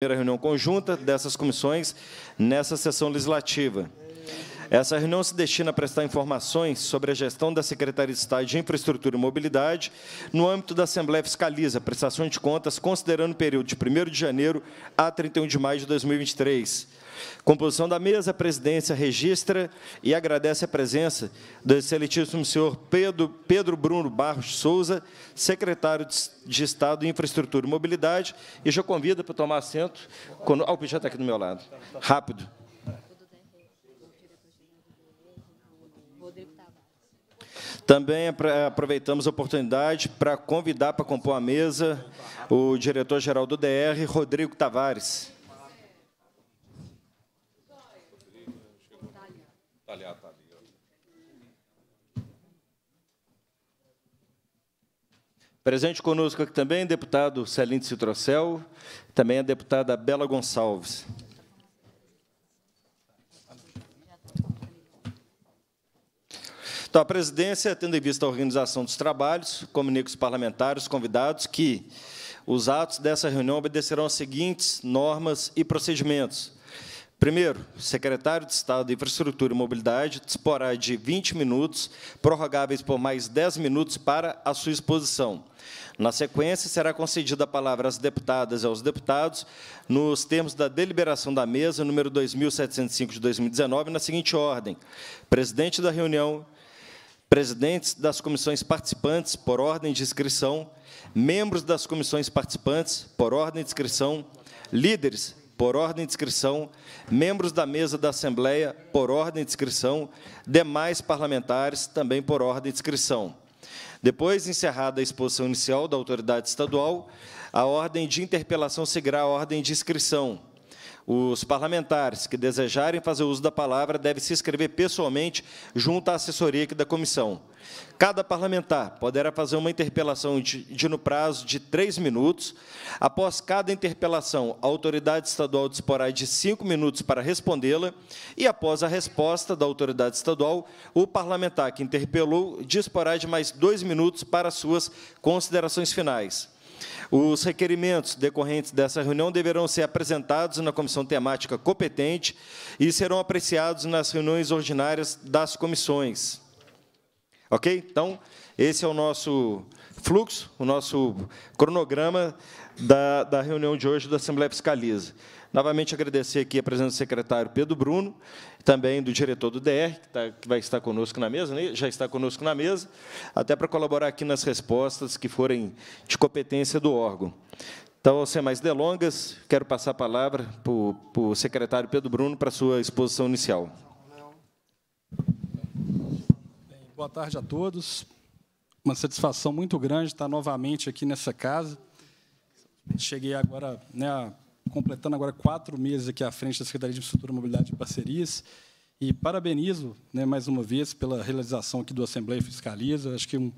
primeira reunião conjunta dessas comissões nessa sessão legislativa. Essa reunião se destina a prestar informações sobre a gestão da Secretaria de Estado de Infraestrutura e Mobilidade no âmbito da Assembleia Fiscaliza, prestação de contas, considerando o período de 1 de janeiro a 31 de maio de 2023. Composição da mesa, a presidência registra e agradece a presença do excelentíssimo senhor Pedro, Pedro Bruno Barros Souza, secretário de Estado de Infraestrutura e Mobilidade, e já convida para tomar assento. Quando... Ah, o Pichá está aqui do meu lado. Rápido. Também aproveitamos a oportunidade para convidar para compor a mesa o diretor-geral do DR, Rodrigo Tavares. Presente conosco aqui também, deputado Celinte Citrocel, também a deputada Bela Gonçalves. Então, a presidência, tendo em vista a organização dos trabalhos, comunica os parlamentares convidados que os atos dessa reunião obedecerão às seguintes normas e procedimentos. Primeiro, o secretário de Estado de Infraestrutura e Mobilidade disporá de 20 minutos, prorrogáveis por mais 10 minutos, para a sua exposição. Na sequência, será concedida a palavra às deputadas e aos deputados, nos termos da deliberação da mesa número 2705 de 2019, na seguinte ordem: presidente da reunião, presidentes das comissões participantes por ordem de inscrição, membros das comissões participantes por ordem de inscrição, líderes por ordem de inscrição, membros da mesa da Assembleia por ordem de inscrição, demais parlamentares também por ordem de inscrição. Depois, encerrada a exposição inicial da autoridade estadual, a ordem de interpelação seguirá a ordem de inscrição. Os parlamentares que desejarem fazer uso da palavra devem se inscrever pessoalmente junto à assessoria da comissão. Cada parlamentar poderá fazer uma interpelação de, de, no prazo de três minutos. Após cada interpelação, a autoridade estadual disporá de cinco minutos para respondê-la e, após a resposta da autoridade estadual, o parlamentar que interpelou disporá de mais dois minutos para suas considerações finais. Os requerimentos decorrentes dessa reunião deverão ser apresentados na comissão temática competente e serão apreciados nas reuniões ordinárias das comissões. Ok? Então, esse é o nosso fluxo, o nosso cronograma da, da reunião de hoje da Assembleia Fiscaliza. Novamente agradecer aqui a presença do secretário Pedro Bruno, também do diretor do DR, que, tá, que vai estar conosco na mesa, né? já está conosco na mesa, até para colaborar aqui nas respostas que forem de competência do órgão. Então, sem mais delongas, quero passar a palavra para o, para o secretário Pedro Bruno para a sua exposição inicial. Bem, boa tarde a todos. Uma satisfação muito grande estar novamente aqui nessa casa. Cheguei agora né, completando agora quatro meses aqui à frente da Secretaria de Infraestrutura, Mobilidade e Parcerias. E parabenizo, né, mais uma vez, pela realização aqui do Assembleia Fiscaliza. Acho que é um,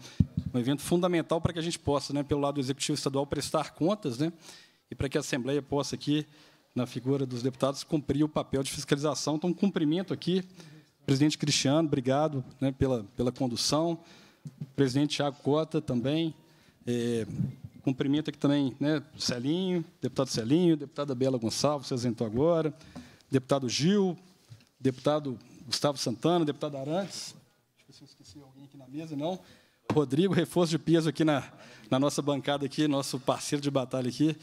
um evento fundamental para que a gente possa, né, pelo lado do Executivo Estadual, prestar contas né, e para que a Assembleia possa aqui, na figura dos deputados, cumprir o papel de fiscalização. Então, um cumprimento aqui, presidente Cristiano, obrigado né, pela, pela condução, presidente Thiago Cota também, é, cumprimento aqui também né, Celinho, deputado Celinho, deputada Bela Gonçalves, vocês entrou agora, deputado Gil, deputado Gustavo Santana, deputado Arantes, acho que eu esqueci alguém aqui na mesa, não, Rodrigo, reforço de peso aqui na, na nossa bancada, aqui, nosso parceiro de batalha aqui,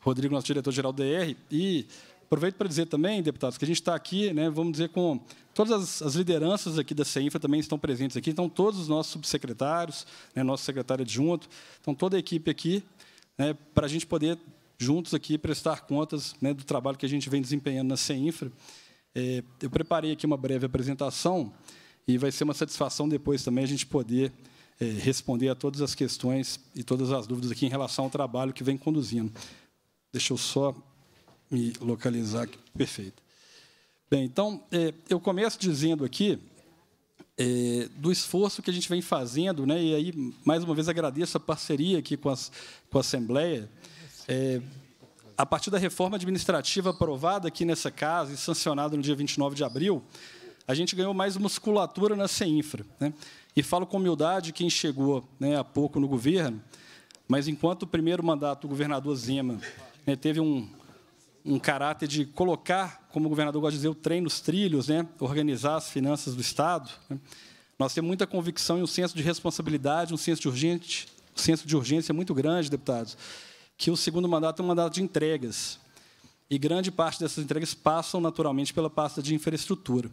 Rodrigo, nosso diretor-geral do DR, e Aproveito para dizer também, deputados, que a gente está aqui, né, vamos dizer, com todas as, as, lideranças aqui da CEINFRA também estão presentes aqui, então todos os nossos subsecretários, né, nosso secretário adjunto, então toda a equipe aqui, né, para a gente poder, juntos aqui, prestar contas né, do trabalho que a gente vem desempenhando na CEINFRA. É, eu preparei aqui uma breve apresentação e vai ser uma satisfação depois também a gente poder é, responder a todas as questões e todas as dúvidas aqui em relação ao trabalho que vem conduzindo. Deixa eu só me localizar aqui. Perfeito. Bem, então, é, eu começo dizendo aqui é, do esforço que a gente vem fazendo, né, e aí, mais uma vez, agradeço a parceria aqui com, as, com a Assembleia. É, a partir da reforma administrativa aprovada aqui nessa casa e sancionada no dia 29 de abril, a gente ganhou mais musculatura na CEINFRA. Né? E falo com humildade quem chegou né, há pouco no governo, mas enquanto o primeiro mandato do governador Zema né, teve um, um caráter de colocar, como o governador gosta de dizer, o trem nos trilhos, né? organizar as finanças do Estado. Né? Nós temos muita convicção e um senso de responsabilidade, um senso de, urgente, um senso de urgência muito grande, deputados, que o segundo mandato é um mandato de entregas. E grande parte dessas entregas passam naturalmente pela pasta de infraestrutura.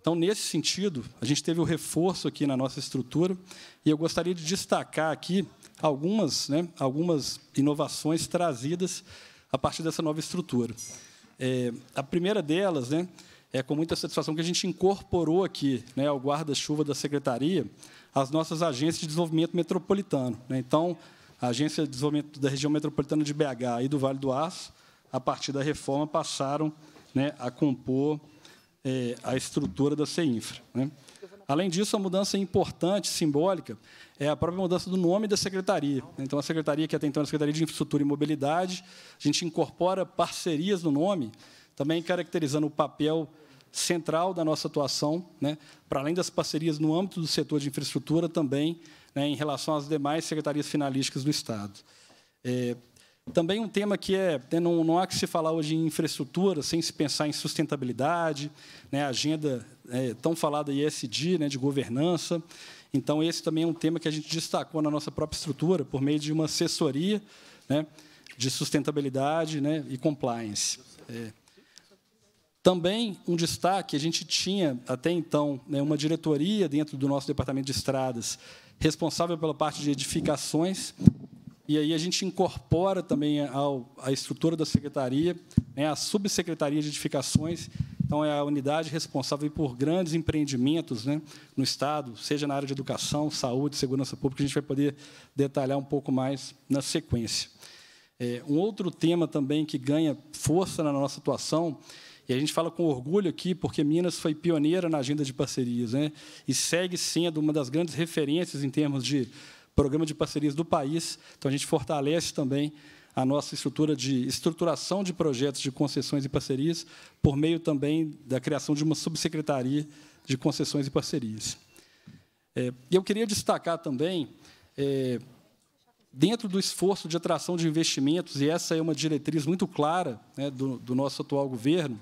Então, nesse sentido, a gente teve o um reforço aqui na nossa estrutura, e eu gostaria de destacar aqui algumas, né, algumas inovações trazidas a partir dessa nova estrutura. É, a primeira delas, né, é com muita satisfação que a gente incorporou aqui, né, ao guarda-chuva da secretaria, as nossas agências de desenvolvimento metropolitano. Né? Então, a Agência de Desenvolvimento da Região Metropolitana de BH e do Vale do Aço, a partir da reforma, passaram né, a compor é, a estrutura da CEINFRA. Né? Além disso, a mudança importante, simbólica, é a própria mudança do nome da secretaria. Então, a secretaria, que até então era a Secretaria de Infraestrutura e Mobilidade, a gente incorpora parcerias no nome, também caracterizando o papel central da nossa atuação, né, para além das parcerias no âmbito do setor de infraestrutura, também né, em relação às demais secretarias finalísticas do Estado. É, também um tema que é né? não, não há que se falar hoje em infraestrutura sem se pensar em sustentabilidade, né, agenda é, tão falada ISD, né, de governança, então, esse também é um tema que a gente destacou na nossa própria estrutura, por meio de uma assessoria né, de sustentabilidade né, e compliance. É. Também um destaque, a gente tinha até então né, uma diretoria dentro do nosso departamento de estradas, responsável pela parte de edificações, e aí a gente incorpora também ao, a estrutura da secretaria, né, a subsecretaria de edificações, então, é a unidade responsável por grandes empreendimentos né, no Estado, seja na área de educação, saúde, segurança pública, a gente vai poder detalhar um pouco mais na sequência. É, um outro tema também que ganha força na nossa atuação e a gente fala com orgulho aqui, porque Minas foi pioneira na agenda de parcerias, né? E segue sendo uma das grandes referências em termos de programa de parcerias do país. Então a gente fortalece também a nossa estrutura de estruturação de projetos de concessões e parcerias, por meio também da criação de uma subsecretaria de concessões e parcerias. É, eu queria destacar também, é, dentro do esforço de atração de investimentos, e essa é uma diretriz muito clara né, do, do, nosso atual governo,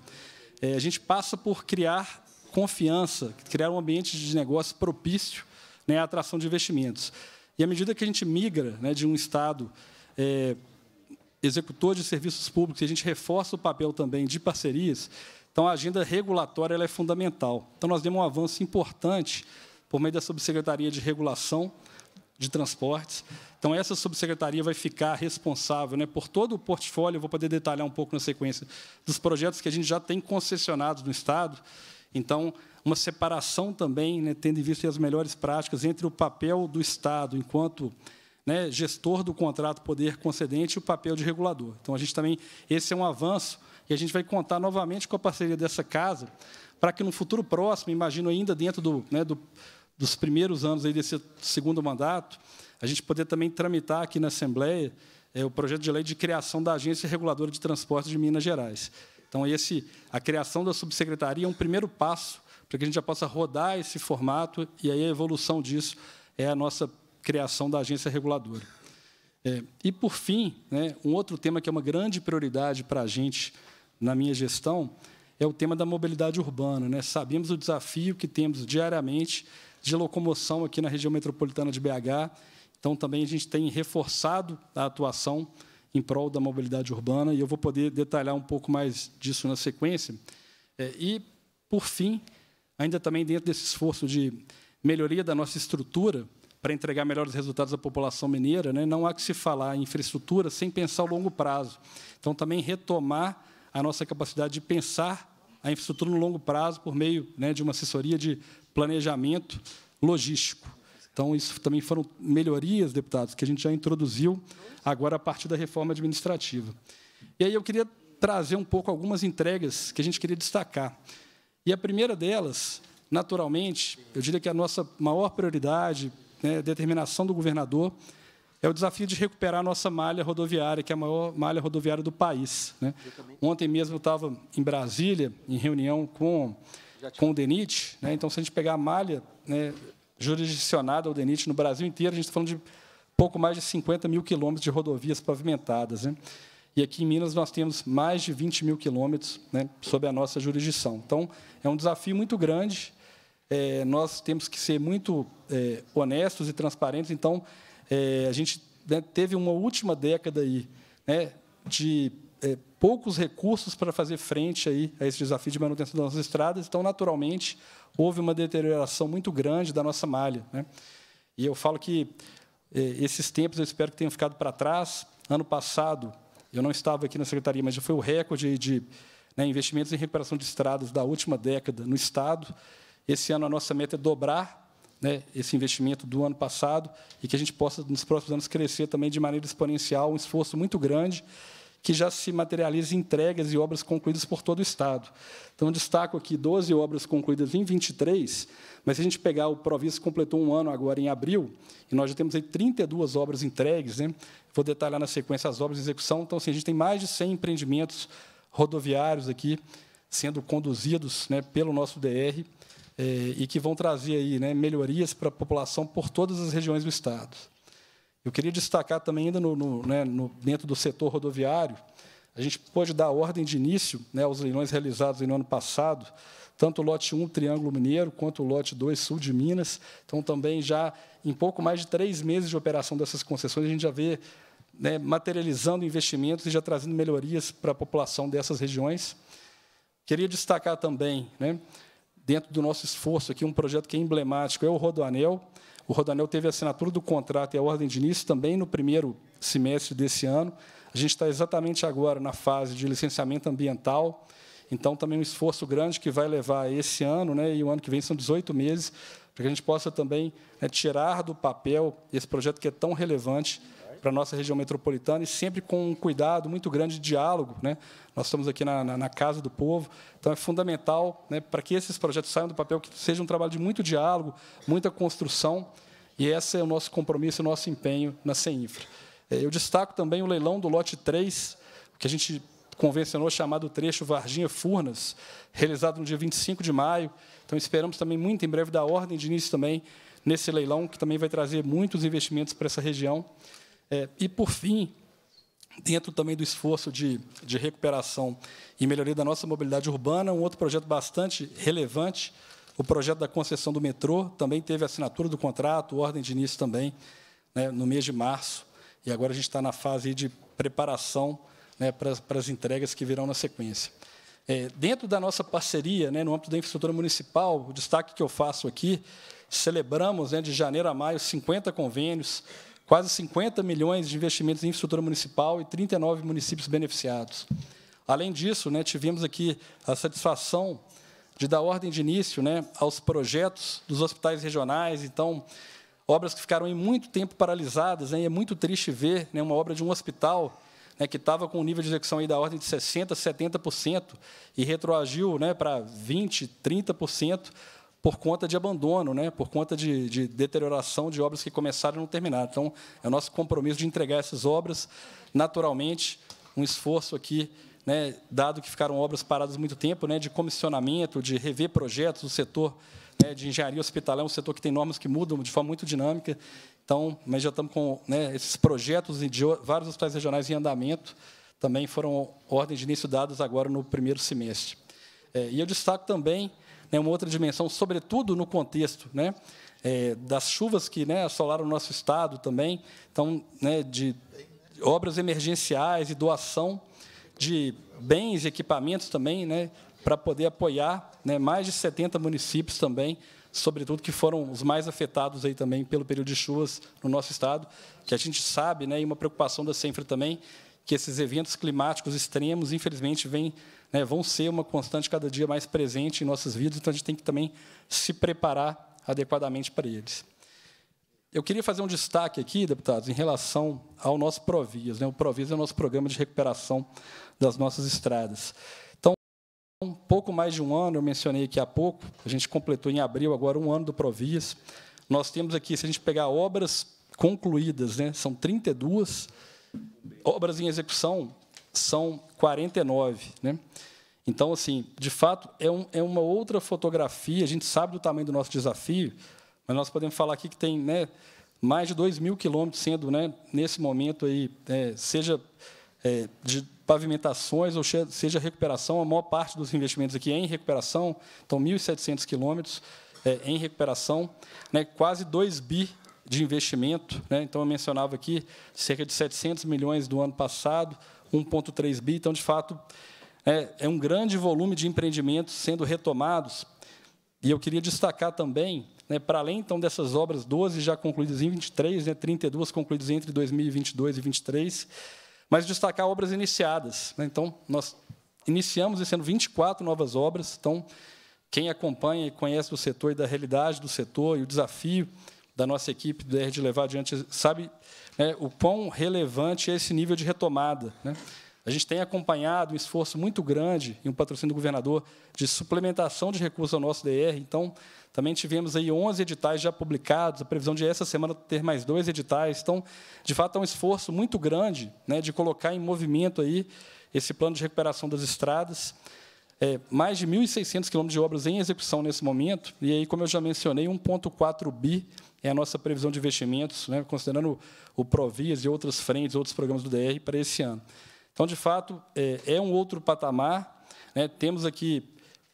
é, a gente passa por criar confiança, criar um ambiente de negócio propício né, à atração de investimentos. E à medida que a gente migra né, de um estado é, executor de serviços públicos, e a gente reforça o papel também de parcerias, então a agenda regulatória ela é fundamental. Então nós demos um avanço importante por meio da Subsecretaria de Regulação de Transportes. Então essa subsecretaria vai ficar responsável né, por todo o portfólio, vou poder detalhar um pouco na sequência, dos projetos que a gente já tem concessionados no Estado. Então, uma separação também, né, tendo em vista as melhores práticas entre o papel do Estado enquanto né, gestor do contrato, poder concedente e o papel de regulador. Então, a gente também, esse é um avanço e a gente vai contar novamente com a parceria dessa casa para que, no futuro próximo, imagino ainda dentro do, né, do, dos primeiros anos aí desse segundo mandato, a gente poder também tramitar aqui na Assembleia é, o projeto de lei de criação da Agência Reguladora de Transportes de Minas Gerais. Então, esse, a criação da subsecretaria é um primeiro passo para que a gente já possa rodar esse formato e aí a evolução disso é a nossa criação da agência reguladora. É, e, por fim, né, um outro tema que é uma grande prioridade para a gente na minha gestão é o tema da mobilidade urbana. Né? Sabemos o desafio que temos diariamente de locomoção aqui na região metropolitana de BH, então também a gente tem reforçado a atuação em prol da mobilidade urbana, e eu vou poder detalhar um pouco mais disso na sequência. É, e, por fim, ainda também dentro desse esforço de melhoria da nossa estrutura, para entregar melhores resultados à população mineira, né, não há que se falar em infraestrutura sem pensar o longo prazo. Então, também retomar a nossa capacidade de pensar a infraestrutura no longo prazo por meio né, de uma assessoria de planejamento logístico. Então, isso também foram melhorias, deputados, que a gente já introduziu agora a partir da reforma administrativa. E aí eu queria trazer um pouco algumas entregas que a gente queria destacar. E a primeira delas, naturalmente, eu diria que é a nossa maior prioridade né, determinação do governador, é o desafio de recuperar a nossa malha rodoviária, que é a maior malha rodoviária do país. Né? Ontem mesmo eu estava em Brasília, em reunião com, com o DENIT. Né? Então, se a gente pegar a malha né, jurisdicionada ao DENIT no Brasil inteiro, a gente está falando de pouco mais de 50 mil quilômetros de rodovias pavimentadas. Né? E aqui em Minas nós temos mais de 20 mil quilômetros né, sob a nossa jurisdição. Então, é um desafio muito grande é, nós temos que ser muito é, honestos e transparentes. Então, é, a gente né, teve uma última década aí, né, de é, poucos recursos para fazer frente aí a esse desafio de manutenção das nossas estradas. Então, naturalmente, houve uma deterioração muito grande da nossa malha. Né? E eu falo que é, esses tempos eu espero que tenham ficado para trás. Ano passado, eu não estava aqui na secretaria, mas já foi o recorde de né, investimentos em reparação de estradas da última década no Estado. Esse ano a nossa meta é dobrar né, esse investimento do ano passado e que a gente possa, nos próximos anos, crescer também de maneira exponencial, um esforço muito grande que já se materializa em entregas e obras concluídas por todo o Estado. Então, destaco aqui 12 obras concluídas em 23, mas se a gente pegar o provis, completou um ano agora em abril, e nós já temos aí 32 obras entregues, né? vou detalhar na sequência as obras em execução, então, assim, a gente tem mais de 100 empreendimentos rodoviários aqui sendo conduzidos né, pelo nosso DR, é, e que vão trazer aí, né, melhorias para a população por todas as regiões do Estado. Eu queria destacar também, ainda no, no, né, no dentro do setor rodoviário, a gente pôde dar ordem de início né, aos leilões realizados no ano passado, tanto o lote 1 Triângulo Mineiro quanto o lote 2 Sul de Minas. Então, também já em pouco mais de três meses de operação dessas concessões, a gente já vê né, materializando investimentos e já trazendo melhorias para a população dessas regiões. Queria destacar também né, dentro do nosso esforço aqui, um projeto que é emblemático, é o Rodoanel. O Rodoanel teve a assinatura do contrato e a ordem de início também no primeiro semestre desse ano. A gente está exatamente agora na fase de licenciamento ambiental, então também um esforço grande que vai levar esse ano, né, e o ano que vem são 18 meses, para que a gente possa também né, tirar do papel esse projeto que é tão relevante para a nossa região metropolitana e sempre com um cuidado muito grande de diálogo. Né? Nós estamos aqui na, na, na Casa do Povo, então é fundamental né, para que esses projetos saiam do papel, que seja um trabalho de muito diálogo, muita construção, e esse é o nosso compromisso, o nosso empenho na CEINFRA. É, eu destaco também o leilão do lote 3, que a gente convencionou chamado trecho Varginha Furnas, realizado no dia 25 de maio. Então esperamos também muito em breve dar ordem de início também nesse leilão, que também vai trazer muitos investimentos para essa região. É, e, por fim, dentro também do esforço de, de recuperação e melhoria da nossa mobilidade urbana, um outro projeto bastante relevante, o projeto da concessão do metrô, também teve assinatura do contrato, ordem de início também, né, no mês de março, e agora a gente está na fase de preparação né, para, as entregas que virão na sequência. É, dentro da nossa parceria, né, no âmbito da infraestrutura municipal, o destaque que eu faço aqui, celebramos, né, de janeiro a maio, 50 convênios, quase 50 milhões de investimentos em infraestrutura municipal e 39 municípios beneficiados. Além disso, né, tivemos aqui a satisfação de dar ordem de início né, aos projetos dos hospitais regionais, então, obras que ficaram em muito tempo paralisadas, né, e é muito triste ver né, uma obra de um hospital né, que estava com um nível de execução aí da ordem de 60%, 70% e retroagiu né, para 20%, 30%, por conta de abandono, né? por conta de, de, deterioração de obras que começaram e não terminaram. Então, é o nosso compromisso de entregar essas obras naturalmente, um esforço aqui, né? dado que ficaram obras paradas muito tempo, né? de comissionamento, de rever projetos, o setor né? de engenharia hospitalar é um setor que tem normas que mudam de forma muito dinâmica. Então, mas já estamos com né, esses projetos de vários hospitais regionais em andamento, também foram ordens de início dadas agora no primeiro semestre. É, e eu destaco também né, uma outra dimensão, sobretudo no contexto né, é, das chuvas que né, assolaram o nosso estado também, então, né, de obras emergenciais e doação de bens e equipamentos também, né, para poder apoiar né, mais de 70 municípios também, sobretudo que foram os mais afetados aí também pelo período de chuvas no nosso estado, que a gente sabe, né, e uma preocupação da Sempre também, que esses eventos climáticos extremos, infelizmente, vêm né, vão ser uma constante cada dia mais presente em nossas vidas, então a gente tem que também se preparar adequadamente para eles. Eu queria fazer um destaque aqui, deputados, em relação ao nosso Provias. Né? O Provias é o nosso programa de recuperação das nossas estradas. Então, um pouco mais de um ano, eu mencionei aqui há pouco, a gente completou em abril agora um ano do Provias. Nós temos aqui, se a gente pegar obras concluídas, né, são 32, obras em execução são 49. Né? Então, assim, de fato, é, um, é uma outra fotografia. A gente sabe do tamanho do nosso desafio, mas nós podemos falar aqui que tem né, mais de 2 mil quilômetros sendo, né, nesse momento, aí, é, seja é, de pavimentações ou seja recuperação. A maior parte dos investimentos aqui é em recuperação, então 1.700 quilômetros é, em recuperação, né, quase 2 bi de investimento. Né, então, eu mencionava aqui cerca de 700 milhões do ano passado, 1,3 bi. Então, de fato, é, é um grande volume de empreendimentos sendo retomados. E eu queria destacar também né, para além então dessas obras 12 já concluídas em 23, né, 32 concluídas entre 2022 e 23, mas destacar obras iniciadas. Né, então nós iniciamos esse ano 24 novas obras. Então quem acompanha e conhece o setor e da realidade do setor e o desafio da nossa equipe do DR de levar adiante, sabe né, o quão relevante é esse nível de retomada. Né? A gente tem acompanhado um esforço muito grande e um patrocínio do governador de suplementação de recursos ao nosso DR. Então, também tivemos aí 11 editais já publicados, a previsão de essa semana ter mais dois editais. Então, de fato, é um esforço muito grande né, de colocar em movimento aí esse plano de recuperação das estradas é, mais de 1.600 quilômetros de obras em execução nesse momento, e aí, como eu já mencionei, 1,4 bi é a nossa previsão de investimentos, né, considerando o Provias e outras frentes, outros programas do DR para esse ano. Então, de fato, é, é um outro patamar. Né, temos aqui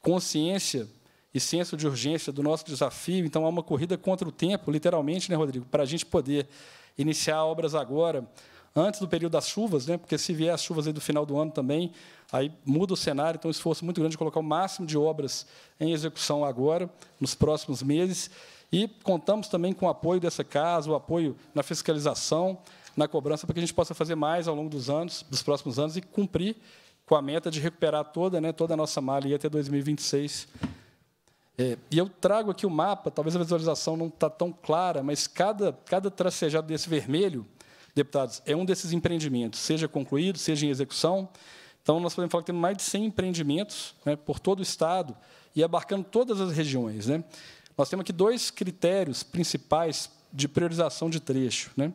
consciência e senso de urgência do nosso desafio, então há uma corrida contra o tempo, literalmente, né, Rodrigo, para a gente poder iniciar obras agora, antes do período das chuvas, né? porque se vier as chuvas aí do final do ano também, aí muda o cenário, então um esforço muito grande de colocar o máximo de obras em execução agora, nos próximos meses. E contamos também com o apoio dessa casa, o apoio na fiscalização, na cobrança, para que a gente possa fazer mais ao longo dos anos, dos próximos anos, e cumprir com a meta de recuperar toda, né, toda a nossa malha e até 2026. É, e eu trago aqui o mapa, talvez a visualização não está tão clara, mas cada, cada tracejado desse vermelho deputados, é um desses empreendimentos, seja concluído, seja em execução. Então, nós podemos falar que temos mais de 100 empreendimentos né, por todo o Estado e abarcando todas as regiões. Né? Nós temos aqui dois critérios principais de priorização de trecho. Né?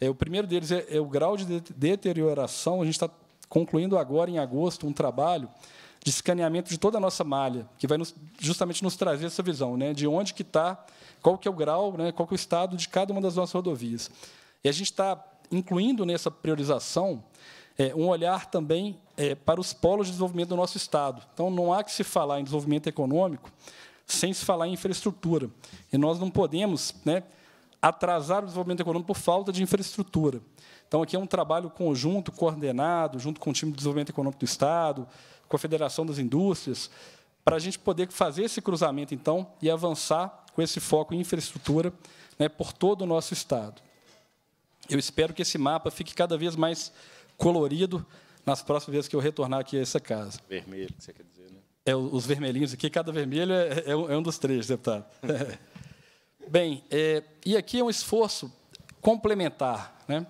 É, o primeiro deles é, é o grau de deterioração. A gente está concluindo agora, em agosto, um trabalho de escaneamento de toda a nossa malha, que vai nos, justamente nos trazer essa visão, né, de onde que está, qual que é o grau, né, qual que é o estado de cada uma das nossas rodovias. E a gente está incluindo nessa priorização é, um olhar também é, para os polos de desenvolvimento do nosso Estado. Então, não há que se falar em desenvolvimento econômico sem se falar em infraestrutura. E nós não podemos né, atrasar o desenvolvimento econômico por falta de infraestrutura. Então, aqui é um trabalho conjunto, coordenado, junto com o time de desenvolvimento econômico do Estado, com a Federação das Indústrias, para a gente poder fazer esse cruzamento, então, e avançar com esse foco em infraestrutura né, por todo o nosso Estado. Eu espero que esse mapa fique cada vez mais colorido nas próximas vezes que eu retornar aqui a essa casa. Vermelho, que você quer dizer, né? É, os vermelhinhos aqui, cada vermelho é, é, é, é um, dos três, deputado. Bem, é, e aqui é um esforço complementar. Né?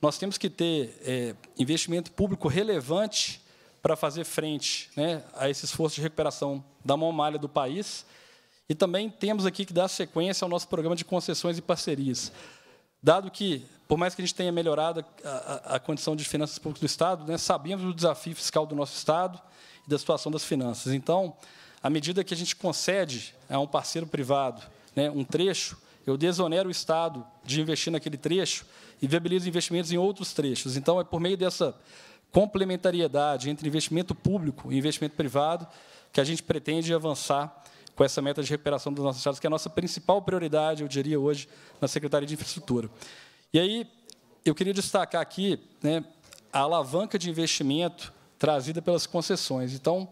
Nós temos que ter é, investimento público relevante para fazer frente né, a esse esforço de recuperação da mão malha do país. E também temos aqui que dar sequência ao nosso programa de concessões e parcerias. Dado que por mais que a gente tenha melhorado a, a, a condição de finanças públicas do Estado, né, sabíamos do desafio fiscal do nosso Estado e da situação das finanças. Então, à medida que a gente concede a um parceiro privado né, um trecho, eu desonero o Estado de investir naquele trecho e viabilizo investimentos em outros trechos. Então, é por meio dessa complementariedade entre investimento público e investimento privado que a gente pretende avançar com essa meta de recuperação dos nossos estados, que é a nossa principal prioridade, eu diria, hoje, na Secretaria de Infraestrutura. E aí, eu queria destacar aqui né, a alavanca de investimento trazida pelas concessões. Então,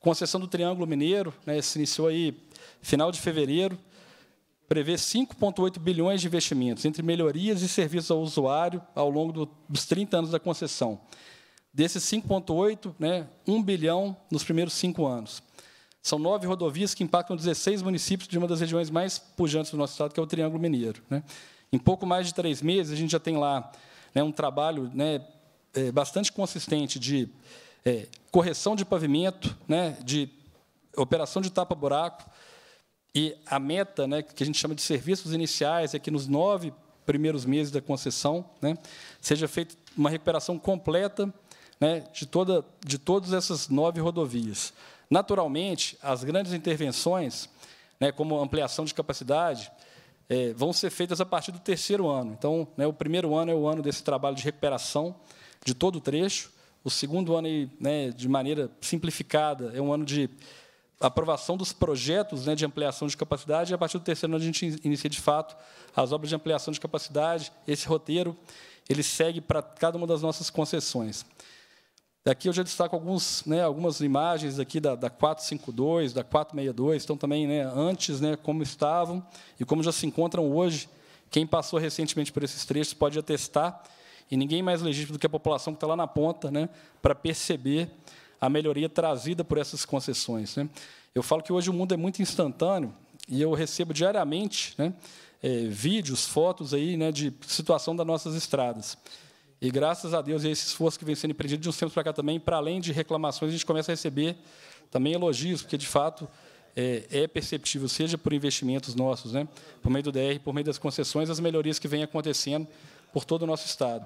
concessão do Triângulo Mineiro, né, se iniciou aí final de fevereiro, prevê 5,8 bilhões de investimentos entre melhorias e serviços ao usuário ao longo do, dos 30 anos da concessão. Desses 5,8, né, 1 bilhão nos primeiros cinco anos. São nove rodovias que impactam 16 municípios de uma das regiões mais pujantes do nosso estado, que é o Triângulo Mineiro. Né? Em pouco mais de três meses, a gente já tem lá né, um trabalho né, é, bastante consistente de é, correção de pavimento, né, de operação de tapa-buraco, e a meta, né, que a gente chama de serviços iniciais, é que nos nove primeiros meses da concessão né, seja feita uma recuperação completa né, de, toda, de todas essas nove rodovias. Naturalmente, as grandes intervenções, né, como ampliação de capacidade, é, vão ser feitas a partir do terceiro ano. Então, né, o primeiro ano é o ano desse trabalho de recuperação de todo o trecho. O segundo ano, né, de maneira simplificada, é um ano de aprovação dos projetos né, de ampliação de capacidade, e a partir do terceiro ano a gente inicia, de fato, as obras de ampliação de capacidade. Esse roteiro ele segue para cada uma das nossas concessões. Daqui eu já destaco alguns, né, algumas imagens aqui da, da 452, da 462, então também né, antes, né, como estavam e como já se encontram hoje. Quem passou recentemente por esses trechos pode atestar, e ninguém mais legítimo do que a população que está lá na ponta né, para perceber a melhoria trazida por essas concessões. Né. Eu falo que hoje o mundo é muito instantâneo e eu recebo diariamente né, é, vídeos, fotos aí, né, de situação das nossas estradas. E graças a Deus, esse esforço que vem sendo empreendido de uns tempos para cá também, para além de reclamações, a gente começa a receber também elogios, porque de fato é, é, perceptível, seja por investimentos nossos, né, por meio do DR, por meio das concessões, as melhorias que vêm acontecendo por todo o nosso Estado.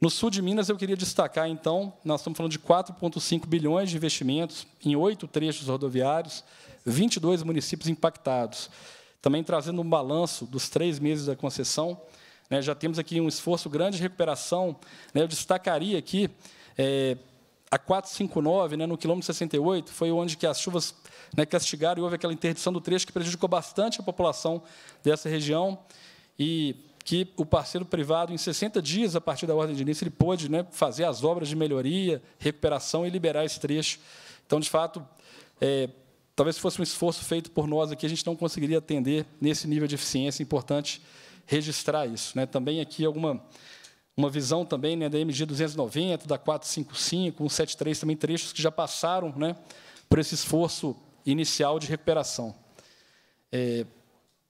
No sul de Minas, eu queria destacar, então, nós estamos falando de 4,5 bilhões de investimentos em oito trechos rodoviários, 22 municípios impactados. Também trazendo um balanço dos três meses da concessão, né, já temos aqui um esforço grande de recuperação. Né, eu destacaria aqui é, a 459, né, no quilômetro 68, foi onde que as chuvas né, castigaram e houve aquela interdição do trecho que prejudicou bastante a população dessa região e que o parceiro privado, em 60 dias, a partir da ordem de início, ele pôde né, fazer as obras de melhoria, recuperação e liberar esse trecho. Então, de fato, é, talvez se fosse um esforço feito por nós aqui, a gente não conseguiria atender nesse nível de eficiência importante registrar isso. Né? Também aqui alguma uma visão também né, da MG 290, da 455, 173, também trechos que já passaram né, por esse esforço inicial de recuperação. É,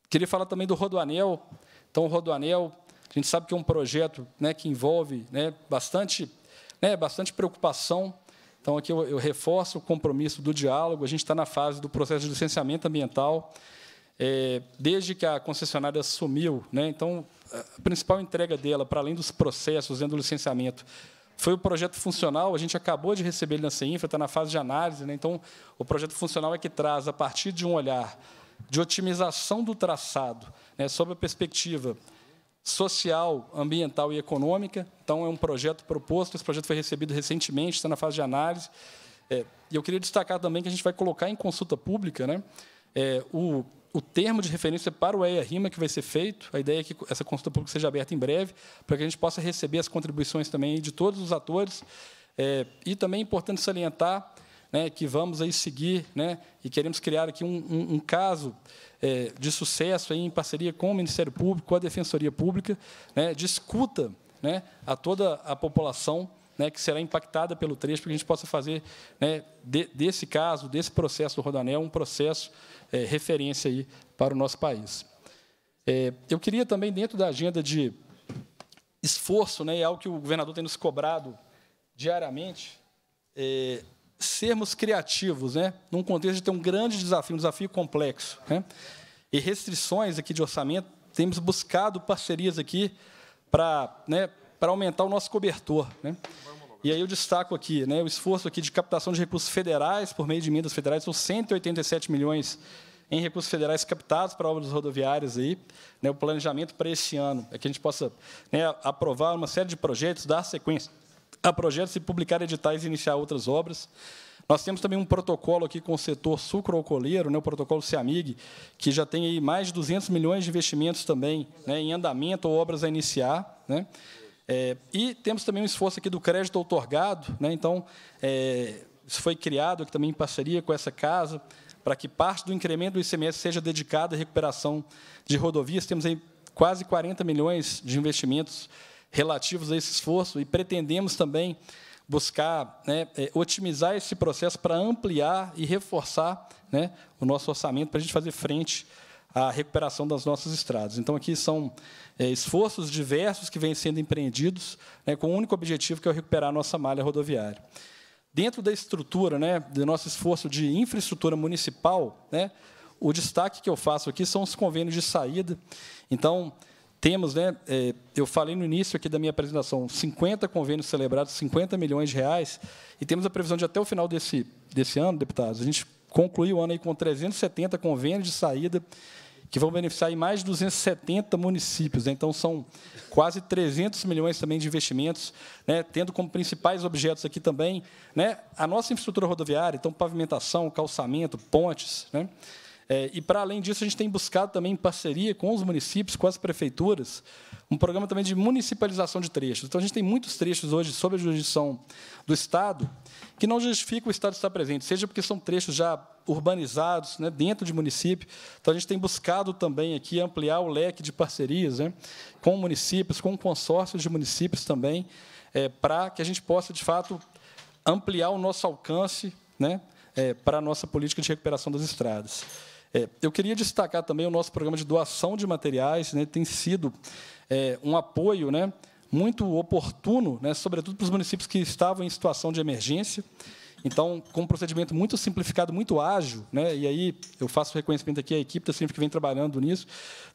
queria falar também do Rodoanel. Então, o Rodoanel, a gente sabe que é um projeto né, que envolve né, bastante, né, bastante preocupação. Então, aqui eu, eu reforço o compromisso do diálogo. A gente está na fase do processo de licenciamento ambiental é, desde que a concessionária assumiu, né, então a principal entrega dela, para além dos processos dentro do licenciamento, foi o projeto funcional. A gente acabou de receber ele na CEINFRA, está na fase de análise. Né, então, o projeto funcional é que traz, a partir de um olhar de otimização do traçado, né, sob a perspectiva social, ambiental e econômica. Então, é um projeto proposto. Esse projeto foi recebido recentemente, está na fase de análise. É, e eu queria destacar também que a gente vai colocar em consulta pública né, é, o o termo de referência para o EIA RIMA que vai ser feito. A ideia é que essa consulta pública seja aberta em breve, para que a gente possa receber as contribuições também de todos os atores. É, e também é importante salientar né, que vamos aí seguir né, e queremos criar aqui um, um, um caso é, de sucesso aí, em parceria com o Ministério Público, com a Defensoria Pública, né, de escuta né, a toda a população né, que será impactada pelo trecho, para que a gente possa fazer né, de, desse caso, desse processo do Rodanel, um processo é, referência aí para o nosso país. É, eu queria também, dentro da agenda de esforço, né, é algo que o governador tem nos cobrado diariamente, é, sermos criativos, né, num contexto de ter um grande desafio, um desafio complexo. Né, e restrições aqui de orçamento, temos buscado parcerias aqui para né, para aumentar o nosso cobertor. Né? E aí eu destaco aqui né, o esforço aqui de captação de recursos federais por meio de emendas federais, são 187 milhões em recursos federais captados para obras rodoviárias aí, né, o planejamento para este ano, é que a gente possa né, aprovar uma série de projetos, dar sequência a projetos e publicar editais e iniciar outras obras. Nós temos também um protocolo aqui com o setor sucroalcooleiro, né, o protocolo CEAMIG, que já tem aí mais de 200 milhões de investimentos também né, em andamento ou obras a iniciar. Né? É, e temos também um esforço aqui do crédito outorgado, né? então, é, isso foi criado aqui também em parceria com essa casa, para que parte do incremento do ICMS seja dedicada à recuperação de rodovias. Temos aí quase 40 milhões de investimentos relativos a esse esforço e pretendemos também buscar né, é, otimizar esse processo para ampliar e reforçar né, o nosso orçamento para a gente fazer frente a recuperação das nossas estradas. Então, aqui são é, esforços diversos que vêm sendo empreendidos, né, com o único objetivo que é recuperar a nossa malha rodoviária. Dentro da estrutura, né, do nosso esforço de infraestrutura municipal, né, o destaque que eu faço aqui são os convênios de saída. Então, temos, né, é, eu falei no início aqui da minha apresentação, 50 convênios celebrados, 50 milhões de reais, e temos a previsão de até o final desse, desse ano, deputados, a gente concluiu o ano aí com 370 convênios de saída, que vão beneficiar mais de 270 municípios. Né? Então, são quase 300 milhões também de investimentos, né? tendo como principais objetos aqui também né? a nossa infraestrutura rodoviária, então, pavimentação, calçamento, pontes. Né? É, e, para além disso, a gente tem buscado também, em parceria com os municípios, com as prefeituras, um programa também de municipalização de trechos. Então, a gente tem muitos trechos hoje sob a jurisdição do Estado que não justifica o Estado estar presente, seja porque são trechos já urbanizados, né, dentro de município. Então, a gente tem buscado também aqui ampliar o leque de parcerias né, com municípios, com consórcios de municípios também, é, para que a gente possa, de fato, ampliar o nosso alcance né, é, para a nossa política de recuperação das estradas. É, eu queria destacar também o nosso programa de doação de materiais, né, tem sido é, um apoio né, muito oportuno, né, sobretudo para os municípios que estavam em situação de emergência. Então, com um procedimento muito simplificado, muito ágil, né? e aí eu faço reconhecimento aqui à equipe da CINF que vem trabalhando nisso,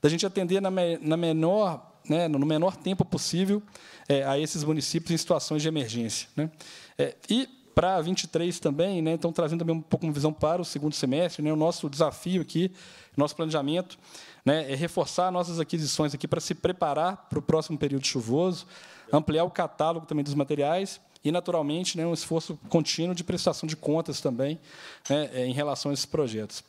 da gente atender na, me, na menor, né, no menor tempo possível é, a esses municípios em situações de emergência. Né? É, e para 23 também, né? então trazendo também um pouco uma visão para o segundo semestre, né? o nosso desafio aqui, nosso planejamento, né? é reforçar nossas aquisições aqui para se preparar para o próximo período chuvoso, ampliar o catálogo também dos materiais e, naturalmente, né, um esforço contínuo de prestação de contas também né, é, em relação a esses projetos.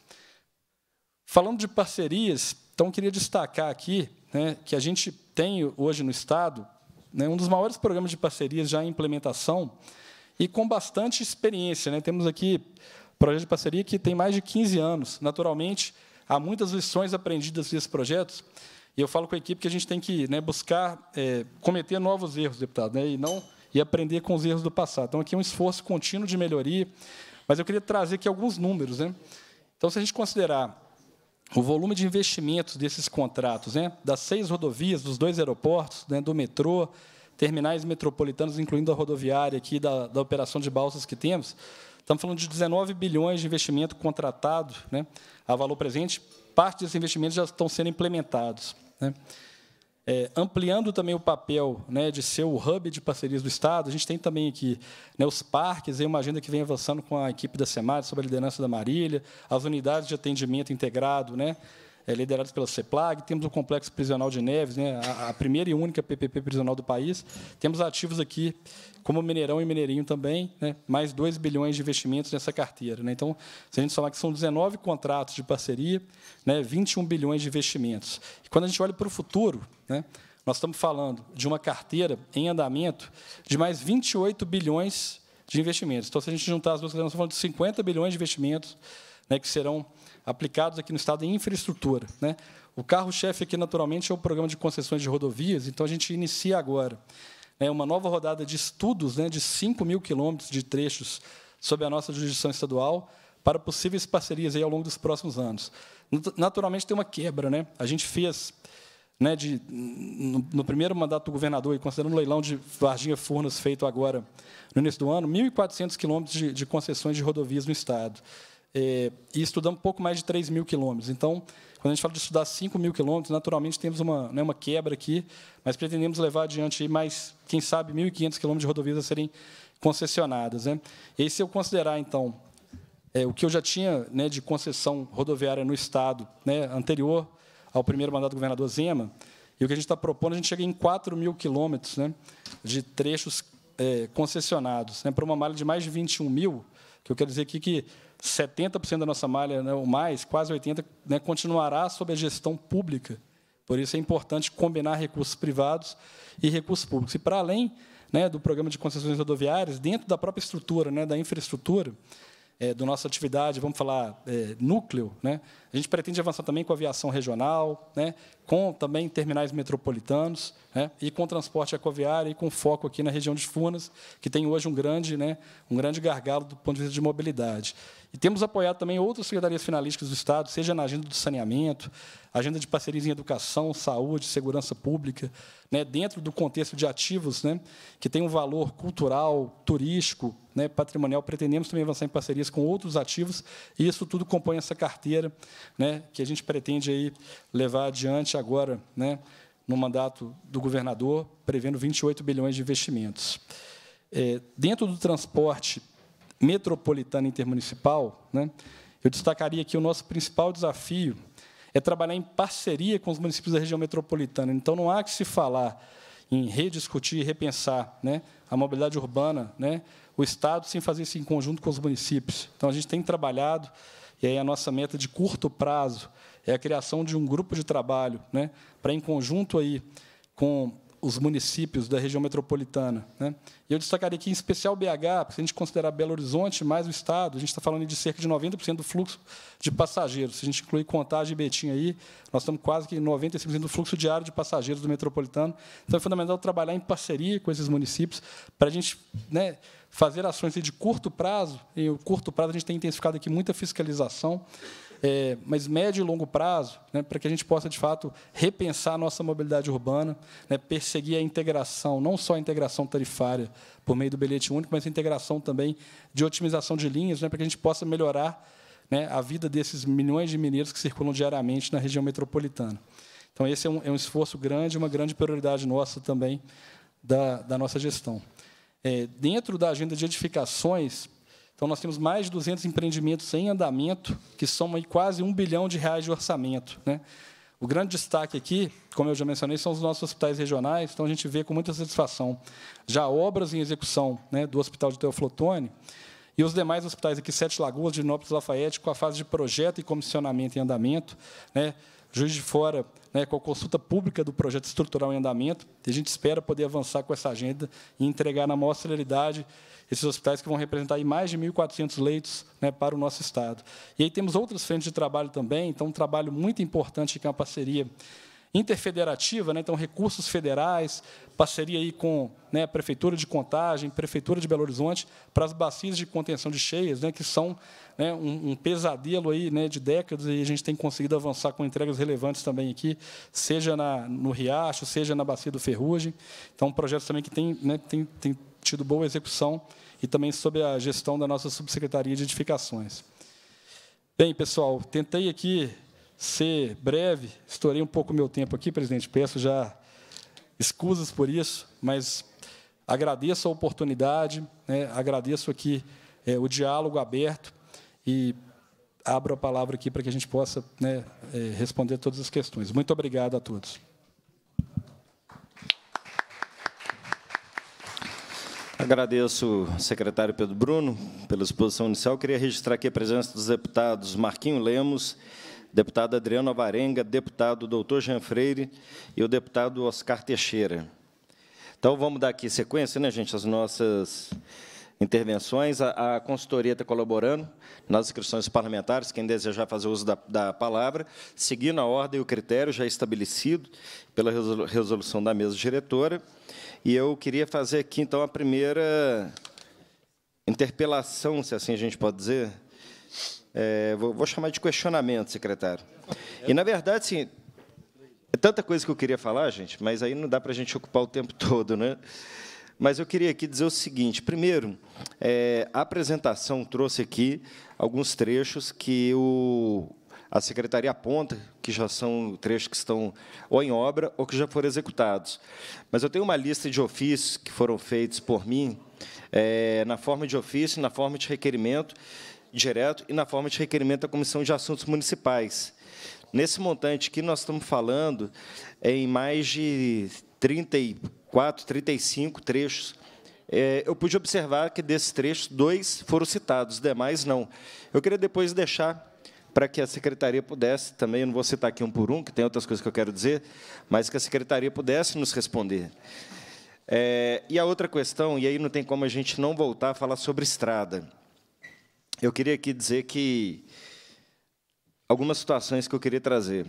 Falando de parcerias, então queria destacar aqui né, que a gente tem hoje no Estado né, um dos maiores programas de parcerias já em implementação, e com bastante experiência. Né? Temos aqui projeto de parceria que tem mais de 15 anos. Naturalmente, há muitas lições aprendidas desses projetos, e eu falo com a equipe que a gente tem que né, buscar é, cometer novos erros, deputado, né, e não e aprender com os erros do passado. Então, aqui é um esforço contínuo de melhoria, mas eu queria trazer aqui alguns números. Né? Então, se a gente considerar o volume de investimentos desses contratos, né, das seis rodovias, dos dois aeroportos, né, do metrô, terminais metropolitanos, incluindo a rodoviária aqui da, da operação de balsas que temos, estamos falando de 19 bilhões de investimento contratado né, a valor presente. Parte desses investimentos já estão sendo implementados. Né. É, ampliando também o papel né, de ser o hub de parcerias do Estado, a gente tem também aqui né, os parques, é uma agenda que vem avançando com a equipe da SEMAD, sob a liderança da Marília, as unidades de atendimento integrado, né, é, liderados pela CEPLAG, temos o Complexo Prisional de Neves, né, a, a, primeira e única PPP prisional do país. Temos ativos aqui, como Mineirão e Mineirinho também, né, mais 2 bilhões de investimentos nessa carteira. Né. Então, se a gente somar que são 19 contratos de parceria, né, 21 bilhões de investimentos. E quando a gente olha para o futuro, né, nós estamos falando de uma carteira em andamento de mais 28 bilhões de investimentos. Então, se a gente juntar as duas, nós estamos falando de 50 bilhões de investimentos né, que serão aplicados aqui no Estado em infraestrutura. Né? O carro-chefe aqui, naturalmente, é o programa de concessões de rodovias, então a gente inicia agora né, uma nova rodada de estudos né, de 5 mil quilômetros de trechos sob a nossa jurisdição estadual para possíveis parcerias aí ao longo dos próximos anos. Naturalmente, tem uma quebra. Né? A gente fez, né, de, no, no primeiro mandato do governador, e considerando o leilão de Varginha Furnas feito agora no início do ano, 1.400 quilômetros de, de concessões de rodovias no Estado. É, e estudamos pouco mais de 3 mil quilômetros. Então, quando a gente fala de estudar 5 mil quilômetros, naturalmente temos uma, né, uma quebra aqui, mas pretendemos levar adiante mais, quem sabe, 1.500 quilômetros de rodovias a serem concessionadas. Né? E aí, se eu considerar, então, é, o que eu já tinha né, de concessão rodoviária no Estado né, anterior ao primeiro mandato do governador Zema, e o que a gente está propondo, a gente chega em 4 mil quilômetros né, de trechos é, concessionados, né, para uma malha de mais de 21 mil, que eu quero dizer aqui que 70% da nossa malha, né, ou mais, quase 80%, né, continuará sob a gestão pública. Por isso é importante combinar recursos privados e recursos públicos. E, para além né, do programa de concessões rodoviárias, dentro da própria estrutura, né, da infraestrutura, é, eh, da nossa atividade, vamos falar, é, núcleo, né, a gente pretende avançar também com a aviação regional, né, com também terminais metropolitanos né, e com transporte aquaviário e com foco aqui na região de Furnas, que tem hoje um grande, né, um grande gargalo do ponto de vista de mobilidade. E temos apoiado também outras secretarias finalísticas do Estado, seja na agenda do saneamento, agenda de parcerias em educação, saúde, segurança pública, né, dentro do contexto de ativos né, que tem um valor cultural, turístico, né, patrimonial. Pretendemos também avançar em parcerias com outros ativos, e isso tudo compõe essa carteira né, que a gente pretende aí levar adiante agora, né, no mandato do governador, prevendo 28 bilhões de investimentos. É, dentro do transporte, metropolitana intermunicipal, né, eu destacaria que o nosso principal desafio é trabalhar em parceria com os municípios da região metropolitana. Então, não há que se falar em rediscutir e repensar né, a mobilidade urbana, né, o Estado, sem fazer isso em conjunto com os municípios. Então, a gente tem trabalhado, e aí a nossa meta de curto prazo é a criação de um grupo de trabalho né, para, em conjunto aí, com os municípios da região metropolitana. Né? E eu destacaria aqui, em especial, BH, porque se a gente considerar Belo Horizonte mais o Estado, a gente está falando de cerca de 90% do fluxo de passageiros. Se a gente incluir Contagem e Betim aí, nós estamos quase que 95% do fluxo diário de passageiros do metropolitano. Então, é fundamental trabalhar em parceria com esses municípios para a gente né, fazer ações de curto prazo. Em curto prazo, a gente tem intensificado aqui muita fiscalização, é, mas médio e longo prazo, né, para que a gente possa, de fato, repensar a nossa mobilidade urbana, né, perseguir a integração, não só a integração tarifária por meio do bilhete único, mas a integração também de otimização de linhas, né, para que a gente possa melhorar né, a vida desses milhões de mineiros que circulam diariamente na região metropolitana. Então, esse é um, é um esforço grande, uma grande prioridade nossa também da, da nossa gestão. É, dentro da agenda de edificações, então, nós temos mais de 200 empreendimentos em andamento, que somam quase um bilhão de reais de orçamento. Né? O grande destaque aqui, como eu já mencionei, são os nossos hospitais regionais, então a gente vê com muita satisfação já obras em execução né, do Hospital de Teoflotone e os demais hospitais aqui, Sete Lagoas, de Nópolis Lafayette, com a fase de projeto e comissionamento em andamento. Né? Juiz de Fora, né, com a consulta pública do projeto estrutural em andamento, e a gente espera poder avançar com essa agenda e entregar na maior celeridade esses hospitais que vão representar aí mais de 1.400 leitos né, para o nosso Estado. E aí temos outras frentes de trabalho também, então, um trabalho muito importante que é uma parceria interfederativa, né? então recursos federais, parceria aí com né, a Prefeitura de Contagem, Prefeitura de Belo Horizonte, para as bacias de contenção de cheias, né, que são né, um, um, pesadelo aí, né, de décadas, e a gente tem conseguido avançar com entregas relevantes também aqui, seja na, no Riacho, seja na Bacia do Ferrugem. Então, um projeto também que tem, né, tem, tem tido boa execução e também sob a gestão da nossa Subsecretaria de Edificações. Bem, pessoal, tentei aqui ser breve, estourei um pouco meu tempo aqui, presidente, peço já escusas por isso, mas agradeço a oportunidade, né, agradeço aqui é, o diálogo aberto e abro a palavra aqui para que a gente possa né, é, responder todas as questões. Muito obrigado a todos. Agradeço secretário Pedro Bruno pela exposição inicial. Queria registrar aqui a presença dos deputados Marquinho Lemos, deputado Adriano Avarenga, deputado doutor Jean Freire e o deputado Oscar Teixeira. Então, vamos dar aqui sequência, né, gente, as nossas intervenções. A, a consultoria está colaborando nas inscrições parlamentares, quem desejar fazer uso da, da palavra, seguindo a ordem e o critério já estabelecido pela resolução da mesa diretora. E eu queria fazer aqui, então, a primeira interpelação, se assim a gente pode dizer, é, vou, vou, chamar de questionamento, secretário. E, na verdade, sim, é tanta coisa que eu queria falar, gente, mas aí não dá para a gente ocupar o tempo todo. Né? Mas eu queria aqui dizer o seguinte. Primeiro, é, a apresentação trouxe aqui alguns trechos que o, a secretaria aponta que já são trechos que estão ou em obra ou que já foram executados. Mas eu tenho uma lista de ofícios que foram feitos por mim, é, na forma de ofício, na forma de requerimento, direto e na forma de requerimento da Comissão de Assuntos Municipais. Nesse montante que nós estamos falando é em mais de 34, 35 trechos. É, eu pude observar que desses trechos, dois foram citados, os demais não. Eu queria depois deixar para que a secretaria pudesse, também eu não vou citar aqui um por um, que tem outras coisas que eu quero dizer, mas que a secretaria pudesse nos responder. É, e a outra questão, e aí não tem como a gente não voltar a falar sobre estrada. Eu queria aqui dizer que algumas situações que eu queria trazer.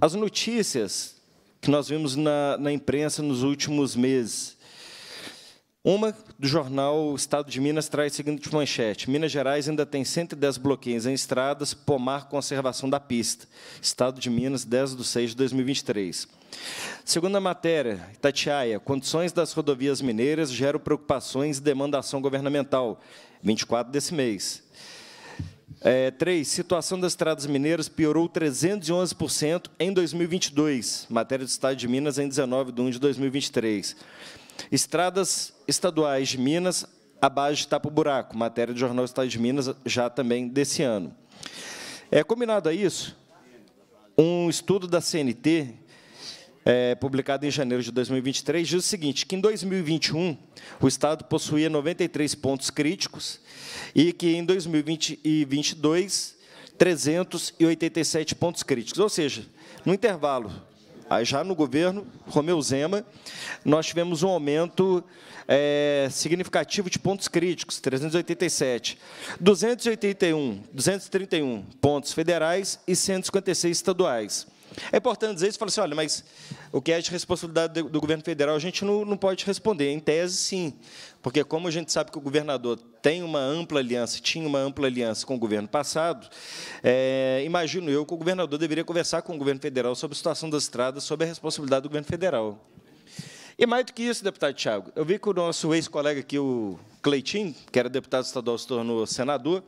As notícias que nós vimos na, na imprensa nos últimos meses. Uma do jornal Estado de Minas traz a seguinte manchete: Minas Gerais ainda tem 110 bloqueios em estradas, pomar conservação da pista. Estado de Minas, 10 de 6 de 2023. Segunda matéria, Itatiaia: condições das rodovias mineiras geram preocupações e demandação governamental. 24 desse mês. É, 3. Situação das estradas mineiras piorou 311% em 2022. Matéria do Estado de Minas em 19 de 1 de 2023. Estradas estaduais de Minas abaixo de tapa buraco. Matéria do Jornal Estado de Minas já também desse ano. É combinado a isso um estudo da CNT é, publicado em janeiro de 2023, diz o seguinte, que em 2021 o Estado possuía 93 pontos críticos e que em 2022, 387 pontos críticos. Ou seja, no intervalo já no governo Romeu Zema, nós tivemos um aumento é, significativo de pontos críticos, 387. 281, 231 pontos federais e 156 estaduais. É importante dizer isso, falar assim, olha, mas o que é de responsabilidade do, do governo federal a gente não, não pode responder. Em tese, sim, porque como a gente sabe que o governador tem uma ampla aliança, tinha uma ampla aliança com o governo passado, é, imagino eu que o governador deveria conversar com o governo federal sobre a situação das estradas, sobre a responsabilidade do governo federal. E mais do que isso, deputado Tiago, eu vi que o nosso ex-colega aqui, o Cleitinho, que era deputado estadual, se tornou senador.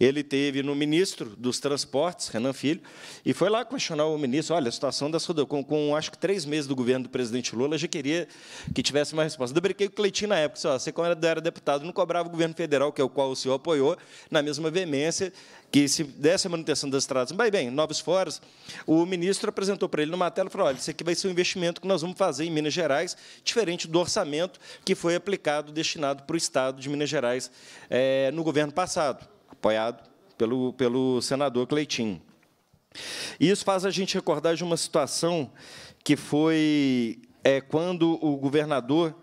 Ele teve no ministro dos Transportes, Renan Filho, e foi lá questionar o ministro. Olha, a situação das rodovias, com, com, acho que três meses do governo do presidente Lula, já queria que tivesse uma resposta. Eu brinquei com o Cleitinho na época. você, como era, era deputado, não cobrava o governo federal, que é o qual o senhor apoiou, na mesma veemência que se desse a manutenção das estradas, vai bem, novos foros, o ministro apresentou para ele numa tela, falou, olha, isso aqui vai ser um investimento que nós vamos fazer em Minas Gerais, diferente do orçamento que foi aplicado, destinado para o Estado de Minas Gerais é, no governo passado, apoiado pelo, pelo senador Cleitinho. E isso faz a gente recordar de uma situação que foi é, quando o governador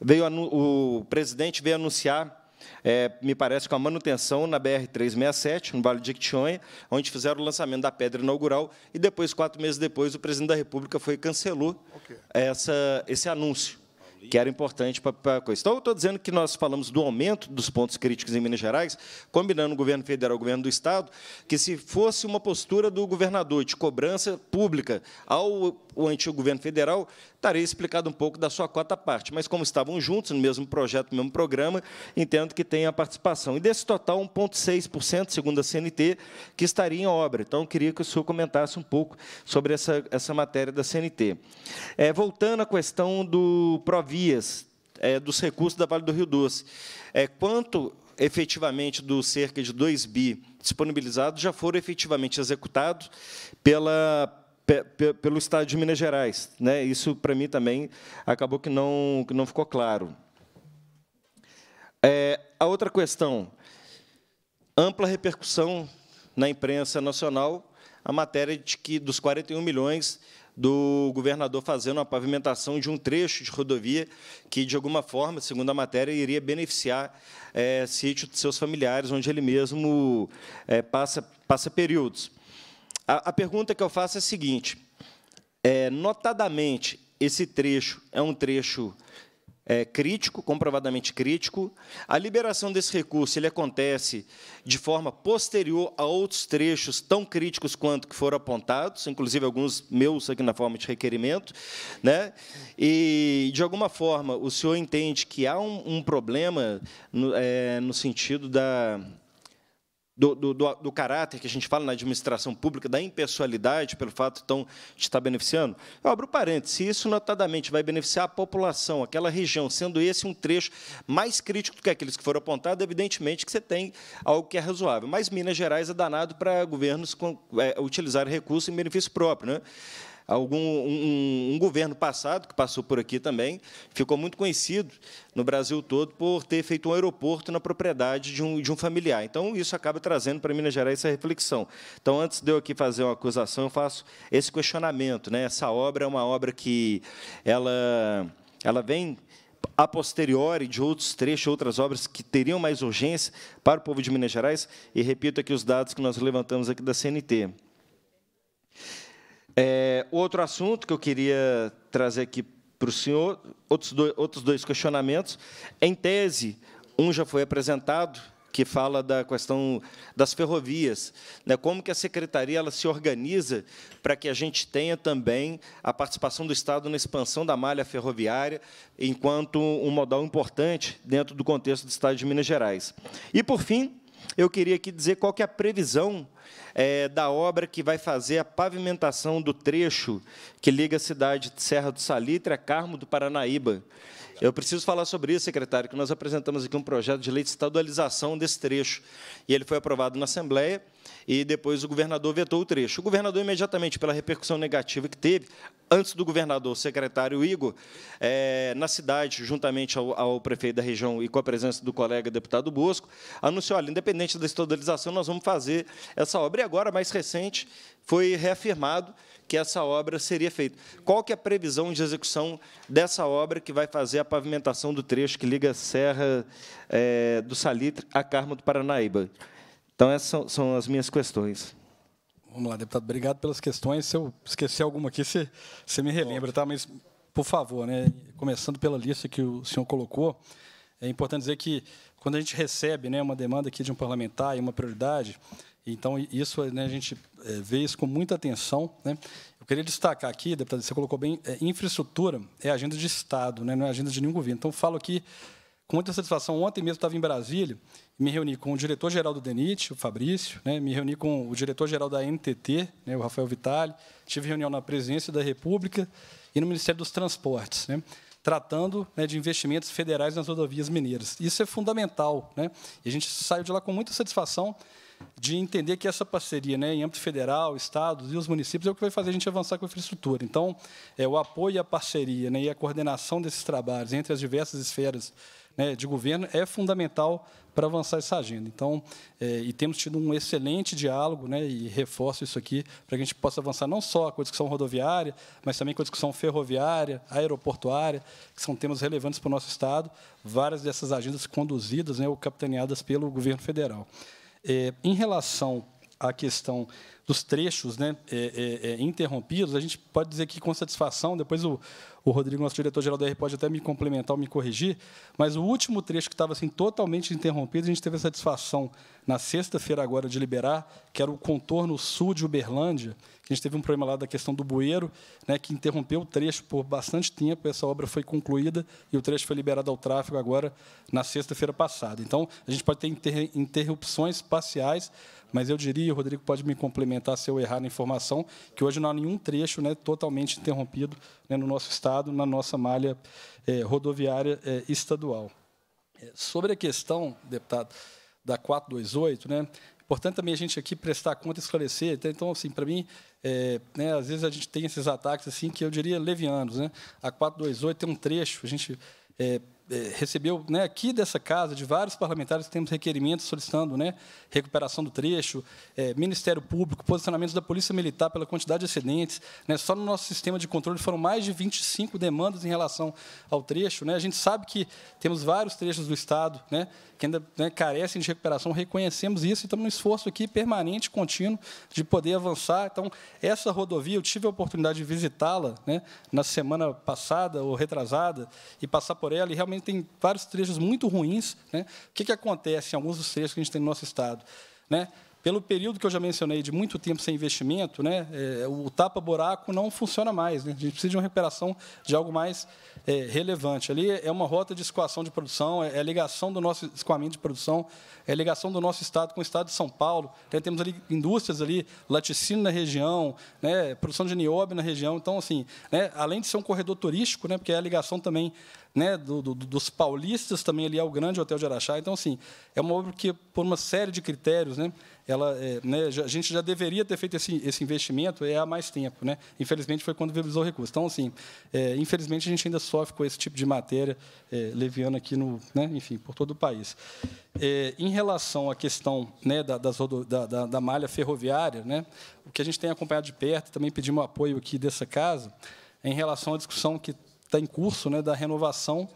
veio o presidente veio anunciar é, me parece, com a manutenção na BR-367, no Vale de Quitionha, onde fizeram o lançamento da pedra inaugural, e depois, quatro meses depois, o presidente da República foi cancelou okay. essa, esse anúncio que era importante para a coisa. Então, eu estou dizendo que nós falamos do aumento dos pontos críticos em Minas Gerais, combinando o governo federal e o governo do Estado, que se fosse uma postura do governador de cobrança pública ao o antigo governo federal, estaria explicado um pouco da sua quarta parte. Mas, como estavam juntos, no mesmo projeto, no mesmo programa, entendo que tem a participação. E desse total, 1,6%, segundo a CNT, que estaria em obra. Então, eu queria que o senhor comentasse um pouco sobre essa, essa matéria da CNT. É, voltando à questão do Provi é, dos recursos da Vale do Rio Doce. É, quanto efetivamente do cerca de 2 bi disponibilizados já foram efetivamente executados pela pelo Estado de Minas Gerais. Né? Isso, para mim, também acabou que não, que não ficou claro. É, a outra questão, ampla repercussão na imprensa nacional, a matéria de que, dos 41 milhões, do governador fazendo a pavimentação de um trecho de rodovia que, de alguma forma, segundo a matéria, iria beneficiar é, eh, sítio de seus familiares, onde ele mesmo é, passa, passa períodos. A, a, pergunta que eu faço é a seguinte, é, notadamente, esse trecho é um trecho é, crítico, comprovadamente crítico. A liberação desse recurso ele acontece de forma posterior a outros trechos tão críticos quanto que foram apontados, inclusive alguns meus aqui na forma de requerimento. Né? E, de alguma forma, o senhor entende que há um, um problema no, é, no sentido da do, do, do, caráter que a gente fala na administração pública, da impessoalidade, pelo fato então, de estar beneficiando? Eu abro parênteses, se isso notadamente vai beneficiar a população, aquela região, sendo esse um trecho mais crítico do que aqueles que foram apontados, evidentemente que você tem algo que é razoável. Mas Minas Gerais é danado para governos com, é, utilizar recursos em benefício próprio. Né? algum um, um, governo passado que passou por aqui também ficou muito conhecido no Brasil todo por ter feito um aeroporto na propriedade de um, de um familiar. Então isso acaba trazendo para Minas Gerais essa reflexão. Então antes de eu aqui fazer uma acusação, eu faço esse questionamento, né? Essa obra é uma obra que ela ela vem a posteriori de outros trechos, outras obras que teriam mais urgência para o povo de Minas Gerais, e repito aqui os dados que nós levantamos aqui da CNT. É, outro assunto que eu queria trazer aqui para o senhor, outros dois, outros dois questionamentos. Em tese, um já foi apresentado, que fala da questão das ferrovias, né? Como que a secretaria ela se organiza para que a gente tenha também a participação do Estado na expansão da malha ferroviária, enquanto um modal importante dentro do contexto do Estado de Minas Gerais. E por fim, eu queria aqui dizer qual que é a previsão é, da obra que vai fazer a pavimentação do trecho que liga a cidade de Serra do Salitre a Carmo do Paranaíba. Eu preciso falar sobre isso, secretário, que nós apresentamos aqui um projeto de lei de estadualização desse trecho. E ele foi aprovado na Assembleia e depois o governador vetou o trecho. O governador, imediatamente, pela repercussão negativa que teve, antes do governador, o secretário Igor, é, na cidade, juntamente ao, ao, prefeito da região e com a presença do colega deputado Bosco, anunciou: olha, independente da estadualização, nós vamos fazer essa obra. E agora, mais recente, foi reafirmado que essa obra seria feita. Qual que é a previsão de execução dessa obra que vai fazer a pavimentação do trecho que liga a Serra é, do Salitre à Carmo do Paranaíba? Então, essas são, são as minhas questões. Vamos lá, deputado. Obrigado pelas questões. Se eu esquecer alguma aqui, você, você me relembra, tá? Mas, por favor, né? começando pela lista que o senhor colocou, é importante dizer que, quando a gente recebe né, uma demanda aqui de um parlamentar e uma prioridade, então, isso né, a gente é, vê isso com muita atenção. Né? Eu queria destacar aqui, deputado, você colocou bem, é, infraestrutura é agenda de Estado, né, não é agenda de nenhum governo. Então, falo aqui com muita satisfação, ontem mesmo estava em Brasília, me reuni com o diretor-geral do DENIT, o Fabrício, né, me reuni com o diretor-geral da NTT, né, o Rafael Vitale, tive reunião na Presidência da República e no Ministério dos Transportes, né, tratando né, de investimentos federais nas rodovias mineiras. Isso é fundamental. Né, e a gente saiu de lá com muita satisfação de entender que essa parceria né, em âmbito federal, estados e os municípios é o que vai fazer a gente avançar com a infraestrutura. Então, é, o apoio, a parceria e a coordenação desses trabalhos entre as diversas esferas né, de governo é fundamental para avançar essa agenda. Então, é, e temos tido um excelente diálogo, né, e reforço isso aqui, para que a gente possa avançar não só com a discussão rodoviária, mas também com a discussão ferroviária, aeroportuária, que são temas relevantes para o nosso Estado, várias dessas agendas conduzidas né, ou capitaneadas pelo governo federal. É, em relação à questão dos trechos né, é, é, é, interrompidos, a gente pode dizer que com satisfação, depois o, o Rodrigo, nosso diretor-geral da R, pode até me complementar ou me corrigir, mas o último trecho que estava assim, totalmente interrompido, a gente teve a satisfação, na sexta-feira agora, de liberar, que era o contorno sul de Uberlândia, que a gente teve um problema lá da questão do bueiro, né, que interrompeu o trecho por bastante tempo, essa obra foi concluída e o trecho foi liberado ao tráfego agora, na sexta-feira passada. Então, a gente pode ter interrupções parciais, mas eu diria, o Rodrigo pode me complementar se eu errar na informação, que hoje não há nenhum trecho né, totalmente interrompido né, no nosso estado, na nossa malha eh, rodoviária eh, estadual. Eh, sobre a questão, deputado, da 428, né, importante também a gente aqui prestar conta e esclarecer. Então, assim, para mim, é, né, às vezes a gente tem esses ataques assim que eu diria levianos. Né? A 428 tem um trecho, a gente é, é, recebeu né, aqui dessa casa, de vários parlamentares, temos requerimentos solicitando né, recuperação do trecho, é, Ministério Público, posicionamentos da Polícia Militar pela quantidade de excedentes. Né, só no nosso sistema de controle foram mais de 25 demandas em relação ao trecho. Né. a gente sabe que temos vários trechos do Estado né, que ainda né, carecem de recuperação, reconhecemos isso e estamos num esforço aqui permanente, contínuo, de poder avançar. Então, essa rodovia, eu tive a oportunidade de visitá-la na semana passada ou retrasada e passar por ela, e realmente tem vários trechos muito ruins. Né? O que, que acontece em alguns dos trechos que a gente tem no nosso Estado? Né? Pelo período que eu já mencionei de muito tempo sem investimento, né, é, o tapa-buraco não funciona mais. Né? A gente precisa de uma recuperação de algo mais é, relevante. Ali é uma rota de escoação de produção, é, é, a ligação do nosso escoamento de produção, é a ligação do nosso Estado com o Estado de São Paulo. Né? Temos ali indústrias ali, laticínio na região, né, produção de nióbio na região. Então, assim, né, além de ser um corredor turístico, né, porque é a ligação também né, do, do, dos paulistas também ali ao é Grande Hotel de Araxá. Então, assim, é uma obra que, por uma série de critérios, né, ela, é, né, a gente já deveria ter feito esse, esse investimento é, há mais tempo. Né? Infelizmente, foi quando viabilizou o recurso. Então, assim, é, infelizmente, a gente ainda sofre com esse tipo de matéria é, leviana aqui, no, né, enfim, por todo o país. É, em relação à questão né, da, das, da, da, da malha ferroviária, né, o que a gente tem acompanhado de perto, também pedimos apoio aqui dessa casa, é em relação à discussão que está em curso né, da renovação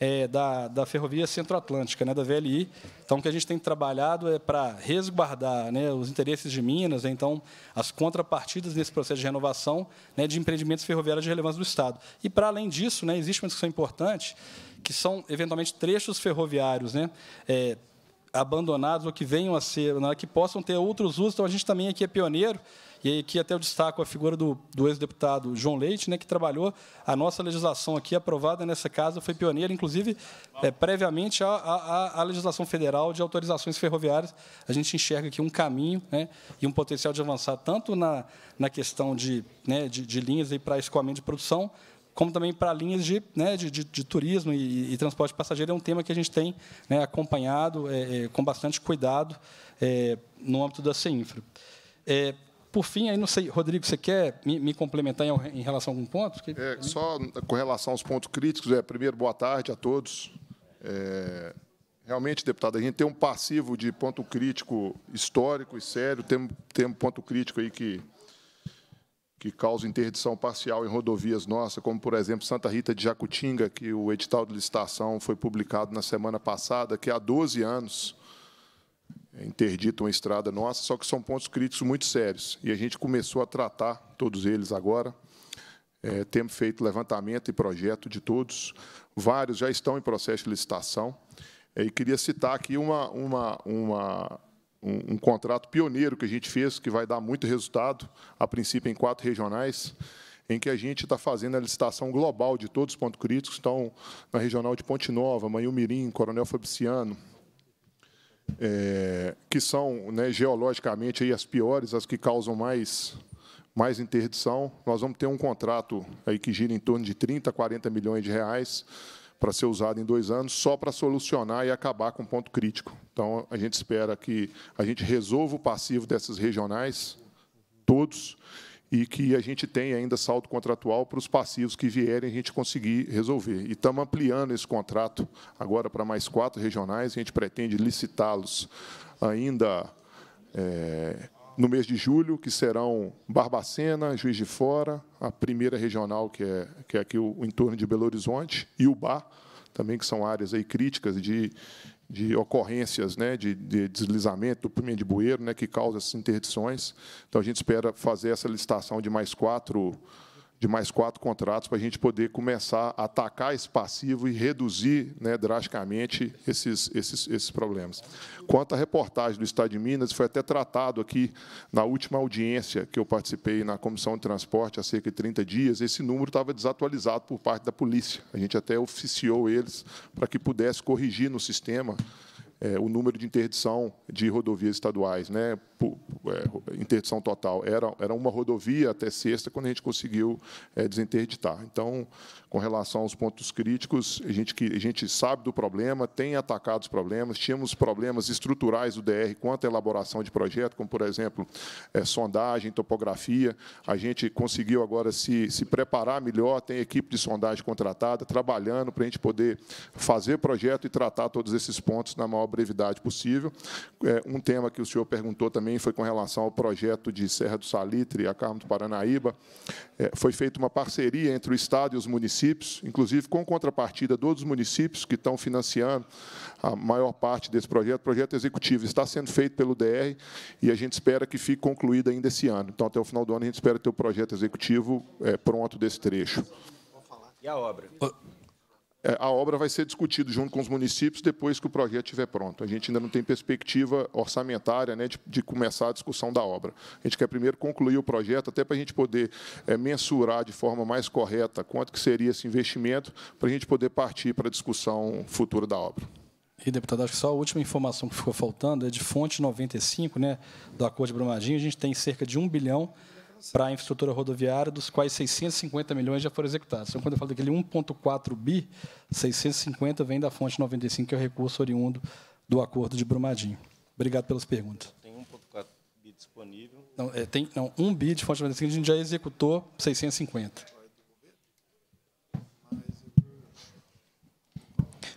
é, da, da Ferrovia Centro-Atlântica, né, da VLI. Então, o que a gente tem trabalhado é para resguardar né, os interesses de Minas, né, então, as contrapartidas desse processo de renovação né, de empreendimentos ferroviários de relevância do Estado. E, para além disso, né, existe uma discussão importante, que são, eventualmente, trechos ferroviários né, é, abandonados ou que venham a ser, né, que possam ter outros usos. Então, a gente também aqui é pioneiro e aqui até eu destaco a figura do, do ex-deputado João Leite, né, que trabalhou a nossa legislação aqui, aprovada nessa casa, foi pioneira, inclusive, é, previamente à, a legislação federal de autorizações ferroviárias. A gente enxerga aqui um caminho né, e um potencial de avançar tanto na, na questão de, né, de, de linhas para escoamento de produção, como também para linhas de, né, de, de, de turismo e, e, transporte passageiro, é um tema que a gente tem né, acompanhado é, é, com bastante cuidado é, no âmbito da CEINFRA. É, por fim, aí não sei, Rodrigo, você quer me, me complementar em, em, relação a algum ponto? é, só com relação aos pontos críticos, é, primeiro, boa tarde a todos. É, realmente, deputado, a gente tem um passivo de ponto crítico histórico e sério, tem, tem um ponto crítico aí que, que causa interdição parcial em rodovias nossas, como, por exemplo, Santa Rita de Jacutinga, que o edital de licitação foi publicado na semana passada, que há 12 anos é interditam a estrada nossa, só que são pontos críticos muito sérios. E a gente começou a tratar todos eles agora. É, temos feito levantamento e projeto de todos. Vários já estão em processo de licitação. É, e queria citar aqui uma, uma, uma, um, um, contrato pioneiro que a gente fez, que vai dar muito resultado, a princípio em quatro regionais, em que a gente está fazendo a licitação global de todos os pontos críticos, estão na regional de Ponte Nova, Manhumirim, Coronel Fabriciano, é, que são né, geologicamente as piores, as que causam mais, mais interdição. Nós vamos ter um contrato aí que gira em torno de 30, 40 milhões de reais para ser usado em dois anos, só para solucionar e acabar com o ponto crítico. Então, a gente espera que a gente resolva o passivo dessas regionais, todos, e que a gente tem ainda saldo contratual para os passivos que vierem a gente conseguir resolver. E estamos ampliando esse contrato agora para mais quatro regionais, a gente pretende licitá-los ainda é, no mês de julho, que serão Barbacena, Juiz de Fora, a primeira regional, que é, que é aqui o, o entorno de Belo Horizonte, e o Bar, também que são áreas aí críticas de, de ocorrências né, de, de deslizamento do pimenta de bueiro, né, que causa essas interdições. Então, a gente espera fazer essa licitação de mais quatro de mais quatro contratos para a gente poder começar a atacar esse passivo e reduzir né, drasticamente esses, esses, esses problemas. Quanto à reportagem do Estado de Minas, foi até tratado aqui na última audiência que eu participei na Comissão de Transporte, há cerca de 30 dias, esse número estava desatualizado por parte da polícia. A gente até oficiou eles para que pudesse corrigir no sistema é, o número de interdição de rodovias estaduais, né? É, interdição total. Era, era uma rodovia até sexta, quando a gente conseguiu é, desinterditar. Então, com relação aos pontos críticos, a gente, que, a gente sabe do problema, tem atacado os problemas, tínhamos problemas estruturais do DR quanto à elaboração de projeto, como, por exemplo, é, sondagem, topografia. A gente conseguiu agora se, se preparar melhor, tem equipe de sondagem contratada, trabalhando para a gente poder fazer projeto e tratar todos esses pontos na maior maior brevidade possível. É, um tema que o senhor perguntou também foi com relação ao projeto de Serra do Salitre, a Carmo do Paranaíba. É, foi feita uma parceria entre o Estado e os municípios, inclusive com contrapartida dos municípios que estão financiando a maior parte desse projeto. O projeto executivo está sendo feito pelo DR e a gente espera que fique concluído ainda esse ano. Então, até o final do ano, a gente espera ter o projeto executivo é, pronto desse trecho. E a obra? É, a obra vai ser discutida junto com os municípios depois que o projeto estiver pronto. A gente ainda não tem perspectiva orçamentária né, de, de, começar a discussão da obra. A gente quer primeiro concluir o projeto, até para a gente poder é, mensurar de forma mais correta quanto que seria esse investimento, para a gente poder partir para a discussão futura da obra. E, deputado, acho que só a última informação que ficou faltando é de fonte 95, né, do Acordo de Brumadinho, a gente tem cerca de 1 bilhão para a infraestrutura rodoviária, dos quais 650 milhões já foram executados. Então, quando eu falo daquele 1,4 bi, 650 vem da fonte 95, que é o recurso oriundo do acordo de Brumadinho. Obrigado pelas perguntas. Tem 1,4 bi disponível? Não, é, tem, não, 1 bi de fonte 95, a gente já executou 650.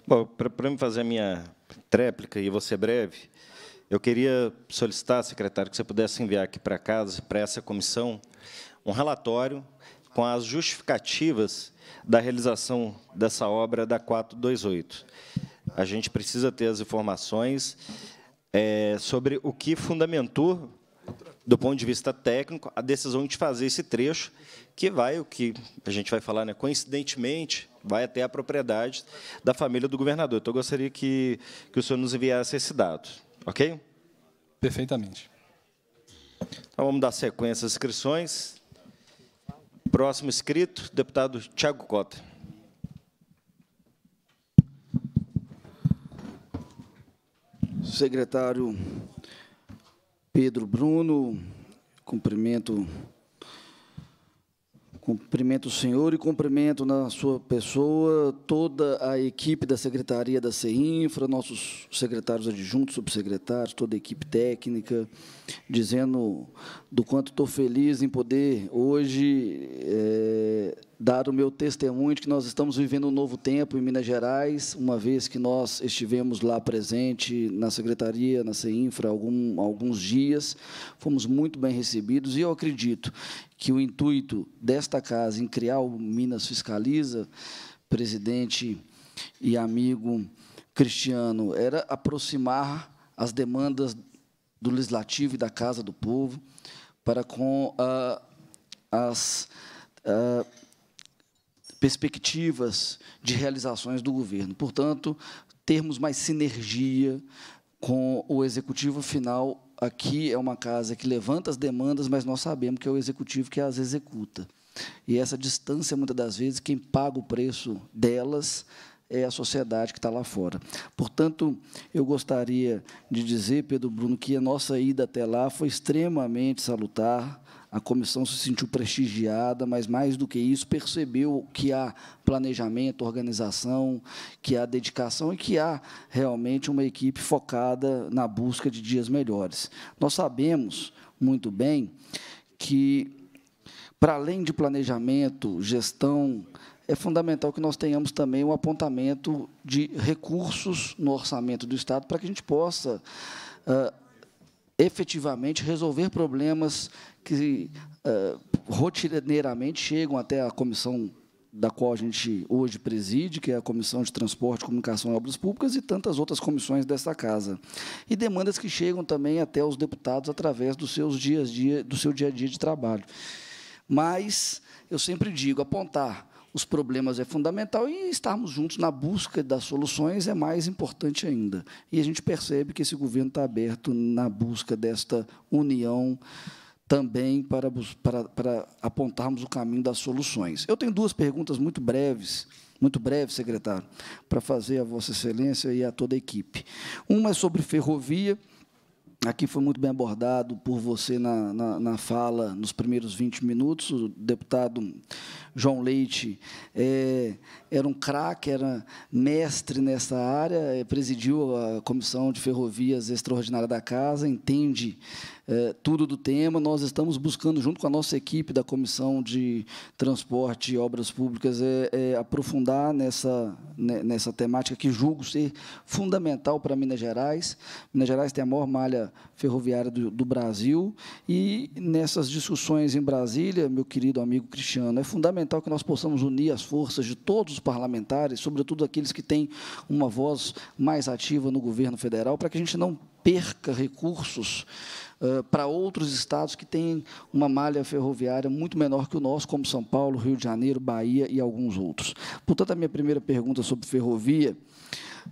Bom, para me fazer a minha tréplica e você breve, eu queria solicitar, secretário, que você pudesse enviar aqui para casa, para essa comissão, um relatório com as justificativas da realização dessa obra da 428. A gente precisa ter as informações é, sobre o que fundamentou, do ponto de vista técnico, a decisão de fazer esse trecho, que vai, o que a gente vai falar, né, coincidentemente, vai até a propriedade da família do governador. Então, eu gostaria que, que o senhor nos enviasse esse dado. Ok? Perfeitamente. Então vamos dar sequência às inscrições. Próximo inscrito, deputado Tiago Cota. Secretário Pedro Bruno, cumprimento Cumprimento o senhor e cumprimento na sua pessoa toda a equipe da Secretaria da CEINFRA, nossos secretários adjuntos, subsecretários, toda a equipe técnica, dizendo do quanto estou feliz em poder hoje é, dar o meu testemunho de que nós estamos vivendo um novo tempo em Minas Gerais, uma vez que nós estivemos lá presente na secretaria, na CEINFRA, algum, alguns dias, fomos muito bem recebidos e eu acredito que o intuito desta casa em criar o Minas Fiscaliza, presidente e amigo Cristiano, era aproximar as demandas do Legislativo e da Casa do Povo para com ah, as ah, perspectivas de realizações do governo. Portanto, termos mais sinergia com o Executivo, Final, aqui é uma casa que levanta as demandas, mas nós sabemos que é o Executivo que as executa. E essa distância, muitas das vezes, quem paga o preço delas é a sociedade que está lá fora. Portanto, eu gostaria de dizer, Pedro Bruno, que a nossa ida até lá foi extremamente salutar. A comissão se sentiu prestigiada, mas mais do que isso, percebeu que há planejamento, organização, que há dedicação e que há realmente uma equipe focada na busca de dias melhores. Nós sabemos muito bem que, para além de planejamento, gestão, é fundamental que nós tenhamos também um apontamento de recursos no orçamento do Estado para que a gente possa uh, efetivamente resolver problemas que uh, rotineiramente chegam até a comissão da qual a gente hoje preside, que é a Comissão de Transporte, Comunicação e Obras Públicas, e tantas outras comissões desta casa. E demandas que chegam também até os deputados através dos seus dias, dia, do seu dia a dia de trabalho. Mas eu sempre digo, apontar os problemas é fundamental e estarmos juntos na busca das soluções é mais importante ainda. E a gente percebe que esse governo está aberto na busca desta união também para, para, para apontarmos o caminho das soluções. Eu tenho duas perguntas muito breves, muito breves, secretário, para fazer a Vossa Excelência e a toda a equipe. Uma é sobre ferrovia. Aqui foi muito bem abordado por você na, na, na fala nos primeiros 20 minutos, o deputado João Leite é, era um craque, era mestre nessa área, é, presidiu a Comissão de Ferrovias Extraordinária da Casa, entende é, tudo do tema. Nós estamos buscando, junto com a nossa equipe da Comissão de Transporte e Obras Públicas, é, é aprofundar nessa, né, nessa temática que julgo ser fundamental para Minas Gerais. Minas Gerais tem a maior malha ferroviária do, do, Brasil. E nessas discussões em Brasília, meu querido amigo Cristiano, é fundamental que nós possamos unir as forças de todos os parlamentares, sobretudo aqueles que têm uma voz mais ativa no governo federal, para que a gente não perca recursos uh, para outros estados que têm uma malha ferroviária muito menor que o nosso, como São Paulo, Rio de Janeiro, Bahia e alguns outros. Portanto, a minha primeira pergunta sobre ferrovia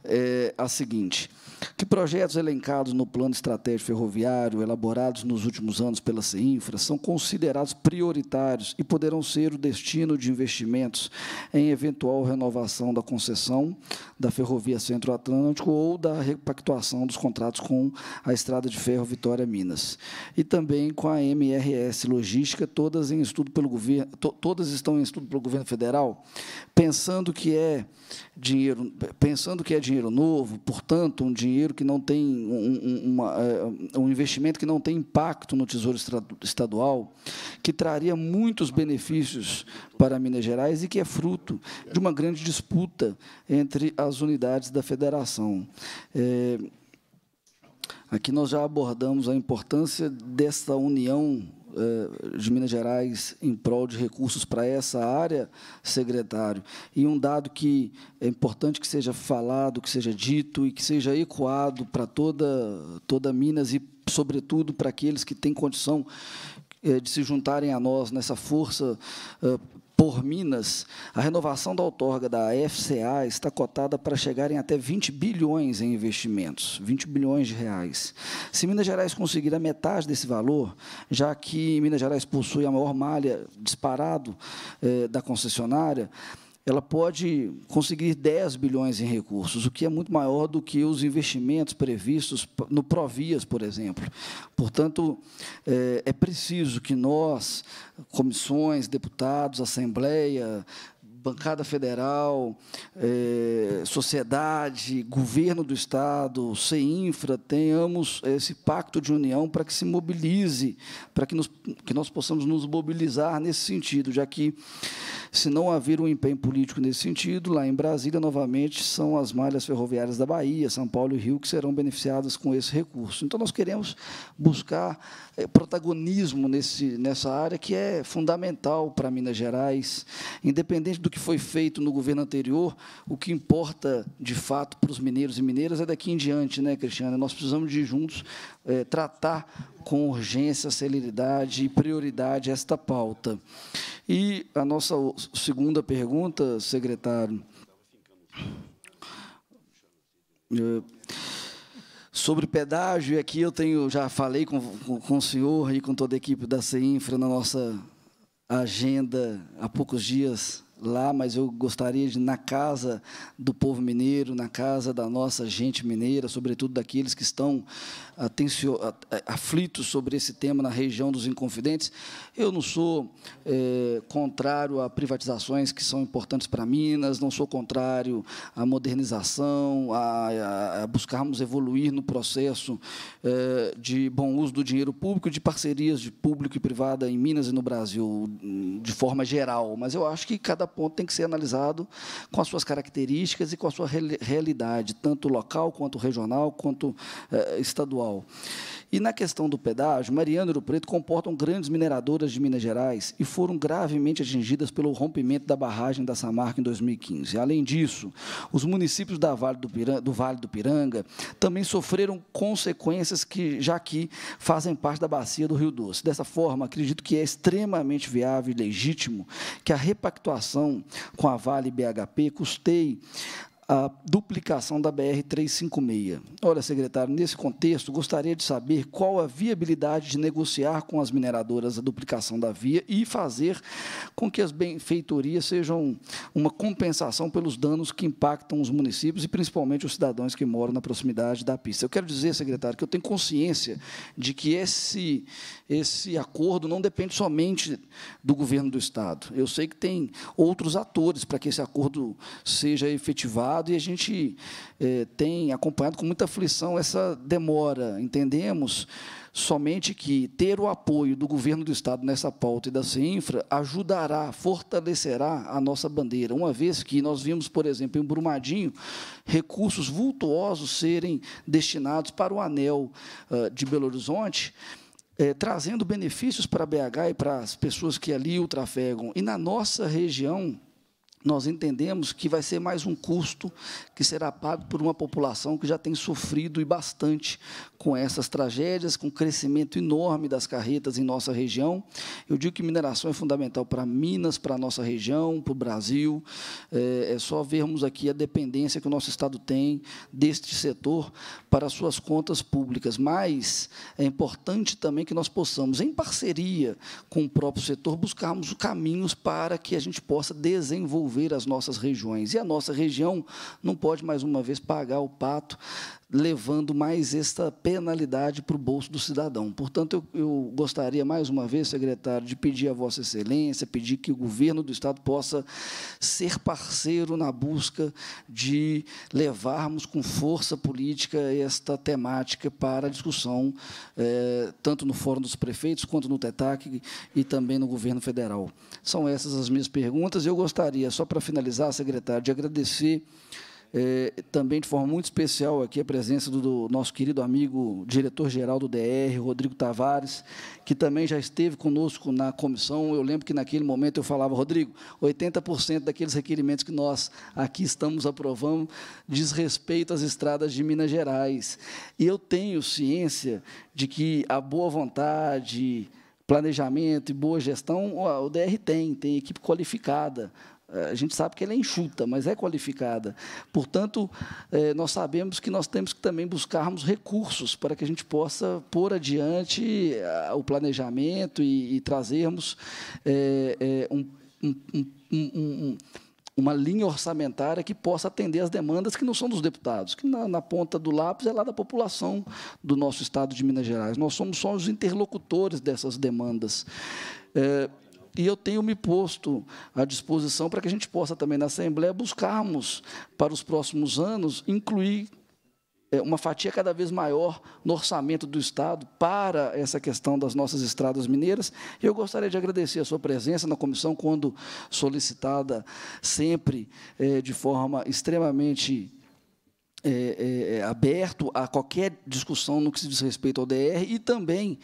eh, é a seguinte. Que projetos elencados no plano estratégico ferroviário, elaborados nos últimos anos pela CINFRA, são considerados prioritários e poderão ser o destino de investimentos em eventual renovação da concessão da Ferrovia Centro-Atlântico ou da repactuação dos contratos com a Estrada de Ferro Vitória Minas? E também com a MRS Logística, todas, em estudo pelo governo, to, todas estão em estudo pelo governo federal, pensando que é dinheiro, pensando que é dinheiro novo, portanto, um dinheiro que não tem um, uma, é, um investimento que não tem impacto no Tesouro Estadual, que traria muitos benefícios para Minas Gerais e que é fruto de uma grande disputa entre as unidades da federação. É, Aqui nós já abordamos a importância dessa união eh, de Minas Gerais em prol de recursos para essa área, secretário. E um dado que é importante que seja falado, que seja dito e que seja ecoado para toda, toda Minas e, sobretudo, para aqueles que têm condição eh, de se juntarem a nós nessa força eh, por Minas, a renovação da outorga da FCA está cotada para chegar em até 20 bilhões em investimentos, 20 bilhões de reais. Se Minas Gerais conseguir a metade desse valor, já que Minas Gerais possui a maior malha disparado eh, da concessionária, ela pode conseguir 10 bilhões em recursos, o que é muito maior do que os investimentos previstos no Provias, por exemplo. Portanto, é, é, preciso que nós, comissões, deputados, Assembleia, bancada federal, é, sociedade, governo do Estado, CEINFRA, tenhamos esse pacto de união para que se mobilize, para que, nos, que nós possamos nos mobilizar nesse sentido, já que se não haver um empenho político nesse sentido, lá em Brasília, novamente, são as malhas ferroviárias da Bahia, São Paulo e Rio que serão beneficiadas com esse recurso. Então, nós queremos buscar eh, protagonismo nesse, nessa área que é fundamental para Minas Gerais. Independente do que foi feito no governo anterior, o que importa, de fato, para os mineiros e mineiras é daqui em diante, né, Cristiana? Nós precisamos de juntos é, tratar com urgência, celeridade e prioridade esta pauta. E a nossa segunda pergunta, secretário, é, sobre pedágio, e aqui eu tenho, já falei com, com, com o senhor e com toda a equipe da CEINFRA na nossa agenda há poucos dias lá, mas eu gostaria de, na casa do povo mineiro, na casa da nossa gente mineira, sobretudo daqueles que estão atencio, aflito sobre esse tema na região dos Inconfidentes. Eu não sou é, contrário a privatizações que são importantes para Minas, não sou contrário à modernização, a, a buscarmos evoluir no processo é, de bom uso do dinheiro público, de parcerias de público e privada em Minas e no Brasil, de forma geral. Mas eu acho que cada ponto tem que ser analisado com as suas características e com a sua realidade, tanto local quanto regional, quanto é, estadual estadual. E na questão do pedágio, Mariana e Ouro Preto comportam grandes mineradoras de Minas Gerais e foram gravemente atingidas pelo rompimento da barragem da Samarca em 2015. Além disso, os municípios da vale do, Piranga, do Vale do Piranga também sofreram consequências que já que fazem parte da bacia do Rio Doce. Dessa forma, acredito que é extremamente viável e legítimo que a repactuação com a Vale BHP custeie a duplicação da BR-356. Olha, secretário, nesse contexto, gostaria de saber qual a viabilidade de negociar com as mineradoras a duplicação da via e fazer com que as benfeitorias sejam uma compensação pelos danos que impactam os municípios e principalmente os cidadãos que moram na proximidade da pista. Eu quero dizer, secretário, que eu tenho consciência de que esse, esse acordo não depende somente do governo do Estado. Eu sei que tem outros atores para que esse acordo seja efetivado e a gente eh, tem acompanhado com muita aflição essa demora. Entendemos somente que ter o apoio do governo do Estado nessa pauta e da CINFRA ajudará, fortalecerá a nossa bandeira, uma vez que nós vimos, por exemplo, em Brumadinho, recursos vultuosos serem destinados para o anel uh, de Belo Horizonte. É, trazendo benefícios para BH e para as pessoas que ali ultrafegam. E na nossa região, nós entendemos que vai ser mais um custo que será pago por uma população que já tem sofrido e bastante com essas tragédias, com o crescimento enorme das carretas em nossa região. Eu digo que mineração é fundamental para Minas, para a nossa região, para o Brasil. É, é só vermos aqui a dependência que o nosso Estado tem deste setor para suas contas públicas. Mas é importante também que nós possamos, em parceria com o próprio setor, buscarmos caminhos para que a gente possa desenvolver as nossas regiões. E a nossa região não pode, mais uma vez, pagar o pato levando mais esta penalidade para o bolso do cidadão. Portanto, eu, eu, gostaria, mais uma vez, secretário, de pedir a Vossa Excelência, pedir que o governo do Estado possa ser parceiro na busca de levarmos com força política esta temática para a discussão, eh, tanto no Fórum dos Prefeitos, quanto no TETAC e também no governo federal. São essas as minhas perguntas. Eu gostaria, só para finalizar, secretário, de agradecer é, também de forma muito especial aqui a presença do, do nosso querido amigo diretor-geral do DR, Rodrigo Tavares, que também já esteve conosco na comissão. Eu lembro que naquele momento eu falava, Rodrigo, 80% daqueles requerimentos que nós aqui estamos aprovando diz respeito às estradas de Minas Gerais. E eu tenho ciência de que a boa vontade, planejamento e boa gestão, o DR tem, tem equipe qualificada é, a gente sabe que ela é enxuta, mas é qualificada. Portanto, é, nós sabemos que nós temos que também buscarmos recursos para que a gente possa pôr adiante é, o planejamento e, trazermos um, um, um, uma linha orçamentária que possa atender as demandas que não são dos deputados, que na, na, ponta do lápis é lá da população do nosso estado de Minas Gerais. Nós somos só os interlocutores dessas demandas. É, e eu tenho me posto à disposição para que a gente possa também na Assembleia buscarmos para os próximos anos incluir é, uma fatia cada vez maior no orçamento do Estado para essa questão das nossas estradas mineiras. Eu gostaria de agradecer a sua presença na comissão, quando solicitada, sempre é, de forma extremamente é, é, é aberto a qualquer discussão no que se diz respeito ao DR e também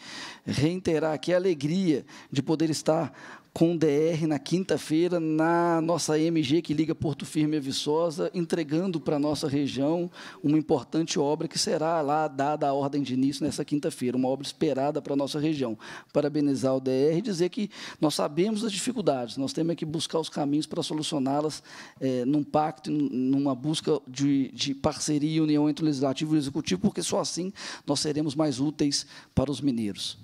reiterar aqui a alegria de poder estar com DR na quinta-feira na nossa MG que liga Porto Firme a Viçosa, entregando para a nossa região uma importante obra que será lá dada a ordem de início nessa quinta-feira, uma obra esperada para a nossa região. Parabenizar o DR e dizer que nós sabemos as dificuldades, nós temos é que buscar os caminhos para solucioná-las é, num pacto, numa busca de, de parceria e união entre o Legislativo e o Executivo, porque só assim nós seremos mais úteis para os mineiros.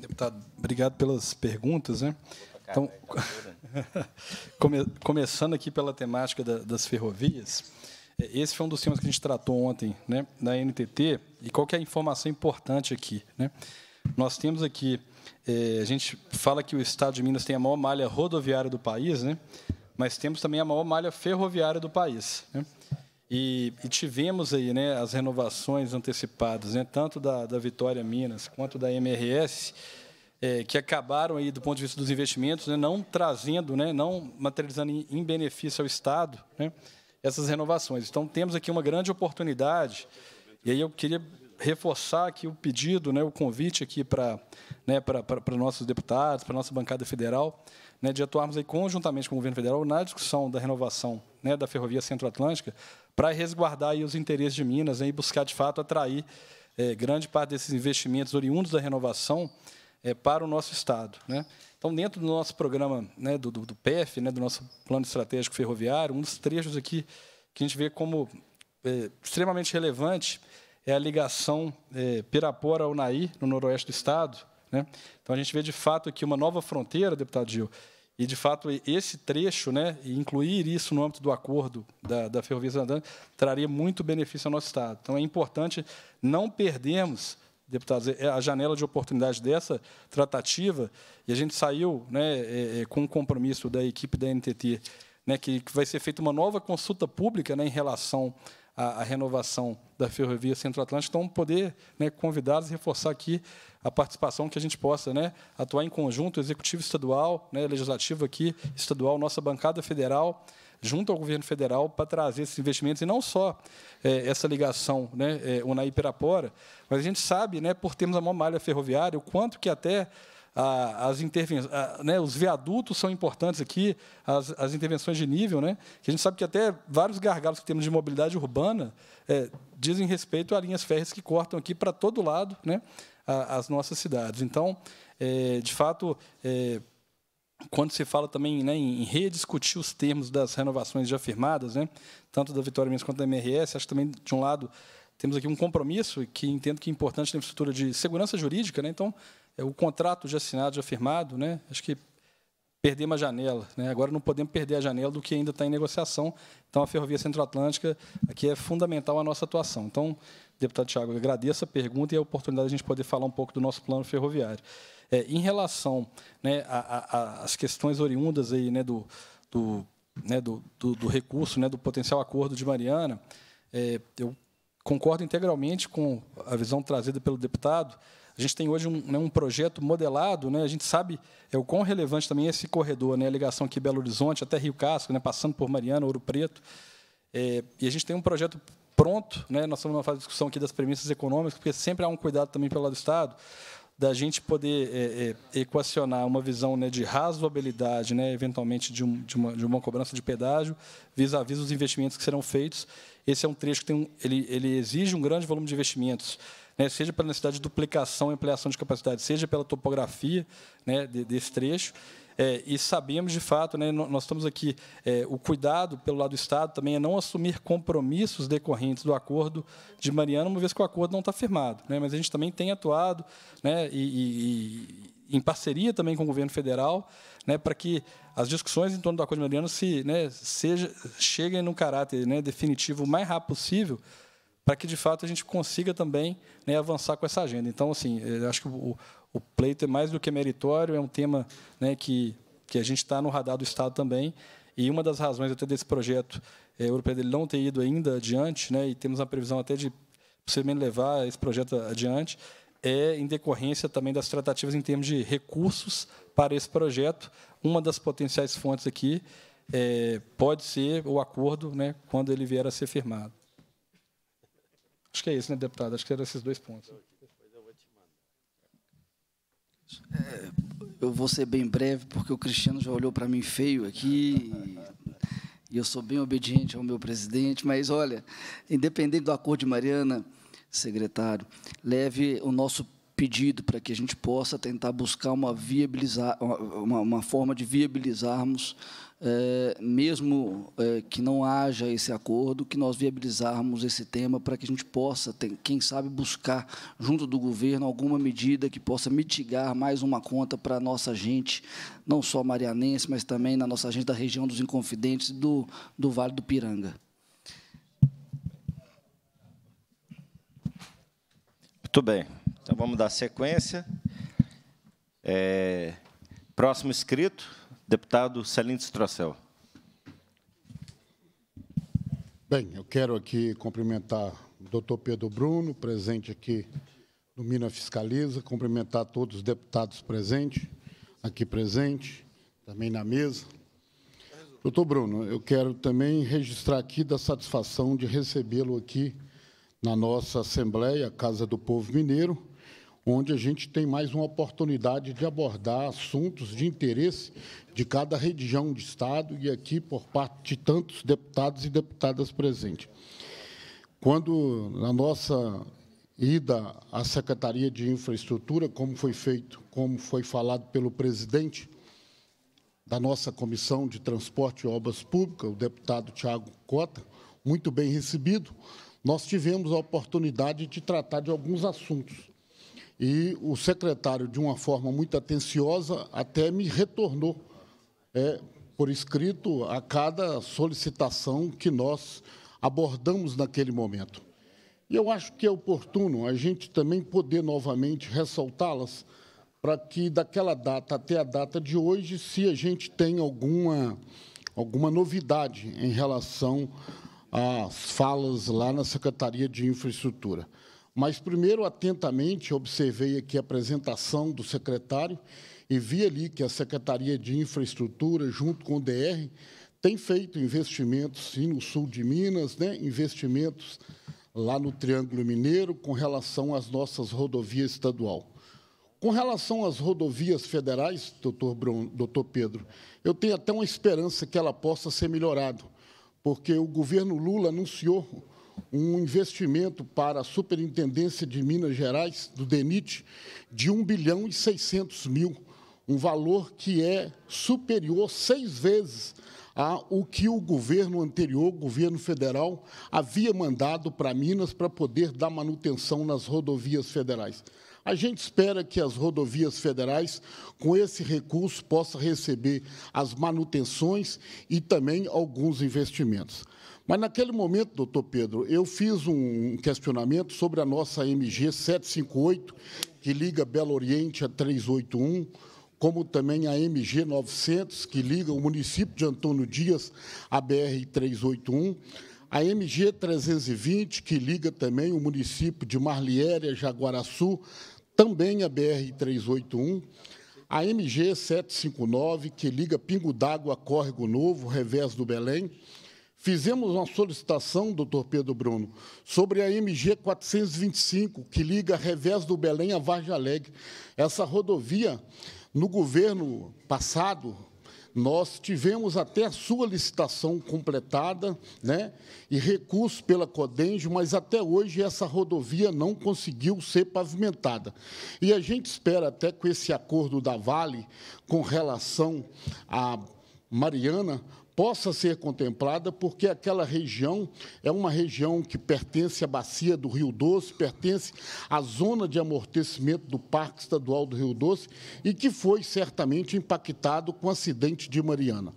Deputado, obrigado pelas perguntas. Né? Então, é come, começando aqui pela temática da, das ferrovias, é, esse foi um dos temas que a gente tratou ontem né, na NTT, e qual é a informação importante aqui? Né? Nós temos aqui, é, a gente fala que o Estado de Minas tem a maior malha rodoviária do país, né? mas temos também a maior malha ferroviária do país. Né? E, e, tivemos aí né, as renovações antecipadas, né, tanto da, da Vitória Minas quanto da MRS, é, que acabaram aí do ponto de vista dos investimentos, né, não trazendo, né, não materializando em, em benefício ao Estado né, essas renovações. Então temos aqui uma grande oportunidade. E aí eu queria reforçar aqui o pedido, né, o convite aqui para né, para nossos deputados, para nossa bancada federal, né, de atuarmos aí conjuntamente com o governo federal na discussão da renovação né, da ferrovia Centro-Atlântica para resguardar aí os interesses de Minas né, e buscar, de fato, atrair é, grande parte desses investimentos oriundos da renovação é, para o nosso Estado. Né? Então, dentro do nosso programa né, do, do, né, do nosso Plano Estratégico Ferroviário, um dos trechos aqui que a gente vê como é, extremamente relevante é a ligação é, Pirapora-Unaí, no noroeste do Estado. Né? Então, a gente vê, de fato, aqui uma nova fronteira, deputado Gil, e, de fato, esse trecho, né, incluir isso no âmbito do acordo da, da Ferrovia Santander, traria muito benefício ao nosso Estado. Então, é importante não perdermos, deputados, é, a janela de oportunidade dessa tratativa. E a gente saiu né, é, é, com um compromisso da equipe da NTT, né, que, vai ser feita uma nova consulta pública né, em relação à, à renovação da Ferrovia centro Atlântico Então, poder né, convidá-los e reforçar aqui a participação que a gente possa né, atuar em conjunto, executivo estadual, né, legislativo aqui, estadual, nossa bancada federal, junto ao governo federal, para trazer esses investimentos, e não só é, essa ligação né, é, pirapora mas a gente sabe, né, por termos a maior malha ferroviária, o quanto que até as intervenções, né, os viadutos são importantes aqui, as, as, intervenções de nível, né, que a gente sabe que até vários gargalos que temos de mobilidade urbana é, dizem respeito a linhas férreas que cortam aqui para todo lado, né, a, as nossas cidades. Então, é, de fato, é, quando se fala também né, em rediscutir os termos das renovações já firmadas, né, tanto da Vitória Minas quanto da MRS, acho também, de um lado, temos aqui um compromisso que entendo que é importante na estrutura de segurança jurídica, né, então, é, o contrato já assinado, já firmado, né, acho que perder uma janela. Né? Agora não podemos perder a janela do que ainda está em negociação. Então, a Ferrovia Centro-Atlântica aqui é fundamental a nossa atuação. Então, deputado Tiago, agradeço a pergunta e a oportunidade de a gente poder falar um pouco do nosso plano ferroviário. É, em relação né, às questões oriundas aí, né, do, do, né, do, do, do recurso, né, do potencial acordo de Mariana, é, eu concordo integralmente com a visão trazida pelo deputado, a gente tem hoje um, né, um projeto modelado, né, a gente sabe é, o quão relevante também é esse corredor, né, a ligação aqui Belo Horizonte até Rio Casco, né, passando por Mariana, Ouro Preto. É, e a gente tem um projeto pronto, né, nós estamos numa fase de discussão aqui das premissas econômicas, porque sempre há um cuidado também pelo lado do Estado, da gente poder é, é, equacionar uma visão né, de razoabilidade, né, eventualmente de, um, de, uma, de, uma, cobrança de pedágio, vis-à-vis -vis os investimentos que serão feitos. Esse é um trecho que um, ele, ele exige um grande volume de investimentos né, seja pela necessidade de duplicação e ampliação de capacidade, seja pela topografia né, desse trecho. É, e sabemos, de fato, né, nós estamos aqui, é, o cuidado pelo lado do Estado também é não assumir compromissos decorrentes do acordo de Mariana, uma vez que o acordo não está firmado. Né, mas a gente também tem atuado né, e, e, em parceria também com o governo federal né, para que as discussões em torno do acordo de Mariana se, né, seja, cheguem no caráter né, definitivo o mais rápido possível, para que, de fato, a gente consiga também né, avançar com essa agenda. Então, assim, eh, acho que o, o pleito é mais do que meritório, é um tema né, que, que a gente está no radar do Estado também, e uma das razões até desse projeto é, eh, europeu dele não ter ido ainda adiante, né, e temos a previsão até de possivelmente levar esse projeto adiante, é em decorrência também das tratativas em termos de recursos para esse projeto. Uma das potenciais fontes aqui é, pode ser o acordo, né, quando ele vier a ser firmado. Acho que é isso, né, deputado? Acho que eram esses dois pontos. É, eu vou ser bem breve, porque o Cristiano já olhou para mim feio aqui. E eu sou bem obediente ao meu presidente, mas olha, independente do acordo de Mariana, secretário, leve o nosso pedido para que a gente possa tentar buscar uma, viabilizar, uma, uma forma de viabilizarmos é, mesmo é, que não haja esse acordo, que nós viabilizarmos esse tema para que a gente possa, quem sabe, buscar junto do governo alguma medida que possa mitigar mais uma conta para a nossa gente, não só marianense, mas também na nossa gente da região dos Inconfidentes do, do Vale do Piranga. Muito bem. Então, vamos dar sequência. É, próximo inscrito, Deputado Celino Strocel. Bem, eu quero aqui cumprimentar o doutor Pedro Bruno, presente aqui no Minas Fiscaliza, cumprimentar todos os deputados presentes, aqui presente, também na mesa. Doutor Bruno, eu quero também registrar aqui da satisfação de recebê-lo aqui na nossa Assembleia, Casa do Povo Mineiro, onde a gente tem mais uma oportunidade de abordar assuntos de interesse de cada região de Estado e aqui por parte de tantos deputados e deputadas presentes. Quando, na nossa ida à Secretaria de Infraestrutura, como foi feito, como foi falado pelo presidente da nossa Comissão de Transporte e Obras Públicas, o deputado Tiago Cota, muito bem recebido, nós tivemos a oportunidade de tratar de alguns assuntos e o secretário, de uma forma muito atenciosa, até me retornou é, por escrito a cada solicitação que nós abordamos naquele momento. E eu acho que é oportuno a gente também poder novamente ressaltá-las para que daquela data até a data de hoje, se a gente tem alguma, alguma novidade em relação às falas lá na Secretaria de Infraestrutura. Mas primeiro, atentamente, observei aqui a apresentação do secretário e vi ali que a Secretaria de Infraestrutura, junto com o DR, tem feito investimentos sim, no sul de Minas, né? investimentos lá no Triângulo Mineiro com relação às nossas rodovias estadual. Com relação às rodovias federais, doutor, Bruno, doutor Pedro, eu tenho até uma esperança que ela possa ser melhorada, porque o governo Lula anunciou um investimento para a Superintendência de Minas Gerais, do DENIT, de 1 bilhão e 600 mil, um valor que é superior seis vezes o que o governo anterior, o governo federal, havia mandado para Minas para poder dar manutenção nas rodovias federais. A gente espera que as rodovias federais, com esse recurso, possam receber as manutenções e também alguns investimentos. Mas, naquele momento, doutor Pedro, eu fiz um questionamento sobre a nossa MG 758, que liga Belo Oriente a 381, como também a MG 900, que liga o município de Antônio Dias à BR 381, a MG 320, que liga também o município de Marliéria, Jaguaraçu, também a BR 381, a MG 759, que liga Pingo d'Água a Córrego Novo, revés do Belém, Fizemos uma solicitação, doutor Pedro Bruno, sobre a MG 425, que liga revés do Belém a Varja Alegre. Essa rodovia, no governo passado, nós tivemos até a sua licitação completada né, e recurso pela Codenjo, mas até hoje essa rodovia não conseguiu ser pavimentada. E a gente espera até com esse acordo da Vale com relação à Mariana possa ser contemplada, porque aquela região é uma região que pertence à bacia do Rio Doce, pertence à zona de amortecimento do Parque Estadual do Rio Doce e que foi certamente impactado com o acidente de Mariana.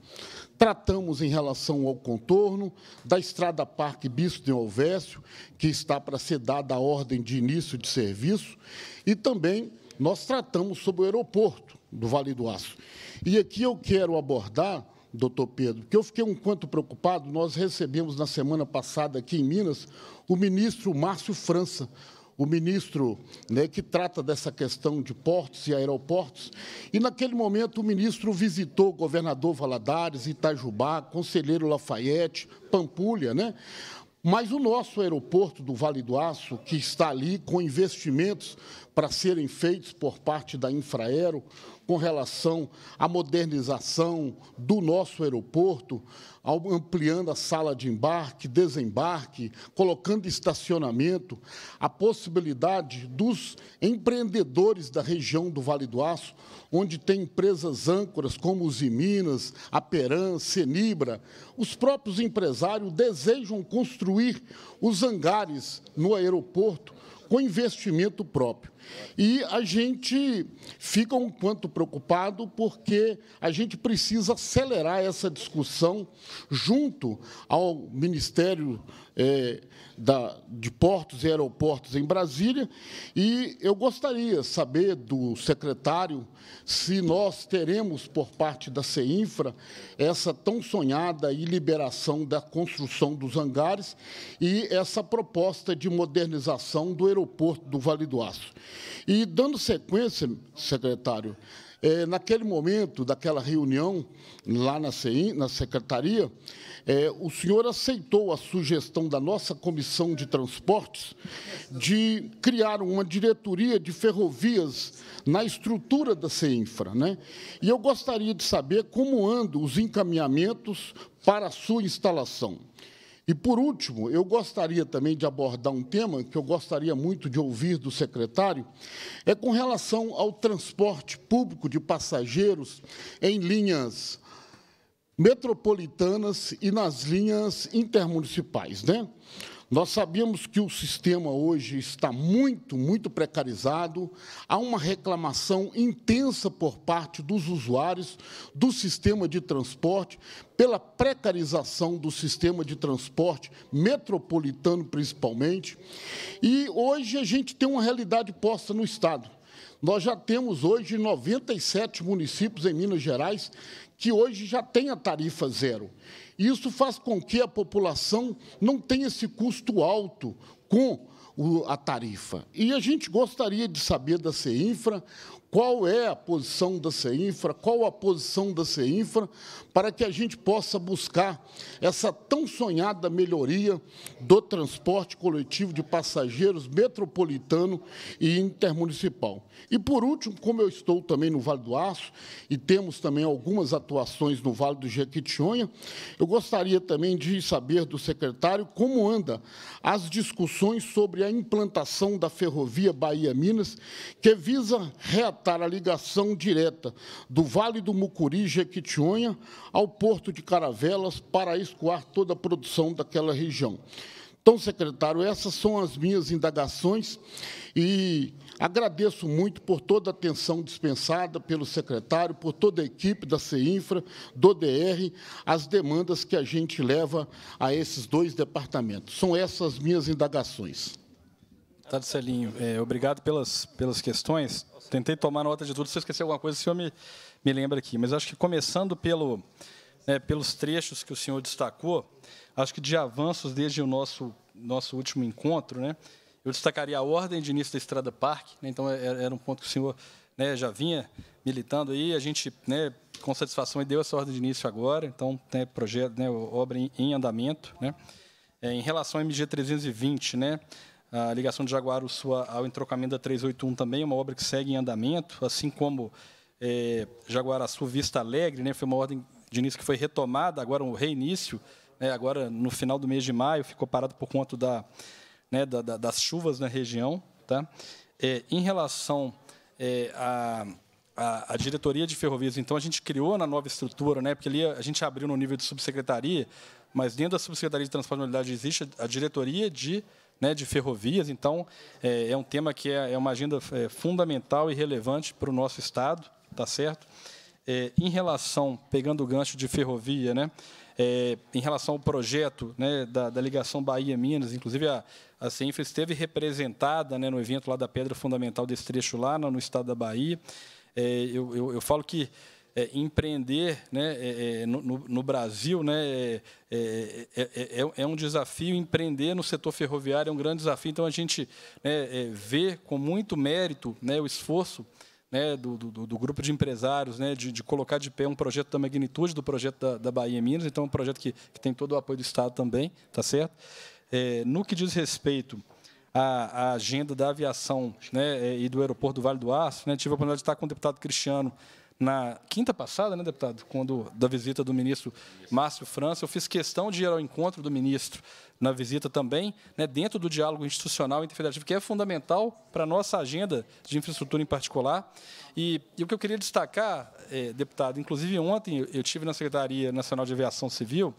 Tratamos em relação ao contorno da estrada Parque Bispo de Alvésio, que está para ser dada a ordem de início de serviço, e também nós tratamos sobre o aeroporto do Vale do Aço. E aqui eu quero abordar doutor Pedro, que eu fiquei um quanto preocupado. Nós recebemos na semana passada aqui em Minas o ministro Márcio França, o ministro né, que trata dessa questão de portos e aeroportos. E, naquele momento, o ministro visitou o governador Valadares, Itajubá, conselheiro Lafayette, Pampulha, né? Mas o nosso aeroporto do Vale do Aço, que está ali com investimentos para serem feitos por parte da Infraero, com relação à modernização do nosso aeroporto, ampliando a sala de embarque, desembarque, colocando estacionamento, a possibilidade dos empreendedores da região do Vale do Aço, onde tem empresas âncoras como os Minas, a Peran, Senibra, os próprios empresários desejam construir os hangares no aeroporto com investimento próprio. E a gente fica um quanto preocupado porque a gente precisa acelerar essa discussão junto ao Ministério é, da, de Portos e Aeroportos em Brasília. E eu gostaria de saber do secretário se nós teremos, por parte da CEINFRA, essa tão sonhada liberação da construção dos hangares e essa proposta de modernização do aeroporto do Vale do Aço. E, dando sequência, secretário, é, naquele momento, daquela reunião, lá na, CEI, na secretaria, é, o senhor aceitou a sugestão da nossa comissão de transportes de criar uma diretoria de ferrovias na estrutura da CEINFRA. Né? E eu gostaria de saber como andam os encaminhamentos para a sua instalação. E, por último, eu gostaria também de abordar um tema que eu gostaria muito de ouvir do secretário, é com relação ao transporte público de passageiros em linhas metropolitanas e nas linhas intermunicipais. Né? Nós sabemos que o sistema hoje está muito, muito precarizado. Há uma reclamação intensa por parte dos usuários do sistema de transporte, pela precarização do sistema de transporte metropolitano, principalmente. E hoje a gente tem uma realidade posta no Estado. Nós já temos hoje 97 municípios em Minas Gerais que hoje já tem a tarifa zero. Isso faz com que a população não tenha esse custo alto com a tarifa. E a gente gostaria de saber da CEINFRA qual é a posição da CEINFRA, qual a posição da CEINFRA, para que a gente possa buscar essa tão sonhada melhoria do transporte coletivo de passageiros metropolitano e intermunicipal. E, por último, como eu estou também no Vale do Aço e temos também algumas atuações no Vale do Jequitinhonha, eu gostaria também de saber do secretário como anda as discussões sobre a implantação da ferrovia Bahia-Minas, que visa reatar tratar a ligação direta do Vale do Mucuri, Jequitinhonha, ao Porto de Caravelas, para escoar toda a produção daquela região. Então, secretário, essas são as minhas indagações e agradeço muito por toda a atenção dispensada pelo secretário, por toda a equipe da CEINFRA, do DR, as demandas que a gente leva a esses dois departamentos. São essas minhas indagações. Deputado tá, Celinho, é, obrigado pelas, pelas questões tentei tomar nota de tudo. Se eu esquecer alguma coisa, o senhor me, me lembra aqui. Mas acho que começando pelo, né, pelos trechos que o senhor destacou, acho que de avanços desde o nosso, nosso último encontro, né, eu destacaria a ordem de início da Estrada Parque. Né, então, é, era um ponto que o senhor né, já vinha militando aí. A gente, né, com satisfação, deu essa ordem de início agora. Então, né, projeto, né, obra em, em andamento. Né. É, em relação ao MG 320, né, a ligação de Jaguarussu ao entrocamento da 381 também, é uma obra que segue em andamento, assim como é, Jaguaraçu Vista Alegre, né, foi uma ordem de início que foi retomada, agora um reinício, né, agora no final do mês de maio, ficou parado por conta da, né, da, da, das chuvas na região. Tá? É, em relação é, a a, diretoria de ferrovias. Então, a gente criou na nova estrutura, né, porque ali a gente abriu no nível de subsecretaria, mas dentro da subsecretaria de transporte e mobilidade existe a diretoria de né, de ferrovias. Então, é, é, um tema que é, é uma agenda é, fundamental e relevante para o nosso Estado, tá certo? É, em relação, pegando o gancho de ferrovia, né, é, em relação ao projeto né, da, da ligação Bahia-Minas, inclusive a, a CENFRA esteve representada né, no evento lá da Pedra Fundamental desse trecho lá no, no estado da Bahia. Eu, eu, eu falo que é, empreender né, é, é no, no, Brasil né, é é, é, é, um desafio, empreender no setor ferroviário é um grande desafio. Então, a gente né, vê com muito mérito né, o esforço né, do, do, do, grupo de empresários, né, de, de, colocar de pé um projeto da magnitude do projeto da, da Bahia Minas, então é um projeto que, que, tem todo o apoio do Estado também, tá certo? É, no que diz respeito à, à agenda da aviação né, e do aeroporto do Vale do Aço, né, tive a oportunidade de estar com o deputado Cristiano na quinta passada, né, deputado, quando da visita do ministro Márcio França, eu fiz questão de ir ao encontro do ministro na visita também, né, dentro do diálogo institucional interfederativo, que é fundamental para a nossa agenda de infraestrutura em particular. E, e o que eu queria destacar, é, deputado, inclusive ontem eu tive na Secretaria Nacional de Aviação Civil,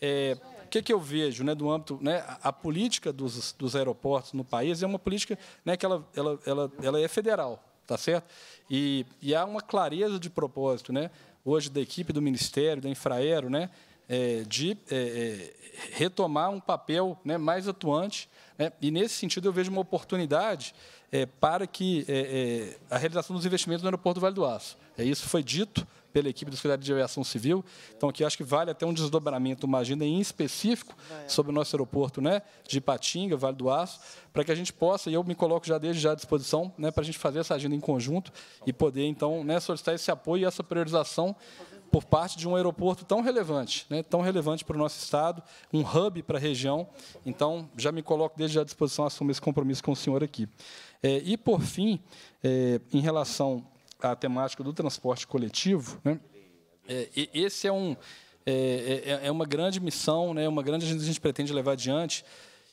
é, o que, é que eu vejo né, do âmbito, né, a política dos, dos aeroportos no país é uma política né, que ela, ela, ela, ela é federal, tá certo? E, e há uma clareza de propósito, né? Hoje, da equipe do Ministério, da Infraero, né? É, de é, é retomar um papel né, mais atuante. Né? E, nesse sentido, eu vejo uma oportunidade é, para que é, é, a realização dos investimentos no aeroporto do Vale do Aço. É, isso foi dito pela equipe da Secretaria de Aviação Civil. Então, aqui acho que vale até um desdobramento, uma agenda em específico sobre o nosso aeroporto né, de Ipatinga, Vale do Aço, para que a gente possa, e eu me coloco já desde já à disposição, né, para a gente fazer essa agenda em conjunto e poder, então, né, solicitar esse apoio e essa priorização por parte de um aeroporto tão relevante, né, tão relevante para o nosso Estado, um hub para a região. Então, já me coloco desde já à disposição, assumo esse compromisso com o senhor aqui. É, e, por fim, é, em relação a temática do transporte coletivo, né? É, esse é um é é, é, é, uma grande missão, né? Uma grande que a gente pretende levar adiante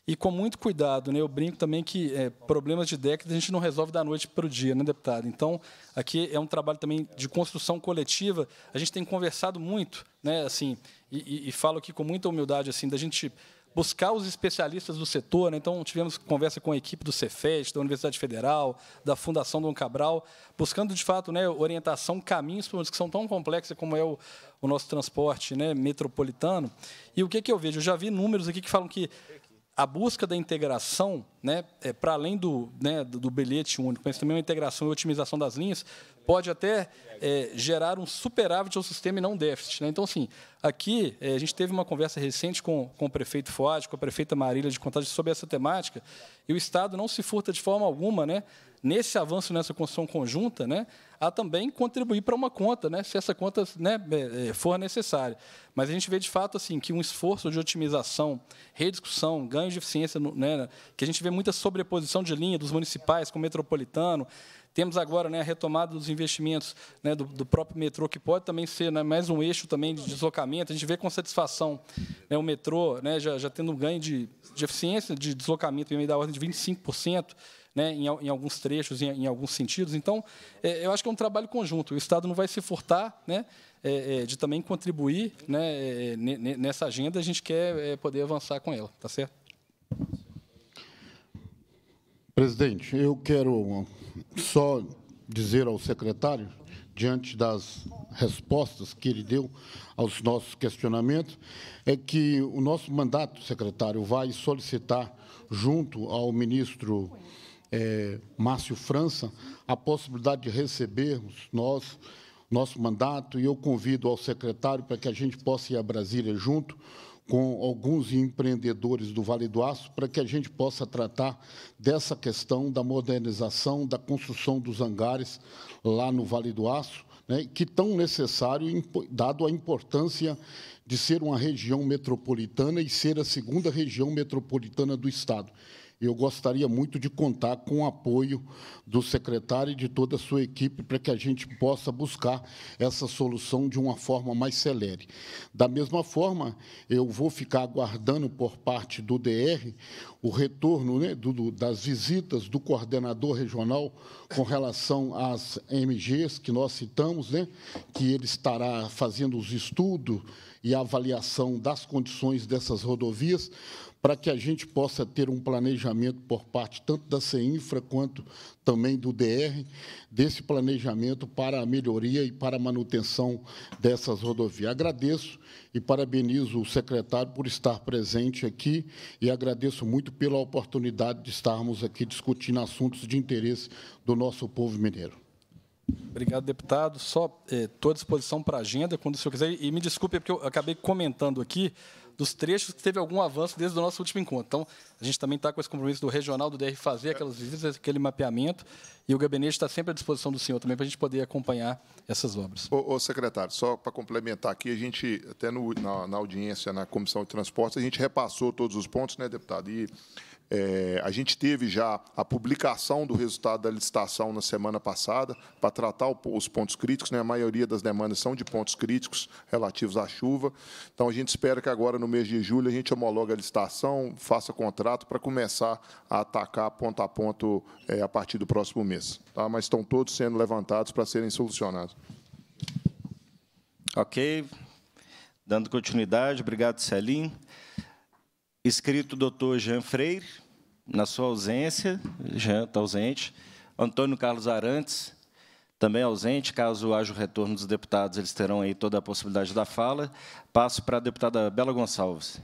e com muito cuidado, né? Eu brinco também que é, problemas de décadas a gente não resolve da noite para o dia, né, deputado? Então aqui é um trabalho também de construção coletiva. A gente tem conversado muito, né? Assim e, e, e falo aqui com muita humildade assim da gente buscar os especialistas do setor. Né? Então, tivemos conversa com a equipe do Cefet, da Universidade Federal, da Fundação Dom Cabral, buscando, de fato, né, orientação, caminhos para uma discussão tão complexa como é o, o nosso transporte né, metropolitano. E o que, que eu vejo? Eu já vi números aqui que falam que a busca da integração, né, é, para além do, né, do, do bilhete único, mas também uma integração e otimização das linhas, pode até é, gerar um superávit ao sistema e não um déficit. Né? Então, assim, aqui é, a gente teve uma conversa recente com, com o prefeito Fuad, com a prefeita Marília de Contagem sobre essa temática, e o Estado não se furta de forma alguma, né? nesse avanço, nessa construção conjunta, né? a também contribuir para uma conta, né? se essa conta né, é, é, for necessária. Mas a gente vê, de fato, assim, que um esforço de otimização, rediscussão, ganho de eficiência, né? que a gente vê muita sobreposição de linha dos municipais com o metropolitano, temos agora né, a retomada dos investimentos né, do, do, próprio metrô, que pode também ser né, mais um eixo também de deslocamento. A gente vê com satisfação né, o metrô né, já, já, tendo um ganho de, de eficiência de deslocamento em da ordem de 25%. Né, em, em, alguns trechos, em, em alguns sentidos. Então, é, eu acho que é um trabalho conjunto. O Estado não vai se furtar né, é, é, de também contribuir né, é, nessa agenda. A gente quer é, poder avançar com ela, tá certo? Presidente, eu quero só dizer ao secretário, diante das respostas que ele deu aos nossos questionamentos, é que o nosso mandato, secretário, vai solicitar, junto ao ministro é, Márcio França, a possibilidade de recebermos nós, nosso mandato, e eu convido ao secretário para que a gente possa ir a Brasília junto, com alguns empreendedores do Vale do Aço para que a gente possa tratar dessa questão da modernização, da construção dos hangares lá no Vale do Aço, né, que tão necessário, dado a importância de ser uma região metropolitana e ser a segunda região metropolitana do Estado. Eu gostaria muito de contar com o apoio do secretário e de toda a sua equipe para que a gente possa buscar essa solução de uma forma mais celere. Da mesma forma, eu vou ficar aguardando por parte do DR o retorno né, do, das visitas do coordenador regional com relação às MGs que nós citamos, né, que ele estará fazendo os estudos e a avaliação das condições dessas rodovias para que a gente possa ter um planejamento por parte tanto da CEINFRA quanto também do DR, desse planejamento para a melhoria e para a manutenção dessas rodovias. Agradeço e parabenizo o secretário por estar presente aqui e agradeço muito pela oportunidade de estarmos aqui discutindo assuntos de interesse do nosso povo mineiro. Obrigado, deputado. Só estou eh, à disposição para a agenda, quando o senhor quiser. E me desculpe, é porque eu acabei comentando aqui, dos trechos que teve algum avanço desde o nosso último encontro. Então, a gente também está com esse compromisso do regional, do DR, fazer aquelas visitas, aquele mapeamento, e o gabinete está sempre à disposição do senhor também para a gente poder acompanhar essas obras. Ô, ô secretário, só para complementar aqui, a gente, até no, na, na, audiência na Comissão de Transportes, a gente repassou todos os pontos, né, deputado? E é, a gente teve já a publicação do resultado da licitação na semana passada para tratar o, os pontos críticos. Né? A maioria das demandas são de pontos críticos relativos à chuva. Então, a gente espera que agora, no mês de julho, a gente homologue a licitação, faça contrato para começar a atacar ponto a ponto é, a partir do próximo mês. Tá? Mas estão todos sendo levantados para serem solucionados. Ok. Dando continuidade, obrigado, Celim escrito doutor Jean Freire, na sua ausência, Jean está ausente, Antônio Carlos Arantes, também ausente, caso haja o retorno dos deputados, eles terão aí toda a possibilidade da fala. Passo para a deputada Bela Gonçalves.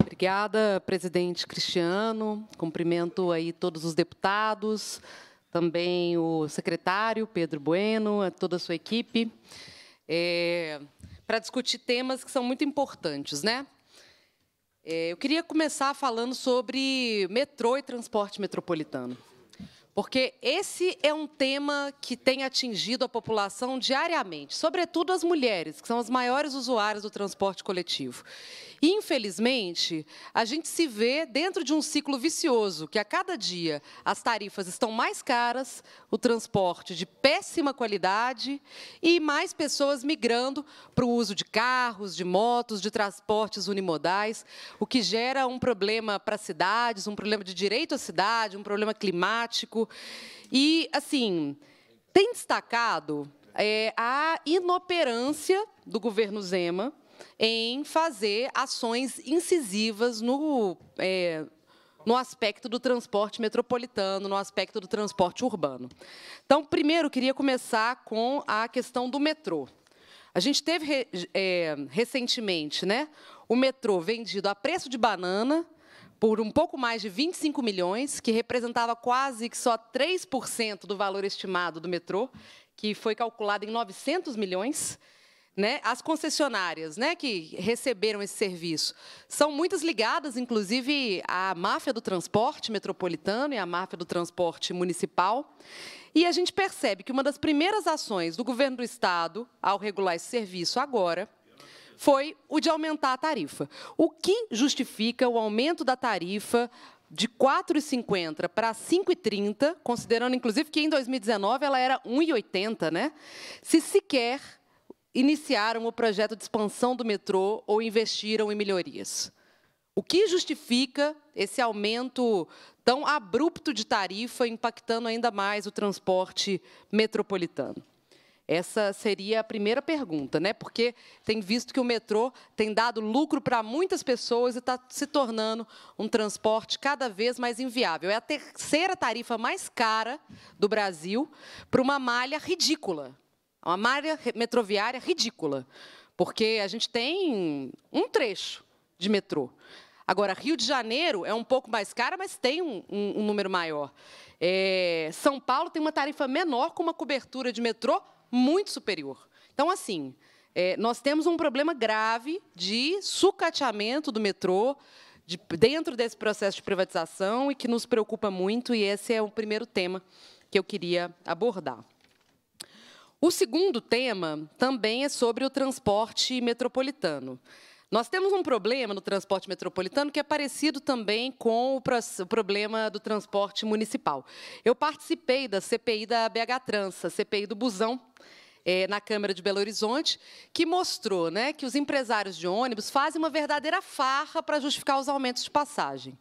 Obrigada, presidente Cristiano. Cumprimento aí todos os deputados, também o secretário Pedro Bueno, a toda a sua equipe, é, para discutir temas que são muito importantes, né? É, eu queria começar falando sobre metrô e transporte metropolitano. Porque esse é um tema que tem atingido a população diariamente, sobretudo as mulheres, que são as maiores usuárias do transporte coletivo. Infelizmente, a gente se vê dentro de um ciclo vicioso, que a cada dia as tarifas estão mais caras, o transporte de péssima qualidade e mais pessoas migrando para o uso de carros, de motos, de transportes unimodais, o que gera um problema para as cidades, um problema de direito à cidade, um problema climático. E, assim, tem destacado é, a inoperância do governo Zema em fazer ações incisivas no, é, no aspecto do transporte metropolitano, no aspecto do transporte urbano. Então, primeiro, queria começar com a questão do metrô. A gente teve é, recentemente né, o metrô vendido a preço de banana por um pouco mais de 25 milhões, que representava quase que só 3% do valor estimado do metrô, que foi calculado em 900 milhões né, as concessionárias né, que receberam esse serviço são muitas ligadas, inclusive, à máfia do transporte metropolitano e à máfia do transporte municipal. E a gente percebe que uma das primeiras ações do governo do Estado, ao regular esse serviço agora, foi o de aumentar a tarifa. O que justifica o aumento da tarifa de 4,50 para 5,30, considerando, inclusive, que em 2019 ela era 1,80, né? se sequer iniciaram o projeto de expansão do metrô ou investiram em melhorias. O que justifica esse aumento tão abrupto de tarifa, impactando ainda mais o transporte metropolitano? Essa seria a primeira pergunta, né? Porque tem visto que o metrô tem dado lucro para muitas pessoas e está se tornando um transporte cada vez mais inviável. É a terceira tarifa mais cara do Brasil para uma malha ridícula, é uma área metroviária ridícula, porque a gente tem um trecho de metrô. Agora, Rio de Janeiro é um pouco mais cara, mas tem um, um, um número maior. É, São Paulo tem uma tarifa menor, com uma cobertura de metrô muito superior. Então, assim, é, nós temos um problema grave de sucateamento do metrô de, dentro desse processo de privatização e que nos preocupa muito, e esse é o primeiro tema que eu queria abordar. O segundo tema também é sobre o transporte metropolitano. Nós temos um problema no transporte metropolitano que é parecido também com o, problema do transporte municipal. Eu participei da CPI da BH Trança, a CPI do Busão, é, na Câmara de Belo Horizonte, que mostrou né, que os empresários de ônibus fazem uma verdadeira farra para justificar os aumentos de passagem.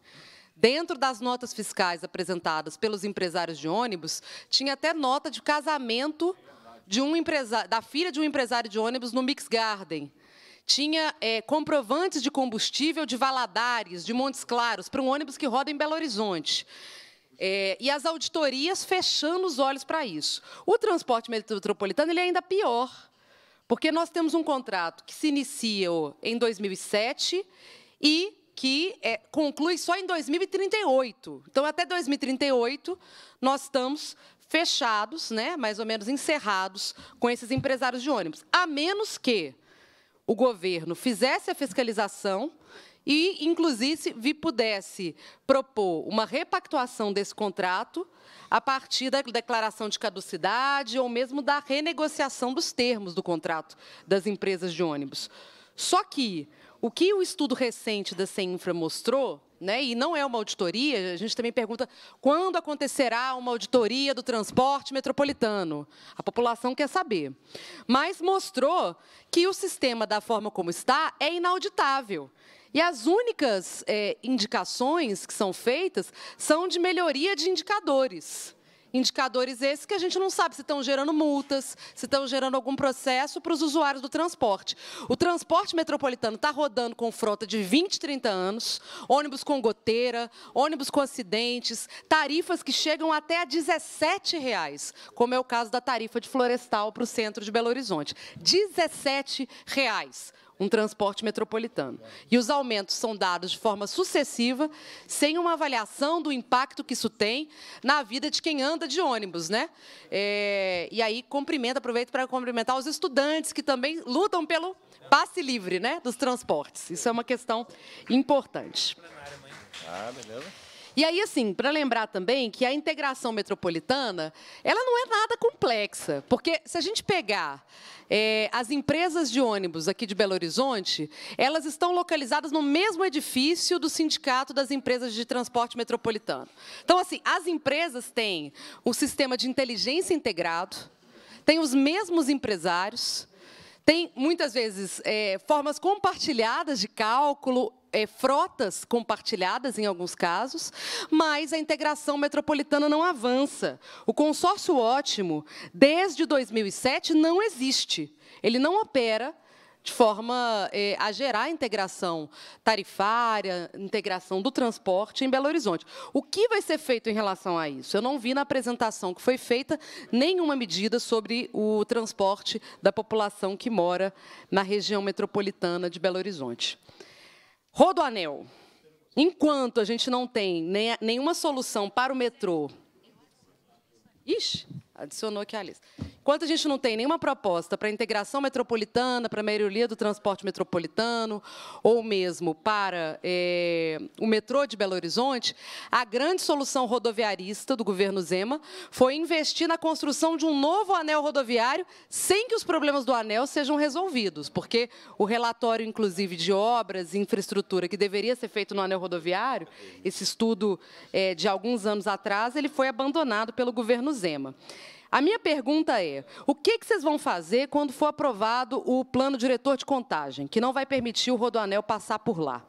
Dentro das notas fiscais apresentadas pelos empresários de ônibus, tinha até nota de casamento de um da filha de um empresário de ônibus no Mix Garden. Tinha é, comprovantes de combustível de Valadares, de Montes Claros, para um ônibus que roda em Belo Horizonte. É, e as auditorias fechando os olhos para isso. O transporte metropolitano ele é ainda pior, porque nós temos um contrato que se inicia em 2007 e que é, conclui só em 2038. Então, até 2038, nós estamos fechados, né, mais ou menos encerrados com esses empresários de ônibus, a menos que o governo fizesse a fiscalização e, inclusive, pudesse propor uma repactuação desse contrato a partir da declaração de caducidade ou mesmo da renegociação dos termos do contrato das empresas de ônibus. Só que o que o estudo recente da CEINFRA mostrou né? e não é uma auditoria, a gente também pergunta quando acontecerá uma auditoria do transporte metropolitano. A população quer saber. Mas mostrou que o sistema, da forma como está, é inauditável. E as únicas é, indicações que são feitas são de melhoria de indicadores. Indicadores esses que a gente não sabe se estão gerando multas, se estão gerando algum processo para os usuários do transporte. O transporte metropolitano está rodando com frota de 20, 30 anos, ônibus com goteira, ônibus com acidentes, tarifas que chegam até a R$ 17, reais, como é o caso da tarifa de Florestal para o centro de Belo Horizonte. R$ 17. Reais um transporte metropolitano. E os aumentos são dados de forma sucessiva, sem uma avaliação do impacto que isso tem na vida de quem anda de ônibus. Né? É, e aí, cumprimento, aproveito para cumprimentar os estudantes que também lutam pelo passe livre né, dos transportes. Isso é uma questão importante. Ah, beleza. E aí, assim, para lembrar também que a integração metropolitana, ela não é nada complexa, porque se a gente pegar é, as empresas de ônibus aqui de Belo Horizonte, elas estão localizadas no mesmo edifício do Sindicato das Empresas de Transporte Metropolitano. Então, assim, as empresas têm o sistema de inteligência integrado, têm os mesmos empresários, tem muitas vezes é, formas compartilhadas de cálculo, é, frotas compartilhadas em alguns casos, mas a integração metropolitana não avança. O consórcio ótimo, desde 2007, não existe. Ele não opera de forma é, a gerar integração tarifária, integração do transporte em Belo Horizonte. O que vai ser feito em relação a isso? Eu não vi na apresentação que foi feita nenhuma medida sobre o transporte da população que mora na região metropolitana de Belo Horizonte. Rodoanel. Enquanto a gente não tem nem, nenhuma solução para o metrô. Ixi, adicionou aqui a lista. Enquanto a gente não tem nenhuma proposta para a integração metropolitana, para a melhoria do transporte metropolitano, ou mesmo para é, o metrô de Belo Horizonte, a grande solução rodoviarista do governo Zema foi investir na construção de um novo anel rodoviário sem que os problemas do anel sejam resolvidos, porque o relatório, inclusive, de obras e infraestrutura que deveria ser feito no anel rodoviário, esse estudo é, de alguns anos atrás, ele foi abandonado pelo governo Zema. A minha pergunta é: o que, que vocês vão fazer quando for aprovado o plano diretor de contagem, que não vai permitir o Rodoanel passar por lá?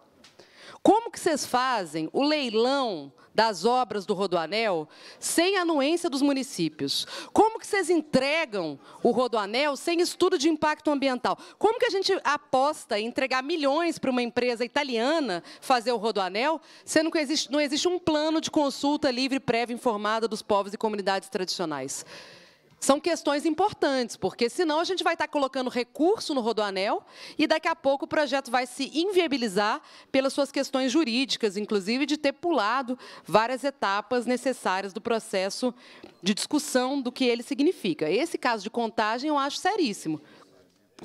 Como que vocês fazem o leilão das obras do Rodoanel sem anuência dos municípios? Como que vocês entregam o Rodoanel sem estudo de impacto ambiental? Como que a gente aposta em entregar milhões para uma empresa italiana fazer o Rodoanel, sendo que existe, não existe um plano de consulta livre, prévia informada dos povos e comunidades tradicionais? São questões importantes, porque senão a gente vai estar colocando recurso no Rodoanel e daqui a pouco o projeto vai se inviabilizar pelas suas questões jurídicas, inclusive de ter pulado várias etapas necessárias do processo de discussão do que ele significa. Esse caso de contagem eu acho seríssimo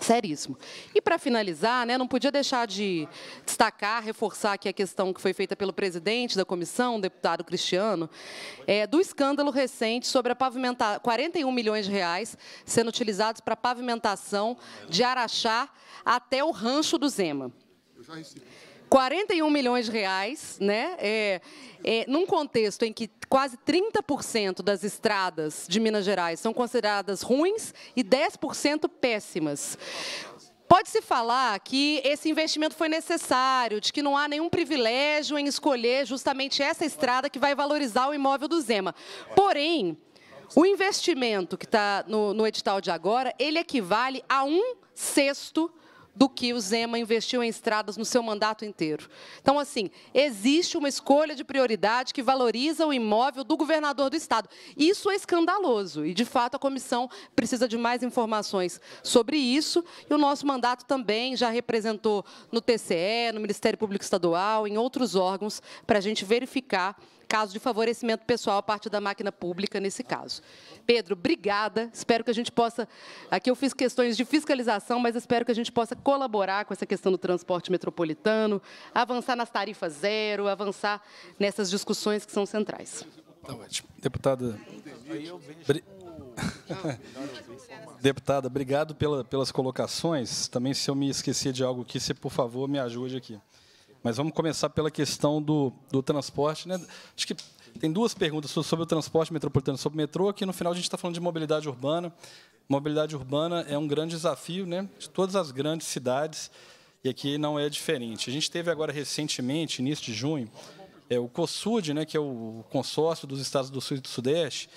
seríssimo. E para finalizar, né, não podia deixar de destacar, reforçar aqui a questão que foi feita pelo presidente da comissão, o deputado Cristiano, é, do escândalo recente sobre a pavimentação, 41 milhões de reais sendo utilizados para pavimentação de Araxá até o rancho do Zema. Eu já recebi. 41 milhões de reais, né? É, é, num contexto em que quase 30% das estradas de Minas Gerais são consideradas ruins e 10% péssimas. Pode-se falar que esse investimento foi necessário, de que não há nenhum privilégio em escolher justamente essa estrada que vai valorizar o imóvel do Zema. Porém, o investimento que está no, no edital de agora, ele equivale a um sexto do que o Zema investiu em estradas no seu mandato inteiro. Então, assim, existe uma escolha de prioridade que valoriza o imóvel do governador do Estado. Isso é escandaloso e, de fato, a comissão precisa de mais informações sobre isso. E o nosso mandato também já representou no TCE, no Ministério Público Estadual, em outros órgãos, para a gente verificar caso de favorecimento pessoal a partir da máquina pública nesse caso. Pedro, obrigada. Espero que a gente possa. Aqui eu fiz questões de fiscalização, mas espero que a gente possa colaborar com essa questão do transporte metropolitano, avançar nas tarifas zero, avançar nessas discussões que são centrais. Tá ótimo. Deputada. Deputada, obrigado pela, pelas colocações. Também, se eu me esquecer de algo aqui, você, por favor, me ajude aqui. Mas vamos começar pela questão do, do transporte. Né? Acho que tem duas perguntas sobre o transporte metropolitano, sobre o metrô, que no final a gente está falando de mobilidade urbana. Mobilidade urbana é um grande desafio né, de todas as grandes cidades, e aqui não é diferente. A gente teve agora recentemente, início de junho, é, o COSUD, né, que é o consórcio dos estados do Sul e do Sudeste,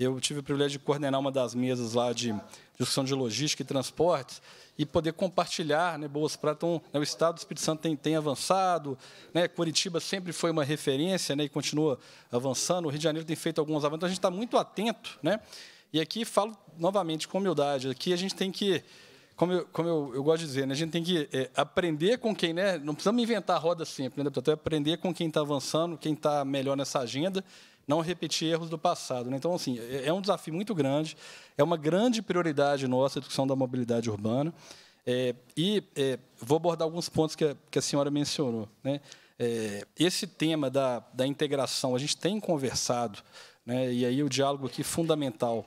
eu tive o privilégio de coordenar uma das mesas lá de discussão de logística e transportes, e poder compartilhar né, boas práticas. Então, né, o Estado do Espírito Santo tem, tem avançado, né, Curitiba sempre foi uma referência né, e continua avançando, o Rio de Janeiro tem feito alguns avanços, então a gente está muito atento. Né? E aqui falo novamente com humildade, aqui a gente tem que, como eu, como eu, eu gosto de dizer, né, a gente tem que é, aprender com quem, né, não precisamos inventar roda sempre, né, deputado? É aprender com quem está avançando, quem está melhor nessa agenda, não repetir erros do passado. Né? Então, assim, é, é um desafio muito grande, é uma grande prioridade nossa a discussão da mobilidade urbana. É, e é, vou abordar alguns pontos que a, que a senhora mencionou. Né? É, esse tema da, da integração, a gente tem conversado, né? e aí o diálogo aqui fundamental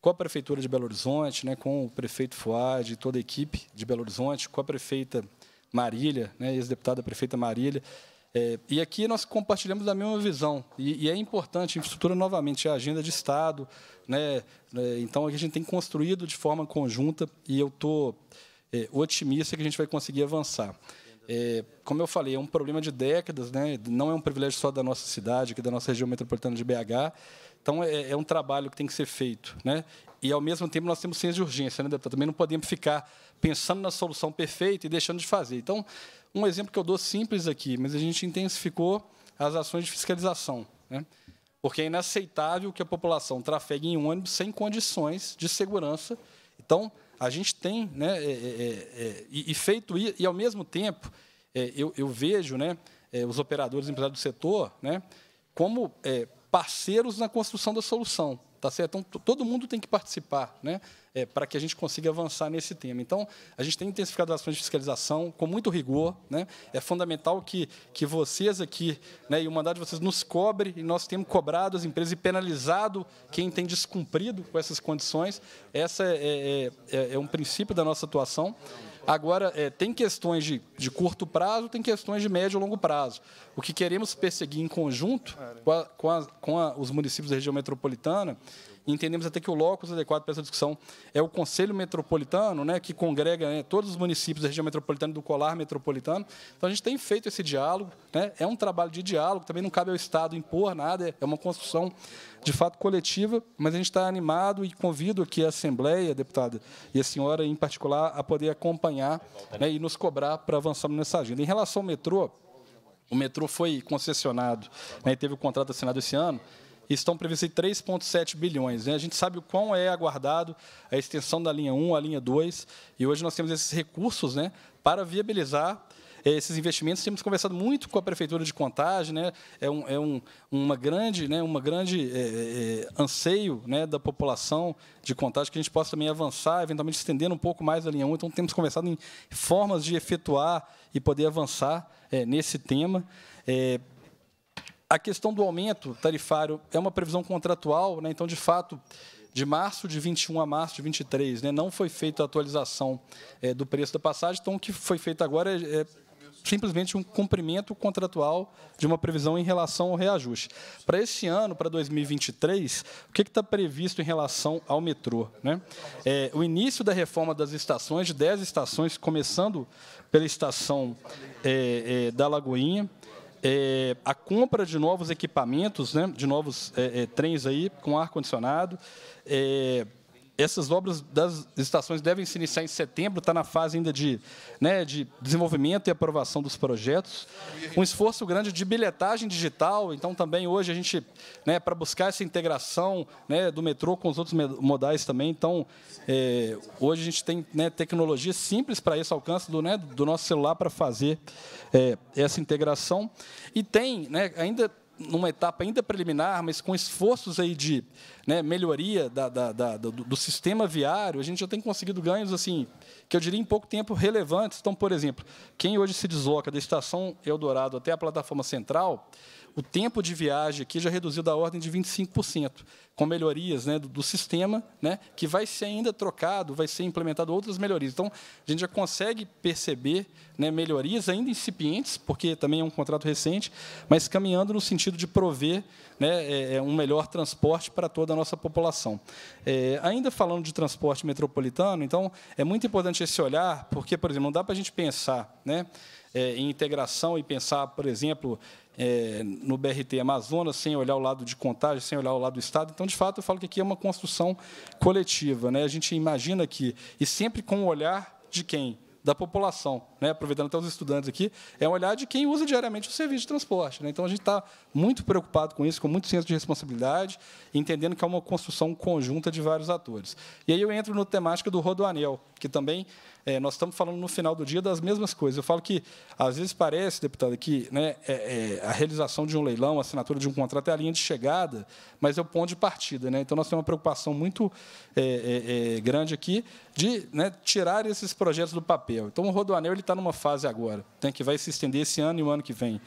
com a Prefeitura de Belo Horizonte, né? com o prefeito Fuad e toda a equipe de Belo Horizonte, com a prefeita Marília, né? ex-deputada prefeita Marília, é, e aqui nós compartilhamos da mesma visão, e, e, é importante, infraestrutura novamente, é a agenda de Estado, né? É, então a gente tem construído de forma conjunta, e eu estou é, otimista que a gente vai conseguir avançar. É, como eu falei, é um problema de décadas, né? não é um privilégio só da nossa cidade, aqui da nossa região metropolitana de BH, então é, é um trabalho que tem que ser feito. Né? E, ao mesmo tempo, nós temos ciência de urgência, né, deputado? Também não podemos ficar pensando na solução perfeita e deixando de fazer. Então, um exemplo que eu dou simples aqui, mas a gente intensificou as ações de fiscalização, né? porque é inaceitável que a população trafegue em um ônibus sem condições de segurança. Então, a gente tem, né, é, é, é, é e, e, feito e, e, ao mesmo tempo, é, eu, eu, vejo né, é, os operadores empresários do setor né, como parceiros na construção da solução. Tá certo? Então, todo mundo tem que participar. Né? é, para que a gente consiga avançar nesse tema. Então, a gente tem intensificado as ações de fiscalização com muito rigor. Né? É fundamental que, que vocês aqui, né, e o mandato de vocês, nos cobre, e nós temos cobrado as empresas e penalizado quem tem descumprido com essas condições. Essa é, é, é, é um princípio da nossa atuação. Agora, é, tem questões de, de curto prazo, tem questões de médio e longo prazo. O que queremos perseguir em conjunto com, a, com, a, com a, os municípios da região metropolitana entendemos até que o locus adequado para essa discussão é o Conselho Metropolitano, né, que congrega né, todos os municípios da região metropolitana do colar metropolitano. Então, a gente tem feito esse diálogo, né, é um trabalho de diálogo, também não cabe ao Estado impor nada, é uma construção, de fato, coletiva, mas a gente está animado e convido aqui a Assembleia, deputada, e a senhora, em particular, a poder acompanhar né, e nos cobrar para avançarmos nessa agenda. Em relação ao metrô, o metrô foi concessionado né, e teve o contrato assinado esse ano, estão previstos 3,7 bilhões. Né? A gente sabe o quão é aguardado a extensão da linha 1 a linha 2, e hoje nós temos esses recursos né, para viabilizar eh, esses investimentos. Temos conversado muito com a Prefeitura de Contagem, né? é, um, é um, uma grande, né? uma grande é, é, anseio né? da população de Contagem que a gente possa também avançar, eventualmente estendendo um pouco mais a linha 1. Então, temos conversado em formas de efetuar e poder avançar é, nesse tema. A questão do aumento tarifário é uma previsão contratual, né? então, de fato, de março de 21 a março de 23, né? não foi feita a atualização é, do preço da passagem, então o que foi feito agora é, é simplesmente um cumprimento contratual de uma previsão em relação ao reajuste. Para este ano, para 2023, o que está previsto em relação ao metrô? Né? É, o início da reforma das estações, de 10 estações, começando pela estação é, é, da Lagoinha, é, a compra de novos equipamentos, né, de novos é, é trens aí com ar-condicionado, é, essas obras das estações devem se iniciar em setembro, está na fase ainda de, né, de desenvolvimento e aprovação dos projetos. Um esforço grande de bilhetagem digital, então também hoje a gente, né, para buscar essa integração né, do metrô com os outros modais também, então é, hoje a gente tem né, tecnologia simples para esse alcance do, né, do nosso celular para fazer é, essa integração. E tem né, ainda numa etapa ainda preliminar, mas com esforços aí de né, melhoria da, da, da, do, do, sistema viário, a gente já tem conseguido ganhos assim que eu diria em pouco tempo relevantes. Então, por exemplo, quem hoje se desloca da estação Eldorado até a plataforma central, o tempo de viagem aqui já reduziu da ordem de 25%, com melhorias né, do, do, sistema, né, que vai ser ainda trocado, vai ser implementado outras melhorias. Então, a gente já consegue perceber né, melhorias ainda incipientes, porque também é um contrato recente, mas caminhando no sentido de prover né, é, é um melhor transporte para toda a nossa população. É, ainda falando de transporte metropolitano, então, é muito importante esse olhar, porque, por exemplo, não dá para a gente pensar né, é, em integração e pensar, por exemplo, é, no BRT Amazonas, sem olhar o lado de contagem, sem olhar o lado do Estado. Então, de fato, eu falo que aqui é uma construção coletiva. Né? A gente imagina que, e sempre com o olhar de quem? Da população, né? aproveitando até os estudantes aqui, é um olhar de quem usa diariamente o serviço de transporte. Né? Então, a gente está muito preocupado com isso, com muito senso de responsabilidade, entendendo que é uma construção conjunta de vários atores. E aí eu entro na temática do Rodoanel, que também é, nós estamos falando no final do dia das mesmas coisas. Eu falo que, às vezes, parece, deputado, que né, é, é, a realização de um leilão, a assinatura de um contrato é a linha de chegada, mas é o ponto de partida. Né? Então, nós temos uma preocupação muito é, é, é, grande aqui de né, tirar esses projetos do papel. Então, o Rodoanel está numa fase agora, tem né, que vai se estender esse ano e o ano que vem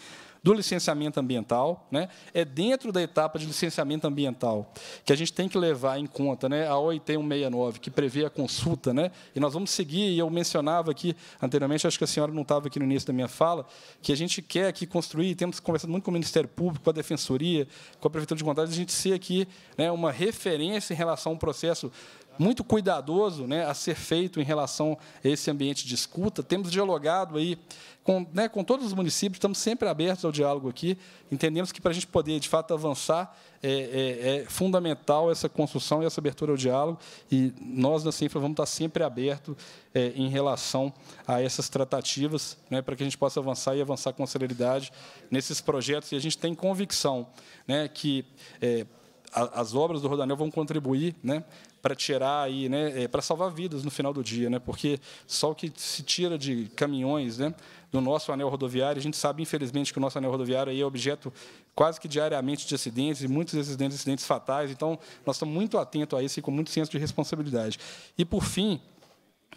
do licenciamento ambiental. Né? É dentro da etapa de licenciamento ambiental que a gente tem que levar em conta né, a OIT 169, que prevê a consulta. Né? E nós vamos seguir, e eu mencionava aqui anteriormente, acho que a senhora não estava aqui no início da minha fala, que a gente quer aqui construir, temos conversado muito com o Ministério Público, com a Defensoria, com a Prefeitura de Contagem, a gente ser aqui né, uma referência em relação a um processo muito cuidadoso né, a ser feito em relação a esse ambiente de escuta. Temos dialogado aí com, né, com todos os municípios, estamos sempre abertos ao diálogo aqui. Entendemos que, para a gente poder, de fato, avançar, é, é, é fundamental essa construção e essa abertura ao diálogo, e nós, da CINFRA, vamos estar sempre abertos é, em relação a essas tratativas, né, para que a gente possa avançar e avançar com celeridade nesses projetos. E a gente tem convicção né, que é, as obras do Rodanel vão contribuir né, para tirar aí, né, é, para salvar vidas no final do dia, né, porque só o que se tira de caminhões, né, do nosso anel rodoviário, a gente sabe infelizmente que o nosso anel rodoviário aí é objeto quase que diariamente de acidentes e muitos desses acidentes, acidentes fatais. Então, nós estamos muito atentos a isso e com muito senso de responsabilidade. E por fim,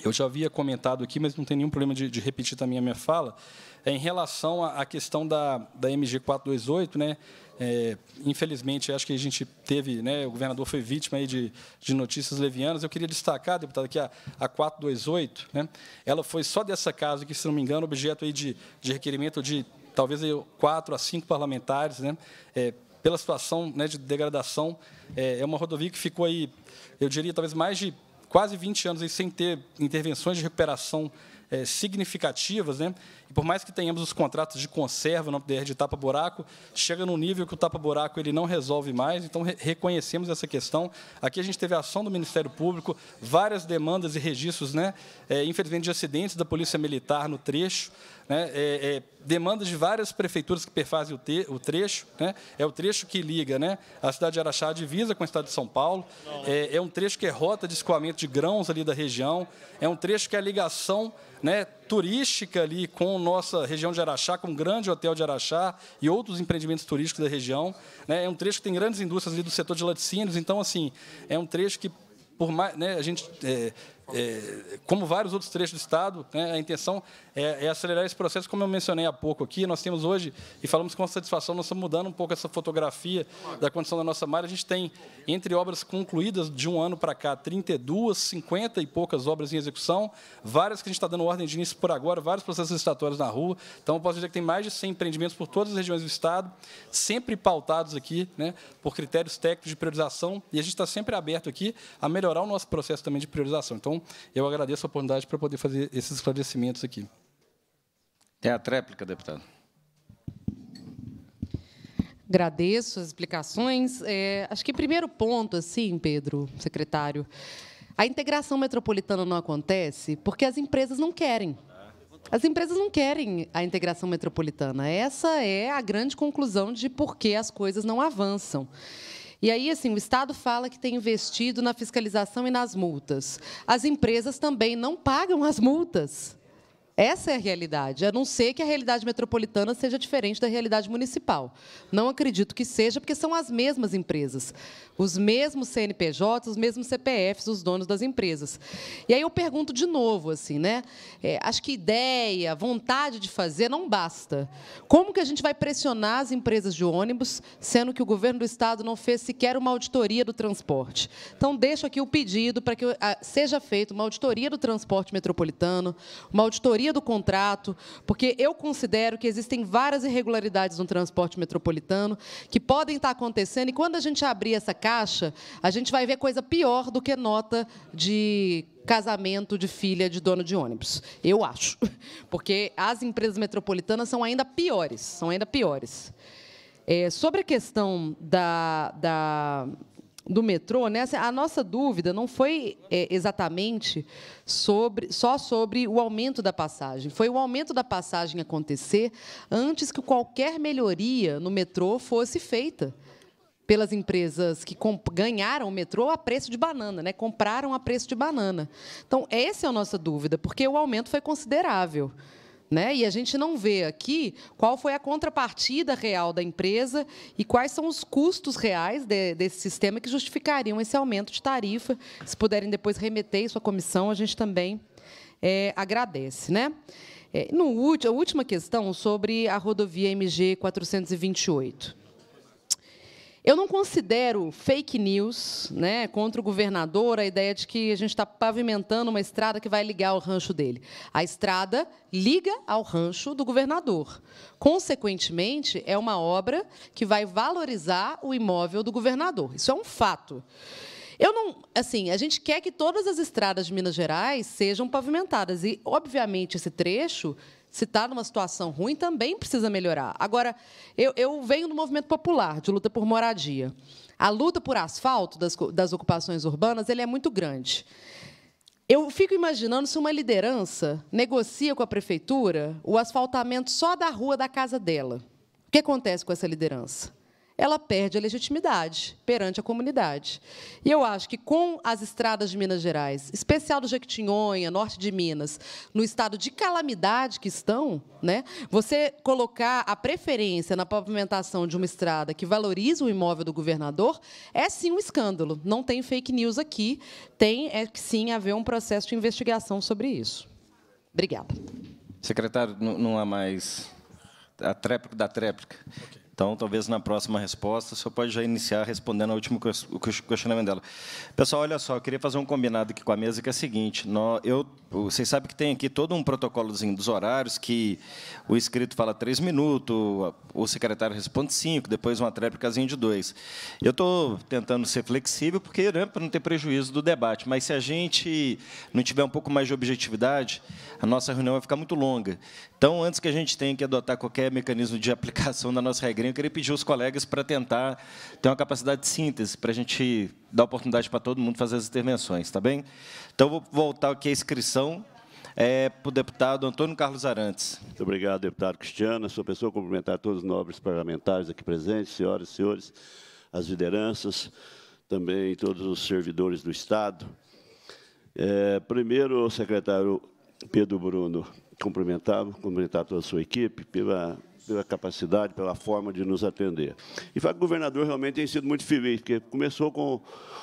eu já havia comentado aqui, mas não tem nenhum problema de, de repetir também a minha fala, é em relação à, à questão da, da MG 428, né? É, infelizmente, acho que a gente teve, né, o governador foi vítima aí de, de notícias levianas. Eu queria destacar, deputado, que a, a 428, né, ela foi só dessa casa que, se não me engano, objeto aí de, de requerimento de talvez aí, quatro a cinco parlamentares, né, é, pela situação né, de degradação. É, é uma rodovia que ficou aí, eu diria, talvez mais de quase 20 anos aí, sem ter intervenções de recuperação é, significativas, né? E por mais que tenhamos os contratos de conserva no PDR de tapa-buraco, chega num nível que o tapa-buraco ele não resolve mais, então re reconhecemos essa questão. Aqui a gente teve a ação do Ministério Público, várias demandas e registros, né, é, infelizmente, de acidentes da Polícia Militar no trecho, né, é, é, demandas de várias prefeituras que perfazem o, o, trecho. Né, é o trecho que liga né, a cidade de Araxá divisa com a cidade de São Paulo. É, é um trecho que é rota de escoamento de grãos ali da região. É um trecho que é a ligação né, turística ali com nossa região de Araxá, com o um grande hotel de Araxá e outros empreendimentos turísticos da região. Né? É um trecho que tem grandes indústrias ali do setor de laticínios, então, assim, é um trecho que por mais, né, a gente é, é, como vários outros trechos do Estado, né, a intenção é, é, acelerar esse processo, como eu mencionei há pouco aqui. Nós temos hoje, e falamos com satisfação, nós estamos mudando um pouco essa fotografia da condição da nossa malha. A gente tem, entre obras concluídas de um ano para cá, 32, 50 e poucas obras em execução, várias que a gente está dando ordem de início por agora, vários processos estatórios na rua. Então, eu posso dizer que tem mais de 100 empreendimentos por todas as regiões do Estado, sempre pautados aqui né, por critérios técnicos de priorização, e a gente está sempre aberto aqui a melhorar o nosso processo também de priorização. Então, então, eu agradeço a oportunidade para poder fazer esses esclarecimentos aqui. É a tréplica, deputado. Agradeço as explicações. É, acho que primeiro ponto, assim, Pedro, secretário, a integração metropolitana não acontece porque as empresas não querem. As empresas não querem a integração metropolitana. Essa é a grande conclusão de por que as coisas não avançam. E aí, assim, o Estado fala que tem investido na fiscalização e nas multas. As empresas também não pagam as multas. Essa é a realidade, a não ser que a realidade metropolitana seja diferente da realidade municipal. Não acredito que seja, porque são as mesmas empresas, os mesmos CNPJs, os mesmos CPFs, os donos das empresas. E aí eu pergunto de novo, assim, né? É, acho que ideia, vontade de fazer não basta. Como que a gente vai pressionar as empresas de ônibus, sendo que o governo do Estado não fez sequer uma auditoria do transporte? Então, deixo aqui o pedido para que ah, seja feita uma auditoria do transporte metropolitano, uma auditoria do contrato, porque eu considero que existem várias irregularidades no transporte metropolitano que podem estar acontecendo. E quando a gente abrir essa caixa, a gente vai ver coisa pior do que nota de casamento de filha de dono de ônibus. Eu acho. Porque as empresas metropolitanas são ainda piores. São ainda piores. É, sobre a questão da, da do metrô, né? Assim, a nossa dúvida não foi é, exatamente sobre, só sobre o aumento da passagem. Foi o aumento da passagem acontecer antes que qualquer melhoria no metrô fosse feita pelas empresas que ganharam o metrô a preço de banana, né? compraram a preço de banana. Então, essa é a nossa dúvida, porque o aumento foi considerável. Né? E a gente não vê aqui qual foi a contrapartida real da empresa e quais são os custos reais de, desse sistema que justificariam esse aumento de tarifa. Se puderem depois remeter isso à comissão, a gente também é, agradece. Né? É, no, a última questão sobre a rodovia MG 428. Eu não considero fake news né, contra o governador a ideia de que a gente está pavimentando uma estrada que vai ligar ao rancho dele. A estrada liga ao rancho do governador. Consequentemente, é uma obra que vai valorizar o imóvel do governador. Isso é um fato. Eu não, assim, a gente quer que todas as estradas de Minas Gerais sejam pavimentadas e, obviamente, esse trecho se está numa situação ruim, também precisa melhorar. Agora, eu, eu, venho do movimento popular, de luta por moradia. A luta por asfalto das, das ocupações urbanas ele é muito grande. Eu fico imaginando se uma liderança negocia com a prefeitura o asfaltamento só da rua da casa dela. O que acontece com essa liderança? ela perde a legitimidade perante a comunidade. E eu acho que com as estradas de Minas Gerais, especial do Jequitinhonha, norte de Minas, no estado de calamidade que estão, né, você colocar a preferência na pavimentação de uma estrada que valoriza o imóvel do governador é sim um escândalo. Não tem fake news aqui, tem é que sim haver um processo de investigação sobre isso. Obrigada. Secretário, não, não há mais a tréplica da tréplica. Okay. Então, talvez na próxima resposta, o senhor pode já iniciar respondendo ao último questionamento dela. Pessoal, olha só, eu queria fazer um combinado aqui com a mesa, que é o seguinte, nós, eu, vocês sabem que tem aqui todo um protocolozinho dos horários, que o inscrito fala três minutos, o secretário responde cinco, depois uma tréplicazinha de dois. Eu estou tentando ser flexível, porque né, para não ter prejuízo do debate, mas se a gente não tiver um pouco mais de objetividade, a nossa reunião vai ficar muito longa. Então, antes que a gente tenha que adotar qualquer mecanismo de aplicação da nossa regra, alegria. Eu queria pedir os colegas para tentar ter uma capacidade de síntese, para a gente dar oportunidade para todo mundo fazer as intervenções, tá bem? Então, vou voltar aqui à inscrição é, para o deputado Antônio Carlos Arantes. Muito obrigado, deputado Cristiano. Sua pessoa, cumprimentar todos os nobres parlamentares aqui presentes, senhoras e senhores, as lideranças, também todos os servidores do Estado. É, primeiro, o secretário Pedro Bruno, cumprimentar, cumprimentar toda a sua equipe pela pela capacidade, pela forma de nos atender. E fato, o governador realmente tem sido muito feliz, porque começou com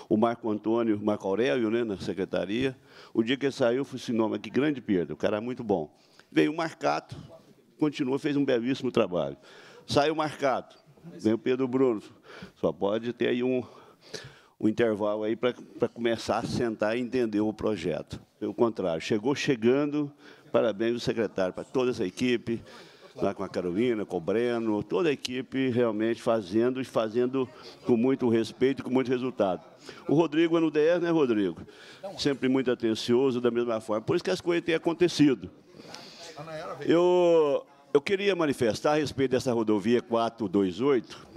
o Marco Antônio, Marco Aurélio, né, na secretaria. O dia que ele saiu, foi falei assim, que grande perda, o cara é muito bom. Veio o Marcato, continua, fez um belíssimo trabalho. Saiu o Marcato, vem o Pedro Bruno. Só pode ter aí um, um intervalo aí para começar a sentar e entender o projeto. Pelo contrário, chegou chegando, parabéns ao secretário, para toda essa equipe, lá com a Carolina, com o Breno, toda a equipe realmente fazendo e fazendo com muito respeito e com muito resultado. O Rodrigo é no DR, né, Rodrigo? Sempre muito atencioso, da mesma forma. Por isso que as coisas têm acontecido. Eu, eu queria manifestar a respeito dessa rodovia 428.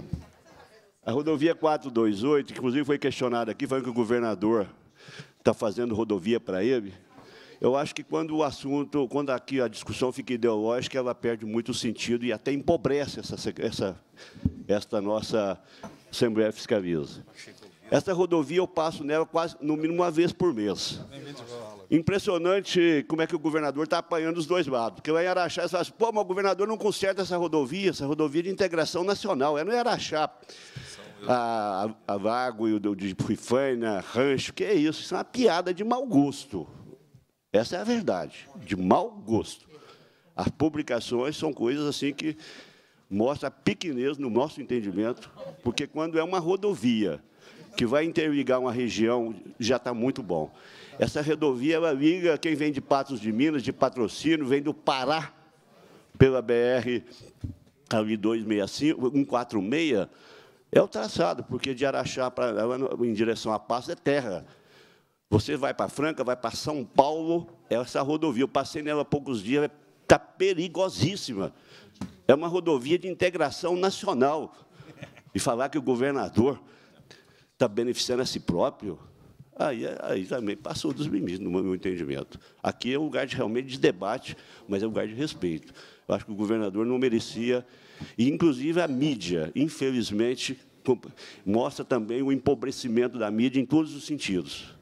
A rodovia 428, que inclusive foi questionada aqui, foi que o governador está fazendo rodovia para ele. Eu acho que quando o assunto, quando aqui a discussão fica ideológica, ela perde muito sentido e até empobrece essa, essa, esta nossa Assembleia Fiscaliza. Essa rodovia eu passo nela quase, no mínimo, uma vez por mês. Impressionante como é que o governador está apanhando os dois lados. Porque lá em Araxá, eles assim, pô, mas o governador não conserta essa rodovia, essa rodovia é de integração nacional. É no Araxá. A, a Vago e o de Ruifaina, né, Rancho, que é isso? Isso é uma piada de mau gosto. Essa é a verdade, de mau gosto. As publicações são coisas assim que mostram a pequenez no nosso entendimento, porque quando é uma rodovia que vai interligar uma região, já está muito bom. Essa rodovia ela liga quem vem de Patos de Minas, de patrocínio, vem do Pará, pela BR ali 265, 146, é o traçado, porque de Araxá para em direção a Passo é terra. Você vai para Franca, vai para São Paulo, é essa rodovia, eu passei nela há poucos dias, está perigosíssima. É uma rodovia de integração nacional. E falar que o governador está beneficiando a si próprio, aí, aí também passou dos limites, no meu entendimento. Aqui é um lugar de, realmente de debate, mas é um lugar de respeito. Eu acho que o governador não merecia, e inclusive a mídia, infelizmente, mostra também o empobrecimento da mídia em todos os sentidos.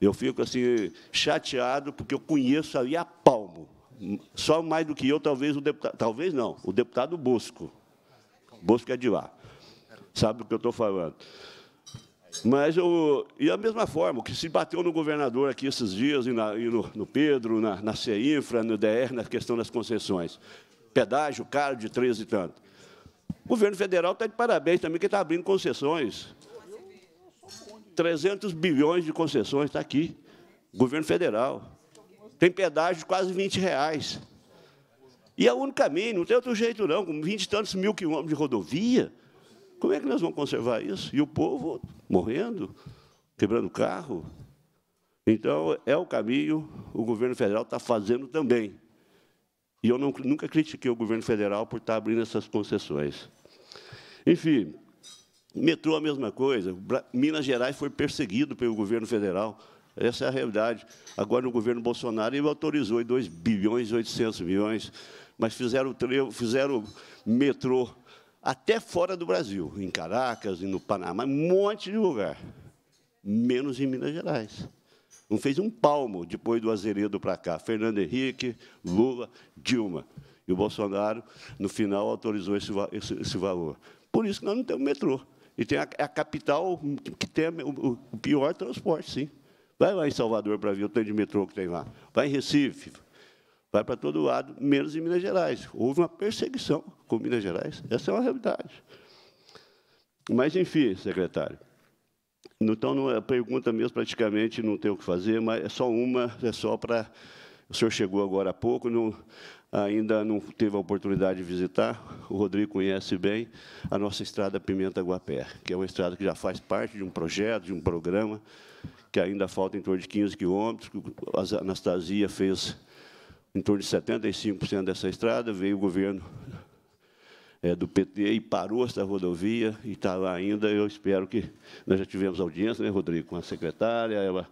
Eu fico assim chateado porque eu conheço ali a palmo. Só mais do que eu, talvez o deputado, talvez não, o deputado Bosco. Bosco é de lá. Sabe do que eu estou falando. Mas eu. E da mesma forma, o que se bateu no governador aqui esses dias, e, na, e no, no, Pedro, na, na CEINFRA, no DR, na questão das concessões. Pedágio caro de 13 e tanto. O governo federal está de parabéns também, que está abrindo concessões. 300 bilhões de concessões, está aqui. Governo federal. Tem pedágio de quase 20 reais. E é o único caminho, não tem outro jeito, não. Com 20 e tantos mil quilômetros de rodovia, como é que nós vamos conservar isso? E o povo morrendo, quebrando carro. Então, é o caminho, o governo federal está fazendo também. E eu não, nunca critiquei o governo federal por estar tá abrindo essas concessões. Enfim, Metrô, a mesma coisa. Minas Gerais foi perseguido pelo governo federal. Essa é a realidade. Agora, no governo Bolsonaro, ele autorizou 2 bilhões e 800 milhões, mas fizeram, fizeram metrô até fora do Brasil, em Caracas, no Panamá, um monte de lugar, menos em Minas Gerais. Não fez um palmo depois do Azeredo para cá. Fernando Henrique, Lula, Dilma. E o Bolsonaro, no final, autorizou esse, esse, esse valor. Por isso que nós não temos metrô. E tem a, é a capital que tem o, o, pior transporte, sim. Vai lá em Salvador para ver o tanto de metrô que tem lá. Vai em Recife. Vai para todo lado, menos em Minas Gerais. Houve uma perseguição com Minas Gerais. Essa é uma realidade. Mas, enfim, secretário. Então, não, é, a pergunta mesmo praticamente não tem o que fazer, mas é só uma, é só para. O senhor chegou agora há pouco, não, ainda não teve a oportunidade de visitar, o Rodrigo conhece bem, a nossa estrada Pimenta Guapé, que é uma estrada que já faz parte de um projeto, de um programa, que ainda falta em torno de 15 quilômetros. A Anastasia fez em torno de 75% dessa estrada, veio o governo é, do PT e parou essa rodovia e está lá ainda. Eu espero que nós já tivemos audiência, né, Rodrigo, com a secretária, ela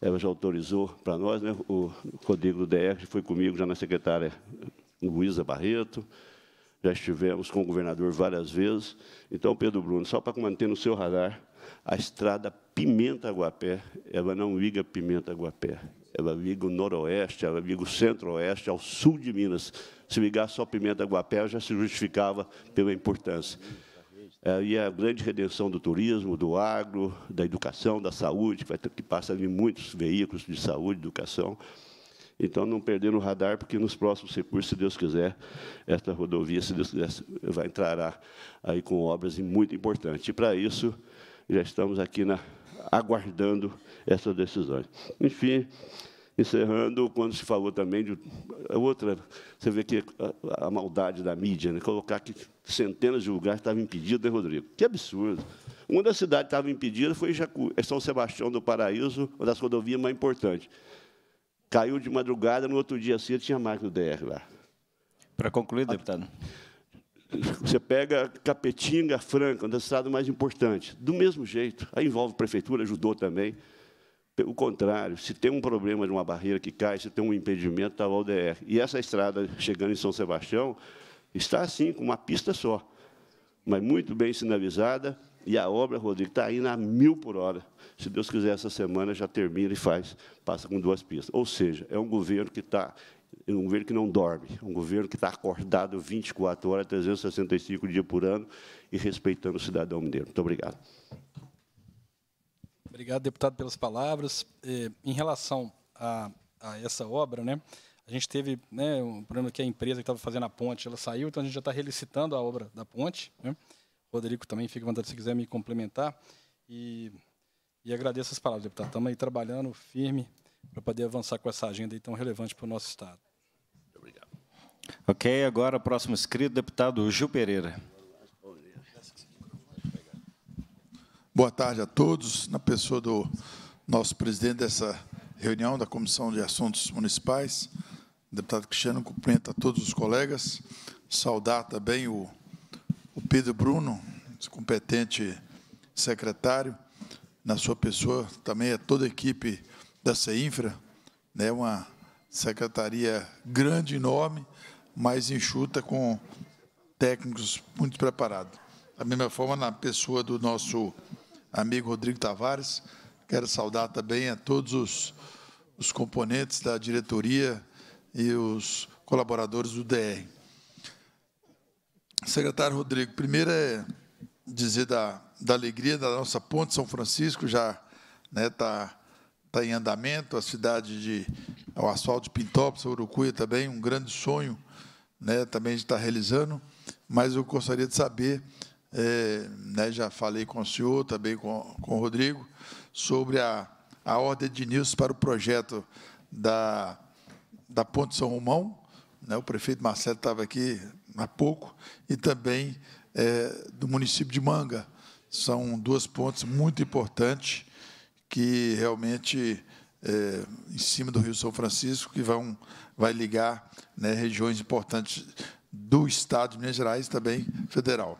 ela já autorizou para nós, né? o Rodrigo do DR foi comigo já na secretária Luísa Barreto, já estivemos com o governador várias vezes. Então, Pedro Bruno, só para manter no seu radar, a estrada Pimenta-Guapé, ela não liga Pimenta-Guapé, ela liga o noroeste, ela liga o centro-oeste ao sul de Minas. Se ligar só Pimenta-Guapé, já se justificava pela importância. É, e a grande redenção do turismo, do agro, da educação, da saúde, que, vai ter, que passa ali muitos veículos de saúde, educação. Então, não perder no radar, porque nos próximos recursos, se Deus quiser, esta rodovia, se Deus quiser, vai entrar aí com obras muito importante. E, para isso, já estamos aqui na, aguardando essas decisões. Enfim, encerrando quando se falou também de é outra, você vê que a, a maldade da mídia, né? colocar que centenas de lugares estavam impedidos, né, Rodrigo? Que absurdo. Uma das cidades que estava impedida foi Jacu, é São Sebastião do Paraíso, uma das rodovias mais importantes. Caiu de madrugada, no outro dia cedo tinha máquina do DR lá. Para concluir, deputado. Você pega Capetinga, Franca, uma das cidades mais importantes. Do mesmo jeito. Aí envolve a prefeitura, ajudou também. Pelo contrário, se tem um problema de uma barreira que cai, se tem um impedimento, está o ODR. E essa estrada, chegando em São Sebastião, está assim, com uma pista só, mas muito bem sinalizada, e a obra, Rodrigo, está indo a mil por hora. Se Deus quiser, essa semana já termina e faz, passa com duas pistas. Ou seja, é um governo que está um governo que não dorme, um governo que está acordado 24 horas, 365 dias por ano e respeitando o cidadão mineiro. Muito obrigado. Obrigado, deputado, pelas palavras. É, em relação a, a essa obra, né, a gente teve né, um problema que a empresa que estava fazendo a ponte, ela saiu, então a gente já está relicitando a obra da ponte. Né? Rodrigo também fica à vontade se quiser me complementar. E, e agradeço as palavras, deputado. Estamos aí trabalhando firme para poder avançar com essa agenda tão relevante para o nosso Estado. Obrigado. Ok, agora o próximo inscrito, deputado Gil Pereira. Boa tarde a todos, na pessoa do nosso presidente dessa reunião da Comissão de Assuntos Municipais, deputado Cristiano, a todos os colegas, saudar também o, o Pedro Bruno, competente secretário, na sua pessoa, também a toda a equipe da CEINFRA, né, uma secretaria grande, enorme, mas enxuta com técnicos muito preparados. Da mesma forma, na pessoa do nosso amigo Rodrigo Tavares. Quero saudar também a todos os, os componentes da diretoria e os colaboradores do DR. Secretário Rodrigo, primeiro é dizer da, da alegria da nossa ponte São Francisco, já está né, tá, tá em andamento, a cidade de o asfalto de Pintópolis, Urucuia também, um grande sonho né, também de estar tá realizando, mas eu gostaria de saber é, né, já falei com o senhor, também com, com o Rodrigo, sobre a, a ordem de início para o projeto da, da Ponte São Romão. Né, o prefeito Marcelo estava aqui há pouco, e também é, do município de Manga. São duas pontes muito importantes que realmente, é, em cima do Rio São Francisco, que vão, vai ligar né, regiões importantes do Estado de Minas Gerais e também federal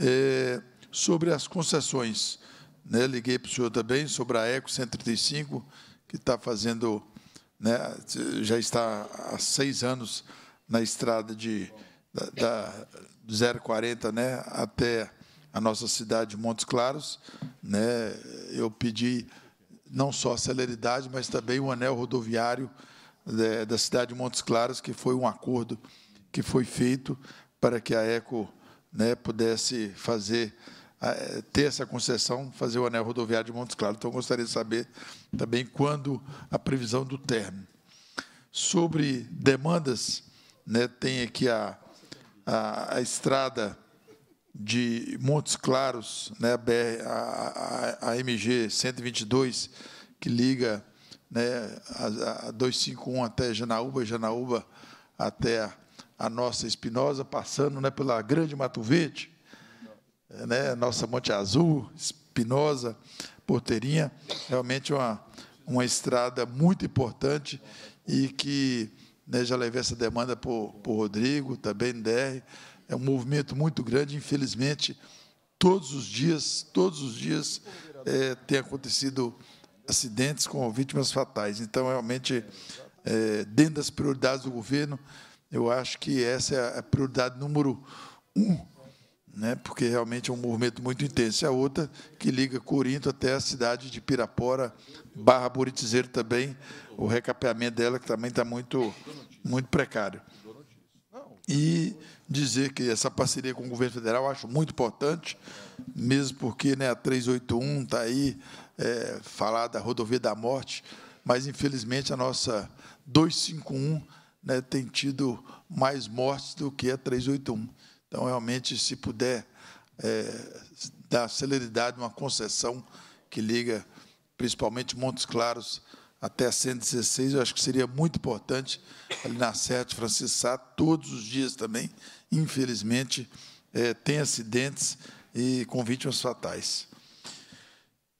é, sobre as concessões. Né? Liguei para o senhor também sobre a Eco 135, que está fazendo, né, já está há seis anos na estrada de da, da 040 né, até a nossa cidade, de Montes Claros. Né, eu pedi não só a celeridade, mas também o anel rodoviário né, da cidade de Montes Claros, que foi um acordo que foi feito para que a ECO né, pudesse fazer ter essa concessão, fazer o anel rodoviário de Montes Claros. Então, gostaria de saber também quando a previsão do término. Sobre demandas, né, tem aqui a, a, a, estrada de Montes Claros, né, a, BR, a, a, MG 122, que liga né, a, a 251 até Janaúba, Janaúba até a a nossa Espinosa, passando né, pela Grande Matuvete, eh, né, nossa Monte Azul, Espinosa, Porteirinha, realmente uma, uma estrada muito importante e que né, já levei essa demanda para o Rodrigo, também no DR, é um movimento muito grande, infelizmente, todos os dias, todos os dias é, tem acontecido acidentes com vítimas fatais. Então, realmente, é, dentro das prioridades do governo, eu acho que essa é a prioridade número um, né? porque realmente é um movimento muito intenso. E a outra, que liga Corinto até a cidade de Pirapora, Barra Buritizeiro também, o recapeamento dela, que também está muito, muito precário. E dizer que essa parceria com o governo federal eu acho muito importante, mesmo porque né, a 381 está aí, é, falar da rodovia da morte, mas, infelizmente, a nossa 251 né, tem tido mais mortes do que a 381. Então, realmente, se puder é, dar celeridade uma concessão que liga principalmente Montes Claros até 116, eu acho que seria muito importante ali na Sete Francisco todos os dias também, infelizmente, é, tem acidentes e com vítimas fatais.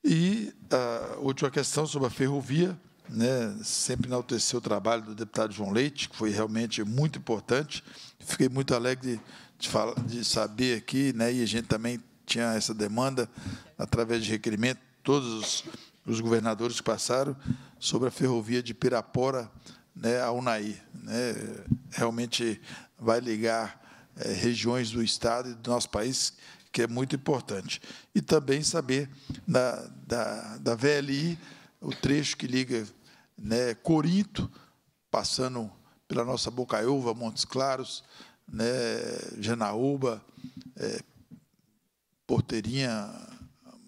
E a ah, última questão sobre a ferrovia, né, sempre enalteceu o trabalho do deputado João Leite, que foi realmente muito importante. Fiquei muito alegre de, falar, de saber aqui, né, e a gente também tinha essa demanda, através de requerimento, todos os, os governadores que passaram, sobre a ferrovia de Pirapora né, a Unai, Né, realmente vai ligar é, regiões do Estado e do nosso país, que é muito importante. E também saber da, da, da VLI, o trecho que liga né, Corinto, passando pela nossa Bocaiúva, Montes Claros, né, é, Porteirinha,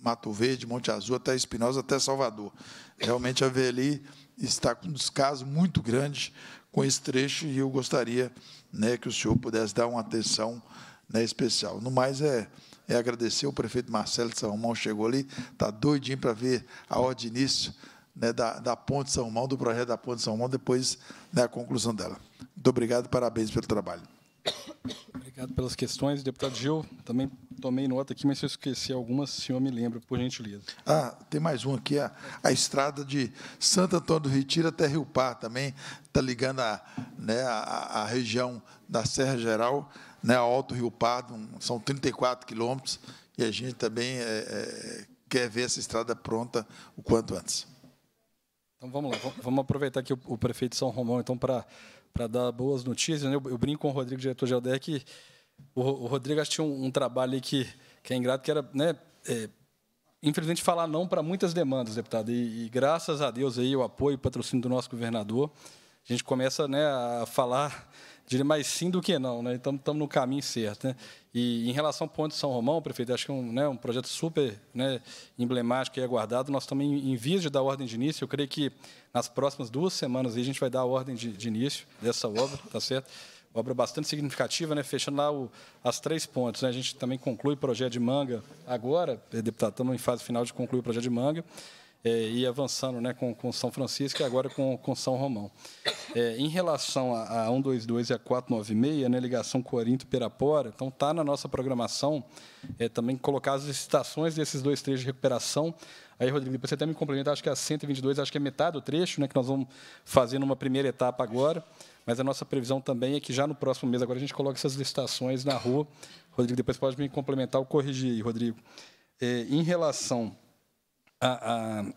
Mato Verde, Monte Azul, até Espinosa, até Salvador. Realmente a VLI está com um descaso muito grande com esse trecho e eu gostaria né, que o senhor pudesse dar uma atenção né, especial. No mais, é, é agradecer o prefeito Marcelo de São Romão, chegou ali, está doidinho para ver a hora de início né, da, da Ponte São Mão, do projeto da Ponte São Mão, depois da né, conclusão dela. Muito obrigado, parabéns pelo trabalho. Obrigado pelas questões. Deputado Gil, também tomei nota aqui, mas se eu esqueci algumas, o senhor me lembra, por gentileza. Ah, tem mais um aqui, a, a estrada de Santo Antônio do Retiro até Rio Par, também está ligando a, né, a, a, região da Serra Geral né, Alto Rio Pardo, um, são 34 quilômetros, e a gente também é, é, quer ver essa estrada pronta o quanto antes. Então vamos lá, vamos aproveitar aqui o, prefeito de São Romão então para dar boas notícias. Né? Eu, eu, brinco com o Rodrigo, diretor de aldeia, que o, o Rodrigo acho que tinha um, um, trabalho que, que é ingrato, que era, né, é, infelizmente, falar não para muitas demandas, deputado. E, e, graças a Deus aí o apoio e patrocínio do nosso governador, a gente começa né, a falar diria mais sim do que não, né? Então estamos no caminho certo, né? E em relação ao Ponte de São Romão, prefeito, acho que é um, né, um projeto super né, emblemático e aguardado. Nós também em vias de dar ordem de início. Eu creio que nas próximas duas semanas aí, a gente vai dar a ordem de, de início dessa obra, tá certo? obra bastante significativa, né? fechando lá o, as três pontes. Né? A gente também conclui o projeto de manga agora, deputado, estamos em fase final de concluir o projeto de manga é, e avançando né, com, com São Francisco e agora com, com São Romão. É, em relação a, a 122 e a 496, né, ligação Corinto-Pirapora, então está na nossa programação é, também colocar as licitações desses dois trechos de recuperação. Aí, Rodrigo, você até me complementa, acho que é a 122, acho que é metade do trecho, né, que nós vamos fazer numa primeira etapa agora, mas a nossa previsão também é que já no próximo mês, agora a gente coloque essas licitações na rua. Rodrigo, depois pode me complementar ou corrigir aí, Rodrigo. É, em relação a,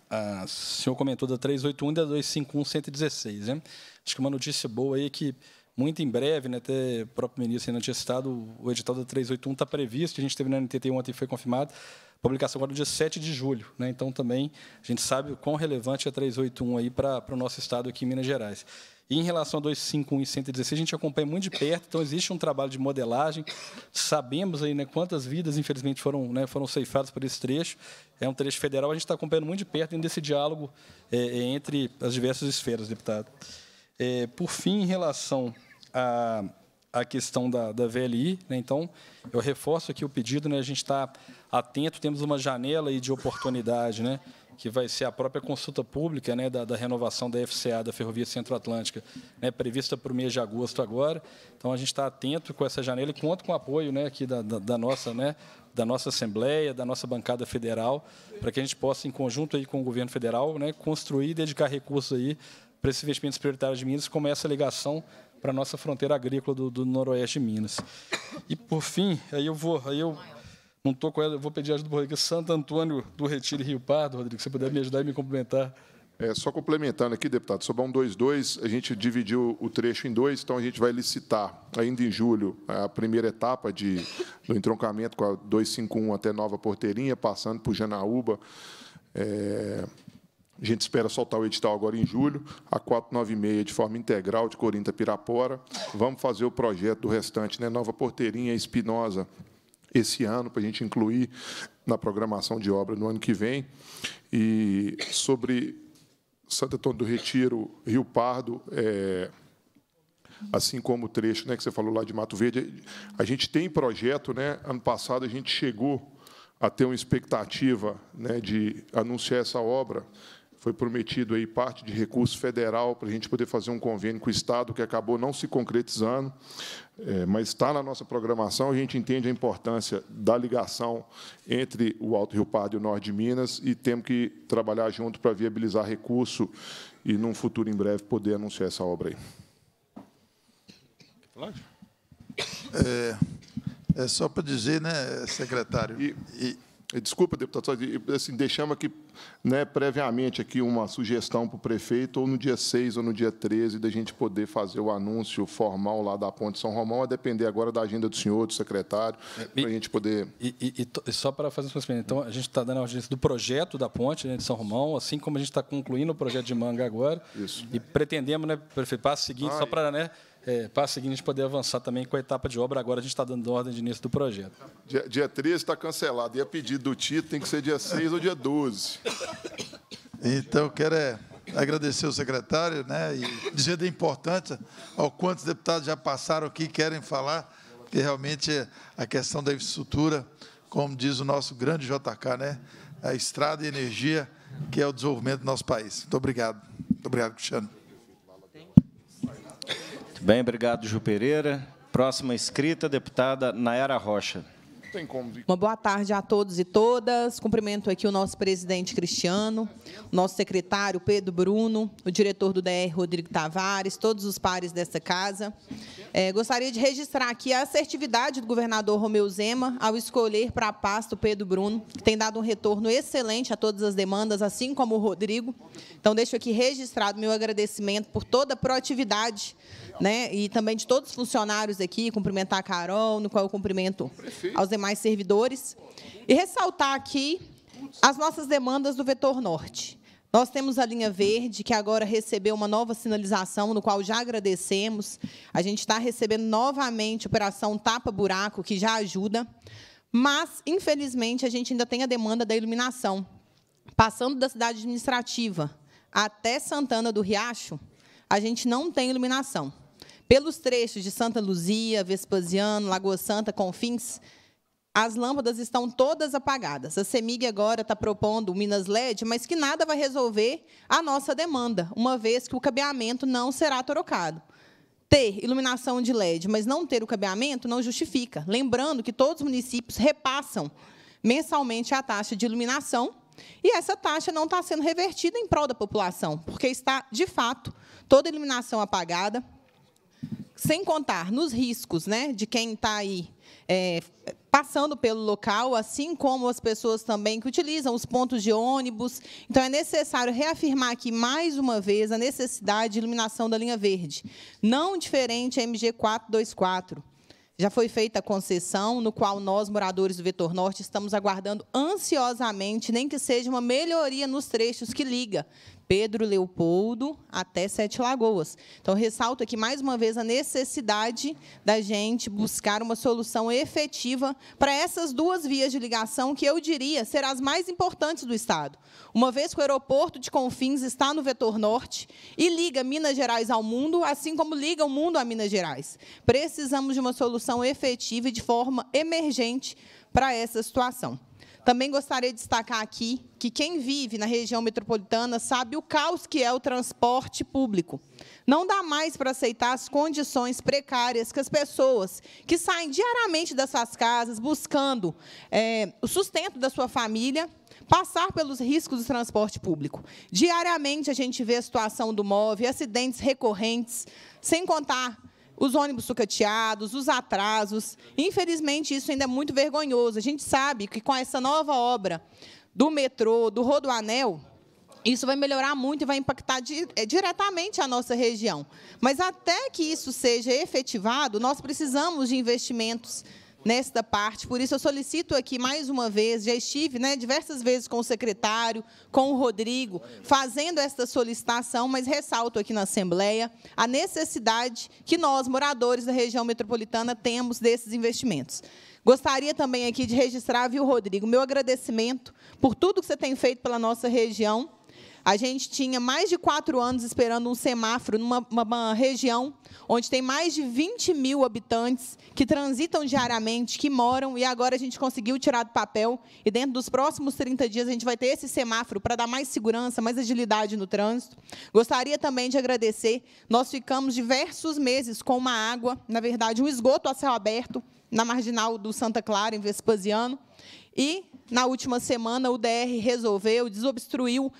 a, a, o senhor comentou da 381 e da 251 116. Né? Acho que uma notícia boa aí é que, muito em breve, né, até o próprio ministro ainda tinha citado, o edital da 381 está previsto, a gente teve na NTT ontem foi confirmado, publicação agora no dia 7 de julho. Né? Então, também, a gente sabe o quão relevante é a 381 para o nosso estado aqui em Minas Gerais. E em relação a 251 e 116, a gente acompanha muito de perto, então existe um trabalho de modelagem. Sabemos aí né, quantas vidas, infelizmente, foram, né, foram ceifadas por esse trecho. É um trecho federal, a gente está acompanhando muito de perto dentro desse diálogo é, é, entre as diversas esferas, deputado. É, por fim, em relação à a, a questão da, da VLI, né, então, eu reforço aqui o pedido, né, a gente está atento, temos uma janela aí de oportunidade, né? que vai ser a própria consulta pública né, da, da renovação da FCA, da Ferrovia Centro-Atlântica, né, prevista para o mês de agosto agora. Então, a gente está atento com essa janela e conto com o apoio né, aqui da, da, da nossa, né, da nossa Assembleia, da nossa bancada federal, para que a gente possa, em conjunto aí com o governo federal, né, construir e dedicar recursos aí para esses investimentos prioritários de Minas, como é essa ligação para a nossa fronteira agrícola do, do, noroeste de Minas. E, por fim, aí eu vou... Aí eu, não estou com ela, eu vou pedir ajuda do Rodrigo. Santo Antônio do Retiro Rio Pardo, Rodrigo, se você puder me ajudar e me complementar. É, só complementando aqui, deputado, sobre a 122, a gente dividiu o trecho em dois, então a gente vai licitar ainda em julho a primeira etapa de, do entroncamento com a 251 até Nova Porteirinha, passando por Janaúba. É, a gente espera soltar o edital agora em julho, a 496 de forma integral de Corinta Pirapora. Vamos fazer o projeto do restante, né? Nova Porteirinha, Espinosa, esse ano, para a gente incluir na programação de obra no ano que vem. E sobre Santo Antônio do Retiro, Rio Pardo, é, assim como o trecho né, que você falou lá de Mato Verde, a gente tem projeto, né? Ano passado a gente chegou a ter uma expectativa né, de anunciar essa obra foi prometido aí parte de recurso federal para a gente poder fazer um convênio com o Estado, que acabou não se concretizando, eh, mas está na nossa programação. A gente entende a importância da ligação entre o Alto Rio Pardo e o Norte de Minas e temos que trabalhar junto para viabilizar recurso e, num futuro em breve, poder anunciar essa obra aí. É, é só para dizer, né, secretário? E, e... Eh, desculpa, deputado, assim, deixamos aqui né, previamente aqui uma sugestão para o prefeito, ou no dia 6 ou no dia 13, da gente poder fazer o anúncio formal lá da Ponte São Romão, a depender agora da agenda do senhor, do secretário, é, para a gente poder. E, e, e só para fazer um esclarecimento, então a gente está dando a audiência do projeto da ponte né, de São Romão, assim como a gente está concluindo o projeto de manga agora. Isso. E pretendemos, né, prefeito, passo seguinte, ah, só é. para. Né, é, para a seguinte a gente poder avançar também com a etapa de obra. Agora a gente está dando ordem de início do projeto. Dia, dia 13 está cancelado. E a pedido do Tito tem que ser dia 6 ou dia 12. Então, quero é agradecer o secretário né, e dizer da importância ao quantos deputados já passaram aqui querem falar, porque realmente a questão da infraestrutura, como diz o nosso grande JK, né, a estrada e energia, que é o desenvolvimento do nosso país. Muito obrigado. Muito obrigado, Cristiano. Bem, obrigado, Ju Pereira. Próxima escrita, deputada Nayara Rocha. Uma boa tarde a todos e todas. Cumprimento aqui o nosso presidente Cristiano, nosso secretário Pedro Bruno, o diretor do DR Rodrigo Tavares, todos os pares dessa casa. É, gostaria de registrar aqui a assertividade do governador Romeu Zema ao escolher para a pasta o Pedro Bruno, que tem dado um retorno excelente a todas as demandas, assim como o Rodrigo. Então, deixo aqui registrado meu agradecimento por toda a proatividade né? E também de todos os funcionários aqui, cumprimentar a Carol, no qual eu cumprimento aos demais servidores. E ressaltar aqui as nossas demandas do vetor norte. Nós temos a linha verde, que agora recebeu uma nova sinalização, no qual já agradecemos. A gente está recebendo novamente a operação Tapa Buraco, que já ajuda. Mas, infelizmente, a gente ainda tem a demanda da iluminação. Passando da cidade administrativa até Santana do Riacho, a gente não tem iluminação. Pelos trechos de Santa Luzia, Vespasiano, Lagoa Santa, Confins, as lâmpadas estão todas apagadas. A CEMIG agora está propondo o Minas LED, mas que nada vai resolver a nossa demanda, uma vez que o cabeamento não será trocado. Ter iluminação de LED, mas não ter o cabeamento, não justifica. Lembrando que todos os municípios repassam mensalmente a taxa de iluminação, e essa taxa não está sendo revertida em prol da população, porque está, de fato, toda iluminação apagada, sem contar nos riscos né, de quem está aí é, passando pelo local, assim como as pessoas também que utilizam os pontos de ônibus. Então, é necessário reafirmar aqui, mais uma vez, a necessidade de iluminação da linha verde, não diferente MG 424. Já foi feita a concessão, no qual nós, moradores do Vetor Norte, estamos aguardando ansiosamente, nem que seja uma melhoria nos trechos que liga Pedro Leopoldo até Sete Lagoas. Então, ressalto aqui mais uma vez a necessidade da gente buscar uma solução efetiva para essas duas vias de ligação que eu diria ser as mais importantes do Estado. Uma vez que o aeroporto de Confins está no vetor norte e liga Minas Gerais ao mundo, assim como liga o mundo a Minas Gerais. Precisamos de uma solução efetiva e de forma emergente para essa situação. Também gostaria de destacar aqui que quem vive na região metropolitana sabe o caos que é o transporte público. Não dá mais para aceitar as condições precárias que as pessoas que saem diariamente das suas casas buscando é, o sustento da sua família passar pelos riscos do transporte público. Diariamente a gente vê a situação do MOV, acidentes recorrentes, sem contar os ônibus sucateados, os atrasos. Infelizmente, isso ainda é muito vergonhoso. A gente sabe que com essa nova obra do metrô, do Rodoanel, isso vai melhorar muito e vai impactar di eh, diretamente a nossa região. Mas até que isso seja efetivado, nós precisamos de investimentos nesta parte. Por isso, eu solicito aqui mais uma vez, já estive né, diversas vezes com o secretário, com o Rodrigo, fazendo esta solicitação, mas ressalto aqui na Assembleia a necessidade que nós, moradores da região metropolitana, temos desses investimentos. Gostaria também aqui de registrar, viu, Rodrigo, meu agradecimento por tudo que você tem feito pela nossa região a gente tinha mais de quatro anos esperando um semáforo numa uma região onde tem mais de 20 mil habitantes que transitam diariamente, que moram, e agora a gente conseguiu tirar do papel. E dentro dos próximos 30 dias a gente vai ter esse semáforo para dar mais segurança, mais agilidade no trânsito. Gostaria também de agradecer. Nós ficamos diversos meses com uma água, na verdade, um esgoto a céu aberto, na marginal do Santa Clara, em Vespasiano. E, na última semana, o DR resolveu, desobstruiu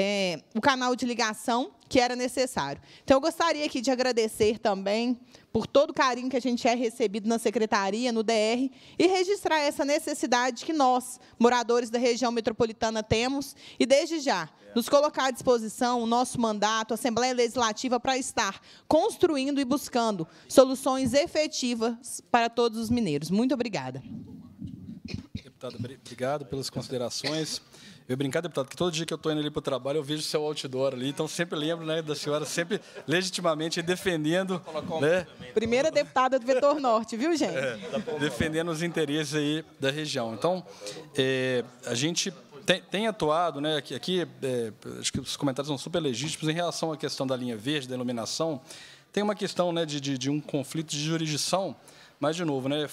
é, o canal de ligação que era necessário. Então, eu gostaria aqui de agradecer também por todo o carinho que a gente é recebido na secretaria, no DR, e registrar essa necessidade que nós, moradores da região metropolitana, temos, e desde já nos colocar à disposição o nosso mandato, a Assembleia Legislativa, para estar construindo e buscando soluções efetivas para todos os mineiros. Muito obrigada. Deputado, obrigado pelas considerações. Eu brincar, deputado, que todo dia que eu tô indo ali pro trabalho, eu vejo o seu outdoor ali, então sempre lembro, né, da senhora, sempre legitimamente defendendo, né? Primeira né? deputada do Vetor Norte, viu, gente? É, defendendo os interesses aí da região. Então, é, a gente tem, tem, atuado, né? Aqui, aqui é, acho que os comentários são super legítimos em relação à questão da linha verde, da iluminação. Tem uma questão né, de, de, de um conflito de jurisdição, mas, de novo, né,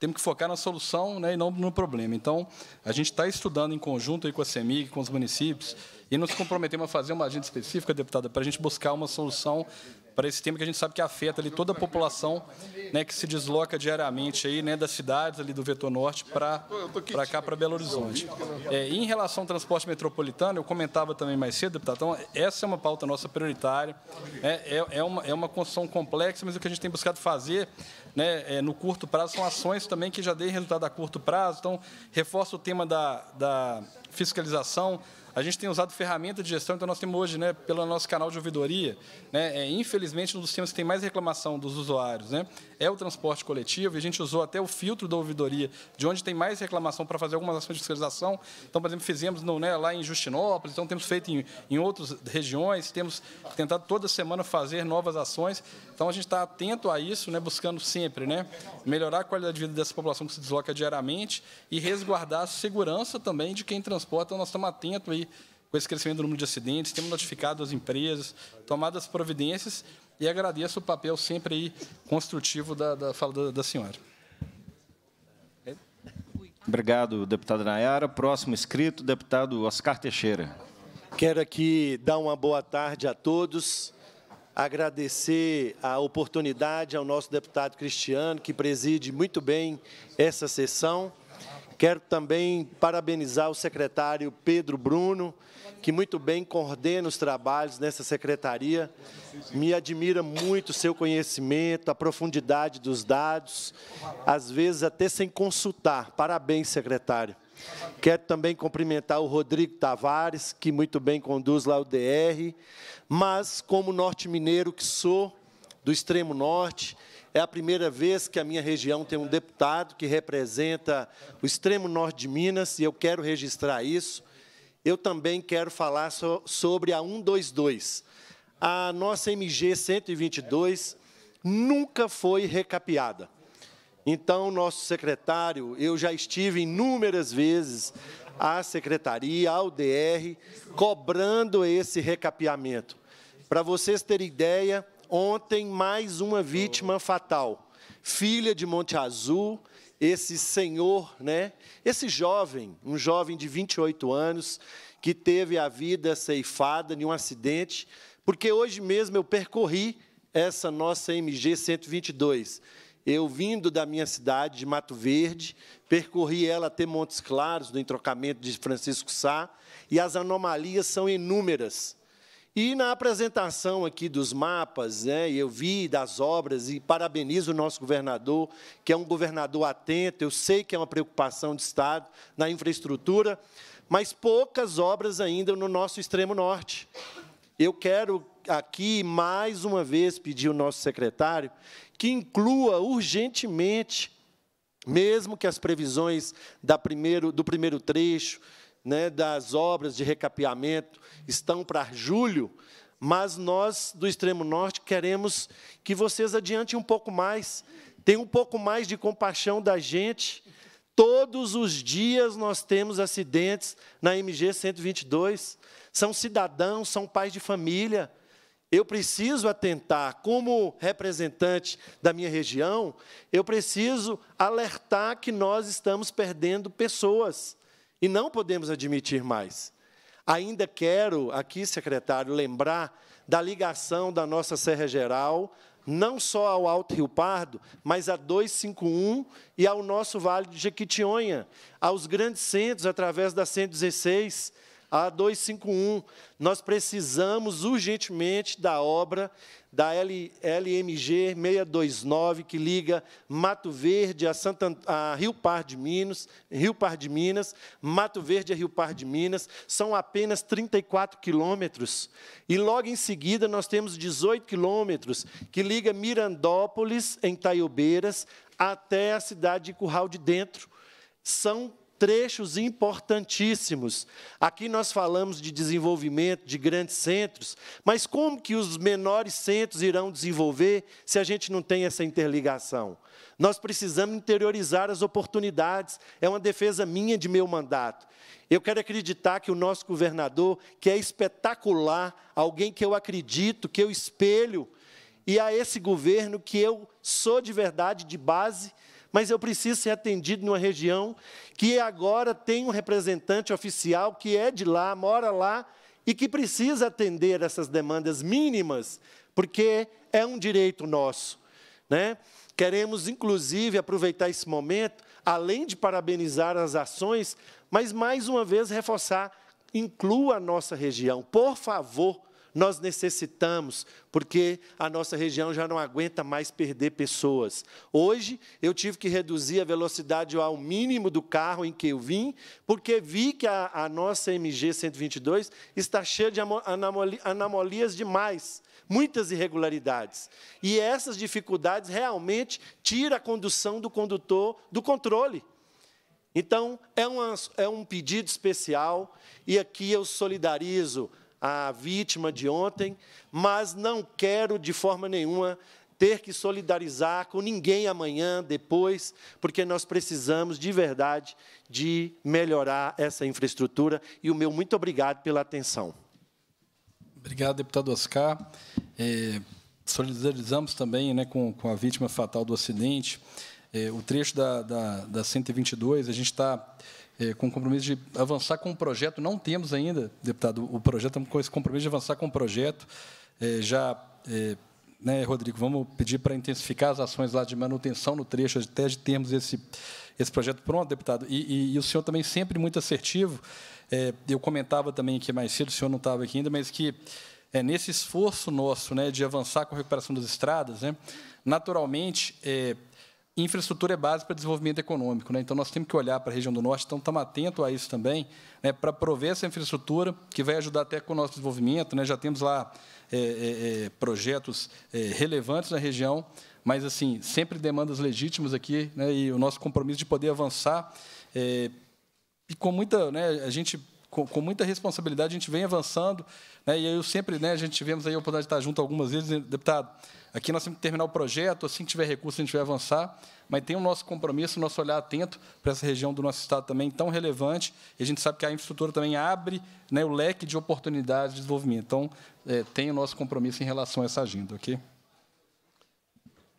temos que focar na solução né, e não no problema. Então, a gente está estudando em conjunto aí com a CEMIG, com os municípios, e nos comprometemos a fazer uma agenda específica, deputada, para a gente buscar uma solução para esse tema que a gente sabe que afeta ali toda a população né, que se desloca diariamente aí, né, das cidades ali do vetor norte para cá, para Belo Horizonte. É, em relação ao transporte metropolitano, eu comentava também mais cedo, deputado, então, essa é uma pauta nossa prioritária, é é, é, uma, é uma construção complexa, mas o que a gente tem buscado fazer né, é, no curto prazo são ações também que já dêem resultado a curto prazo, então reforça o tema da, da fiscalização, a gente tem usado ferramenta de gestão, então nós temos hoje, né, pelo nosso canal de ouvidoria, né, é, infelizmente, um dos temas que tem mais reclamação dos usuários né, é o transporte coletivo, e a gente usou até o filtro da ouvidoria, de onde tem mais reclamação para fazer algumas ações de fiscalização. Então, por exemplo, fizemos no, né, lá em Justinópolis, então temos feito em, em outras regiões, temos tentado toda semana fazer novas ações. Então, a gente está atento a isso, né, buscando sempre né, melhorar a qualidade de vida dessa população que se desloca diariamente e resguardar a segurança também de quem transporta. Então, nós estamos atentos aí com esse crescimento do número de acidentes, temos notificado as empresas, tomado as providências e agradeço o papel sempre aí construtivo da, da fala da, da senhora. Obrigado, deputado Nayara. Próximo inscrito, deputado Oscar Teixeira. Quero aqui dar uma boa tarde a todos, agradecer a oportunidade ao nosso deputado Cristiano, que preside muito bem essa sessão, Quero também parabenizar o secretário Pedro Bruno, que muito bem coordena os trabalhos nessa secretaria. Me admira muito o seu conhecimento, a profundidade dos dados, às vezes até sem consultar. Parabéns, secretário. Quero também cumprimentar o Rodrigo Tavares, que muito bem conduz lá o DR, mas como norte mineiro que sou, do extremo norte, é a primeira vez que a minha região tem um deputado que representa o extremo norte de Minas, e eu quero registrar isso. Eu também quero falar so, sobre a 122. A nossa MG 122 nunca foi recapeada. Então, nosso secretário, eu já estive inúmeras vezes à secretaria, ao DR, cobrando esse recapeamento. Para vocês terem ideia, Ontem, mais uma vítima fatal. Filha de Monte Azul, esse senhor, né? Esse jovem, um jovem de 28 anos, que teve a vida ceifada em um acidente, porque hoje mesmo eu percorri essa nossa MG 122. Eu vindo da minha cidade de Mato Verde, percorri ela até Montes Claros, no entrocamento de Francisco Sá, e as anomalias são inúmeras. E na apresentação aqui dos mapas, né, eu vi das obras e parabenizo o nosso governador, que é um governador atento, eu sei que é uma preocupação de Estado na infraestrutura, mas poucas obras ainda no nosso extremo norte. Eu quero aqui, mais uma vez, pedir ao nosso secretário que inclua urgentemente, mesmo que as previsões primeiro, do primeiro trecho, né, das obras de recapeamento estão para julho, mas nós do extremo norte queremos que vocês adiantem um pouco mais, tenham um pouco mais de compaixão da gente. Todos os dias nós temos acidentes na MG 122. São cidadãos, são pais de família. Eu preciso atentar, como representante da minha região, eu preciso alertar que nós estamos perdendo pessoas. E não podemos admitir mais. Ainda quero aqui, secretário, lembrar da ligação da nossa Serra Geral, não só ao Alto Rio Pardo, mas a 251 e ao nosso Vale de Jequitinhonha, aos grandes centros, através da 116, a 251. Nós precisamos urgentemente da obra da LMG 629, que liga Mato Verde a, Santa, a Rio, Par de Minas, Rio Par de Minas, Mato Verde a Rio Par de Minas, são apenas 34 quilômetros. E logo em seguida nós temos 18 quilômetros, que liga Mirandópolis, em Taiobeiras, até a cidade de Curral de Dentro. São trechos importantíssimos. Aqui nós falamos de desenvolvimento de grandes centros, mas como que os menores centros irão desenvolver se a gente não tem essa interligação? Nós precisamos interiorizar as oportunidades, é uma defesa minha de meu mandato. Eu quero acreditar que o nosso governador, que é espetacular, alguém que eu acredito, que eu espelho, e a esse governo que eu sou de verdade de base, mas eu preciso ser atendido numa região que agora tem um representante oficial que é de lá, mora lá e que precisa atender essas demandas mínimas, porque é um direito nosso. Né? Queremos, inclusive, aproveitar esse momento, além de parabenizar as ações, mas mais uma vez reforçar: inclua a nossa região, por favor nós necessitamos, porque a nossa região já não aguenta mais perder pessoas. Hoje, eu tive que reduzir a velocidade ao mínimo do carro em que eu vim, porque vi que a, a nossa MG 122 está cheia de anomalias demais muitas irregularidades. E essas dificuldades realmente tiram a condução do condutor do controle. Então, é, uma, é um pedido especial, e aqui eu solidarizo a vítima de ontem, mas não quero de forma nenhuma ter que solidarizar com ninguém amanhã, depois, porque nós precisamos de verdade de melhorar essa infraestrutura. E o meu muito obrigado pela atenção. Obrigado, deputado Oscar. É, solidarizamos também né, com, com a vítima fatal do acidente. É, o trecho da, da, da 122, a gente está é, com o compromisso de avançar com o projeto. Não temos ainda, deputado, o projeto, estamos com esse compromisso de avançar com o projeto. É, já, é, né, Rodrigo, vamos pedir para intensificar as ações lá de manutenção no trecho, até de termos esse, esse projeto pronto, deputado. E, e, e o senhor também sempre muito assertivo. É, eu comentava também aqui mais cedo, o senhor não estava aqui ainda, mas que é, nesse esforço nosso né, de avançar com a recuperação das estradas, né, naturalmente, é, infraestrutura é base para desenvolvimento econômico. Né? Então, nós temos que olhar para a região do Norte, então, estamos atentos a isso também, né? para prover essa infraestrutura, que vai ajudar até com o nosso desenvolvimento. Né? Já temos lá é, é, é projetos é, relevantes na região, mas, assim, sempre demandas legítimas aqui, né? e o nosso compromisso de poder avançar. É, e com muita... Né? a gente com, com, muita responsabilidade, a gente vem avançando. Né, e eu sempre, né, a gente tivemos aí a oportunidade de estar junto algumas vezes, né? deputado, Aqui nós temos que terminar o projeto, assim que tiver recurso, a gente vai avançar, mas tem o nosso compromisso, o nosso olhar atento para essa região do nosso estado também tão relevante, e a gente sabe que a infraestrutura também abre né, o leque de oportunidades de desenvolvimento. Então, é, tem o nosso compromisso em relação a essa agenda, ok?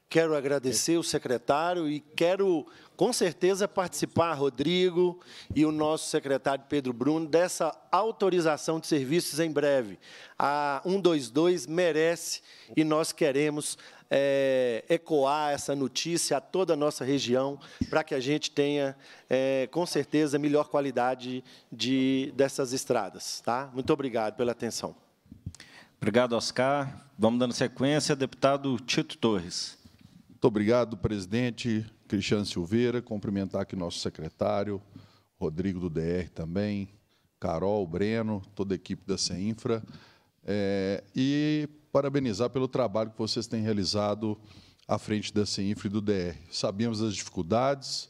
Quero agradecer o secretário e quero com certeza participar, Rodrigo e o nosso secretário Pedro Bruno, dessa autorização de serviços em breve. A 122 merece e nós queremos é, ecoar essa notícia a toda a nossa região para que a gente tenha, é, com certeza, melhor qualidade de, dessas estradas. Tá? Muito obrigado pela atenção. Obrigado, Oscar. Vamos dando sequência, deputado Tito Torres. Muito obrigado, presidente. Cristiano Silveira, cumprimentar aqui nosso secretário, Rodrigo do DR também, Carol, Breno, toda a equipe da CEINFRA, é, e parabenizar pelo trabalho que vocês têm realizado à frente da CEINFRA e do DR. Sabemos das dificuldades,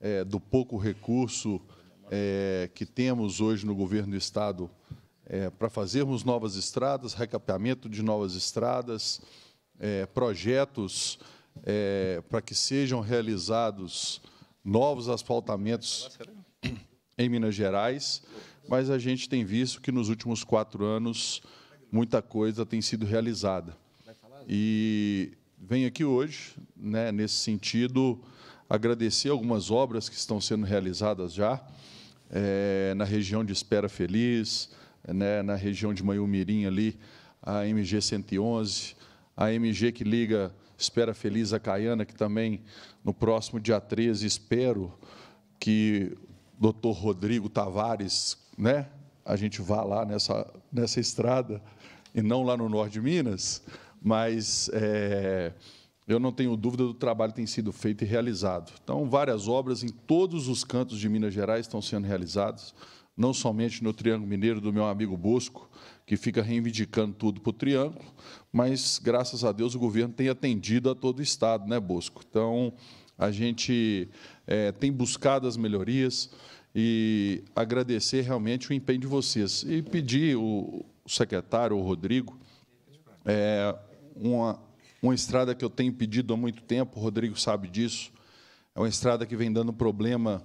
é, do pouco recurso é, que temos hoje no governo do Estado é, para fazermos novas estradas, recapeamento de novas estradas, é, projetos é, para que sejam realizados novos asfaltamentos em Minas Gerais, mas a gente tem visto que nos últimos quatro anos muita coisa tem sido realizada. E venho aqui hoje, né, nesse sentido, agradecer algumas obras que estão sendo realizadas já, é, na região de Espera Feliz, né, na região de Manhumirim ali, a MG 111, a MG que liga Espera Feliz a Caiana, que também no próximo dia 13 espero que o doutor Rodrigo Tavares, né, a gente vá lá nessa, nessa estrada, e não lá no norte de Minas, mas é, eu não tenho dúvida do trabalho que tem sido feito e realizado. Então, várias obras em todos os cantos de Minas Gerais estão sendo realizadas, não somente no Triângulo Mineiro do meu amigo Bosco, que fica reivindicando tudo para o Triângulo, mas, graças a Deus, o governo tem atendido a todo o Estado, né, Bosco? Então, a gente é, tem buscado as melhorias e agradecer realmente o empenho de vocês. E pedir o, secretário, o Rodrigo, é, uma, uma estrada que eu tenho pedido há muito tempo, o Rodrigo sabe disso, é uma estrada que vem dando problema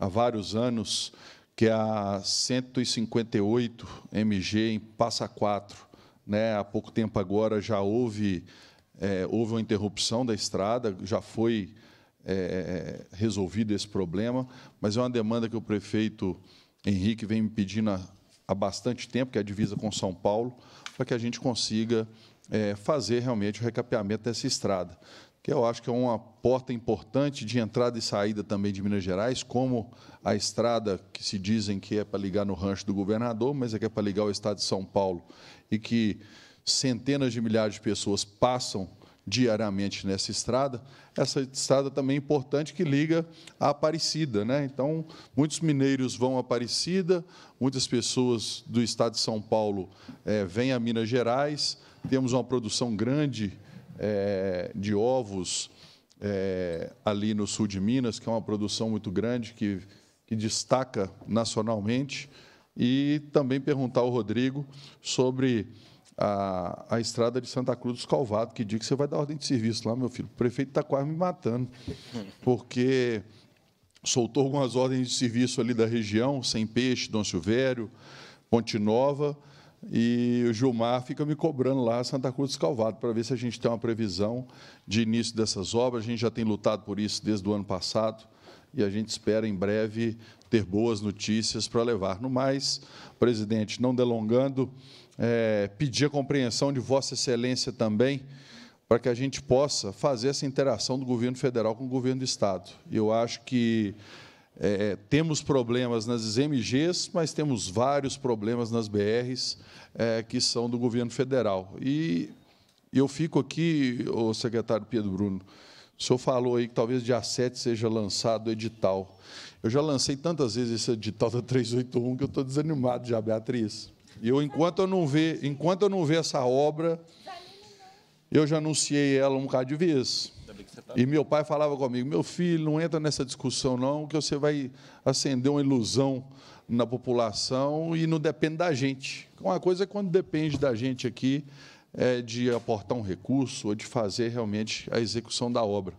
há vários anos, que é a 158 MG em Passa 4. Né? Há pouco tempo agora já houve, é, houve uma interrupção da estrada, já foi é, resolvido esse problema, mas é uma demanda que o prefeito Henrique vem me pedindo há, há bastante tempo, que é a divisa com São Paulo, para que a gente consiga é, fazer realmente o recapeamento dessa estrada que eu acho que é uma porta importante de entrada e saída também de Minas Gerais, como a estrada que se dizem que é para ligar no rancho do governador, mas é que é para ligar o estado de São Paulo e que centenas de milhares de pessoas passam diariamente nessa estrada. Essa estrada também é importante que liga a Aparecida, né? Então, muitos mineiros vão a Aparecida, muitas pessoas do estado de São Paulo é, vêm a Minas Gerais. Temos uma produção grande é, de ovos é, ali no sul de Minas, que é uma produção muito grande, que, que destaca nacionalmente. E também perguntar ao Rodrigo sobre a, a estrada de Santa Cruz dos Calvados, que diz que você vai dar ordem de serviço lá, meu filho. O prefeito está quase me matando, porque soltou algumas ordens de serviço ali da região, sem peixe, Dom Silvério, Ponte Nova, e o Gilmar fica me cobrando lá Santa Cruz dos Calvados para ver se a gente tem uma previsão de início dessas obras. A gente já tem lutado por isso desde o ano passado e a gente espera em breve ter boas notícias para levar. No mais, presidente, não delongando, é, pedir a compreensão de Vossa Excelência também para que a gente possa fazer essa interação do governo federal com o governo do Estado. Eu acho que é, é, temos problemas nas MGs, mas temos vários problemas nas BRs é, que são do governo federal. E eu fico aqui, o secretário Pedro Bruno, o senhor falou aí que talvez dia 7 seja lançado o edital. Eu já lancei tantas vezes esse edital da 381 que eu estou desanimado já, Beatriz. E eu, enquanto eu não ver, enquanto eu não ver essa obra, eu já anunciei ela um bocado de vezes. Tá e meu pai falava comigo: meu filho, não entra nessa discussão, não, que você vai acender uma ilusão na população e não depende da gente. Uma coisa é quando depende da gente aqui é de aportar um recurso ou de fazer realmente a execução da obra.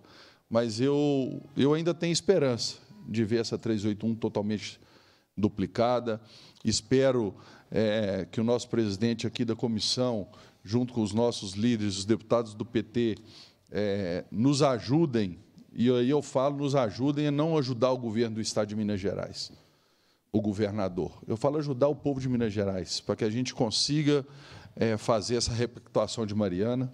Mas eu, eu ainda tenho esperança de ver essa 381 totalmente duplicada. Espero é, que o nosso presidente aqui da comissão, junto com os nossos líderes, os deputados do PT, é, nos ajudem, e aí eu falo, nos ajudem a não ajudar o governo do Estado de Minas Gerais, o governador. Eu falo ajudar o povo de Minas Gerais, para que a gente consiga é, fazer essa repactuação de Mariana,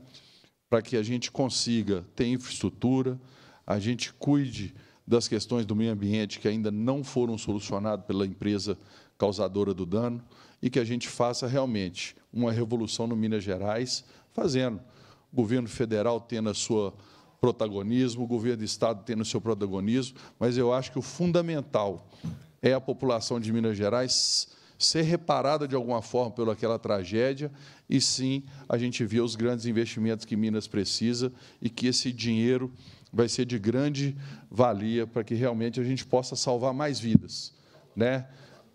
para que a gente consiga ter infraestrutura, a gente cuide das questões do meio ambiente que ainda não foram solucionadas pela empresa causadora do dano e que a gente faça realmente uma revolução no Minas Gerais, fazendo o governo federal tendo a sua protagonismo, o governo do Estado tendo o seu protagonismo, mas eu acho que o fundamental é a população de Minas Gerais ser reparada de alguma forma pelaquela tragédia, e sim a gente vê os grandes investimentos que Minas precisa e que esse dinheiro vai ser de grande valia para que realmente a gente possa salvar mais vidas. Né?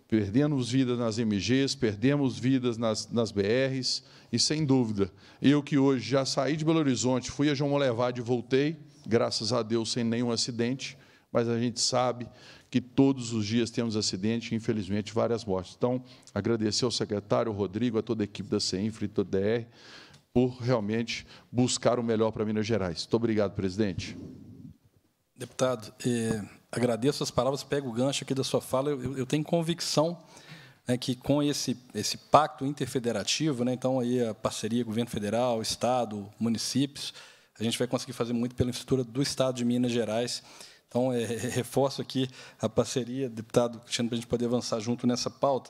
Perdemos vidas nas MGs, perdemos vidas nas, nas BRs, e sem dúvida, eu que hoje já saí de Belo Horizonte, fui a João Molevade e voltei, graças a Deus sem nenhum acidente, mas a gente sabe que todos os dias temos acidente e, infelizmente, várias mortes. Então, agradecer ao secretário Rodrigo, a toda a equipe da CEINFRA e do DR, por realmente buscar o melhor para Minas Gerais. Muito obrigado, presidente. Deputado, eh, agradeço as palavras, pego o gancho aqui da sua fala. Eu, eu tenho convicção né, que com esse, esse pacto interfederativo, né, então aí a parceria governo federal, estado, municípios, a gente vai conseguir fazer muito pela infraestrutura do estado de Minas Gerais. Então, é, reforço aqui a parceria, deputado Cristiano, para a gente poder avançar junto nessa pauta.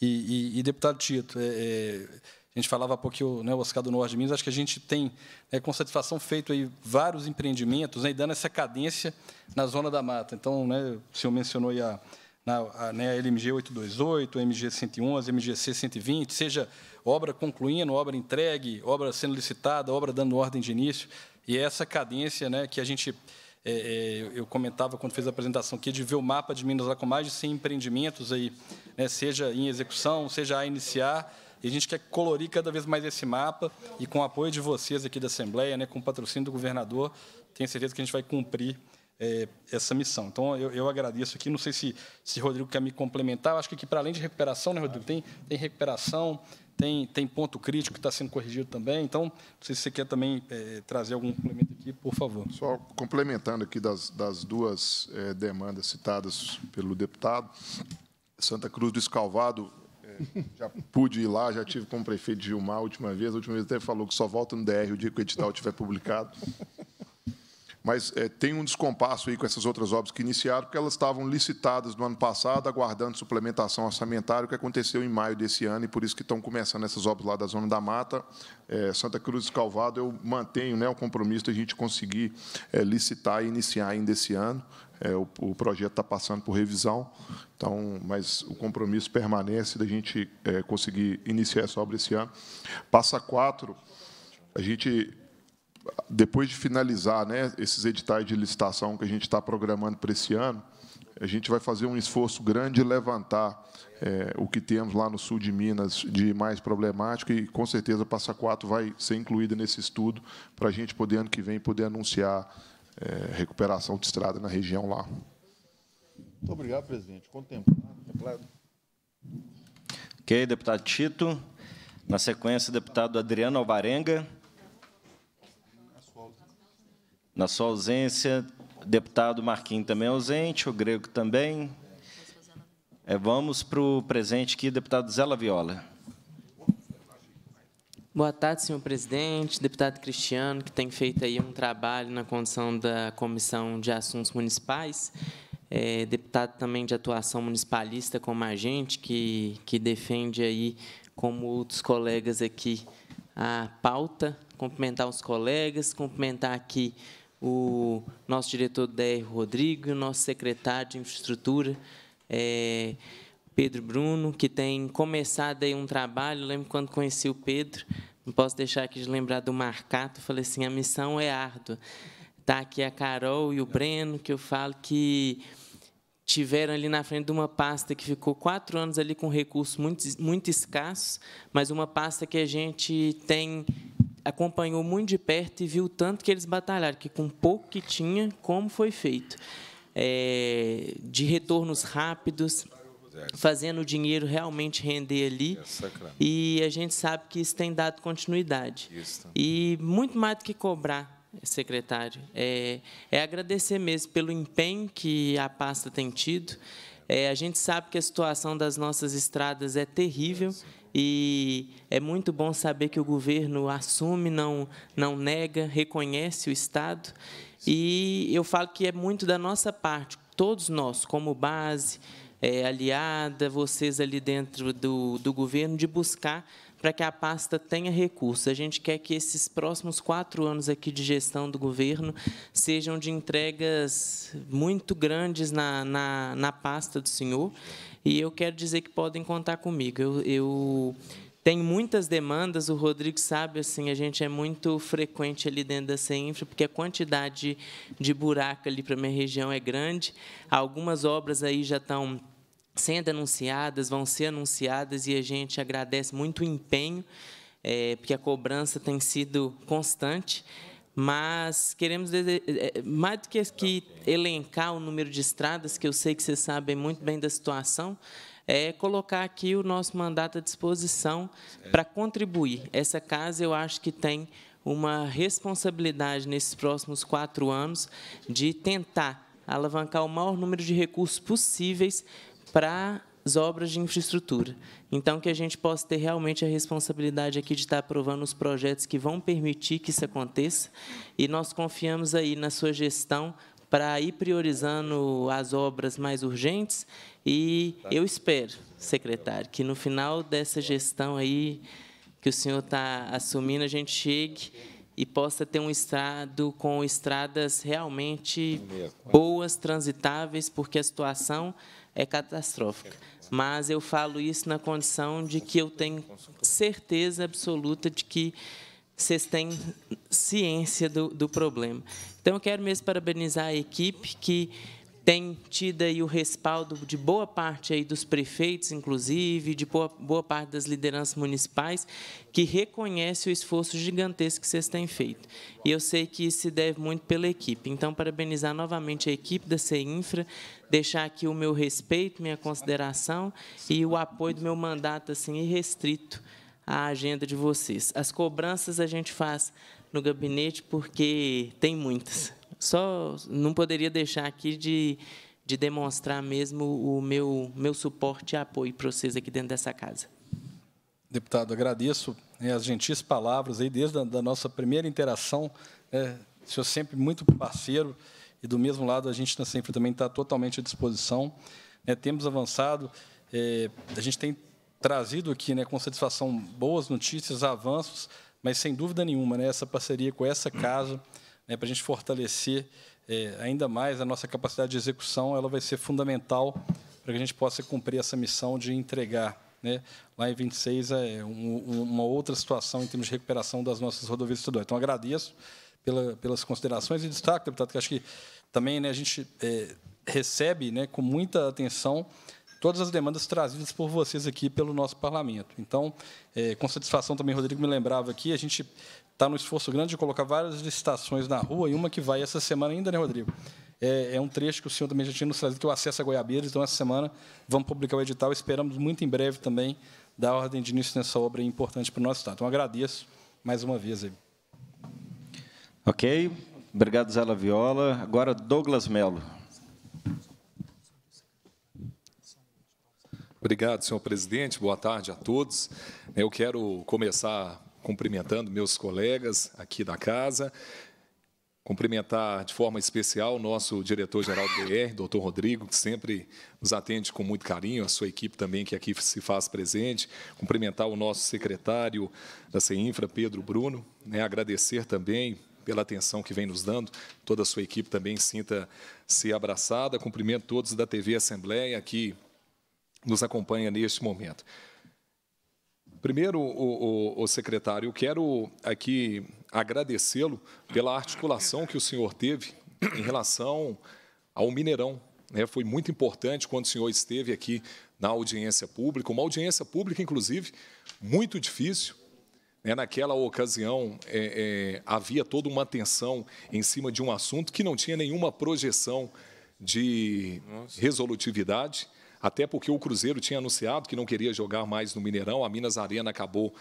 E, e, e deputado Tito, é, é a gente falava há pouco, o, né, o Oscar do Norte de Minas, acho que a gente tem, né, com satisfação, feito aí vários empreendimentos né, e dando essa cadência na zona da mata. Então, né, o senhor mencionou aí a, a, né, a LMG 828, a MG 111, a MGC 120, seja obra concluindo, obra entregue, obra sendo licitada, obra dando ordem de início. E é essa cadência né, que a gente é, é, eu comentava quando fez a apresentação aqui, de ver o mapa de Minas lá com mais de 100 empreendimentos aí, né, seja em execução, seja a iniciar, e a gente quer colorir cada vez mais esse mapa e com o apoio de vocês aqui da Assembleia, né, com o patrocínio do governador, tenho certeza que a gente vai cumprir é, essa missão. Então, eu, eu, agradeço aqui. Não sei se, se Rodrigo quer me complementar. Eu acho que aqui, para além de recuperação, né, Rodrigo, tem, tem recuperação, tem, tem ponto crítico que está sendo corrigido também. Então, não sei se você quer também é, trazer algum complemento aqui, por favor. Só complementando aqui das, das duas é, demandas citadas pelo deputado, Santa Cruz do Escalvado já pude ir lá, já tive com o prefeito Gilmar a última vez. A última vez até falou que só volta no DR o dia que o edital estiver publicado. Mas é, tem um descompasso aí com essas outras obras que iniciaram, porque elas estavam licitadas no ano passado, aguardando suplementação orçamentária, o que aconteceu em maio desse ano, e por isso que estão começando essas obras lá da Zona da Mata. É, Santa Cruz e Calvado, eu mantenho né, o compromisso de a gente conseguir é, licitar e iniciar ainda esse ano. É, o, o, projeto está passando por revisão, então, mas o compromisso permanece da gente é, conseguir iniciar essa obra esse ano. Passa quatro, a gente, depois de finalizar né, esses editais de licitação que a gente está programando para esse ano, a gente vai fazer um esforço grande de levantar é, o que temos lá no sul de Minas de mais problemático e, com certeza, Passa Quatro vai ser incluída nesse estudo para a gente poder, ano que vem, poder anunciar é, recuperação de estrada na região lá. Muito obrigado, presidente. Contemplado. É ok, deputado Tito. Na sequência, deputado Adriano Alvarenga. Na sua ausência, deputado Marquinhos também é ausente, o Grego também. É, vamos para o presente aqui, deputado Zé Viola. Boa tarde, senhor presidente, deputado Cristiano, que tem feito aí um trabalho na condição da Comissão de Assuntos Municipais, é, deputado também de atuação municipalista como a gente, que, que defende aí, como outros colegas aqui, a pauta, cumprimentar os colegas, cumprimentar aqui o nosso diretor DR Rodrigo, o nosso secretário de infraestrutura, é, Pedro Bruno, que tem começado aí um trabalho. lembro quando conheci o Pedro, não posso deixar aqui de lembrar do Marcato, falei assim, a missão é árdua. Está aqui a Carol e o Breno, que eu falo que tiveram ali na frente de uma pasta que ficou quatro anos ali com recursos muito, muito escassos, mas uma pasta que a gente tem acompanhou muito de perto e viu tanto que eles batalharam, que com pouco que tinha, como foi feito. É, de retornos rápidos, fazendo o dinheiro realmente render ali. É e a gente sabe que isso tem dado continuidade. Isso. E muito mais do que cobrar, secretário, é, é agradecer mesmo pelo empenho que a pasta tem tido. É, a gente sabe que a situação das nossas estradas é terrível é, e é muito bom saber que o governo assume, não, não nega, reconhece o Estado. E eu falo que é muito da nossa parte, todos nós, como base, é, aliada, vocês ali dentro do, do governo, de buscar para que a pasta tenha recursos. A gente quer que esses próximos quatro anos aqui de gestão do governo sejam de entregas muito grandes na, na, na pasta do senhor. E eu quero dizer que podem contar comigo. Eu, eu tem muitas demandas, o Rodrigo sabe, assim, a gente é muito frequente ali dentro da CEINFRA, porque a quantidade de buraco ali para a minha região é grande. Algumas obras aí já estão sendo anunciadas, vão ser anunciadas, e a gente agradece muito o empenho, é, porque a cobrança tem sido constante mas queremos é, é, mais do que, elencar o número de estradas, que eu sei que vocês sabem muito bem da situação, é colocar aqui o nosso mandato à disposição para contribuir. Essa casa, eu acho que tem uma responsabilidade nesses próximos quatro anos de tentar alavancar o maior número de recursos possíveis para as obras de infraestrutura. Então, que a gente possa ter realmente a responsabilidade aqui de estar tá aprovando os projetos que vão permitir que isso aconteça. E nós confiamos aí na sua gestão para ir priorizando as obras mais urgentes e tá. eu espero, secretário, que no final dessa gestão aí que o senhor está assumindo, a gente chegue e possa ter um estrado com estradas realmente boas, transitáveis, porque a situação é catastrófica. Mas eu falo isso na condição de que eu tenho certeza absoluta de que vocês têm ciência do, do problema. Então, eu quero mesmo parabenizar a equipe que tem tido aí o respaldo de boa parte aí dos prefeitos, inclusive, de boa, boa parte das lideranças municipais, que reconhece o esforço gigantesco que vocês têm feito. E eu sei que isso se deve muito pela equipe. Então, parabenizar novamente a equipe da CEINFRA, deixar aqui o meu respeito, minha consideração e o apoio do meu mandato assim irrestrito a agenda de vocês. As cobranças a gente faz no gabinete porque tem muitas. Só não poderia deixar aqui de, de demonstrar mesmo o meu, meu suporte e apoio para vocês aqui dentro dessa casa. Deputado, agradeço né, as gentis palavras aí desde a da nossa primeira interação. É, né, o senhor sempre muito parceiro e do mesmo lado a gente tá sempre também está totalmente à disposição. Né, temos avançado, é, a gente tem trazido aqui né, com satisfação boas notícias, avanços, mas sem dúvida nenhuma, né, essa parceria com essa casa, né, para a gente fortalecer é, ainda mais a nossa capacidade de execução, ela vai ser fundamental para que a gente possa cumprir essa missão de entregar. Né, lá em 26 é um, uma outra situação em termos de recuperação das nossas rodovias estaduais. Então, agradeço pela, pelas considerações e destaque, deputado, que acho que também né, a gente é, recebe né, com muita atenção todas as demandas trazidas por vocês aqui pelo nosso parlamento. Então, é, com satisfação também, Rodrigo me lembrava aqui, a gente está no esforço grande de colocar várias licitações na rua e uma que vai essa semana ainda, né, Rodrigo? É, é um trecho que o senhor também já tinha nos trazido, que é o acesso a Goiabeiras. Então, essa semana, vamos publicar o edital. Esperamos muito em breve também dar ordem de início nessa obra importante para o nosso Estado. Então, agradeço mais uma vez. Aí. Ok. Obrigado, Zé Viola. Agora, Douglas Melo. Obrigado, senhor presidente. Boa tarde a todos. Eu quero começar cumprimentando meus colegas aqui da casa, cumprimentar de forma especial o nosso diretor-geral do BR, doutor Rodrigo, que sempre nos atende com muito carinho, a sua equipe também que aqui se faz presente, cumprimentar o nosso secretário da CEINFRA, Pedro Bruno, né, agradecer também pela atenção que vem nos dando, toda a sua equipe também sinta-se abraçada, cumprimento todos da TV Assembleia, aqui nos acompanha neste momento. Primeiro, o, o, o secretário, eu quero aqui agradecê-lo pela articulação que o senhor teve em relação ao Mineirão. Né? Foi muito importante quando o senhor esteve aqui na audiência pública, uma audiência pública, inclusive, muito difícil. Né? Naquela ocasião, é, é, havia toda uma tensão em cima de um assunto que não tinha nenhuma projeção de Nossa. resolutividade. Até porque o Cruzeiro tinha anunciado que não queria jogar mais no Mineirão, a Minas Arena acabou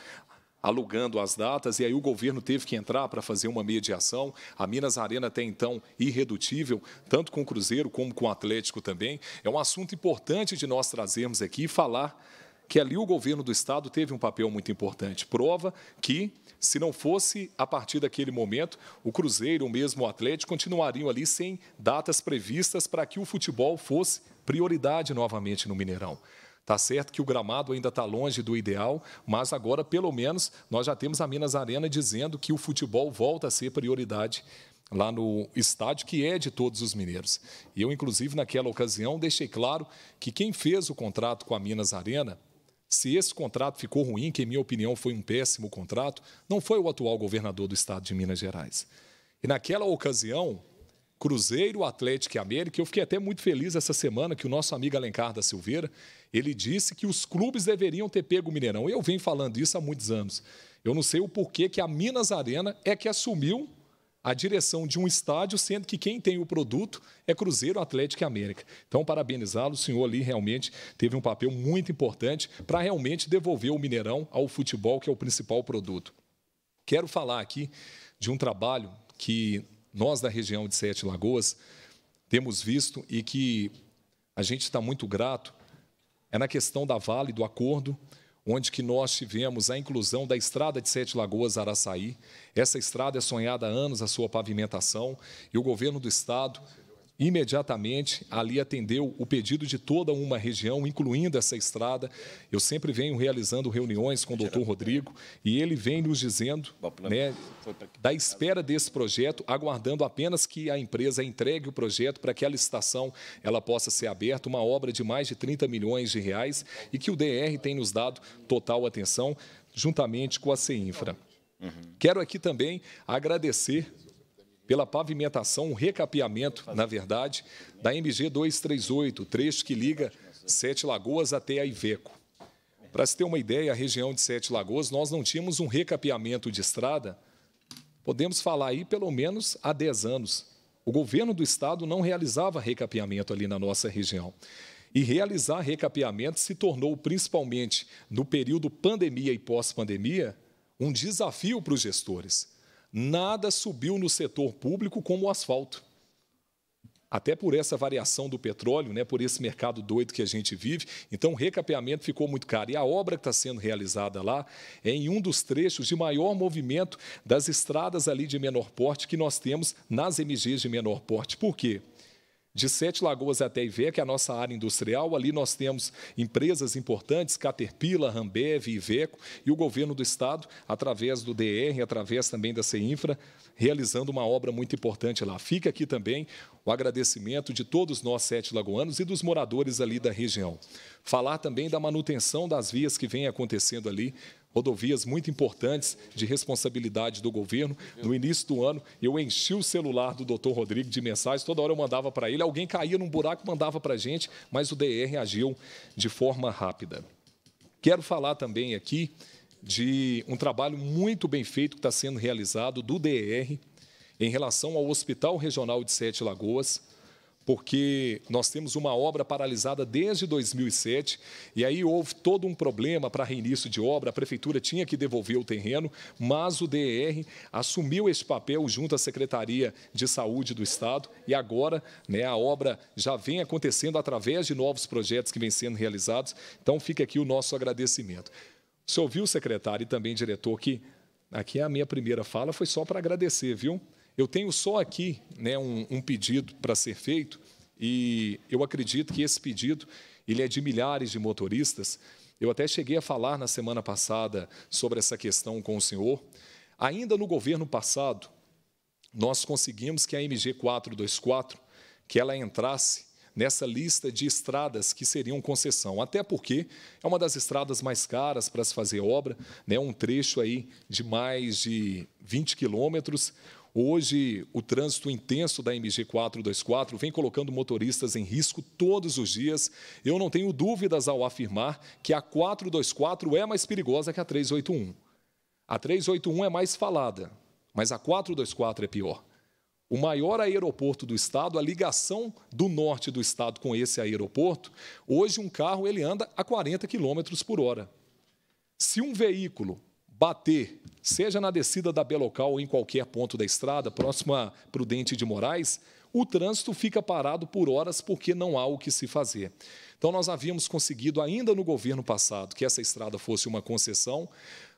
alugando as datas e aí o governo teve que entrar para fazer uma mediação. A Minas Arena até então irredutível, tanto com o Cruzeiro como com o Atlético também. É um assunto importante de nós trazermos aqui e falar que ali o governo do Estado teve um papel muito importante. Prova que, se não fosse a partir daquele momento, o Cruzeiro ou mesmo o Atlético continuariam ali sem datas previstas para que o futebol fosse prioridade novamente no Mineirão. Tá certo que o gramado ainda está longe do ideal, mas agora, pelo menos, nós já temos a Minas Arena dizendo que o futebol volta a ser prioridade lá no estádio, que é de todos os mineiros. E eu, inclusive, naquela ocasião, deixei claro que quem fez o contrato com a Minas Arena se esse contrato ficou ruim, que em minha opinião foi um péssimo contrato, não foi o atual governador do estado de Minas Gerais. E naquela ocasião, Cruzeiro, Atlético e América, eu fiquei até muito feliz essa semana que o nosso amigo Alencar da Silveira, ele disse que os clubes deveriam ter pego o Mineirão. Eu venho falando isso há muitos anos. Eu não sei o porquê que a Minas Arena é que assumiu a direção de um estádio, sendo que quem tem o produto é Cruzeiro, Atlético e América. Então, parabenizá-lo, o senhor ali realmente teve um papel muito importante para realmente devolver o Mineirão ao futebol, que é o principal produto. Quero falar aqui de um trabalho que nós da região de Sete Lagoas temos visto e que a gente está muito grato, é na questão da Vale, do acordo onde que nós tivemos a inclusão da estrada de Sete Lagoas Araçaí. Essa estrada é sonhada há anos a sua pavimentação e o governo do estado imediatamente ali atendeu o pedido de toda uma região, incluindo essa estrada. Eu sempre venho realizando reuniões com o doutor Rodrigo e ele vem nos dizendo né, da espera desse projeto, aguardando apenas que a empresa entregue o projeto para que a licitação ela possa ser aberta, uma obra de mais de 30 milhões de reais e que o DR tem nos dado total atenção juntamente com a CEINFRA. Uhum. Quero aqui também agradecer pela pavimentação, um recapeamento, na verdade, da MG 238, trecho que liga Sete Lagoas até a Iveco. Para se ter uma ideia, a região de Sete Lagoas, nós não tínhamos um recapeamento de estrada, podemos falar aí pelo menos há 10 anos. O governo do estado não realizava recapeamento ali na nossa região. E realizar recapeamento se tornou, principalmente no período pandemia e pós-pandemia, um desafio para os gestores nada subiu no setor público como o asfalto. Até por essa variação do petróleo, né, por esse mercado doido que a gente vive, então o recapeamento ficou muito caro. E a obra que está sendo realizada lá é em um dos trechos de maior movimento das estradas ali de menor porte que nós temos nas MGs de menor porte. Por quê? de Sete Lagoas até Ivé, que é a nossa área industrial, ali nós temos empresas importantes, Caterpillar, Rambev, Iveco, e o governo do estado, através do DR, através também da CEINFRA, realizando uma obra muito importante lá. Fica aqui também o agradecimento de todos nós, Sete Lagoanos, e dos moradores ali da região. Falar também da manutenção das vias que vem acontecendo ali, rodovias muito importantes de responsabilidade do governo. No início do ano, eu enchi o celular do doutor Rodrigo de mensagens, toda hora eu mandava para ele, alguém caía num buraco, mandava para a gente, mas o DR agiu de forma rápida. Quero falar também aqui de um trabalho muito bem feito que está sendo realizado do DR em relação ao Hospital Regional de Sete Lagoas porque nós temos uma obra paralisada desde 2007 e aí houve todo um problema para reinício de obra, a prefeitura tinha que devolver o terreno, mas o DR assumiu esse papel junto à Secretaria de Saúde do Estado e agora né, a obra já vem acontecendo através de novos projetos que vêm sendo realizados, então fica aqui o nosso agradecimento. Você ouviu, secretário e também diretor, que aqui a minha primeira fala foi só para agradecer, viu? Eu tenho só aqui né, um, um pedido para ser feito e eu acredito que esse pedido ele é de milhares de motoristas. Eu até cheguei a falar na semana passada sobre essa questão com o senhor. Ainda no governo passado, nós conseguimos que a MG 424 que ela entrasse nessa lista de estradas que seriam concessão, até porque é uma das estradas mais caras para se fazer obra, né? um trecho aí de mais de 20 quilômetros, Hoje, o trânsito intenso da MG 424 vem colocando motoristas em risco todos os dias. Eu não tenho dúvidas ao afirmar que a 424 é mais perigosa que a 381. A 381 é mais falada, mas a 424 é pior. O maior aeroporto do estado, a ligação do norte do estado com esse aeroporto, hoje um carro ele anda a 40 km por hora. Se um veículo bater, seja na descida da Belocal ou em qualquer ponto da estrada, próxima a Prudente de Moraes, o trânsito fica parado por horas porque não há o que se fazer. Então, nós havíamos conseguido, ainda no governo passado, que essa estrada fosse uma concessão.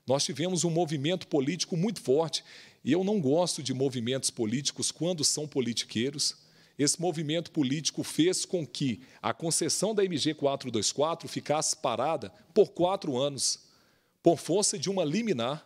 Nós tivemos um movimento político muito forte, e eu não gosto de movimentos políticos quando são politiqueiros. Esse movimento político fez com que a concessão da MG 424 ficasse parada por quatro anos por força de uma liminar,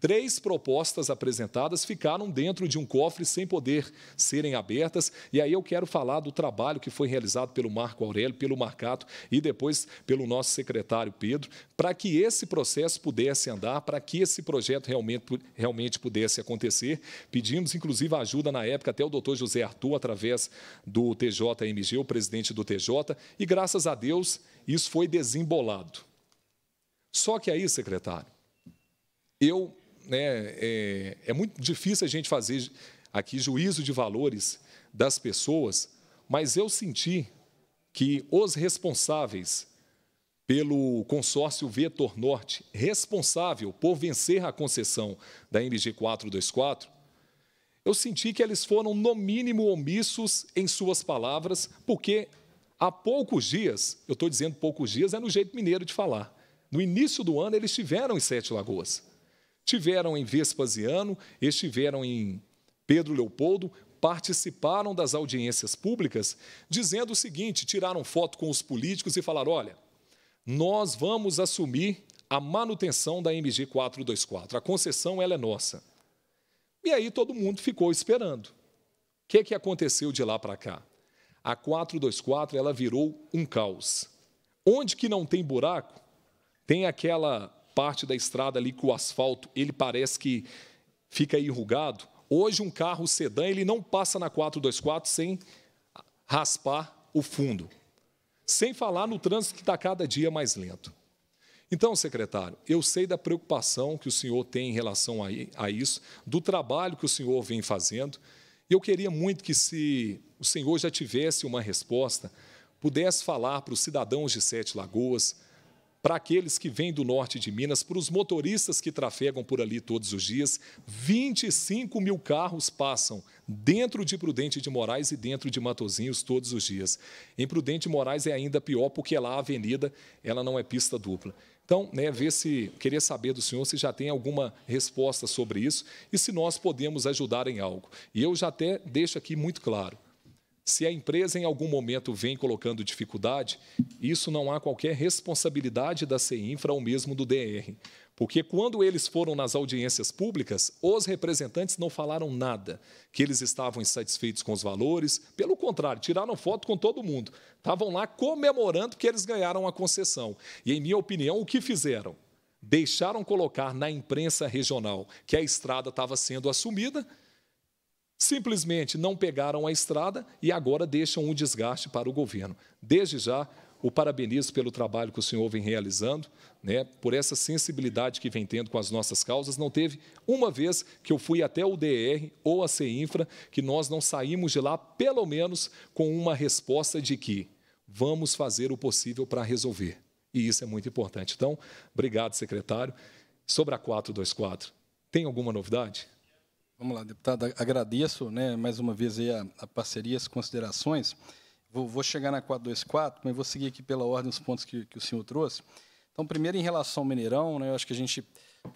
Três propostas apresentadas ficaram dentro de um cofre sem poder serem abertas. E aí eu quero falar do trabalho que foi realizado pelo Marco Aurélio, pelo Marcato e depois pelo nosso secretário Pedro, para que esse processo pudesse andar, para que esse projeto realmente, realmente pudesse acontecer. Pedimos, inclusive, ajuda na época até o doutor José Arthur, através do TJMG, o presidente do TJ, e graças a Deus isso foi desembolado. Só que aí, secretário, eu né, é, é muito difícil a gente fazer aqui juízo de valores das pessoas, mas eu senti que os responsáveis pelo consórcio Vetor Norte, responsável por vencer a concessão da MG 424, eu senti que eles foram, no mínimo, omissos em suas palavras, porque há poucos dias, eu estou dizendo poucos dias, é no jeito mineiro de falar, no início do ano, eles tiveram em Sete Lagoas. Tiveram em Vespasiano, estiveram em Pedro Leopoldo, participaram das audiências públicas, dizendo o seguinte: tiraram foto com os políticos e falaram: olha, nós vamos assumir a manutenção da MG 424, a concessão ela é nossa. E aí todo mundo ficou esperando. O que, é que aconteceu de lá para cá? A 424 ela virou um caos. Onde que não tem buraco, tem aquela parte da estrada ali que o asfalto, ele parece que fica enrugado. Hoje um carro sedã, ele não passa na 424 sem raspar o fundo. Sem falar no trânsito que está cada dia mais lento. Então, secretário, eu sei da preocupação que o senhor tem em relação a isso, do trabalho que o senhor vem fazendo. Eu queria muito que, se o senhor já tivesse uma resposta, pudesse falar para os cidadãos de Sete Lagoas, para aqueles que vêm do norte de Minas, para os motoristas que trafegam por ali todos os dias, 25 mil carros passam dentro de Prudente de Moraes e dentro de Matozinhos todos os dias. Em Prudente de Moraes é ainda pior, porque lá a avenida ela não é pista dupla. Então, né, ver se queria saber do senhor se já tem alguma resposta sobre isso e se nós podemos ajudar em algo. E eu já até deixo aqui muito claro se a empresa em algum momento vem colocando dificuldade, isso não há qualquer responsabilidade da CEINFRA ou mesmo do DR. Porque quando eles foram nas audiências públicas, os representantes não falaram nada, que eles estavam insatisfeitos com os valores. Pelo contrário, tiraram foto com todo mundo. Estavam lá comemorando que eles ganharam a concessão. E, em minha opinião, o que fizeram? Deixaram colocar na imprensa regional que a estrada estava sendo assumida Simplesmente não pegaram a estrada e agora deixam um desgaste para o governo. Desde já, o parabenizo pelo trabalho que o senhor vem realizando, né, por essa sensibilidade que vem tendo com as nossas causas. Não teve uma vez que eu fui até o DR ou a CEINFRA que nós não saímos de lá, pelo menos com uma resposta de que vamos fazer o possível para resolver. E isso é muito importante. Então, obrigado, secretário. Sobre a 424, tem alguma novidade? Vamos lá, deputada, agradeço né, mais uma vez aí a, a parceria, as considerações. Vou, vou, chegar na 424, mas vou seguir aqui pela ordem os pontos que, que o senhor trouxe. Então, primeiro, em relação ao Mineirão, né, eu acho que a gente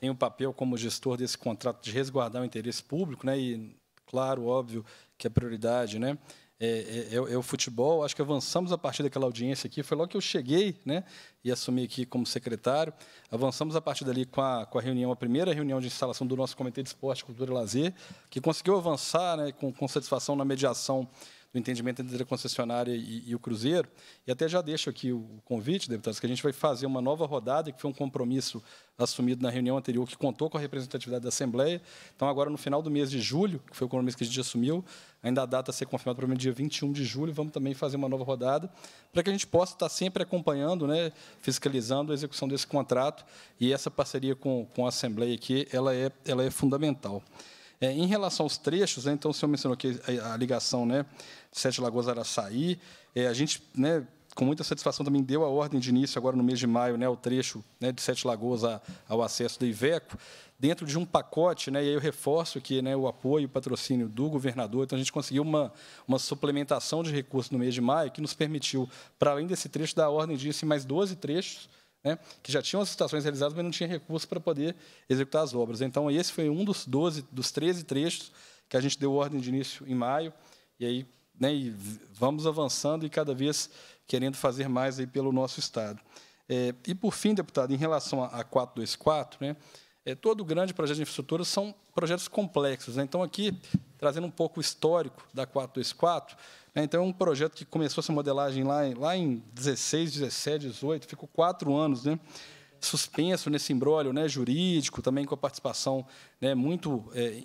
tem o um papel como gestor desse contrato de resguardar o interesse público, né, e claro, óbvio, que a é prioridade né, é, é, é, é, o futebol. Acho que avançamos a partir daquela audiência aqui. Foi logo que eu cheguei né, e assumi aqui como secretário. Avançamos a partir dali com a, com a reunião, a primeira reunião de instalação do nosso Comitê de Esporte, Cultura e Lazer, que conseguiu avançar né, com, com satisfação na mediação do entendimento entre a concessionária e, e o Cruzeiro. E até já deixo aqui o convite, deputados, que a gente vai fazer uma nova rodada, que foi um compromisso assumido na reunião anterior, que contou com a representatividade da Assembleia. Então, agora, no final do mês de julho, que foi o compromisso que a gente assumiu, ainda a data a ser confirmada para o dia 21 de julho, vamos também fazer uma nova rodada, para que a gente possa estar sempre acompanhando, né, fiscalizando a execução desse contrato. E essa parceria com, com a Assembleia aqui, ela é, ela é fundamental. É, em relação aos trechos, né, então o senhor mencionou aqui a, a ligação né, Sete Lagoas Araçaí. É, a gente, né, com muita satisfação, também deu a ordem de início, agora no mês de maio, né, o trecho né, de Sete Lagoas a, ao acesso da Iveco, dentro de um pacote, né, e aí eu reforço que né, o apoio e o patrocínio do governador, então a gente conseguiu uma, uma suplementação de recursos no mês de maio que nos permitiu, para além desse trecho, dar a ordem de início assim, mais 12 trechos né, que já tinham as licitações realizadas, mas não tinha recurso para poder executar as obras. Então, esse foi um dos 12, dos 13 trechos que a gente deu ordem de início em maio, e aí né, e vamos avançando e cada vez querendo fazer mais aí pelo nosso Estado. É, e, por fim, deputado, em relação a, a 424, né, é, todo grande projeto de infraestrutura são projetos complexos. Né? Então, aqui, trazendo um pouco o histórico da 424, né? então, é um projeto que começou essa modelagem lá, lá em 16, 17, 18, ficou quatro anos, né? suspenso nesse imbróglio né? jurídico, também com a participação né? muito é,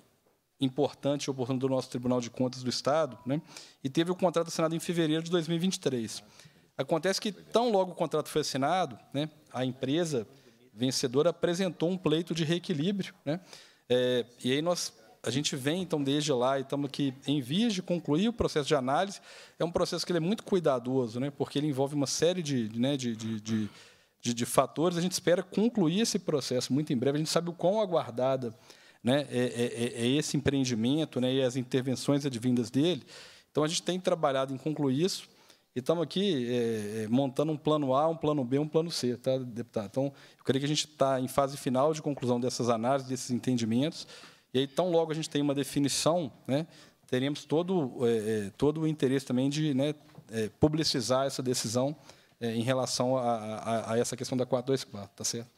importante e oportuna do nosso Tribunal de Contas do Estado, né? e teve o contrato assinado em fevereiro de 2023. Acontece que, tão logo o contrato foi assinado, né? a empresa vencedor apresentou um pleito de reequilíbrio. Né? É, e aí nós, a gente vem, então, desde lá e estamos aqui em vias de concluir o processo de análise. É um processo que é muito cuidadoso, né? porque ele envolve uma série de, né, de, de, de, de, de fatores. A gente espera concluir esse processo muito em breve. A gente sabe o quão aguardada né, é, é, é, é esse empreendimento né, e as intervenções advindas dele. Então, a gente tem trabalhado em concluir isso. E estamos aqui é, é, montando um plano A, um plano B, um plano C, tá, deputado? Então, eu creio que a gente está em fase final de conclusão dessas análises, desses entendimentos. E aí, tão logo a gente tem uma definição, né, teremos todo, é, é todo o interesse também de né, é, publicizar essa decisão é, em relação a, a, a, essa questão da 424, tá certo?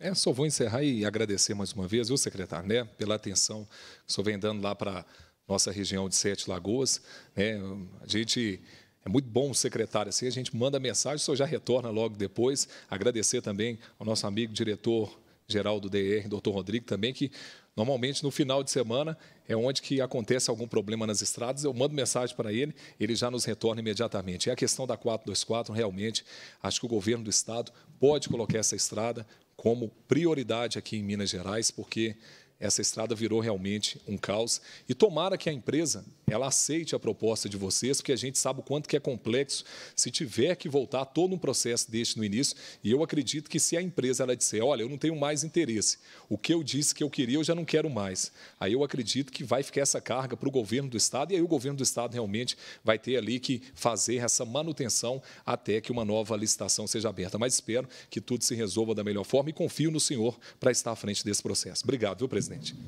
É, só vou encerrar e agradecer mais uma vez, o secretário, né, pela atenção que o senhor vem dando lá para nossa região de Sete Lagoas. Né? A gente é muito bom o secretário assim, a gente manda mensagem, o senhor já retorna logo depois. Agradecer também ao nosso amigo diretor geral do DR, doutor Rodrigo, também, que normalmente no final de semana é onde que acontece algum problema nas estradas, eu mando mensagem para ele, ele já nos retorna imediatamente. É a questão da 424, realmente, acho que o governo do Estado pode colocar essa estrada como prioridade aqui em Minas Gerais, porque essa estrada virou realmente um caos. E tomara que a empresa ela aceite a proposta de vocês, porque a gente sabe o quanto que é complexo se tiver que voltar todo um processo deste no início. E eu acredito que se a empresa ela disser, olha, eu não tenho mais interesse, o que eu disse que eu queria, eu já não quero mais. Aí eu acredito que vai ficar essa carga para o governo do estado e aí o governo do estado realmente vai ter ali que fazer essa manutenção até que uma nova licitação seja aberta. Mas espero que tudo se resolva da melhor forma e confio no senhor para estar à frente desse processo. Obrigado, viu, presidente? presidente.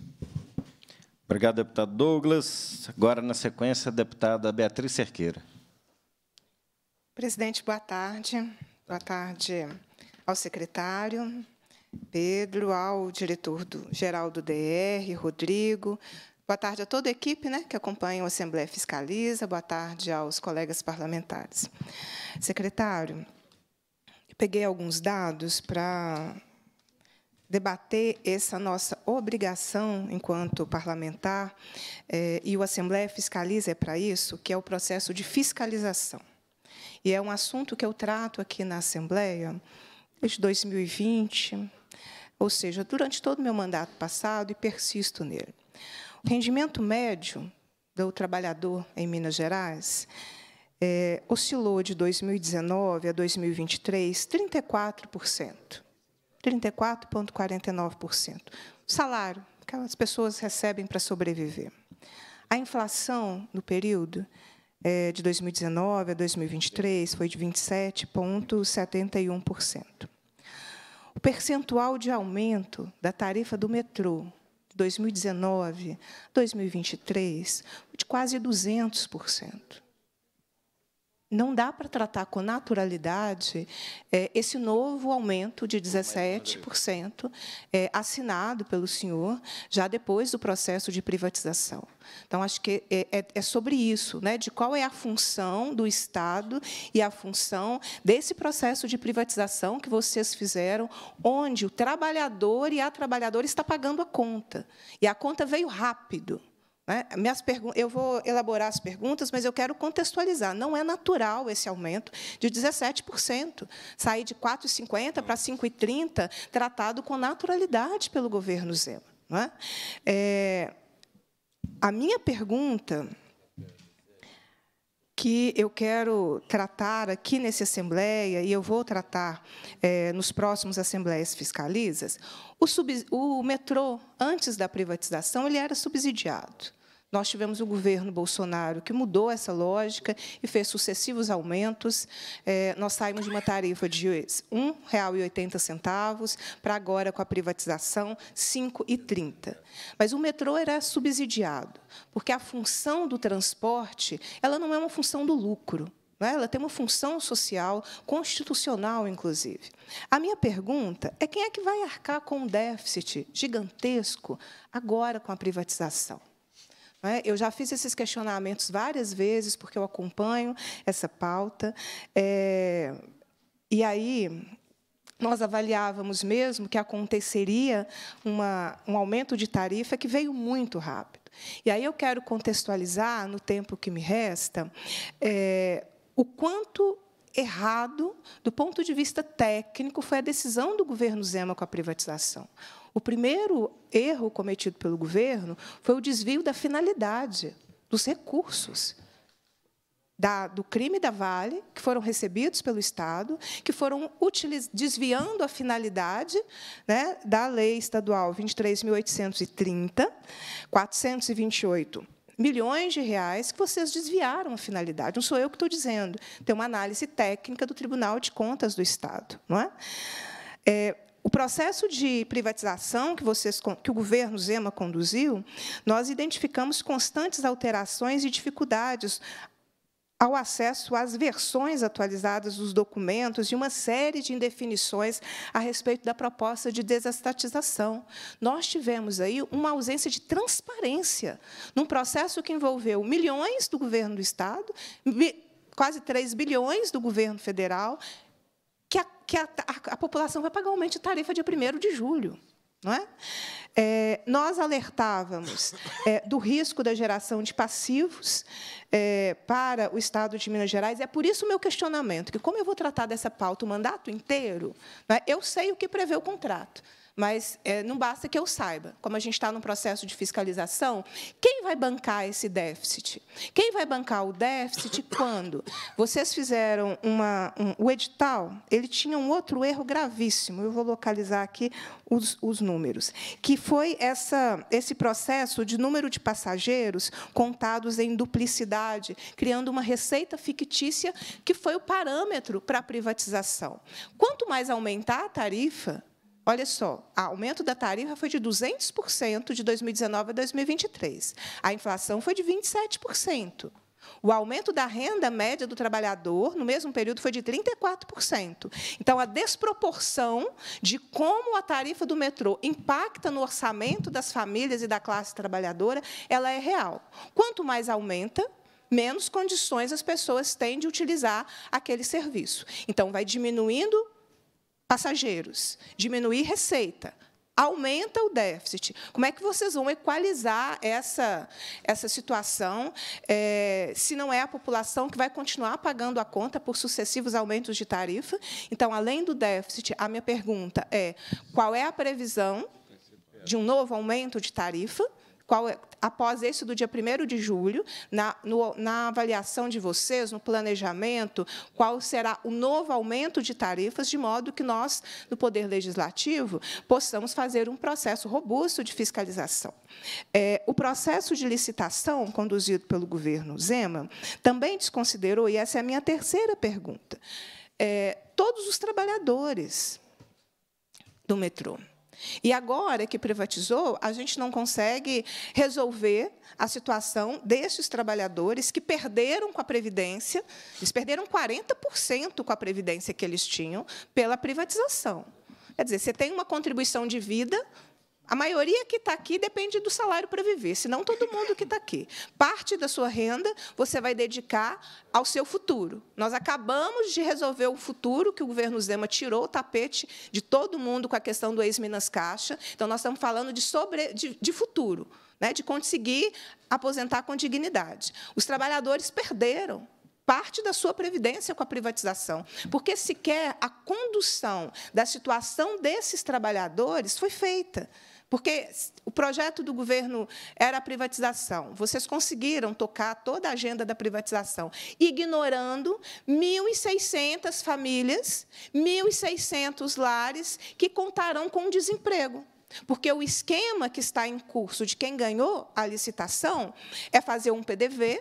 Obrigado, deputado Douglas. Agora, na sequência, a deputada Beatriz Cerqueira. Presidente, boa tarde. Boa tarde ao secretário Pedro, ao diretor-geral do, DR, Rodrigo. Boa tarde a toda a equipe né, que acompanha o Assembleia Fiscaliza. Boa tarde aos colegas parlamentares. Secretário, peguei alguns dados para debater essa nossa obrigação enquanto parlamentar, é, e o Assembleia fiscaliza é para isso, que é o processo de fiscalização. E é um assunto que eu trato aqui na Assembleia desde 2020, ou seja, durante todo o meu mandato passado, e persisto nele. O rendimento médio do trabalhador em Minas Gerais é, oscilou de 2019 a 2023 34%. 34,49%. Salário, que as pessoas recebem para sobreviver. A inflação no período é, de 2019 a 2023 foi de 27,71%. O percentual de aumento da tarifa do metrô de 2019 a 2023 foi de quase 200% não dá para tratar com naturalidade é, esse novo aumento de 17% é, assinado pelo senhor já depois do processo de privatização. Então, acho que é, é, é, sobre isso, né, de qual é a função do Estado e a função desse processo de privatização que vocês fizeram, onde o trabalhador e a trabalhadora está pagando a conta. E a conta veio rápido. Né, minhas eu vou elaborar as perguntas, mas eu quero contextualizar. Não é natural esse aumento de 17%. Sair de 4,50 para 5,30, tratado com naturalidade pelo governo Zema. É? é, a minha pergunta que eu quero tratar aqui nessa Assembleia, e eu vou tratar é, nos próximos Assembleias Fiscalizas, o, sub, o metrô, antes da privatização, ele era subsidiado. Nós tivemos o governo Bolsonaro que mudou essa lógica e fez sucessivos aumentos. É, nós saímos de uma tarifa de R$ 1,80 para agora, com a privatização, R$ 5,30. Mas o metrô era subsidiado, porque a função do transporte ela não é uma função do lucro. Né? Ela tem uma função social, constitucional, inclusive. A minha pergunta é quem é que vai arcar com um déficit gigantesco agora com a privatização? Né? Eu já fiz esses questionamentos várias vezes, porque eu acompanho essa pauta. É, e aí, nós avaliávamos mesmo que aconteceria uma, um aumento de tarifa que veio muito rápido. E aí eu quero contextualizar, no tempo que me resta, é, o quanto errado, do ponto de vista técnico, foi a decisão do governo Zema com a privatização. O primeiro erro cometido pelo governo foi o desvio da finalidade, dos recursos. Da, do crime da Vale, que foram recebidos pelo Estado, que foram utiliz, desviando a finalidade né, da Lei Estadual 23.830, 428 milhões de reais que vocês desviaram a finalidade. Não sou eu que estou dizendo. Tem uma análise técnica do Tribunal de Contas do Estado. Não é? é o processo de privatização que, vocês, que o governo Zema conduziu, nós identificamos constantes alterações e dificuldades ao acesso às versões atualizadas dos documentos e uma série de indefinições a respeito da proposta de desestatização. Nós tivemos aí uma ausência de transparência num processo que envolveu milhões do governo do Estado, quase 3 bilhões do governo federal, que a, a, a população vai pagar aumento de tarifa dia 1 de julho. Não é? É, nós alertávamos é, do risco da geração de passivos é, para o Estado de Minas Gerais. É por isso o meu questionamento, que como eu vou tratar dessa pauta o mandato inteiro, é? eu sei o que prevê o contrato mas é, não basta que eu saiba. Como a gente está num processo de fiscalização, quem vai bancar esse déficit? Quem vai bancar o déficit quando? Vocês fizeram uma, um, o edital, ele tinha um outro erro gravíssimo, eu vou localizar aqui os, os números, que foi essa, esse processo de número de passageiros contados em duplicidade, criando uma receita fictícia que foi o parâmetro para a privatização. Quanto mais aumentar a tarifa, Olha só, o aumento da tarifa foi de 200% de 2019 a 2023. A inflação foi de 27%. O aumento da renda média do trabalhador no mesmo período foi de 34%. Então, a desproporção de como a tarifa do metrô impacta no orçamento das famílias e da classe trabalhadora, ela é real. Quanto mais aumenta, menos condições as pessoas têm de utilizar aquele serviço. Então, vai diminuindo passageiros, diminuir receita, aumenta o déficit. Como é que vocês vão equalizar essa, essa situação é, se não é a população que vai continuar pagando a conta por sucessivos aumentos de tarifa? Então, além do déficit, a minha pergunta é qual é a previsão de um novo aumento de tarifa? qual é, após esse do dia 1 de julho, na, no, na avaliação de vocês, no planejamento, qual será o novo aumento de tarifas, de modo que nós, no Poder Legislativo, possamos fazer um processo robusto de fiscalização. É, o processo de licitação conduzido pelo governo Zema também desconsiderou, e essa é a minha terceira pergunta, é, todos os trabalhadores do metrô. E agora que privatizou, a gente não consegue resolver a situação desses trabalhadores que perderam com a Previdência, eles perderam 40% com a Previdência que eles tinham pela privatização. Quer dizer, você tem uma contribuição de vida a maioria que está aqui depende do salário para viver, se não todo mundo que está aqui. Parte da sua renda você vai dedicar ao seu futuro. Nós acabamos de resolver o futuro que o governo Zema tirou o tapete de todo mundo com a questão do ex-Minas Caixa. Então, nós estamos falando de, sobre, de, de futuro, né? de conseguir aposentar com dignidade. Os trabalhadores perderam parte da sua previdência com a privatização, porque sequer a condução da situação desses trabalhadores foi feita. Porque o projeto do governo era a privatização. Vocês conseguiram tocar toda a agenda da privatização, ignorando 1.600 famílias, 1.600 lares que contarão com desemprego. Porque o esquema que está em curso de quem ganhou a licitação é fazer um PDV,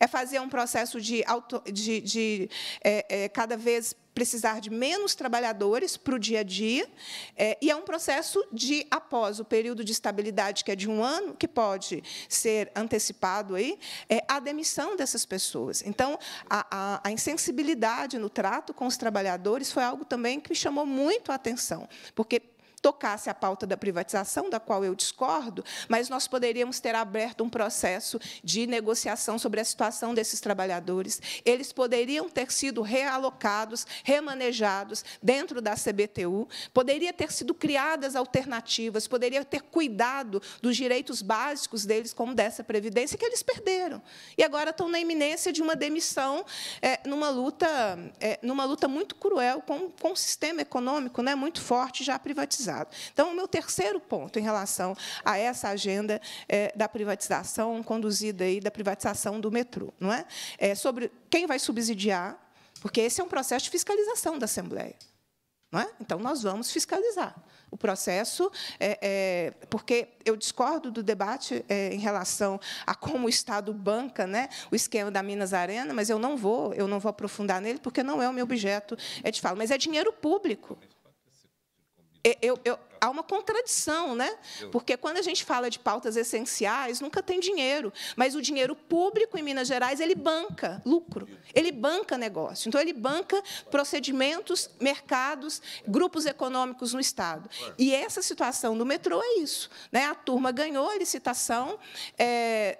é fazer um processo de, auto, de, de é, é, cada vez precisar de menos trabalhadores para o dia a dia, é, e é um processo de, após o período de estabilidade, que é de um ano, que pode ser antecipado aí, é, a demissão dessas pessoas. Então, a, a, a, insensibilidade no trato com os trabalhadores foi algo também que me chamou muito a atenção, porque tocasse a pauta da privatização, da qual eu discordo, mas nós poderíamos ter aberto um processo de negociação sobre a situação desses trabalhadores. Eles poderiam ter sido realocados, remanejados dentro da CBTU, poderia ter sido criadas alternativas, poderia ter cuidado dos direitos básicos deles, como dessa previdência, que eles perderam. E agora estão na iminência de uma demissão é, numa luta é, numa luta muito cruel com, com um sistema econômico né, muito forte já privatizado privatizado. Então, o meu terceiro ponto em relação a essa agenda é, da privatização conduzida aí da privatização do metrô, não é? é sobre quem vai subsidiar, porque esse é um processo de fiscalização da Assembleia. É? Então, nós vamos fiscalizar o processo, é, é, porque eu discordo do debate é, em relação a como o Estado banca né, o esquema da Minas Arena, mas eu não vou, eu não vou aprofundar nele, porque não é o meu objeto é de fala. Mas é dinheiro público. É, eu, eu, há uma contradição, né? Porque quando a gente fala de pautas essenciais, nunca tem dinheiro, mas o dinheiro público em Minas Gerais ele banca lucro, ele banca negócio, então ele banca procedimentos, mercados, grupos econômicos no estado. E essa situação do metrô é isso, né? A turma ganhou a licitação. É,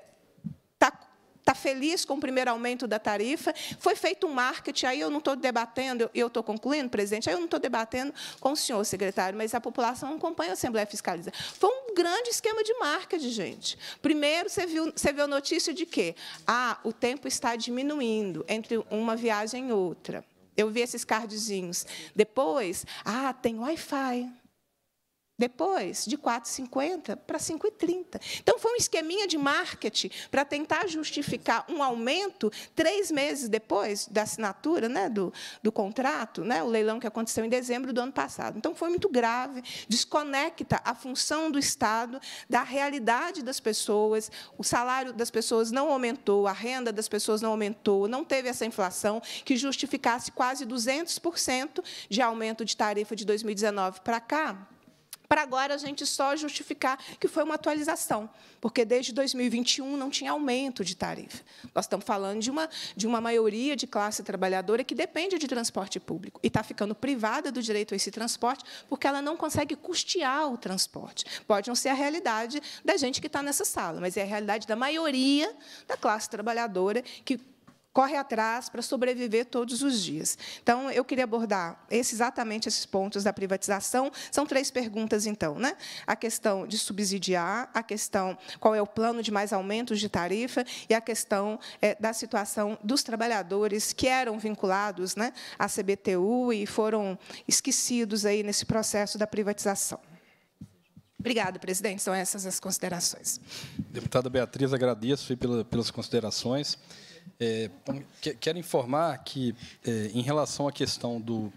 está feliz com o primeiro aumento da tarifa. Foi feito um marketing, aí eu não estou debatendo, eu estou concluindo, presidente, aí eu não estou debatendo com o senhor, secretário, mas a população não acompanha a Assembleia Fiscalizada. Foi um grande esquema de marketing, gente. Primeiro, você viu, você viu notícia de quê? Ah, o tempo está diminuindo entre uma viagem e outra. Eu vi esses cardzinhos. Depois, ah, tem Wi-Fi. Depois, de 4,50 para 5,30. Então, foi um esqueminha de marketing para tentar justificar um aumento três meses depois da assinatura né, do, do contrato, né, o leilão que aconteceu em dezembro do ano passado. Então, foi muito grave, desconecta a função do Estado da realidade das pessoas, o salário das pessoas não aumentou, a renda das pessoas não aumentou, não teve essa inflação que justificasse quase 200% de aumento de tarifa de 2019 para cá, para agora a gente só justificar que foi uma atualização, porque desde 2021 não tinha aumento de tarifa. Nós estamos falando de uma, de uma maioria de classe trabalhadora que depende de transporte público e está ficando privada do direito a esse transporte porque ela não consegue custear o transporte. Pode não ser a realidade da gente que está nessa sala, mas é a realidade da maioria da classe trabalhadora que corre atrás para sobreviver todos os dias. Então, eu queria abordar esse, exatamente esses pontos da privatização. São três perguntas, então. Né? A questão de subsidiar, a questão qual é o plano de mais aumentos de tarifa e a questão é, da situação dos trabalhadores que eram vinculados né, à CBTU e foram esquecidos aí nesse processo da privatização. Obrigada, presidente. São essas as considerações. Deputada Beatriz, agradeço pelas considerações. É, então, quero informar que, é, em relação à questão do,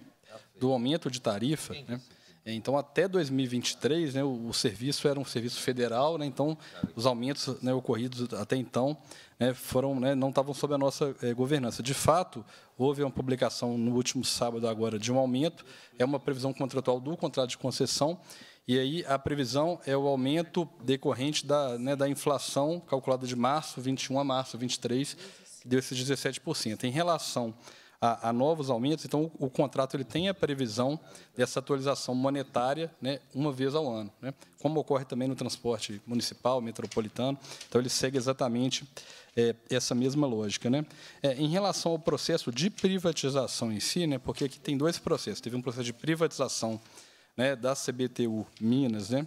do aumento de tarifa, né, é, então, até 2023, né, o, o, serviço era um serviço federal, né, então os aumentos né, ocorridos até então né, foram, né, não estavam sob a nossa é, governança. De fato, houve uma publicação no último sábado agora de um aumento, é uma previsão contratual do contrato de concessão, e aí a previsão é o aumento decorrente da, né, da inflação calculada de março 21 a março 23, deu esses 17%. Em relação a, a, novos aumentos, então o, o, contrato ele tem a previsão dessa atualização monetária né, uma vez ao ano, né, como ocorre também no transporte municipal, metropolitano. Então, ele segue exatamente é, essa mesma lógica. Né. É, em relação ao processo de privatização em si, né, porque aqui tem dois processos: teve um processo de privatização né, da CBTU Minas, né,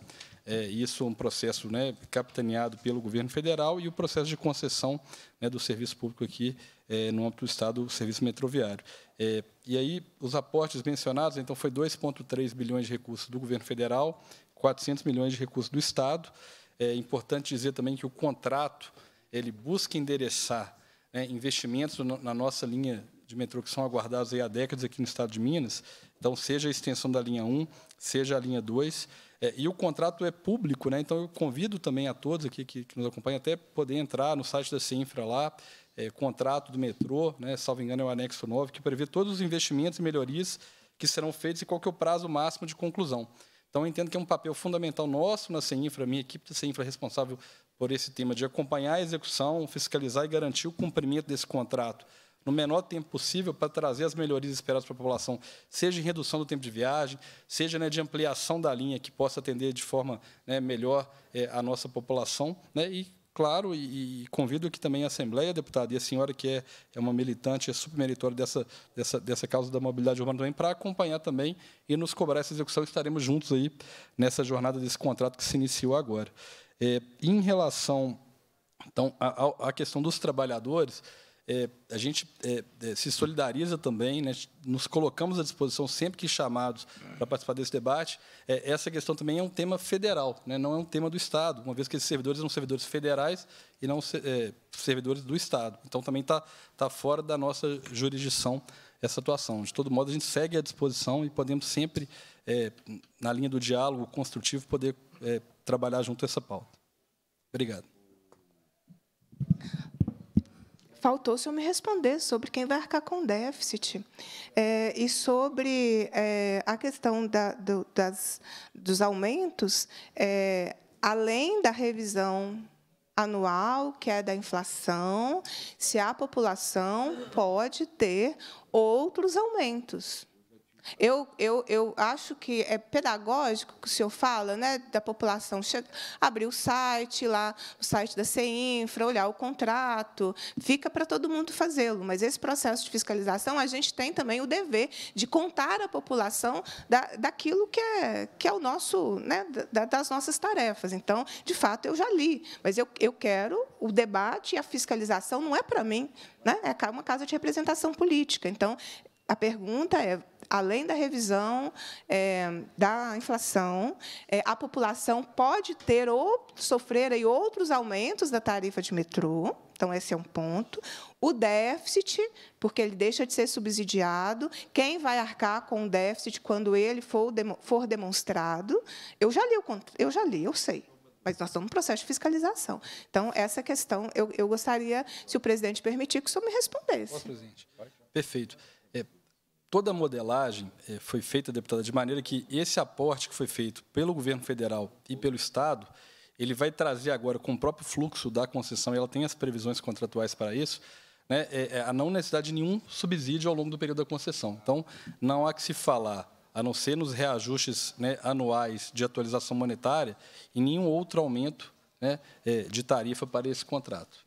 é, isso é um processo né, capitaneado pelo governo federal e o processo de concessão né, do serviço público aqui é, no âmbito do Estado, o serviço metroviário. É, e aí, os aportes mencionados, então, foi 2,3 bilhões de recursos do governo federal, 400 milhões de recursos do Estado. É importante dizer também que o contrato ele busca endereçar né, investimentos na nossa linha de metrô que são aguardados há décadas aqui no Estado de Minas, então, seja a extensão da linha 1, seja a linha 2, é, e o contrato é público, né? então eu convido também a todos aqui que, que nos acompanham até poder entrar no site da CINFRA lá, é, contrato do metrô, né? salvo engano é o anexo 9, que prevê todos os investimentos e melhorias que serão feitos e qual que é o prazo máximo de conclusão. Então, eu entendo que é um papel fundamental nosso na CEINFRA, minha equipe da CEINFRA responsável por esse tema de acompanhar a execução, fiscalizar e garantir o cumprimento desse contrato no menor tempo possível para trazer as melhorias esperadas para a população, seja em redução do tempo de viagem, seja né, de ampliação da linha que possa atender de forma né, melhor é, a nossa população, né, e claro, e, e, convido aqui também a Assembleia, deputada, e a senhora que é, é uma militante, é supermeritória dessa, dessa, dessa causa da mobilidade urbana também, para acompanhar também e nos cobrar essa execução, estaremos juntos aí nessa jornada desse contrato que se iniciou agora. É, em relação então, à questão dos trabalhadores, é, a gente é, é, se solidariza também, né? nos colocamos à disposição sempre que chamados para participar desse debate. É, essa questão também é um tema federal, né? não é um tema do Estado, uma vez que esses servidores são servidores federais e não é, servidores do Estado. Então, também está tá fora da nossa jurisdição essa atuação. De todo modo, a gente segue à disposição e podemos sempre, é, na linha do diálogo construtivo, poder trabalhar junto a essa pauta. Obrigado faltou o senhor me responder sobre quem vai arcar com déficit é, e sobre é, a questão da, do, das, dos aumentos, é, além da revisão anual, que é da inflação, se a população pode ter outros aumentos. Eu, eu, eu acho que é pedagógico que o senhor fala, né, da população chega, abrir o site lá, o site da CEINFRA, olhar o contrato, fica para todo mundo fazê-lo, mas esse processo de fiscalização, a gente tem também o dever de contar à população da, daquilo que é, que é o nosso, né, da, das nossas tarefas. Então, de fato, eu já li, mas eu, eu quero o debate e a fiscalização não é para mim, né, é uma casa de representação política. Então, a pergunta é além da revisão é, da inflação, é, a população pode ter ou sofrer aí outros aumentos da tarifa de metrô. Então, esse é um ponto. O déficit, porque ele deixa de ser subsidiado. Quem vai arcar com o déficit quando ele for, for demonstrado? Eu já li, eu já li, eu sei mas nós estamos no processo de fiscalização. Então, essa questão, eu, eu gostaria, se o presidente permitir, que o senhor me respondesse. Posso, presidente? Perfeito toda a modelagem eh, foi feita, deputada, de maneira que esse aporte que foi feito pelo governo federal e pelo Estado, ele vai trazer agora, com o próprio fluxo da concessão, e ela tem as previsões contratuais para isso, né, é a não necessidade de nenhum subsídio ao longo do período da concessão. Então, não há que se falar, a não ser nos reajustes né, anuais de atualização monetária, e nenhum outro aumento né, de tarifa para esse contrato.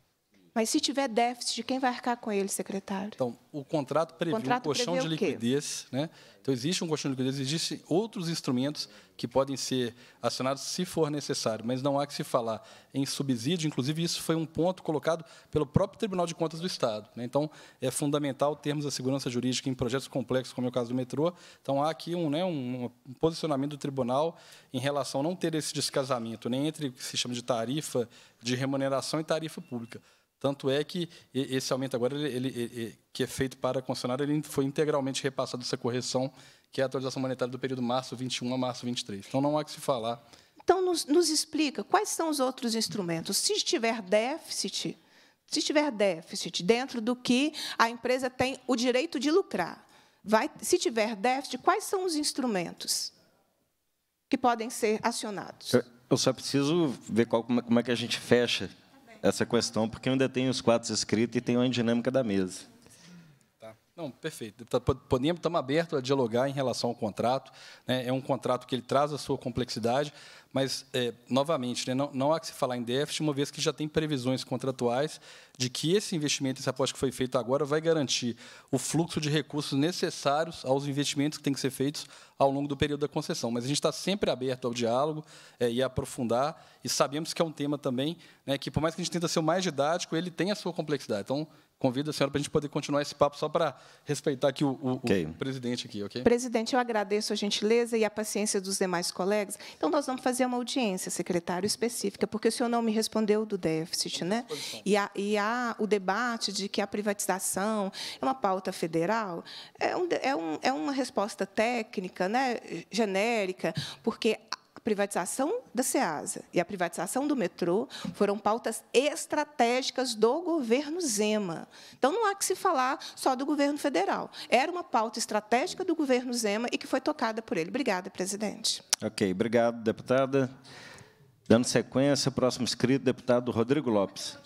Mas se tiver déficit, quem vai arcar com ele, secretário? Então, o contrato previu o contrato um colchão de liquidez. Né? Então, existe um colchão de liquidez, existem outros instrumentos que podem ser acionados se for necessário, mas não há que se falar em subsídio. Inclusive, isso foi um ponto colocado pelo próprio Tribunal de Contas do Estado. Né? Então, é fundamental termos a segurança jurídica em projetos complexos, como é o caso do metrô. Então, há aqui um, né, um posicionamento do tribunal em relação a não ter esse descasamento nem entre o que se chama de tarifa de remuneração e tarifa pública. Tanto é que esse aumento agora, ele, ele, que é feito para concessionário, ele foi integralmente repassado essa correção, que é a atualização monetária do período março 21 a março 23. Então, não há que se falar. Então, nos, nos explica quais são os outros instrumentos. Se tiver déficit, se tiver déficit dentro do que a empresa tem o direito de lucrar, vai, se tiver déficit, quais são os instrumentos que podem ser acionados? Eu só preciso ver qual, como é, é que a gente fecha essa questão, porque eu ainda tenho os quadros escritos e tenho a dinâmica da mesa. Não, perfeito. Tá, podemos, estamos abertos a dialogar em relação ao contrato. Né? É um contrato que ele traz a sua complexidade, mas, é, novamente, né, não, não, há que se falar em déficit, uma vez que já tem previsões contratuais de que esse investimento, esse aporte que foi feito agora, vai garantir o fluxo de recursos necessários aos investimentos que têm que ser feitos ao longo do período da concessão. Mas a gente está sempre aberto ao diálogo é, e a aprofundar, e sabemos que é um tema também né, que, por mais que a gente tente ser o mais didático, ele tem a sua complexidade. Então, convido a senhora para a gente poder continuar esse papo, só para respeitar aqui o, o, okay. o, presidente aqui, ok? Presidente, eu agradeço a gentileza e a paciência dos demais colegas. Então, nós vamos fazer uma audiência, secretário, específica, porque o senhor não me respondeu do déficit, né? E há, e há o debate de que a privatização é uma pauta federal, é, um, é, um, é uma resposta técnica, né? genérica, porque privatização da SEASA e a privatização do metrô foram pautas estratégicas do governo Zema. Então, não há que se falar só do governo federal. Era uma pauta estratégica do governo Zema e que foi tocada por ele. Obrigada, presidente. Ok, obrigado, deputada. Dando sequência, próximo inscrito, deputado Rodrigo Lopes.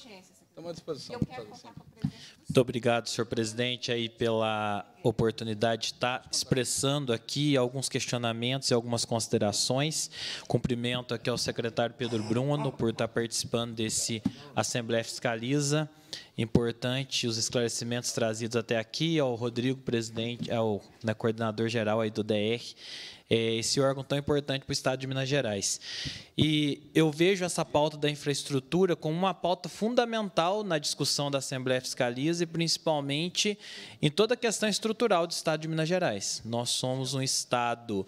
Estamos à disposição. Eu quero contar o presidente. Muito obrigado, senhor presidente, aí pela oportunidade de estar expressando aqui alguns questionamentos e algumas considerações. Cumprimento aqui ao secretário Pedro Bruno por estar participando desse Assembleia Fiscaliza. Importante os esclarecimentos trazidos até aqui, ao Rodrigo, presidente, ao né, coordenador geral aí do DR, é, esse órgão tão importante para o Estado de Minas Gerais. E eu vejo essa pauta da infraestrutura como uma pauta fundamental na discussão da Assembleia Fiscaliza e, principalmente, em toda a questão estrutural do Estado de Minas Gerais. Nós somos um Estado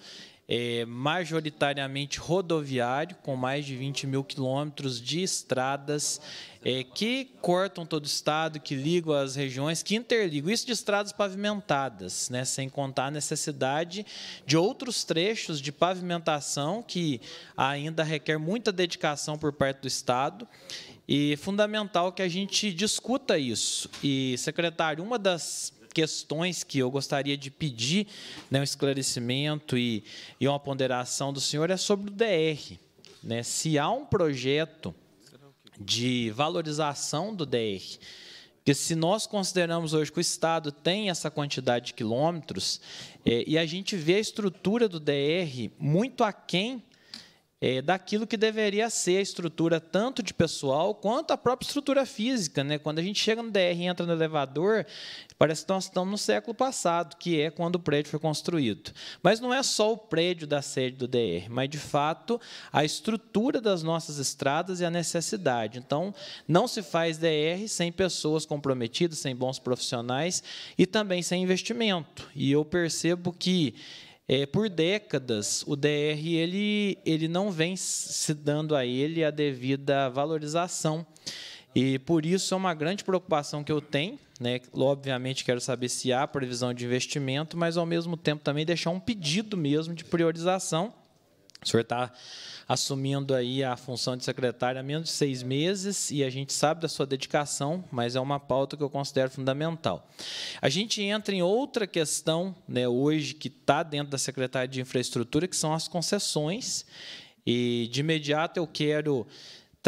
é, majoritariamente rodoviário, com mais de 20 mil quilômetros de estradas é, que cortam todo o estado, que ligam as regiões, que interligam. Isso de estradas pavimentadas, né, sem contar a necessidade de outros trechos de pavimentação que ainda requer muita dedicação por parte do Estado. E é fundamental que a gente discuta isso. E, secretário, uma das questões que eu gostaria de pedir né, um esclarecimento e, e uma ponderação do senhor é sobre o DR. Né? Se há um projeto de valorização do DR, porque se nós consideramos hoje que o Estado tem essa quantidade de quilômetros é, e a gente vê a estrutura do DR muito aquém é, daquilo que deveria ser a estrutura tanto de pessoal quanto a própria estrutura física. Né? Quando a gente chega no DR e entra no elevador, parece que nós estamos no século passado, que é quando o prédio foi construído. Mas não é só o prédio da sede do DR, mas, de fato, a estrutura das nossas estradas e a necessidade. Então, não se faz DR sem pessoas comprometidas, sem bons profissionais e também sem investimento. E eu percebo que é, por décadas, o DR ele, ele não vem se dando a ele a devida valorização. E por isso é uma grande preocupação que eu tenho. Né? Obviamente, quero saber se há previsão de investimento, mas ao mesmo tempo também deixar um pedido mesmo de priorização o senhor está assumindo aí a função de secretário há menos de seis meses e a gente sabe da sua dedicação, mas é uma pauta que eu considero fundamental. A gente entra em outra questão né, hoje que está dentro da Secretaria de Infraestrutura, que são as concessões. E de imediato eu quero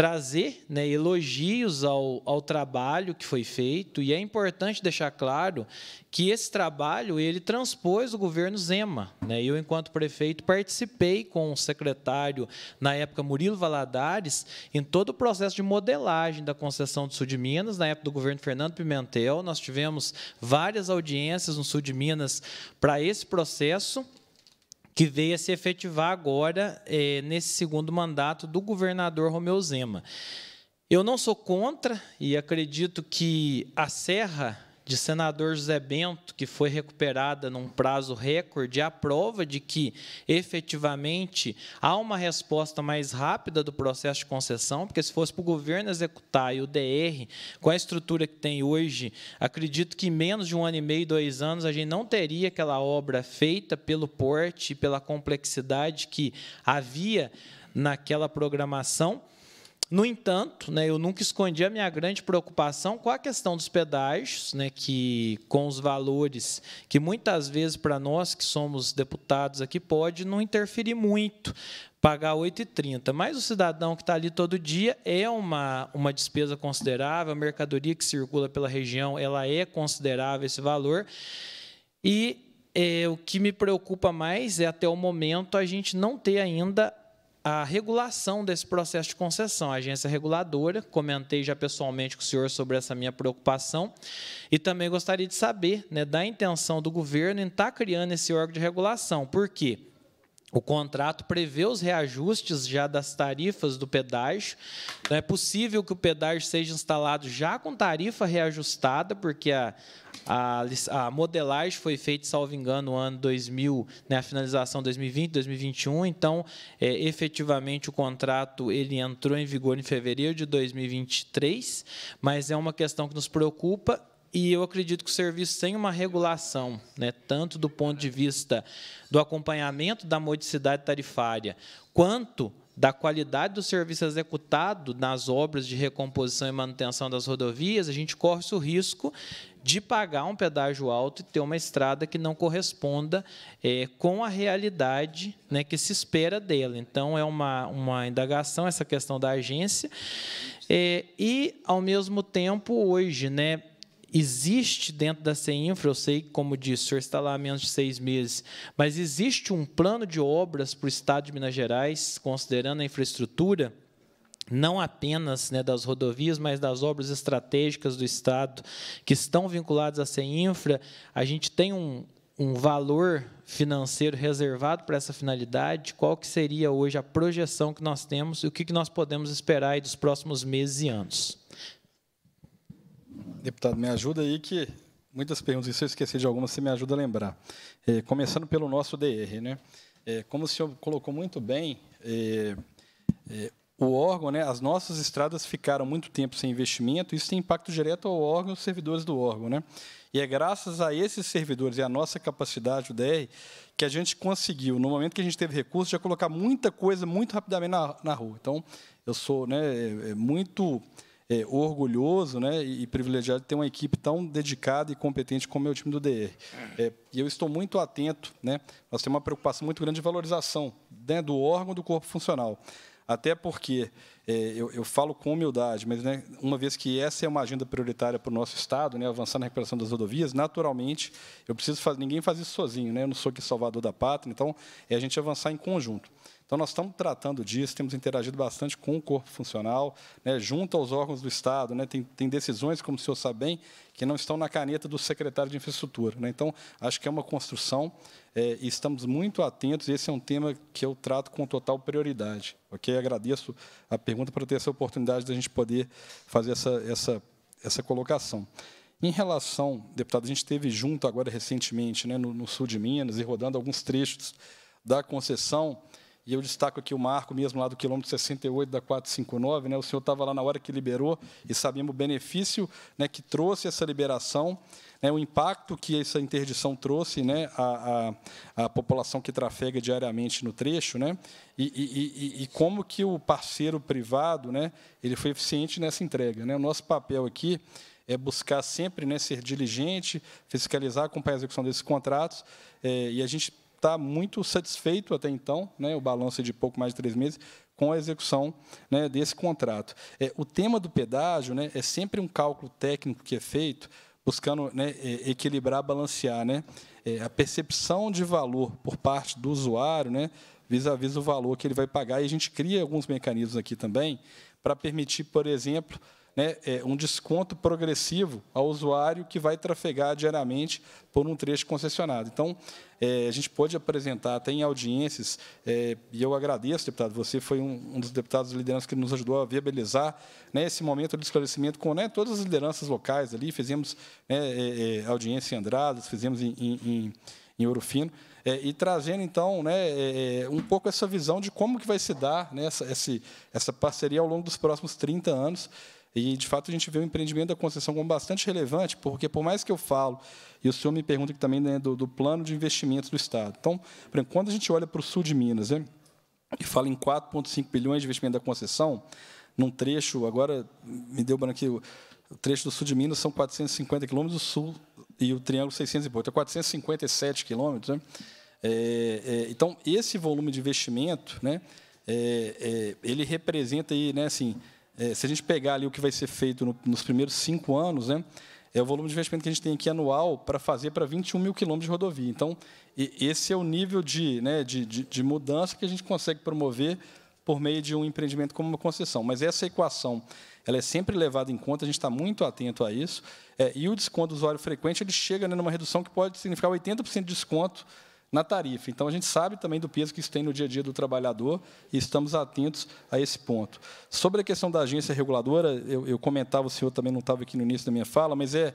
trazer né, elogios ao, ao trabalho que foi feito, e é importante deixar claro que esse trabalho ele transpôs o governo Zema. Né? Eu, enquanto prefeito, participei com o secretário, na época, Murilo Valadares, em todo o processo de modelagem da concessão do Sul de Minas, na época do governo Fernando Pimentel. Nós tivemos várias audiências no Sul de Minas para esse processo que veio a se efetivar agora, é, nesse segundo mandato do governador Romeu Zema. Eu não sou contra e acredito que a Serra de senador José Bento, que foi recuperada num prazo recorde, a prova de que efetivamente há uma resposta mais rápida do processo de concessão, porque se fosse para o governo executar e o DR, com a estrutura que tem hoje, acredito que em menos de um ano e meio, dois anos, a gente não teria aquela obra feita pelo porte, pela complexidade que havia naquela programação no entanto, né, eu nunca escondi a minha grande preocupação com a questão dos pedágios, né, que com os valores que muitas vezes para nós que somos deputados aqui pode não interferir muito, pagar 8,30. Mas o cidadão que está ali todo dia é uma, uma despesa considerável, a mercadoria que circula pela região ela é considerável esse valor. E é, o que me preocupa mais é, até o momento, a gente não ter ainda a regulação desse processo de concessão, a agência reguladora. Comentei já pessoalmente com o senhor sobre essa minha preocupação e também gostaria de saber né, da intenção do governo em estar tá criando esse órgão de regulação. Por quê? O contrato prevê os reajustes já das tarifas do pedágio. Então, é possível que o pedágio seja instalado já com tarifa reajustada, porque a, a, a modelagem foi feita, salvo engano, no ano 2000, né, a finalização 2020, 2021. Então, é, efetivamente, o contrato ele entrou em vigor em fevereiro de 2023, mas é uma questão que nos preocupa e eu acredito que o serviço tem uma regulação, né, tanto do ponto de vista do acompanhamento da modicidade tarifária, quanto da qualidade do serviço executado nas obras de recomposição e manutenção das rodovias, a gente corre o risco de pagar um pedágio alto e ter uma estrada que não corresponda é, com a realidade né, que se espera dela. Então, é uma, uma indagação essa questão da agência. É, e, ao mesmo tempo, hoje, né, existe dentro da CEINFRA, eu sei, como disse, o senhor está lá há menos de seis meses, mas existe um plano de obras para o Estado de Minas Gerais, considerando a infraestrutura, não apenas né, das rodovias, mas das obras estratégicas do Estado que estão vinculadas à CEINFRA. A gente tem um, um valor financeiro reservado para essa finalidade, qual que seria hoje a projeção que nós temos e o que nós podemos esperar dos próximos meses e anos? Deputado, me ajuda aí que muitas perguntas, e se eu esquecer de alguma, você me ajuda a lembrar. É, começando pelo nosso DR, né? É, como o senhor colocou muito bem, é, é, o órgão, né, as nossas estradas ficaram muito tempo sem investimento, isso tem impacto direto ao órgão, aos servidores do órgão. Né? E é graças a esses servidores e à nossa capacidade, o DR, que a gente conseguiu, no momento que a gente teve recursos, já colocar muita coisa muito rapidamente na, na rua. Então, eu sou né, é, é muito é, orgulhoso né, e privilegiado de ter uma equipe tão dedicada e competente como é o time do DR. É, e eu estou muito atento, né, nós temos uma preocupação muito grande de valorização né, do órgão do corpo funcional. Até porque, é, eu, eu, falo com humildade, mas né, uma vez que essa é uma agenda prioritária para o nosso Estado, né, avançar na recuperação das rodovias, naturalmente, eu preciso fazer, ninguém faz isso sozinho, né, eu não sou aqui salvador da pátria, então é a gente avançar em conjunto. Então, nós estamos tratando disso, temos interagido bastante com o corpo funcional, né, junto aos órgãos do Estado. Né, tem, tem, decisões, como o senhor sabe bem, que não estão na caneta do secretário de infraestrutura. Né, então, acho que é uma construção é, e estamos muito atentos. esse é um tema que eu trato com total prioridade. Ok? Agradeço a pergunta para ter essa oportunidade da gente poder fazer essa, essa, essa colocação. Em relação, deputado, a gente esteve junto agora recentemente né, no, no sul de Minas e rodando alguns trechos da concessão e eu destaco aqui o marco mesmo lá do quilômetro 68 da 459, né? o senhor estava lá na hora que liberou, e sabemos o benefício né, que trouxe essa liberação, né, o impacto que essa interdição trouxe né, à, à, à população que trafega diariamente no trecho, né, e, e, e, e, como que o parceiro privado né, ele foi eficiente nessa entrega. Né? O nosso papel aqui é buscar sempre né, ser diligente, fiscalizar, acompanhar a execução desses contratos, é, e a gente está muito satisfeito até então, né, o balanço de pouco mais de três meses, com a execução né, desse contrato. É, o tema do pedágio né, é sempre um cálculo técnico que é feito, buscando né, é, equilibrar, balancear né, é, a percepção de valor por parte do usuário, né, vis-à-vis -vis o valor que ele vai pagar. E a gente cria alguns mecanismos aqui também para permitir, por exemplo, né, é, um desconto progressivo ao usuário que vai trafegar diariamente por um trecho concessionado. Então, é, a gente pôde apresentar até em audiências, é, e eu agradeço, deputado, você foi um, um dos deputados de liderança que nos ajudou a viabilizar né, esse momento de esclarecimento com né, todas as lideranças locais ali, fizemos né, é, é, audiência em Andradas, fizemos em, em, em Ouro Fino, é, e trazendo então né, é, é, um pouco essa visão de como que vai se dar né, essa, essa parceria ao longo dos próximos 30 anos e, de fato, a gente vê o empreendimento da concessão como bastante relevante, porque, por mais que eu falo, e o senhor me pergunta aqui também né, do, do, plano de investimentos do Estado. Então, exemplo, quando a gente olha para o sul de Minas né, e fala em 4,5 bilhões de investimento da concessão, num trecho, agora me deu branco aqui, o trecho do sul de Minas são 450 quilômetros, o sul e o triângulo 600 e pouco, então 457 quilômetros. Né? É, é, então, esse volume de investimento, né, é, é ele representa aí, né, assim, é, se a gente pegar ali o que vai ser feito no, nos primeiros cinco anos, né, é o volume de investimento que a gente tem aqui anual para fazer para 21 mil quilômetros de rodovia. Então, esse é o nível de, né, de, de, de mudança que a gente consegue promover por meio de um empreendimento como uma concessão. Mas essa equação ela é sempre levada em conta, a gente está muito atento a isso. É, e o desconto do usuário frequente ele chega né, numa redução que pode significar 80% de desconto na tarifa. Então, a gente sabe também do peso que isso tem no dia a dia do trabalhador e estamos atentos a esse ponto. Sobre a questão da agência reguladora, eu, eu comentava, o senhor também não estava aqui no início da minha fala, mas é,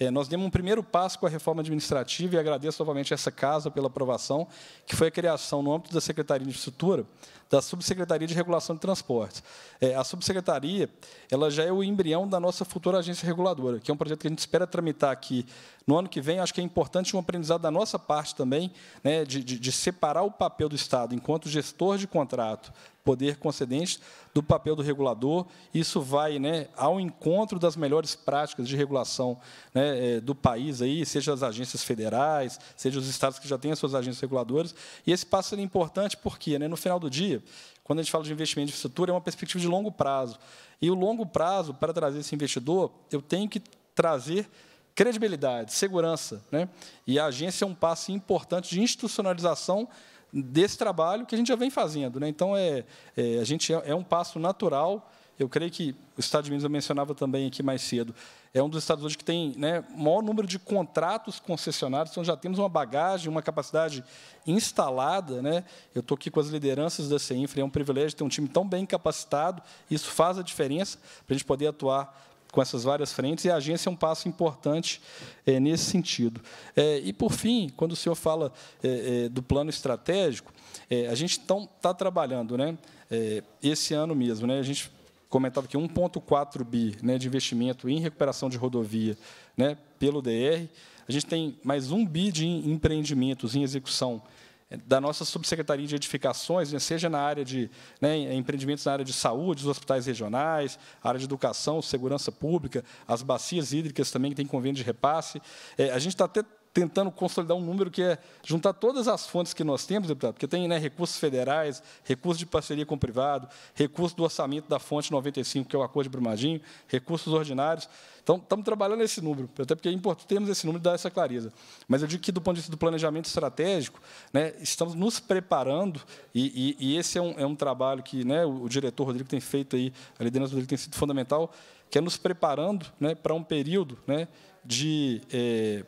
é, nós demos um primeiro passo com a reforma administrativa e agradeço novamente essa casa pela aprovação, que foi a criação, no âmbito da Secretaria de Infraestrutura, da Subsecretaria de Regulação de Transportes. É, a subsecretaria ela já é o embrião da nossa futura agência reguladora, que é um projeto que a gente espera tramitar aqui no ano que vem. Acho que é importante um aprendizado da nossa parte também, né, de, de, de separar o papel do Estado enquanto gestor de contrato poder concedente do papel do regulador. Isso vai né, ao encontro das melhores práticas de regulação né, é, do país, aí, seja as agências federais, seja os estados que já têm as suas agências reguladoras. E esse passo é importante porque, né, no final do dia, quando a gente fala de investimento de infraestrutura, é uma perspectiva de longo prazo. E o longo prazo, para trazer esse investidor, eu tenho que trazer credibilidade, segurança. Né? E a agência é um passo importante de institucionalização desse trabalho que a gente já vem fazendo. Né? Então, é, é a gente é, é um passo natural. Eu creio que o Estado de Minas, eu mencionava também aqui mais cedo, é um dos estados hoje que tem né, maior número de contratos concessionários, então já temos uma bagagem, uma capacidade instalada. Né? Eu estou aqui com as lideranças da CEINFRA, é um privilégio ter um time tão bem capacitado, isso faz a diferença para a gente poder atuar com essas várias frentes, e a agência é um passo importante é, nesse sentido. É, e, por fim, quando o senhor fala é, é do plano estratégico, é, a gente está trabalhando, né, é, esse ano mesmo, né, a gente comentado que 1,4 bi né, de investimento em recuperação de rodovia né, pelo DR. A gente tem mais um bi de empreendimentos em execução eh, da nossa subsecretaria de edificações, né, seja na área de né, empreendimentos na área de saúde, os hospitais regionais, área de educação, segurança pública, as bacias hídricas também que tem convênio de repasse. É, a gente está até tentando consolidar um número que é juntar todas as fontes que nós temos, deputado, porque tem né, recursos federais, recursos de parceria com o privado, recursos do orçamento da fonte 95, que é o Acordo de Brumadinho, recursos ordinários. Então, estamos trabalhando nesse número, até porque é importante termos esse número e dar essa clareza. Mas eu digo que, do ponto de vista do planejamento estratégico, né, estamos nos preparando, e, e, e esse é um, é um, trabalho que né, o, o, diretor Rodrigo tem feito, aí, a liderança do Rodrigo tem sido fundamental, que é nos preparando né, para um período né, de... Eh,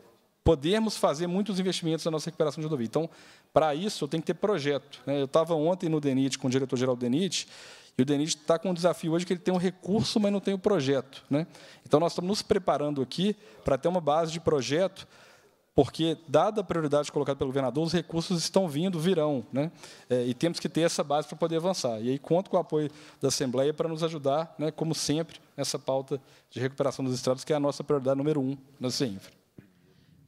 podermos fazer muitos investimentos na nossa recuperação de rodovia. Então, para isso, eu tenho que ter projeto. Né? Eu estava ontem no DENIT com o diretor-geral do DENIT, e o DENIT está com um desafio hoje que ele tem um recurso, mas não tem o um projeto. Né? Então, nós estamos nos preparando aqui para ter uma base de projeto porque, dada a prioridade colocada pelo governador, os recursos estão vindo, virão, né? É, e temos que ter essa base para poder avançar. E aí conto com o apoio da Assembleia para nos ajudar, né, como sempre, nessa pauta de recuperação dos estados, que é a nossa prioridade número um na CEINFRA.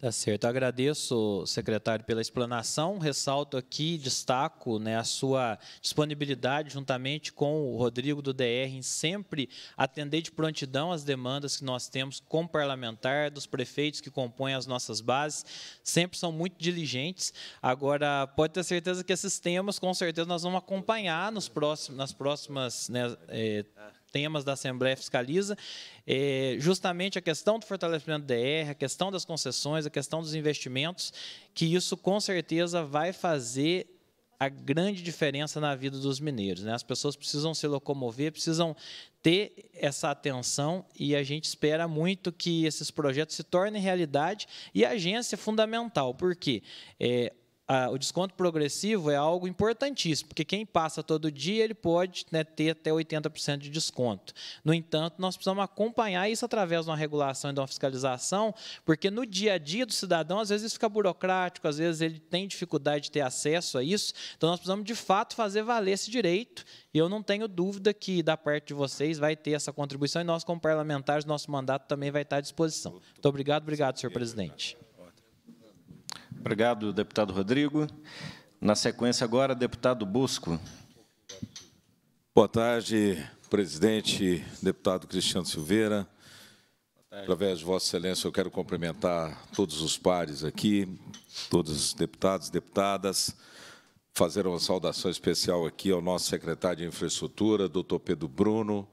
Tá certo. agradeço, secretário, pela explanação. Ressalto aqui, destaco né, a sua disponibilidade, juntamente com o Rodrigo do DR, em sempre atender de prontidão as demandas que nós temos como parlamentar, dos prefeitos que compõem as nossas bases. Sempre são muito diligentes. Agora, pode ter certeza que esses temas, com certeza, nós vamos acompanhar nos próximos, nas próximas. Né, eh, temas da Assembleia Fiscaliza, é, justamente a questão do fortalecimento do DR, a questão das concessões, a questão dos investimentos, que isso com certeza vai fazer a grande diferença na vida dos mineiros. Né? As pessoas precisam se locomover, precisam ter essa atenção e a gente espera muito que esses projetos se tornem realidade e a agência é fundamental, porque é, o desconto progressivo é algo importantíssimo, porque quem passa todo dia ele pode né, ter até 80% de desconto. No entanto, nós precisamos acompanhar isso através de uma regulação e de uma fiscalização, porque no dia a dia do cidadão, às vezes isso fica burocrático, às vezes ele tem dificuldade de ter acesso a isso. Então, nós precisamos, de fato, fazer valer esse direito. E eu não tenho dúvida que, da parte de vocês, vai ter essa contribuição e nós, como parlamentares, nosso mandato também vai estar à disposição. Muito obrigado, obrigado, senhor presidente. Obrigado, deputado Rodrigo. Na sequência, agora, deputado Busco. Boa tarde, presidente, deputado Cristiano Silveira. Através de Vossa Excelência, eu quero cumprimentar todos os pares aqui, todos os deputados e deputadas, fazer uma saudação especial aqui ao nosso secretário de Infraestrutura, doutor Pedro Bruno,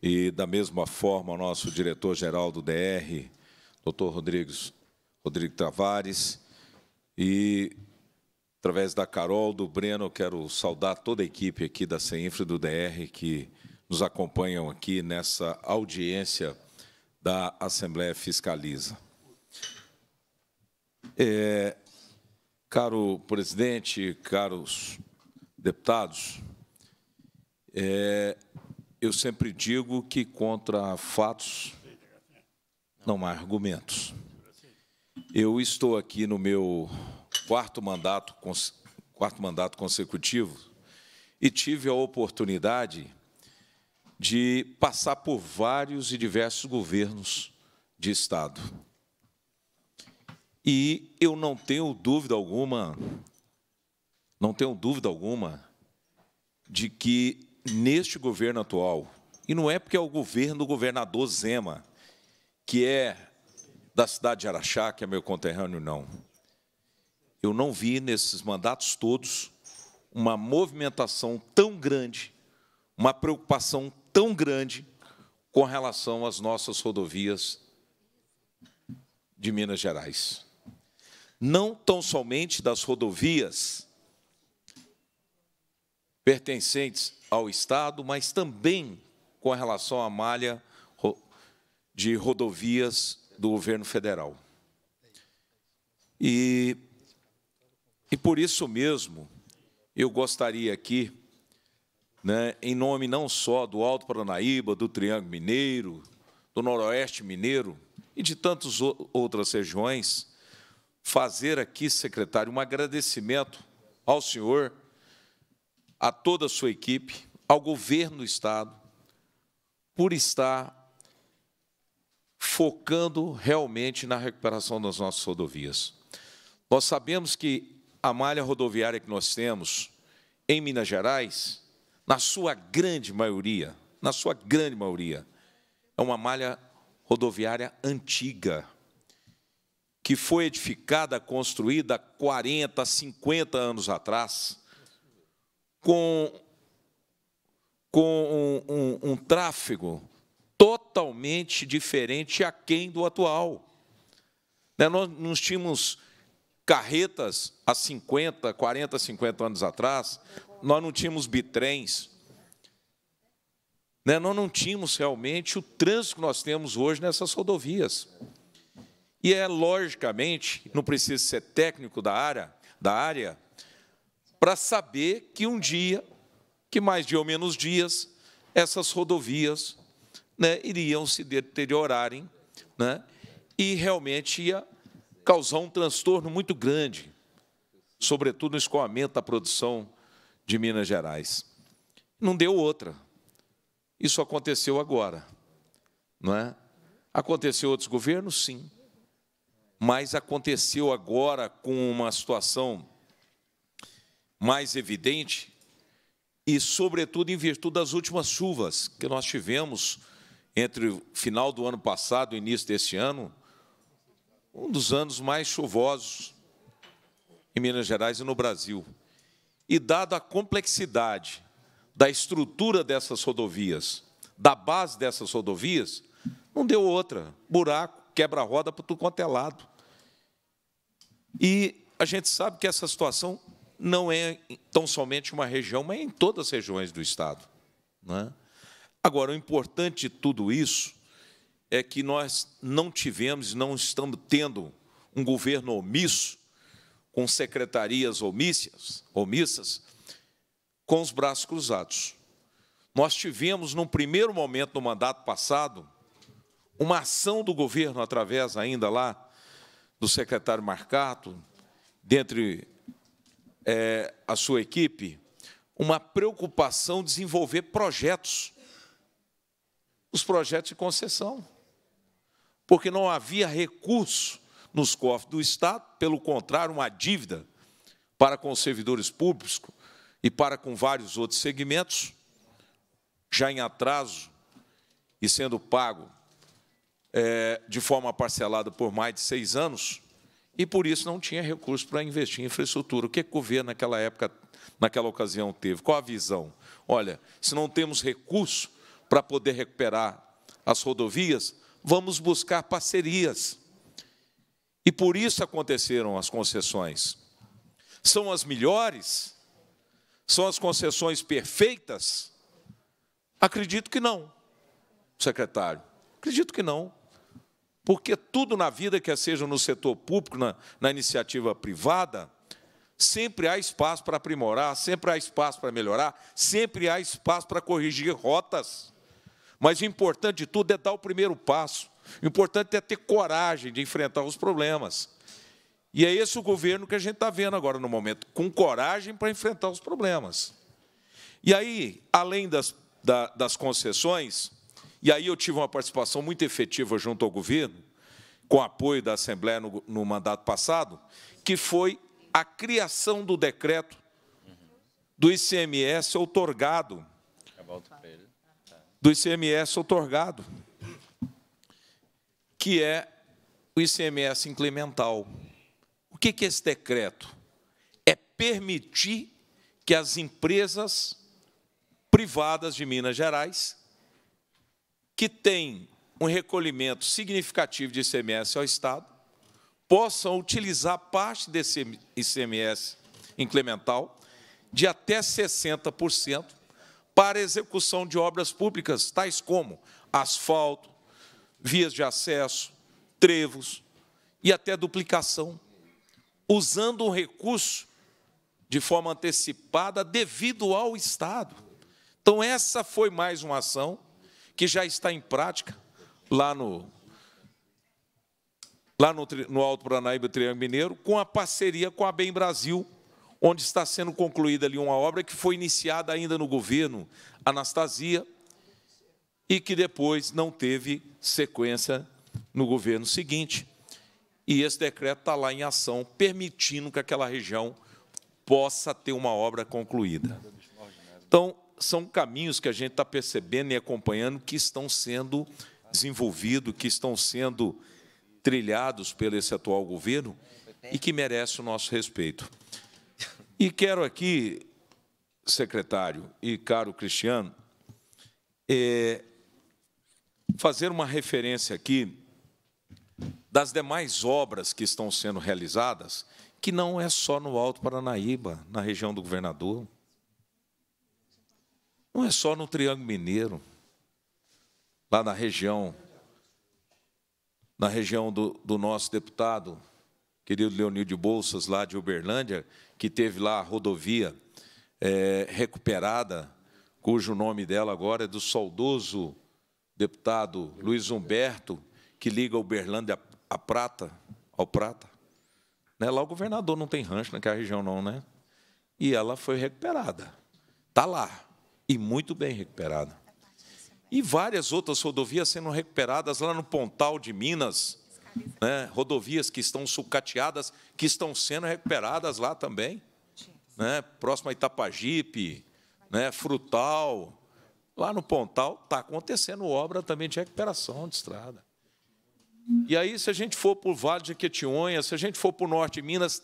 e, da mesma forma, ao nosso diretor-geral do DR, doutor Rodrigues, Rodrigo Tavares, e, através da Carol, do Breno, quero saudar toda a equipe aqui da CEINFRE e do DR que nos acompanham aqui nessa audiência da Assembleia Fiscaliza. É, caro presidente, caros deputados, é, eu sempre digo que contra fatos não há argumentos. Eu estou aqui no meu quarto mandato, quarto mandato consecutivo e tive a oportunidade de passar por vários e diversos governos de Estado. E eu não tenho dúvida alguma, não tenho dúvida alguma, de que neste governo atual, e não é porque é o governo do governador Zema, que é da cidade de Araxá, que é meu conterrâneo, não. Eu não vi nesses mandatos todos uma movimentação tão grande, uma preocupação tão grande com relação às nossas rodovias de Minas Gerais. Não tão somente das rodovias pertencentes ao Estado, mas também com relação à malha de rodovias do governo federal. E, e por isso mesmo, eu gostaria aqui, né, em nome não só do Alto Paranaíba, do Triângulo Mineiro, do Noroeste Mineiro e de tantas outras regiões, fazer aqui, secretário, um agradecimento ao senhor, a toda a sua equipe, ao governo do Estado, por estar focando realmente na recuperação das nossas rodovias. Nós sabemos que a malha rodoviária que nós temos em Minas Gerais, na sua grande maioria, na sua grande maioria, é uma malha rodoviária antiga, que foi edificada, construída 40, 50 anos atrás, com, com um, um, um tráfego totalmente diferente a quem do atual. Né, nós não tínhamos carretas há 50, 40, 50 anos atrás, nós não tínhamos bitrens, né, nós não tínhamos realmente o trânsito que nós temos hoje nessas rodovias. E é logicamente, não precisa ser técnico da área, da área, para saber que um dia, que mais dia ou menos dias, essas rodovias né, iriam se deteriorarem né, e realmente ia causar um transtorno muito grande, sobretudo no escoamento da produção de Minas Gerais. Não deu outra. Isso aconteceu agora. Não é? Aconteceu outros governos? Sim. Mas aconteceu agora com uma situação mais evidente e, sobretudo, em virtude das últimas chuvas que nós tivemos entre o final do ano passado e início deste ano, um dos anos mais chuvosos em Minas Gerais e no Brasil. E dado a complexidade da estrutura dessas rodovias, da base dessas rodovias, não deu outra. Buraco, quebra-roda para tudo quanto é lado. E a gente sabe que essa situação não é tão somente uma região, mas é em todas as regiões do Estado. Não é? Agora, o importante de tudo isso é que nós não tivemos, não estamos tendo um governo omisso, com secretarias omissas, omissas com os braços cruzados. Nós tivemos, num primeiro momento do mandato passado, uma ação do governo, através ainda lá do secretário Marcato, dentre é, a sua equipe, uma preocupação em desenvolver projetos os projetos de concessão, porque não havia recurso nos cofres do Estado, pelo contrário, uma dívida para com os servidores públicos e para com vários outros segmentos, já em atraso e sendo pago é, de forma parcelada por mais de seis anos, e por isso não tinha recurso para investir em infraestrutura. O que, é que o governo naquela época, naquela ocasião, teve? Qual a visão? Olha, se não temos recurso, para poder recuperar as rodovias, vamos buscar parcerias. E por isso aconteceram as concessões. São as melhores? São as concessões perfeitas? Acredito que não, secretário. Acredito que não. Porque tudo na vida, quer seja no setor público, na, na iniciativa privada, sempre há espaço para aprimorar, sempre há espaço para melhorar, sempre há espaço para corrigir rotas. Mas o importante de tudo é dar o primeiro passo. O importante é ter coragem de enfrentar os problemas. E é esse o governo que a gente está vendo agora no momento, com coragem para enfrentar os problemas. E aí, além das, da, das concessões, e aí eu tive uma participação muito efetiva junto ao governo, com apoio da Assembleia no, no mandato passado, que foi a criação do decreto do ICMS outorgado é do ICMS otorgado, que é o ICMS incremental. O que é esse decreto? É permitir que as empresas privadas de Minas Gerais, que têm um recolhimento significativo de ICMS ao Estado, possam utilizar parte desse ICMS incremental de até 60% para execução de obras públicas, tais como asfalto, vias de acesso, trevos e até duplicação, usando o recurso de forma antecipada devido ao Estado. Então, essa foi mais uma ação que já está em prática lá no, lá no, no Alto Paranaíba Triângulo Mineiro, com a parceria com a Bem Brasil, onde está sendo concluída ali uma obra que foi iniciada ainda no governo Anastasia e que depois não teve sequência no governo seguinte. E esse decreto está lá em ação, permitindo que aquela região possa ter uma obra concluída. Então, são caminhos que a gente está percebendo e acompanhando que estão sendo desenvolvidos, que estão sendo trilhados pelo esse atual governo e que merece o nosso respeito. E quero aqui, secretário e caro Cristiano, é, fazer uma referência aqui das demais obras que estão sendo realizadas, que não é só no Alto Paranaíba, na região do governador. Não é só no Triângulo Mineiro, lá na região, na região do, do nosso deputado, querido Leonil de Bolsas, lá de Uberlândia, que teve lá a rodovia é, recuperada, cujo nome dela agora é do saudoso deputado Luiz Humberto, que liga Uberlândia à Prata, ao Prata. Né? Lá o governador não tem rancho naquela região, não, né? E ela foi recuperada. Está lá. E muito bem recuperada. E várias outras rodovias sendo recuperadas lá no Pontal de Minas, né? rodovias que estão sucateadas, que estão sendo recuperadas lá também. Né? Próximo a Itapajipe, né? Frutal. Lá no Pontal está acontecendo obra também de recuperação de estrada. E aí, se a gente for para o Vale de Aquetionha, se a gente for para o Norte de Minas,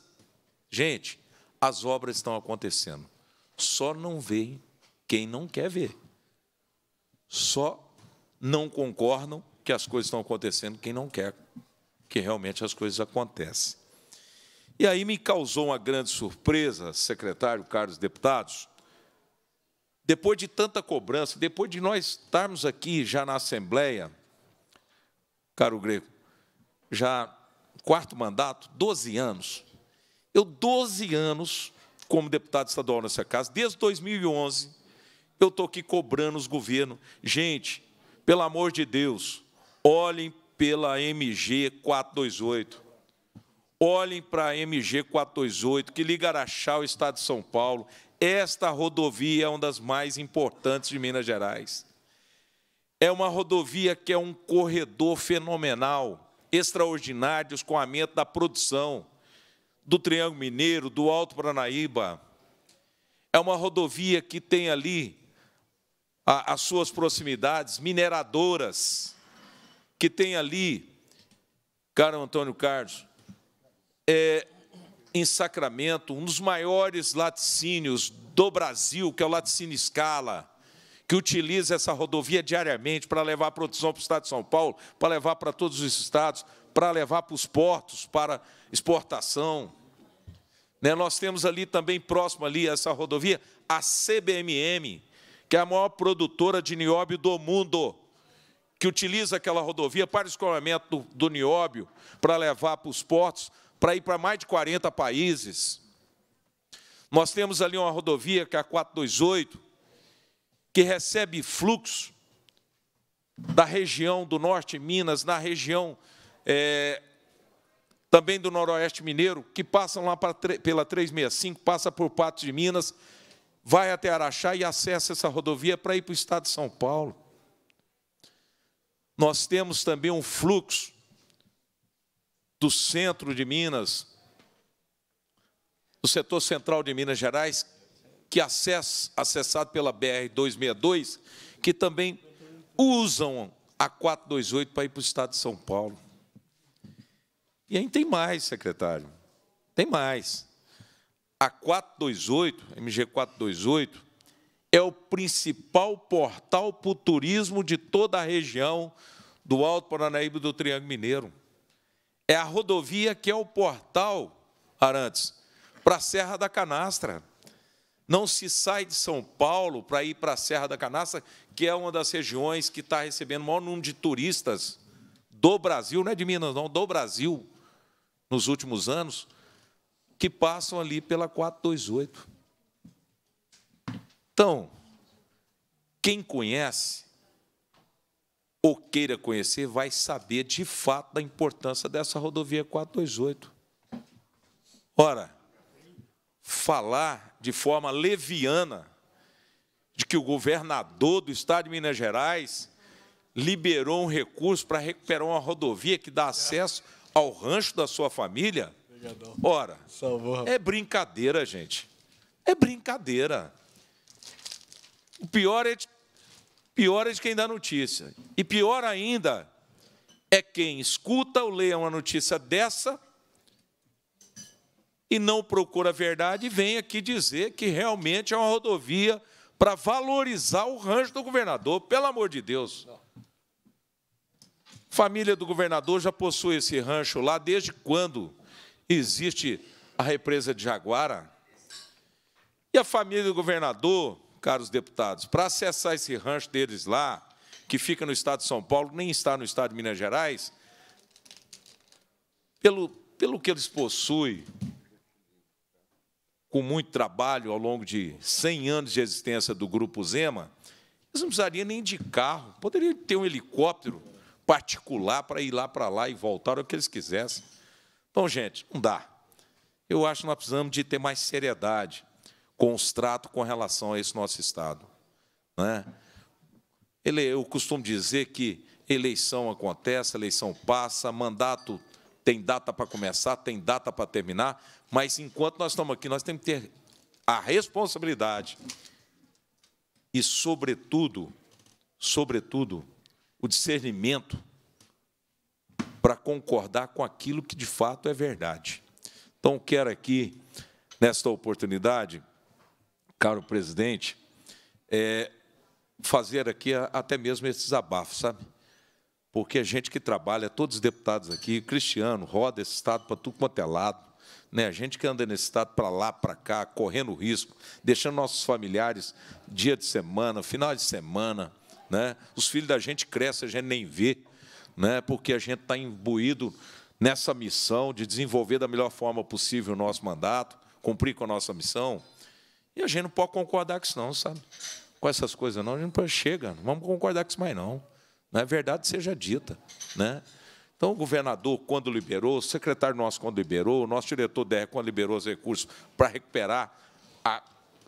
gente, as obras estão acontecendo. Só não vê quem não quer ver. Só não concordam que as coisas estão acontecendo quem não quer que realmente as coisas acontecem. E aí me causou uma grande surpresa, secretário, caros deputados, depois de tanta cobrança, depois de nós estarmos aqui já na Assembleia, caro Greco, já quarto mandato, 12 anos. Eu, 12 anos, como deputado estadual nessa casa, desde 2011, eu estou aqui cobrando os governos. Gente, pelo amor de Deus, olhem pela MG 428. Olhem para a MG 428, que liga Araxá ao estado de São Paulo. Esta rodovia é uma das mais importantes de Minas Gerais. É uma rodovia que é um corredor fenomenal, extraordinário, escoamento da produção do Triângulo Mineiro, do Alto Paranaíba. É uma rodovia que tem ali as suas proximidades mineradoras que tem ali, caro Antônio Carlos, é, em Sacramento, um dos maiores laticínios do Brasil, que é o Laticínio Scala, que utiliza essa rodovia diariamente para levar produção para o Estado de São Paulo, para levar para todos os estados, para levar para os portos, para exportação. Né? Nós temos ali também, próximo ali, essa rodovia, a CBMM, que é a maior produtora de nióbio do mundo que utiliza aquela rodovia para o escoamento do, do nióbio, para levar para os portos, para ir para mais de 40 países. Nós temos ali uma rodovia, que é a 428, que recebe fluxo da região do norte de Minas, na região é, também do noroeste mineiro, que passam lá para, pela 365, passa por Patos de Minas, vai até Araxá e acessa essa rodovia para ir para o estado de São Paulo. Nós temos também um fluxo do centro de Minas, do setor central de Minas Gerais, que é acessado pela BR 262, que também usam a 428 para ir para o estado de São Paulo. E aí tem mais, secretário. Tem mais. A 428, MG 428, é o principal portal para o turismo de toda a região do Alto Paranaíba e do Triângulo Mineiro. É a rodovia que é o portal, Arantes, para a Serra da Canastra. Não se sai de São Paulo para ir para a Serra da Canastra, que é uma das regiões que está recebendo o maior número de turistas do Brasil, não é de Minas, não, do Brasil, nos últimos anos, que passam ali pela 428. Então, quem conhece ou queira conhecer vai saber de fato da importância dessa rodovia 428. Ora, falar de forma leviana de que o governador do estado de Minas Gerais liberou um recurso para recuperar uma rodovia que dá acesso ao rancho da sua família? Ora, é brincadeira, gente. É brincadeira. O pior é de, pior é de quem dá notícia. E pior ainda é quem escuta ou lê uma notícia dessa e não procura a verdade e vem aqui dizer que realmente é uma rodovia para valorizar o rancho do governador, pelo amor de Deus. Família do governador já possui esse rancho lá desde quando existe a represa de Jaguara. E a família do governador caros deputados, para acessar esse rancho deles lá, que fica no estado de São Paulo, nem está no estado de Minas Gerais, pelo, pelo que eles possuem, com muito trabalho ao longo de 100 anos de existência do Grupo Zema, eles não precisariam nem de carro, poderiam ter um helicóptero particular para ir lá para lá e voltar o que eles quisessem. Então, gente, não dá. Eu acho que nós precisamos de ter mais seriedade constrato com relação a esse nosso Estado. Né? Ele, eu costumo dizer que eleição acontece, eleição passa, mandato tem data para começar, tem data para terminar, mas enquanto nós estamos aqui, nós temos que ter a responsabilidade e, sobretudo, sobretudo, o discernimento para concordar com aquilo que de fato é verdade. Então, quero aqui, nesta oportunidade, caro presidente, é fazer aqui até mesmo esses abafos sabe? Porque a gente que trabalha, todos os deputados aqui, Cristiano, roda esse Estado para tudo quanto é lado, né? a gente que anda nesse Estado para lá, para cá, correndo risco, deixando nossos familiares dia de semana, final de semana, né? os filhos da gente crescem, a gente nem vê, né? porque a gente está imbuído nessa missão de desenvolver da melhor forma possível o nosso mandato, cumprir com a nossa missão, e a gente não pode concordar com isso, não, sabe? Com essas coisas, não. A gente não pode, chega, não vamos concordar com isso mais, não. Não é verdade seja dita. Né? Então, o governador, quando liberou, o secretário nosso, quando liberou, o nosso diretor DR, quando liberou os recursos para recuperar a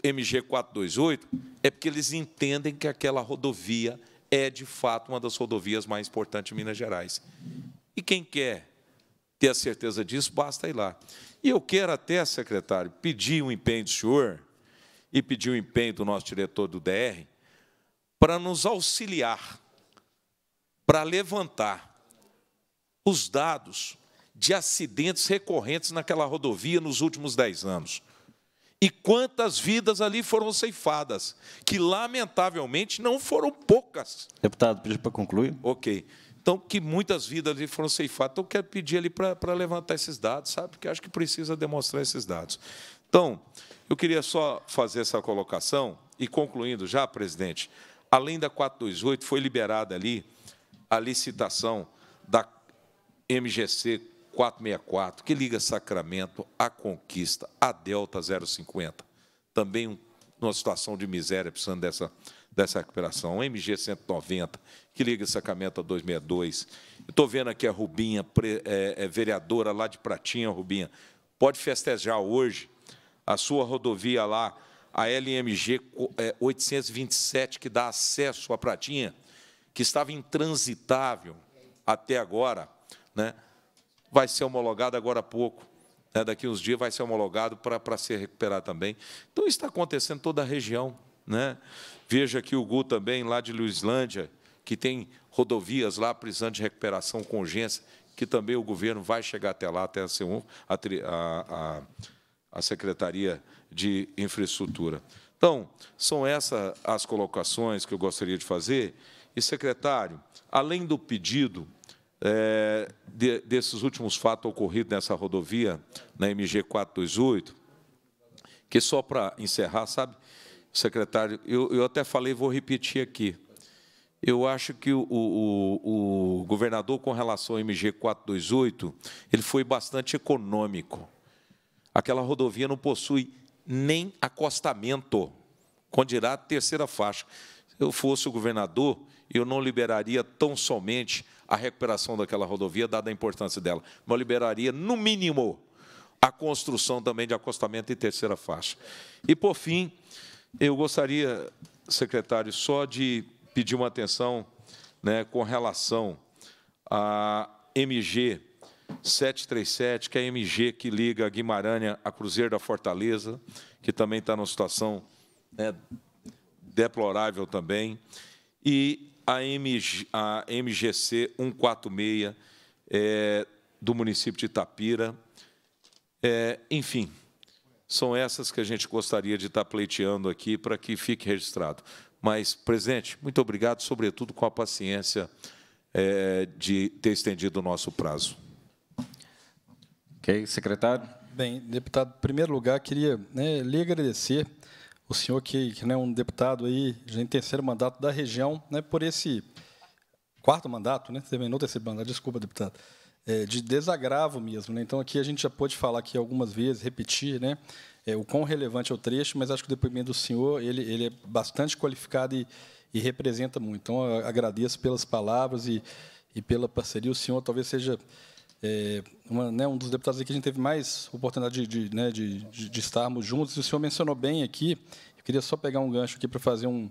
MG 428, é porque eles entendem que aquela rodovia é, de fato, uma das rodovias mais importantes de Minas Gerais. E quem quer ter a certeza disso, basta ir lá. E eu quero até, secretário, pedir um empenho do senhor e pediu o empenho do nosso diretor do DR para nos auxiliar, para levantar os dados de acidentes recorrentes naquela rodovia nos últimos dez anos. E quantas vidas ali foram ceifadas, que lamentavelmente não foram poucas. Deputado, pediu para concluir? Ok. Então, que muitas vidas ali foram ceifadas. Então, quero pedir ali para, para levantar esses dados, sabe? Porque acho que precisa demonstrar esses dados. Então, eu queria só fazer essa colocação e concluindo já, presidente, além da 428, foi liberada ali a licitação da MGC 464, que liga Sacramento à Conquista, à Delta 050. Também uma situação de miséria, precisando dessa, dessa recuperação. MG 190, que liga Sacramento a 262. Estou vendo aqui a Rubinha, pre, é, é, vereadora lá de Pratinha, Rubinha. Pode festejar hoje, a sua rodovia lá, a LMG 827, é, que dá acesso à Pratinha, que estava intransitável até agora, né, vai ser homologada agora há pouco. Né, daqui uns dias vai ser homologado para, para ser recuperada também. Então, isso está acontecendo em toda a região. Né? Veja aqui o Gu também, lá de Luislândia, que tem rodovias lá precisando de recuperação com urgência, que também o governo vai chegar até lá, até a, C1, a, a, a a Secretaria de Infraestrutura. Então, são essas as colocações que eu gostaria de fazer. E, secretário, além do pedido é, de, desses últimos fatos ocorridos nessa rodovia, na MG 428, que só para encerrar, sabe, secretário, eu, eu até falei, vou repetir aqui. Eu acho que o, o, o governador, com relação ao MG 428, ele foi bastante econômico aquela rodovia não possui nem acostamento, quando dirá terceira faixa. Se eu fosse o governador, eu não liberaria tão somente a recuperação daquela rodovia, dada a importância dela, mas liberaria, no mínimo, a construção também de acostamento e terceira faixa. E, por fim, eu gostaria, secretário, só de pedir uma atenção né, com relação à MG 737, que é a MG que liga Guimarães a Cruzeiro da Fortaleza, que também está numa situação né, deplorável também, e a, MG, a MGC 146 é, do município de Itapira. É, enfim, são essas que a gente gostaria de estar tá pleiteando aqui para que fique registrado. Mas, presidente, muito obrigado, sobretudo com a paciência é, de ter estendido o nosso prazo. Ok, secretário? Bem, deputado, em primeiro lugar, queria né, lhe agradecer o senhor que, que é né, um deputado aí já em terceiro mandato da região, né, por esse quarto mandato, né, terminou terceiro mandato, desculpa, deputado, é, de desagravo mesmo. Né, então aqui a gente já pôde falar aqui algumas vezes, repetir, né, é, o quão relevante é o trecho, mas acho que o depoimento do senhor ele, ele é bastante qualificado e, e representa muito. Então agradeço pelas palavras e, e pela parceria. O senhor talvez seja é, uma, né, um dos deputados aqui a gente teve mais oportunidade de, né, de, né, de, de, estarmos juntos, e o senhor mencionou bem aqui, eu queria só pegar um gancho aqui para fazer um,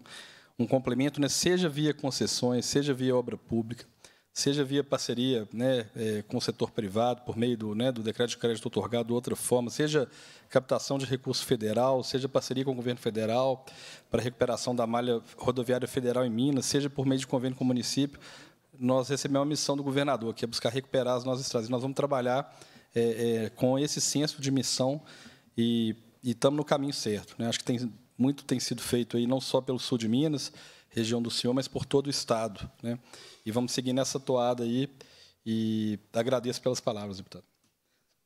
um complemento, né, seja via concessões, seja via obra pública, seja via parceria né, é, com o setor privado, por meio do, né, do decreto de crédito otorgado, de outra forma, seja captação de recurso federal, seja parceria com o governo federal para recuperação da malha rodoviária federal em Minas, seja por meio de convênio com o município, nós recebemos uma missão do governador, que é buscar recuperar as nossas estradas. Nós vamos trabalhar é, é, com esse senso de missão e estamos no caminho certo. Né? Acho que tem, muito tem sido feito aí, não só pelo sul de Minas, região do Senhor, mas por todo o Estado. Né? E vamos seguir nessa toada aí e agradeço pelas palavras, deputado.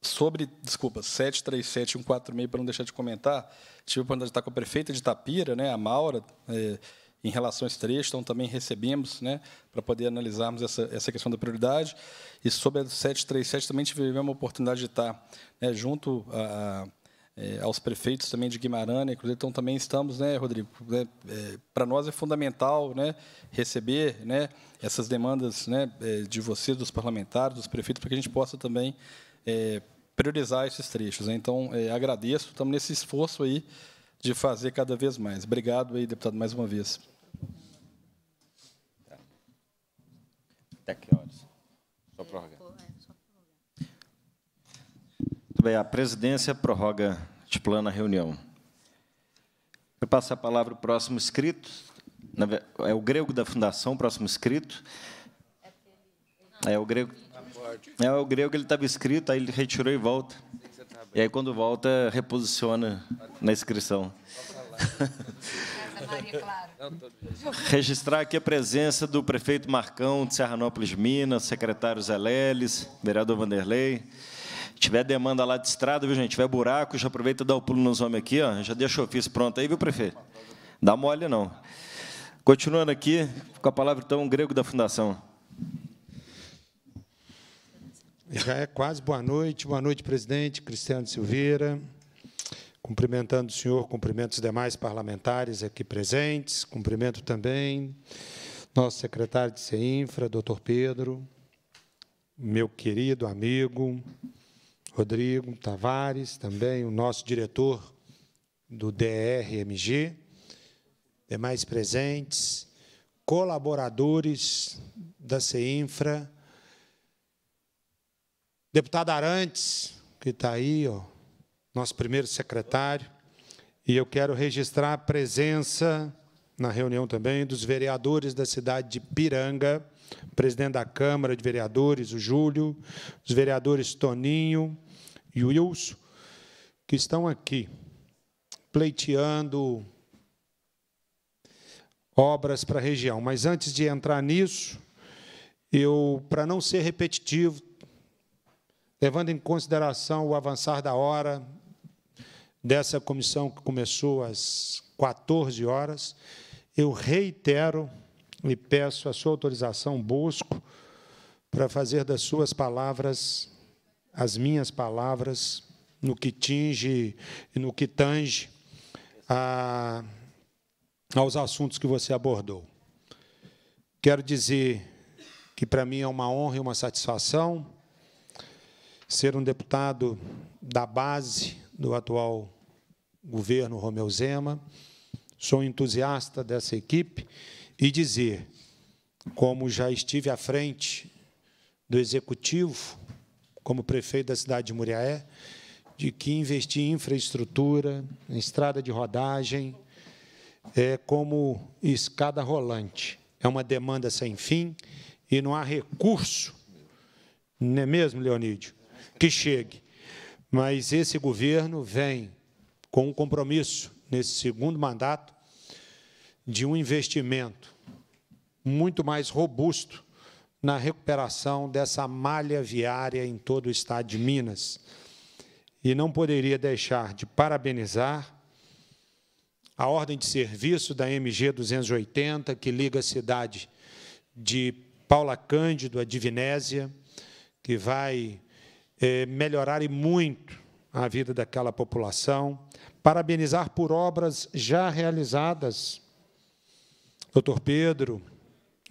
Sobre, desculpa, 737 146, para não deixar de comentar, tive a oportunidade de estar com a prefeita de Tapira, né, a Maura, é, em relação a esse trecho, então também recebemos né, para poder analisarmos essa, essa questão da prioridade. E sobre a 737 também tivemos a oportunidade de estar né, junto a, a, é, aos prefeitos também de Guimarães, inclusive, então também estamos, né, Rodrigo, né, é, para nós é fundamental né, receber né, essas demandas né, é, de vocês, dos parlamentares, dos prefeitos, para que a gente possa também é, priorizar esses trechos. Né? Então, é, agradeço, estamos nesse esforço aí de fazer cada vez mais. Obrigado aí, deputado, mais uma vez. Até que horas? Só prorroga. Muito bem, a presidência prorroga de plano a reunião. Eu passo a palavra para o próximo escrito. É o grego da fundação, próximo escrito. É o grego. É o grego que ele estava escrito, aí ele retirou e volta. E aí, quando volta, reposiciona na inscrição. Maria, claro. Registrar aqui a presença do prefeito Marcão de Serranópolis, Minas, secretário Zé vereador Vanderlei. Se tiver demanda lá de estrada, viu, gente? Se tiver buraco, já aproveita e dá o pulo nos homens aqui, ó. Já deixa o ofício pronto aí, viu, prefeito? Dá mole, não. Continuando aqui, com a palavra, então, grego da Fundação. Já é quase boa noite. Boa noite, presidente Cristiano Silveira. Cumprimentando o senhor, cumprimento os demais parlamentares aqui presentes, cumprimento também nosso secretário de CEINFRA, doutor Pedro, meu querido amigo Rodrigo Tavares, também o nosso diretor do DRMG, demais presentes, colaboradores da CEINFRA, deputado Arantes, que está aí, ó, nosso primeiro secretário, e eu quero registrar a presença na reunião também dos vereadores da cidade de Piranga, presidente da Câmara de Vereadores, o Júlio, os vereadores Toninho e Wilson, que estão aqui pleiteando obras para a região. Mas antes de entrar nisso, eu, para não ser repetitivo, levando em consideração o avançar da hora dessa comissão que começou às 14 horas, eu reitero e peço a sua autorização, Bosco, para fazer das suas palavras as minhas palavras no que tinge e no que tange a, aos assuntos que você abordou. Quero dizer que para mim é uma honra e uma satisfação ser um deputado da base do atual governo Romeu Zema, sou entusiasta dessa equipe, e dizer, como já estive à frente do Executivo, como prefeito da cidade de Muriaé, de que investir em infraestrutura, em estrada de rodagem, é como escada rolante. É uma demanda sem fim e não há recurso, não é mesmo, Leonídio? que chegue. Mas esse governo vem com um compromisso, nesse segundo mandato, de um investimento muito mais robusto na recuperação dessa malha viária em todo o estado de Minas. E não poderia deixar de parabenizar a ordem de serviço da MG 280, que liga a cidade de Paula Cândido a Divinésia, que vai eh, melhorar e muito a vida daquela população, parabenizar por obras já realizadas. Doutor Pedro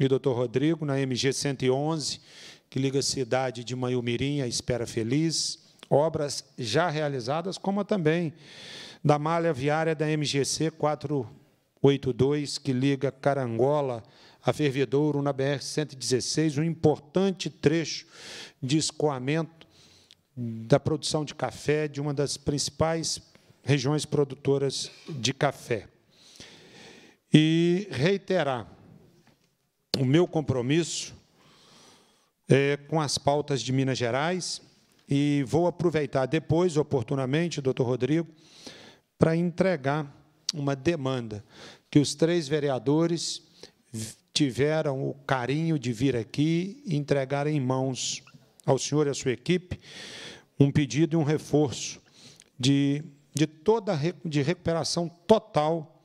e doutor Rodrigo, na MG 111, que liga a cidade de Manhumirim à Espera Feliz, obras já realizadas, como também da malha viária da MGC 482, que liga Carangola a Fervedouro, na BR-116, um importante trecho de escoamento da produção de café de uma das principais regiões produtoras de café. E reiterar o meu compromisso é, com as pautas de Minas Gerais e vou aproveitar depois, oportunamente, doutor Rodrigo, para entregar uma demanda que os três vereadores tiveram o carinho de vir aqui e entregar em mãos ao senhor e à sua equipe um pedido e um reforço de, de toda de recuperação total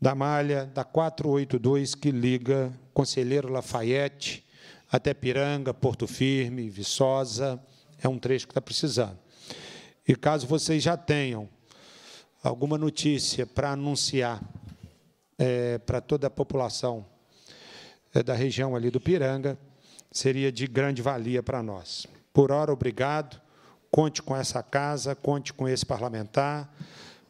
da malha da 482 que liga Conselheiro Lafayette até Piranga, Porto Firme, Viçosa, é um trecho que está precisando. E caso vocês já tenham alguma notícia para anunciar é, para toda a população é, da região ali do Piranga, seria de grande valia para nós. Por hora, obrigado. Conte com essa casa, conte com esse parlamentar,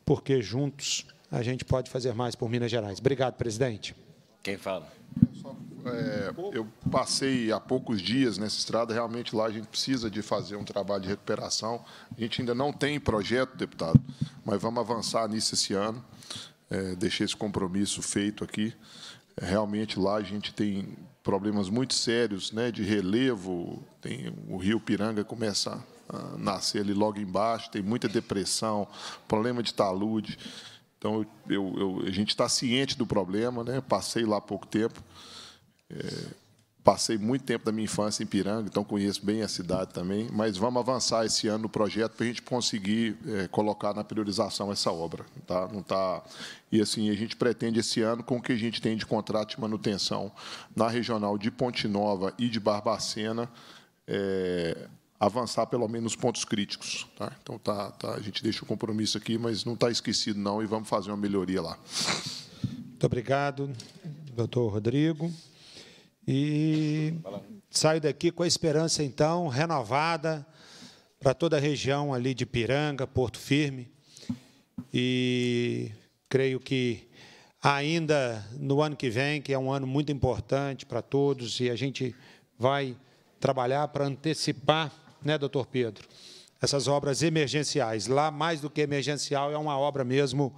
porque juntos a gente pode fazer mais por Minas Gerais. Obrigado, presidente. Quem fala? É, eu passei há poucos dias nessa estrada, realmente lá a gente precisa de fazer um trabalho de recuperação. A gente ainda não tem projeto, deputado, mas vamos avançar nisso esse ano. É, deixei esse compromisso feito aqui. É, realmente lá a gente tem problemas muito sérios né, de relevo, tem o Rio Piranga começa ah, nascer ali logo embaixo, tem muita depressão, problema de talude. Então, eu, eu, a gente está ciente do problema, né? Passei lá há pouco tempo, é, passei muito tempo da minha infância em Piranga, então conheço bem a cidade também. Mas vamos avançar esse ano no projeto para a gente conseguir é, colocar na priorização essa obra, tá? Não tá e assim a gente pretende esse ano com o que a gente tem de contrato de manutenção na regional de Ponte Nova e de Barbacena. É, avançar pelo menos pontos críticos. Tá? Então, tá, tá, a gente deixa o compromisso aqui, mas não está esquecido, não, e vamos fazer uma melhoria lá. Muito obrigado, doutor Rodrigo. E saio daqui com a esperança, então, renovada para toda a região ali de Piranga, Porto Firme. E creio que ainda no ano que vem, que é um ano muito importante para todos, e a gente vai trabalhar para antecipar né, doutor Pedro? Essas obras emergenciais. Lá, mais do que emergencial, é uma obra mesmo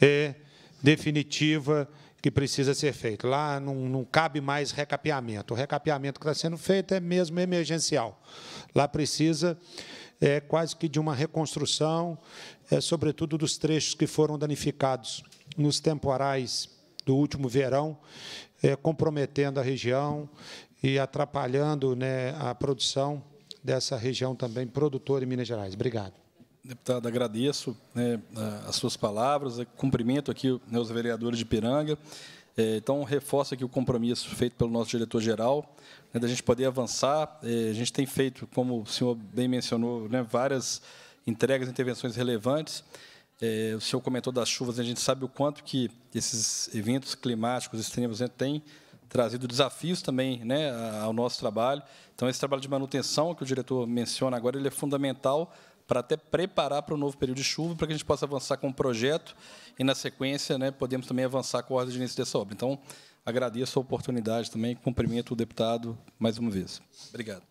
é, definitiva que precisa ser feita. Lá não, não cabe mais recapeamento. O recapeamento que está sendo feito é mesmo emergencial. Lá precisa é, quase que de uma reconstrução, é, sobretudo dos trechos que foram danificados nos temporais do último verão, é, comprometendo a região e atrapalhando né, a produção dessa região também produtora em Minas Gerais. Obrigado. Deputado, agradeço né, as suas palavras, é, cumprimento aqui né, os vereadores de Piranga. É, então, reforço aqui o compromisso feito pelo nosso diretor-geral, né, da gente poder avançar. É, a gente tem feito, como o senhor bem mencionou, né, várias entregas, intervenções relevantes. É, o senhor comentou das chuvas, né, a gente sabe o quanto que esses eventos climáticos extremos né, têm trazido desafios também né, ao nosso trabalho. Então, esse trabalho de manutenção que o diretor menciona agora, ele é fundamental para até preparar para o novo período de chuva, para que a gente possa avançar com o projeto e, na sequência, né, podemos também avançar com a ordem de início dessa obra. Então, agradeço a oportunidade também e cumprimento o deputado mais uma vez. Obrigado.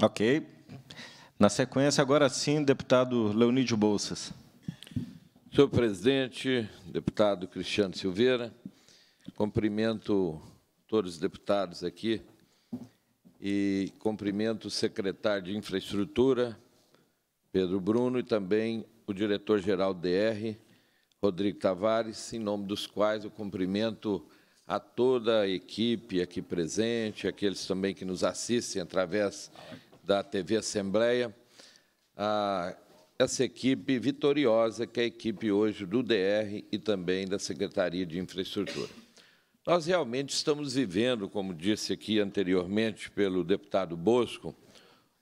Ok. Na sequência, agora sim, deputado Leonídio Bolsas. Senhor presidente, deputado Cristiano Silveira, Cumprimento todos os deputados aqui e cumprimento o secretário de Infraestrutura, Pedro Bruno, e também o diretor-geral DR, Rodrigo Tavares, em nome dos quais eu cumprimento a toda a equipe aqui presente, aqueles também que nos assistem através da TV Assembleia, essa equipe vitoriosa que é a equipe hoje do DR e também da Secretaria de Infraestrutura. Nós realmente estamos vivendo, como disse aqui anteriormente pelo deputado Bosco,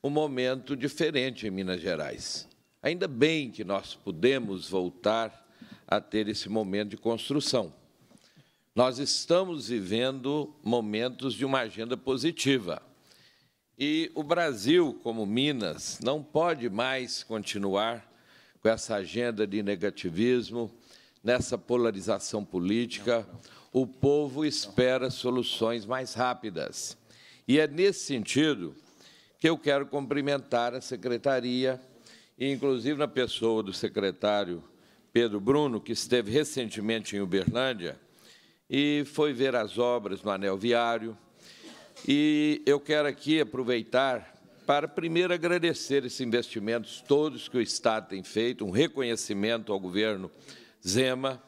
um momento diferente em Minas Gerais. Ainda bem que nós pudemos voltar a ter esse momento de construção. Nós estamos vivendo momentos de uma agenda positiva. E o Brasil, como Minas, não pode mais continuar com essa agenda de negativismo, nessa polarização política. Não, não o povo espera soluções mais rápidas. E é nesse sentido que eu quero cumprimentar a secretaria, inclusive na pessoa do secretário Pedro Bruno, que esteve recentemente em Uberlândia e foi ver as obras no anel viário. E eu quero aqui aproveitar para primeiro agradecer esses investimentos todos que o Estado tem feito, um reconhecimento ao governo Zema,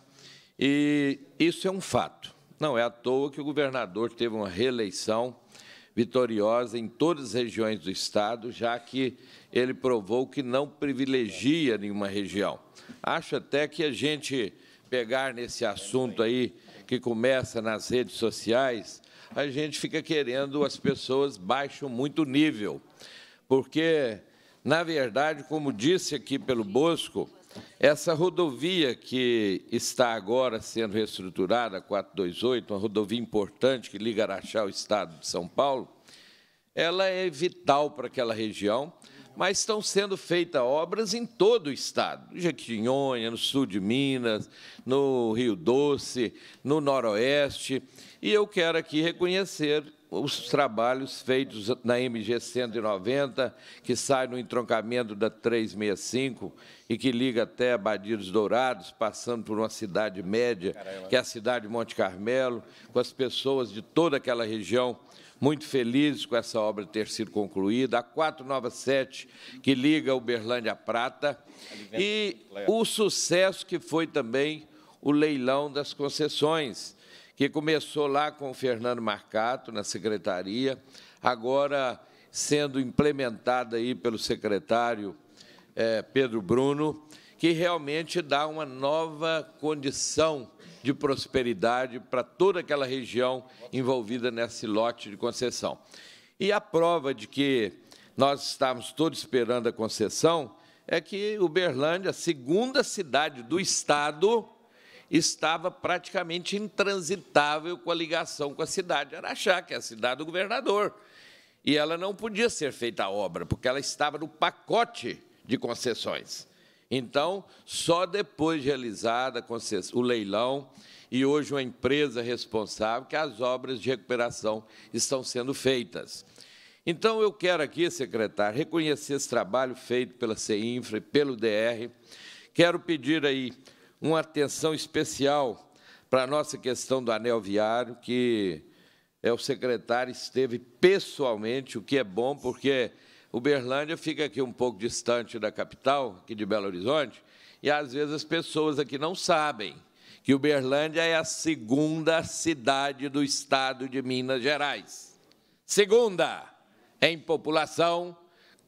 e isso é um fato. Não é à toa que o governador teve uma reeleição vitoriosa em todas as regiões do Estado, já que ele provou que não privilegia nenhuma região. Acho até que a gente pegar nesse assunto aí, que começa nas redes sociais, a gente fica querendo, as pessoas baixam muito nível. Porque, na verdade, como disse aqui pelo Bosco, essa rodovia que está agora sendo reestruturada, a 428, uma rodovia importante que liga Araxá ao estado de São Paulo, ela é vital para aquela região, mas estão sendo feitas obras em todo o estado, no Jequitinhonha, no sul de Minas, no Rio Doce, no Noroeste, e eu quero aqui reconhecer os trabalhos feitos na MG 190, que sai no entroncamento da 365 e que liga até Badidos Dourados, passando por uma cidade média, que é a cidade de Monte Carmelo, com as pessoas de toda aquela região muito felizes com essa obra ter sido concluída, a 497, que liga Uberlândia à Prata, e o sucesso que foi também o leilão das concessões, que começou lá com o Fernando Marcato, na secretaria, agora sendo implementada aí pelo secretário é, Pedro Bruno, que realmente dá uma nova condição de prosperidade para toda aquela região envolvida nesse lote de concessão. E a prova de que nós estávamos todos esperando a concessão é que Uberlândia, a segunda cidade do Estado, estava praticamente intransitável com a ligação com a cidade de Araxá, que é a cidade do governador. E ela não podia ser feita a obra, porque ela estava no pacote de concessões. Então, só depois de realizada o leilão e hoje uma empresa responsável que as obras de recuperação estão sendo feitas. Então, eu quero aqui, secretário, reconhecer esse trabalho feito pela CEINFRA e pelo DR. Quero pedir aí uma atenção especial para a nossa questão do anel viário, que é o secretário esteve pessoalmente, o que é bom, porque Uberlândia fica aqui um pouco distante da capital, aqui de Belo Horizonte, e às vezes as pessoas aqui não sabem que Uberlândia é a segunda cidade do estado de Minas Gerais. Segunda em população,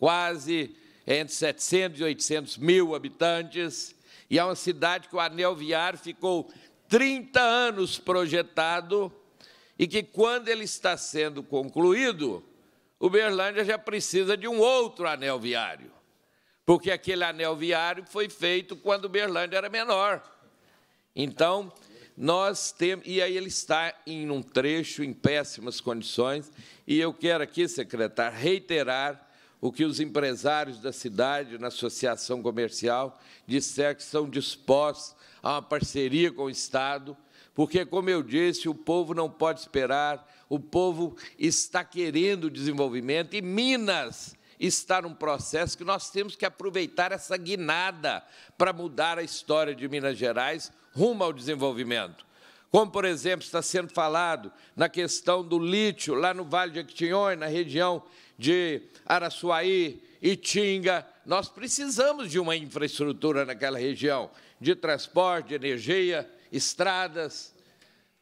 quase entre 700 e 800 mil habitantes, e é uma cidade que o anel viário ficou 30 anos projetado e que, quando ele está sendo concluído, Uberlândia já precisa de um outro anel viário, porque aquele anel viário foi feito quando Uberlândia era menor. Então, nós temos. E aí ele está em um trecho, em péssimas condições, e eu quero aqui, secretário, reiterar o que os empresários da cidade, na associação comercial, disseram que estão dispostos a uma parceria com o Estado, porque, como eu disse, o povo não pode esperar, o povo está querendo desenvolvimento e Minas está num processo que nós temos que aproveitar essa guinada para mudar a história de Minas Gerais rumo ao desenvolvimento. Como, por exemplo, está sendo falado na questão do lítio lá no Vale de Actinhon, na região de Araçuaí, Itinga. Nós precisamos de uma infraestrutura naquela região, de transporte, de energia, estradas.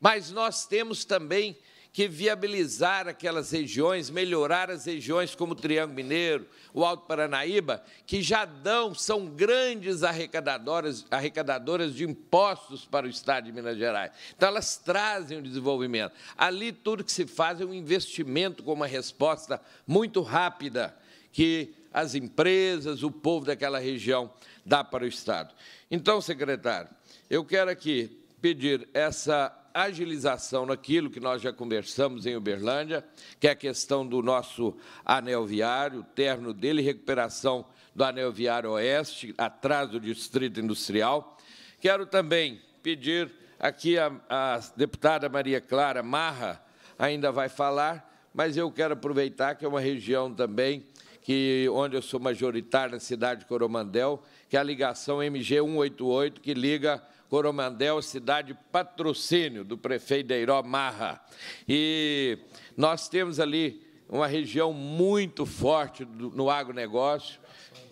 Mas nós temos também que viabilizar aquelas regiões, melhorar as regiões como o Triângulo Mineiro, o Alto Paranaíba, que já dão, são grandes arrecadadoras, arrecadadoras de impostos para o Estado de Minas Gerais. Então, elas trazem o desenvolvimento. Ali, tudo que se faz é um investimento com uma resposta muito rápida que as empresas, o povo daquela região dá para o Estado. Então, secretário, eu quero aqui pedir essa agilização naquilo que nós já conversamos em Uberlândia, que é a questão do nosso anel viário, terno dele, recuperação do anel viário oeste, atrás do distrito industrial. Quero também pedir aqui a, a deputada Maria Clara Marra, ainda vai falar, mas eu quero aproveitar que é uma região também que onde eu sou majoritário na cidade de Coromandel, que é a ligação MG 188 que liga Coromandel, cidade patrocínio do prefeito Deiró Marra. E nós temos ali uma região muito forte no agronegócio,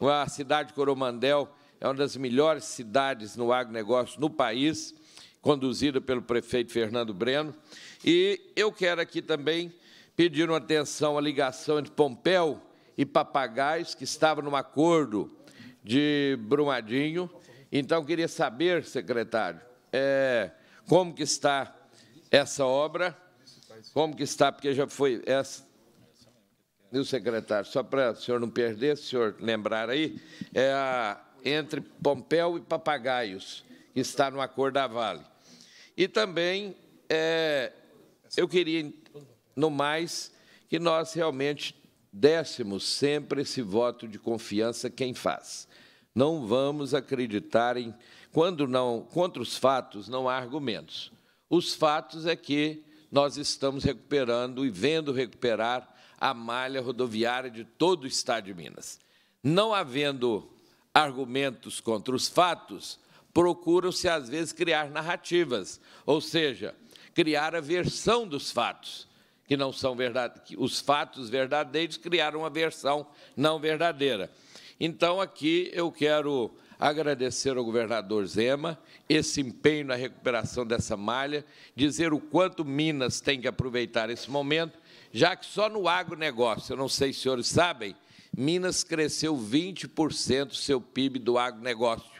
a cidade de Coromandel é uma das melhores cidades no agronegócio no país, conduzida pelo prefeito Fernando Breno. E eu quero aqui também pedir uma atenção à ligação entre Pompeu e Papagais, que estava num acordo de Brumadinho, então, queria saber, secretário, é, como que está essa obra, como que está, porque já foi essa... Viu, secretário, só para o senhor não perder, se o senhor lembrar aí, é a, entre Pompeu e Papagaios, que está no Acordo da Vale. E também é, eu queria, no mais, que nós realmente dessemos sempre esse voto de confiança quem faz. Não vamos acreditar em quando não contra os fatos não há argumentos. Os fatos é que nós estamos recuperando e vendo recuperar a malha rodoviária de todo o estado de Minas. Não havendo argumentos contra os fatos, procuram-se às vezes criar narrativas, ou seja, criar a versão dos fatos que não são verdadeiros, os fatos verdadeiros criaram uma versão não verdadeira. Então, aqui eu quero agradecer ao governador Zema esse empenho na recuperação dessa malha, dizer o quanto Minas tem que aproveitar esse momento, já que só no agronegócio, eu não sei se os senhores sabem, Minas cresceu 20% do seu PIB do agronegócio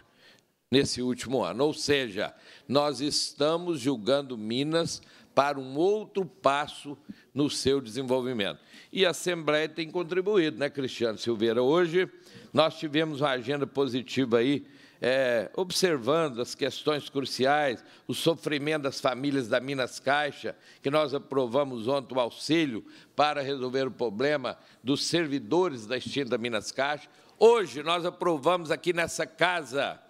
nesse último ano. Ou seja, nós estamos julgando Minas para um outro passo no seu desenvolvimento. E a Assembleia tem contribuído, né, Cristiano Silveira? Hoje, nós tivemos uma agenda positiva aí, é, observando as questões cruciais, o sofrimento das famílias da Minas Caixa, que nós aprovamos ontem o auxílio para resolver o problema dos servidores da extinta Minas Caixa. Hoje nós aprovamos aqui nessa casa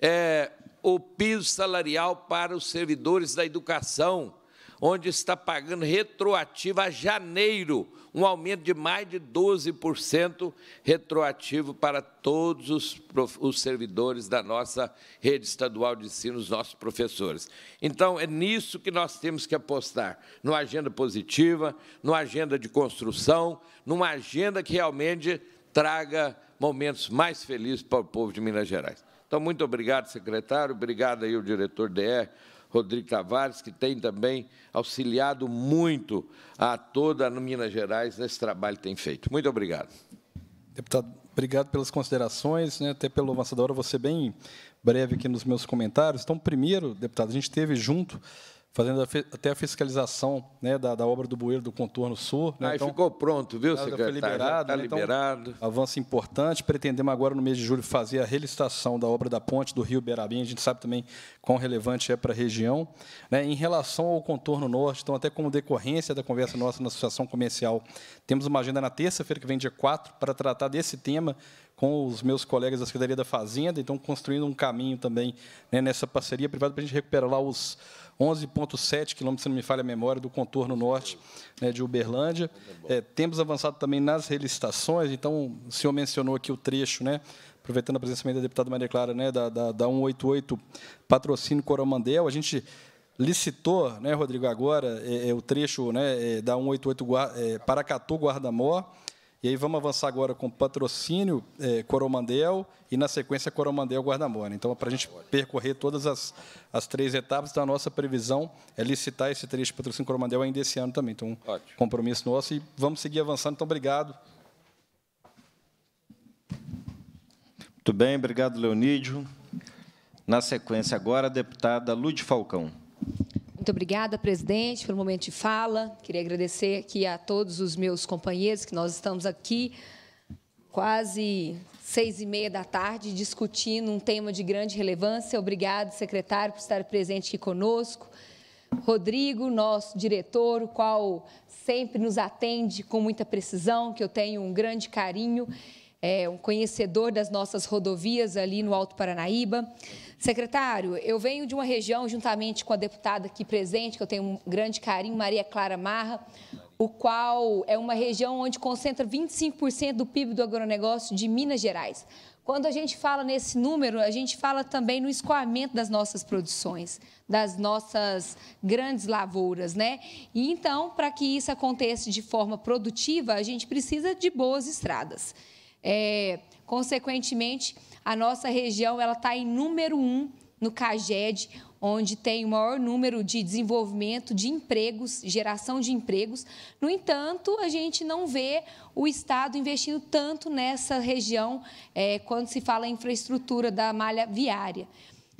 é, o piso salarial para os servidores da educação, onde está pagando retroativa a janeiro um aumento de mais de 12% retroativo para todos os, os servidores da nossa rede estadual de ensino, os nossos professores. Então, é nisso que nós temos que apostar, numa agenda positiva, numa agenda de construção, numa agenda que realmente traga momentos mais felizes para o povo de Minas Gerais. Então, muito obrigado, secretário, obrigado aí ao diretor DR, Rodrigo Tavares, que tem também auxiliado muito a toda a Minas Gerais nesse trabalho que tem feito. Muito obrigado. Deputado, obrigado pelas considerações, né, até pelo Macedora, você bem breve aqui nos meus comentários. Então, primeiro, deputado, a gente teve junto fazendo até a fiscalização né, da, da, obra do bueiro do contorno sul. Né? Aí então, ficou pronto, viu, secretário? Está liberado. Tá liberado. Né, então, avanço importante. Pretendemos agora, no mês de julho, fazer a relicitação da obra da ponte do Rio Beirabim. A gente sabe também quão relevante é para a região. Né? Em relação ao contorno norte, então, até como decorrência da conversa nossa na Associação Comercial, temos uma agenda na terça-feira que vem, dia 4, para tratar desse tema com os meus colegas da Secretaria da Fazenda, então construindo um caminho também né, nessa parceria privada para a gente recuperar lá os 11,7 quilômetros, se não me falha a memória, do contorno norte né, de Uberlândia. É, temos avançado também nas relicitações, então o senhor mencionou aqui o trecho, né, aproveitando a presença da deputada Maria Clara, né, da, da, da 188 Patrocínio Coromandel, a gente licitou, né, Rodrigo, agora é, é o trecho né, é, da 188 é, Paracatu Guardamó, e aí vamos avançar agora com patrocínio é, Coromandel e, na sequência, Coromandel Guardamora. Então, para a gente percorrer todas as, as três etapas, então, a nossa previsão é licitar esse trecho de patrocínio Coromandel ainda esse ano também. Então, Ótimo. compromisso nosso e vamos seguir avançando. Então, obrigado. Muito bem, obrigado, Leonídio. Na sequência, agora, a deputada Lúcia Falcão. Muito obrigada, presidente, pelo momento de fala. Queria agradecer aqui a todos os meus companheiros que nós estamos aqui quase seis e meia da tarde discutindo um tema de grande relevância. Obrigado, secretário, por estar presente aqui conosco. Rodrigo, nosso diretor, o qual sempre nos atende com muita precisão, que eu tenho um grande carinho é, um conhecedor das nossas rodovias ali no Alto Paranaíba. Secretário, eu venho de uma região, juntamente com a deputada aqui presente, que eu tenho um grande carinho, Maria Clara Marra, o qual é uma região onde concentra 25% do PIB do agronegócio de Minas Gerais. Quando a gente fala nesse número, a gente fala também no escoamento das nossas produções, das nossas grandes lavouras, né? E então, para que isso aconteça de forma produtiva, a gente precisa de boas estradas. É, consequentemente, a nossa região ela está em número um no CAGED, onde tem o maior número de desenvolvimento de empregos, geração de empregos. No entanto, a gente não vê o Estado investindo tanto nessa região é, quando se fala em infraestrutura da malha viária.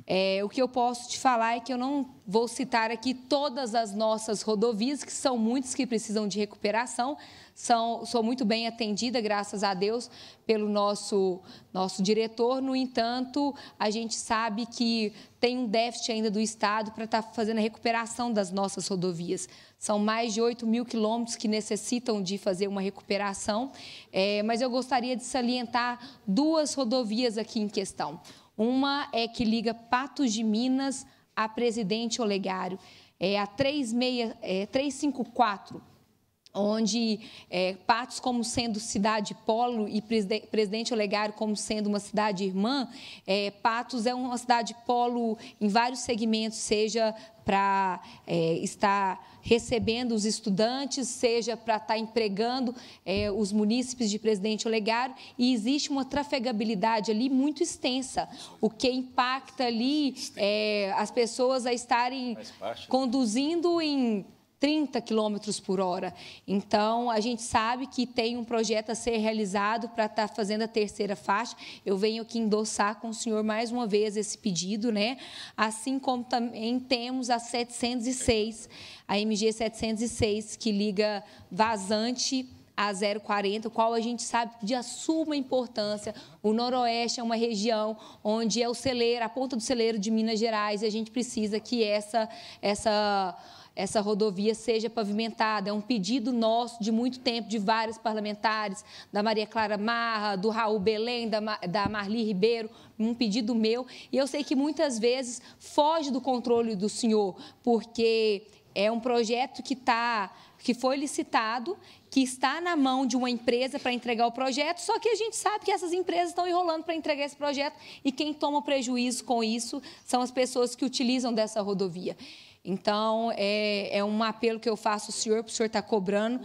É, o que eu posso te falar é que eu não vou citar aqui todas as nossas rodovias, que são muitas que precisam de recuperação, são, sou muito bem atendida, graças a Deus, pelo nosso, nosso diretor. No entanto, a gente sabe que tem um déficit ainda do Estado para estar tá fazendo a recuperação das nossas rodovias. São mais de 8 mil quilômetros que necessitam de fazer uma recuperação, é, mas eu gostaria de salientar duas rodovias aqui em questão. Uma é que liga Patos de Minas a Presidente Olegário, é a 36, é, 354 onde é, Patos como sendo cidade polo e Presidente Olegário como sendo uma cidade irmã, é, Patos é uma cidade polo em vários segmentos, seja para é, estar recebendo os estudantes, seja para estar tá empregando é, os munícipes de Presidente Olegário, e existe uma trafegabilidade ali muito extensa, o que impacta ali é, as pessoas a estarem né? conduzindo em 30 quilômetros por hora. Então, a gente sabe que tem um projeto a ser realizado para estar tá fazendo a terceira faixa. Eu venho aqui endossar com o senhor mais uma vez esse pedido, né? Assim como também temos a 706, a MG 706, que liga vazante a 040, qual a gente sabe de suma importância. O Noroeste é uma região onde é o celeiro, a ponta do celeiro de Minas Gerais, e a gente precisa que essa essa essa rodovia seja pavimentada. É um pedido nosso de muito tempo, de vários parlamentares, da Maria Clara Marra, do Raul Belém, da, da Marli Ribeiro, um pedido meu. E eu sei que muitas vezes foge do controle do senhor, porque é um projeto que está que foi licitado, que está na mão de uma empresa para entregar o projeto, só que a gente sabe que essas empresas estão enrolando para entregar esse projeto e quem toma prejuízo com isso são as pessoas que utilizam dessa rodovia. Então, é, é um apelo que eu faço ao senhor, para o senhor estar tá cobrando,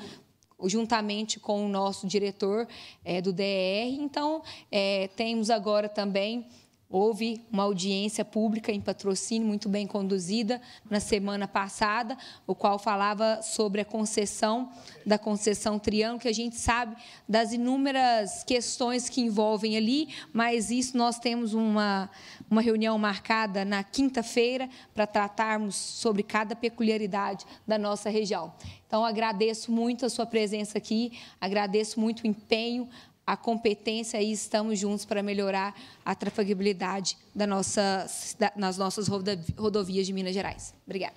juntamente com o nosso diretor é, do DR. Então, é, temos agora também Houve uma audiência pública em patrocínio muito bem conduzida na semana passada, o qual falava sobre a concessão da concessão Triângulo, que a gente sabe das inúmeras questões que envolvem ali, mas isso nós temos uma, uma reunião marcada na quinta-feira para tratarmos sobre cada peculiaridade da nossa região. Então, agradeço muito a sua presença aqui, agradeço muito o empenho, a competência e estamos juntos para melhorar a trafegabilidade da nossa, da, nas nossas rodovias de Minas Gerais. Obrigada.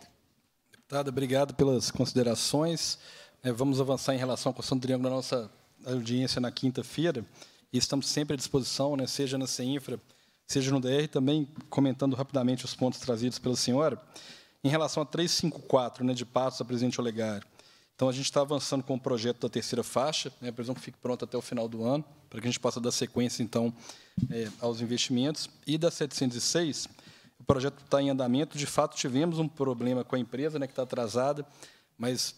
Deputada, obrigado pelas considerações. É, vamos avançar em relação à questão do triângulo da nossa audiência na quinta-feira. E estamos sempre à disposição, né, seja na CEINFRA, seja no DR, também comentando rapidamente os pontos trazidos pela senhora. Em relação a 354, né, de Passos a presidente Olegário, então, a gente está avançando com o projeto da terceira faixa, né, a previsão é que fique pronta até o final do ano, para que a gente possa dar sequência, então, é, aos investimentos. E da 706, o projeto está em andamento. De fato, tivemos um problema com a empresa, né, que está atrasada, mas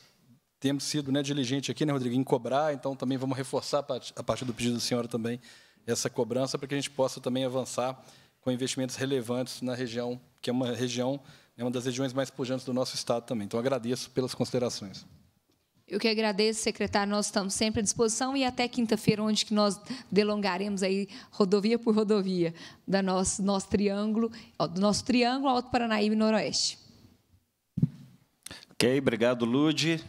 temos sido né, diligente aqui, né, Rodrigo, em cobrar, então também vamos reforçar a partir do pedido da senhora também essa cobrança para que a gente possa também avançar com investimentos relevantes na região, que é uma região, é uma das regiões mais pujantes do nosso estado também. Então agradeço pelas considerações. Eu que agradeço, secretário. Nós estamos sempre à disposição e até quinta-feira, onde que nós delongaremos aí rodovia por rodovia da nosso, nosso triângulo, do nosso triângulo Alto Paranaíba e Noroeste. Ok, obrigado, Lude.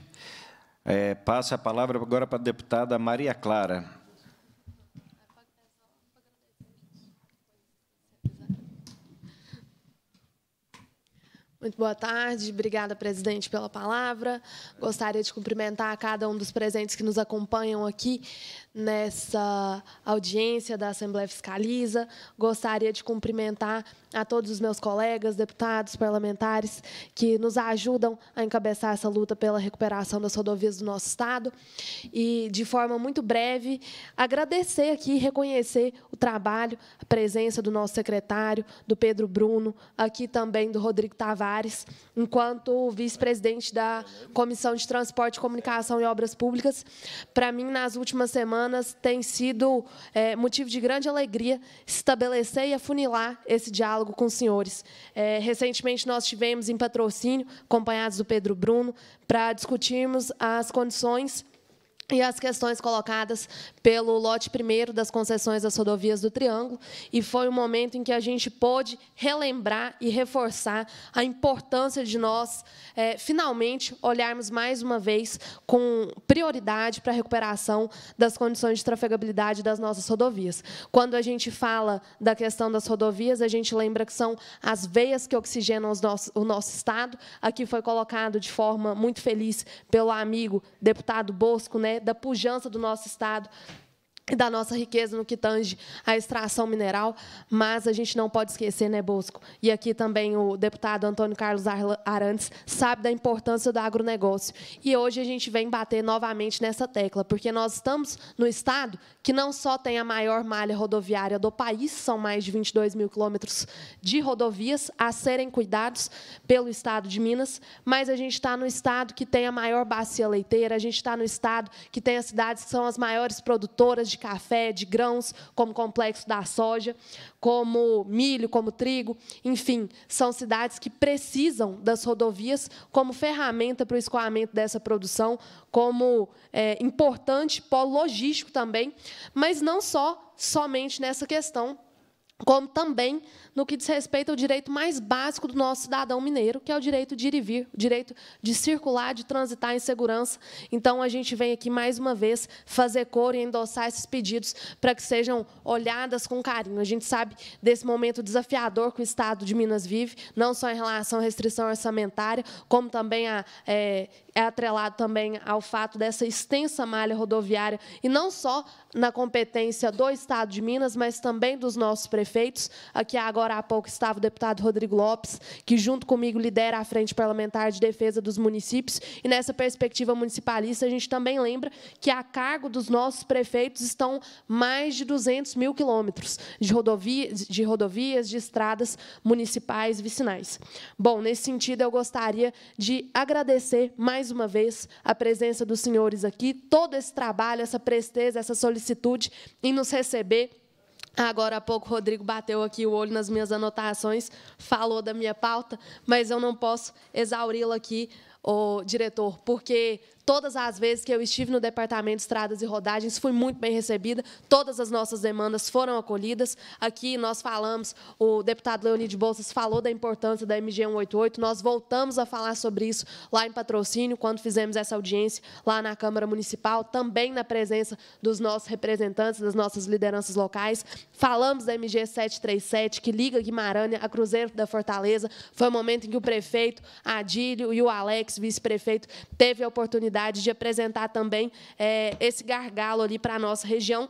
É, passa a palavra agora para a deputada Maria Clara. Muito boa tarde, obrigada, presidente, pela palavra. Gostaria de cumprimentar cada um dos presentes que nos acompanham aqui nessa audiência da Assembleia Fiscaliza. Gostaria de cumprimentar a todos os meus colegas, deputados, parlamentares, que nos ajudam a encabeçar essa luta pela recuperação das rodovias do nosso Estado. E, de forma muito breve, agradecer aqui e reconhecer o trabalho, a presença do nosso secretário, do Pedro Bruno, aqui também do Rodrigo Tavares, enquanto vice-presidente da Comissão de Transporte, Comunicação e Obras Públicas. Para mim, nas últimas semanas, semanas tem sido é, motivo de grande alegria estabelecer e afunilar esse diálogo com os senhores. É, recentemente, nós tivemos em patrocínio, acompanhados do Pedro Bruno, para discutirmos as condições e as questões colocadas pelo lote primeiro das concessões das rodovias do Triângulo, e foi um momento em que a gente pôde relembrar e reforçar a importância de nós, é, finalmente, olharmos mais uma vez com prioridade para a recuperação das condições de trafegabilidade das nossas rodovias. Quando a gente fala da questão das rodovias, a gente lembra que são as veias que oxigenam nosso o nosso Estado, aqui foi colocado de forma muito feliz pelo amigo deputado Bosco, né, da pujança do nosso Estado e da nossa riqueza no que tange à extração mineral, mas a gente não pode esquecer, né, Bosco? E aqui também o deputado Antônio Carlos Arantes sabe da importância do agronegócio. E hoje a gente vem bater novamente nessa tecla, porque nós estamos no Estado que não só tem a maior malha rodoviária do país, são mais de 22 mil quilômetros de rodovias a serem cuidados pelo Estado de Minas, mas a gente está no Estado que tem a maior bacia leiteira, a gente está no Estado que tem as cidades que são as maiores produtoras de café, de grãos, como o complexo da soja, como milho, como trigo, enfim, são cidades que precisam das rodovias como ferramenta para o escoamento dessa produção, como é, importante polo logístico também mas não só somente nessa questão, como também no que diz respeito ao direito mais básico do nosso cidadão mineiro, que é o direito de ir e vir, o direito de circular, de transitar em segurança. Então, a gente vem aqui, mais uma vez, fazer cor e endossar esses pedidos para que sejam olhadas com carinho. A gente sabe desse momento desafiador que o Estado de Minas vive, não só em relação à restrição orçamentária, como também a, é, é atrelado também ao fato dessa extensa malha rodoviária, e não só na competência do Estado de Minas, mas também dos nossos prefeitos. Aqui agora, agora há pouco estava o deputado Rodrigo Lopes, que junto comigo lidera a Frente Parlamentar de Defesa dos Municípios. E nessa perspectiva municipalista, a gente também lembra que a cargo dos nossos prefeitos estão mais de 200 mil quilômetros de rodovias, de rodovias, de estradas municipais vicinais. Bom, nesse sentido, eu gostaria de agradecer mais uma vez a presença dos senhores aqui, todo esse trabalho, essa presteza, essa solicitude em nos receber Agora há pouco, o Rodrigo bateu aqui o olho nas minhas anotações, falou da minha pauta, mas eu não posso exauri-la aqui, o diretor, porque Todas as vezes que eu estive no Departamento de Estradas e Rodagens, fui muito bem recebida, todas as nossas demandas foram acolhidas. Aqui nós falamos, o deputado de Bolsas falou da importância da MG 188, nós voltamos a falar sobre isso lá em patrocínio, quando fizemos essa audiência lá na Câmara Municipal, também na presença dos nossos representantes, das nossas lideranças locais. Falamos da MG 737, que liga Guimarães a Cruzeiro da Fortaleza. Foi o momento em que o prefeito Adílio e o Alex, vice-prefeito, teve a oportunidade oportunidade de apresentar também é, esse gargalo ali para a nossa região.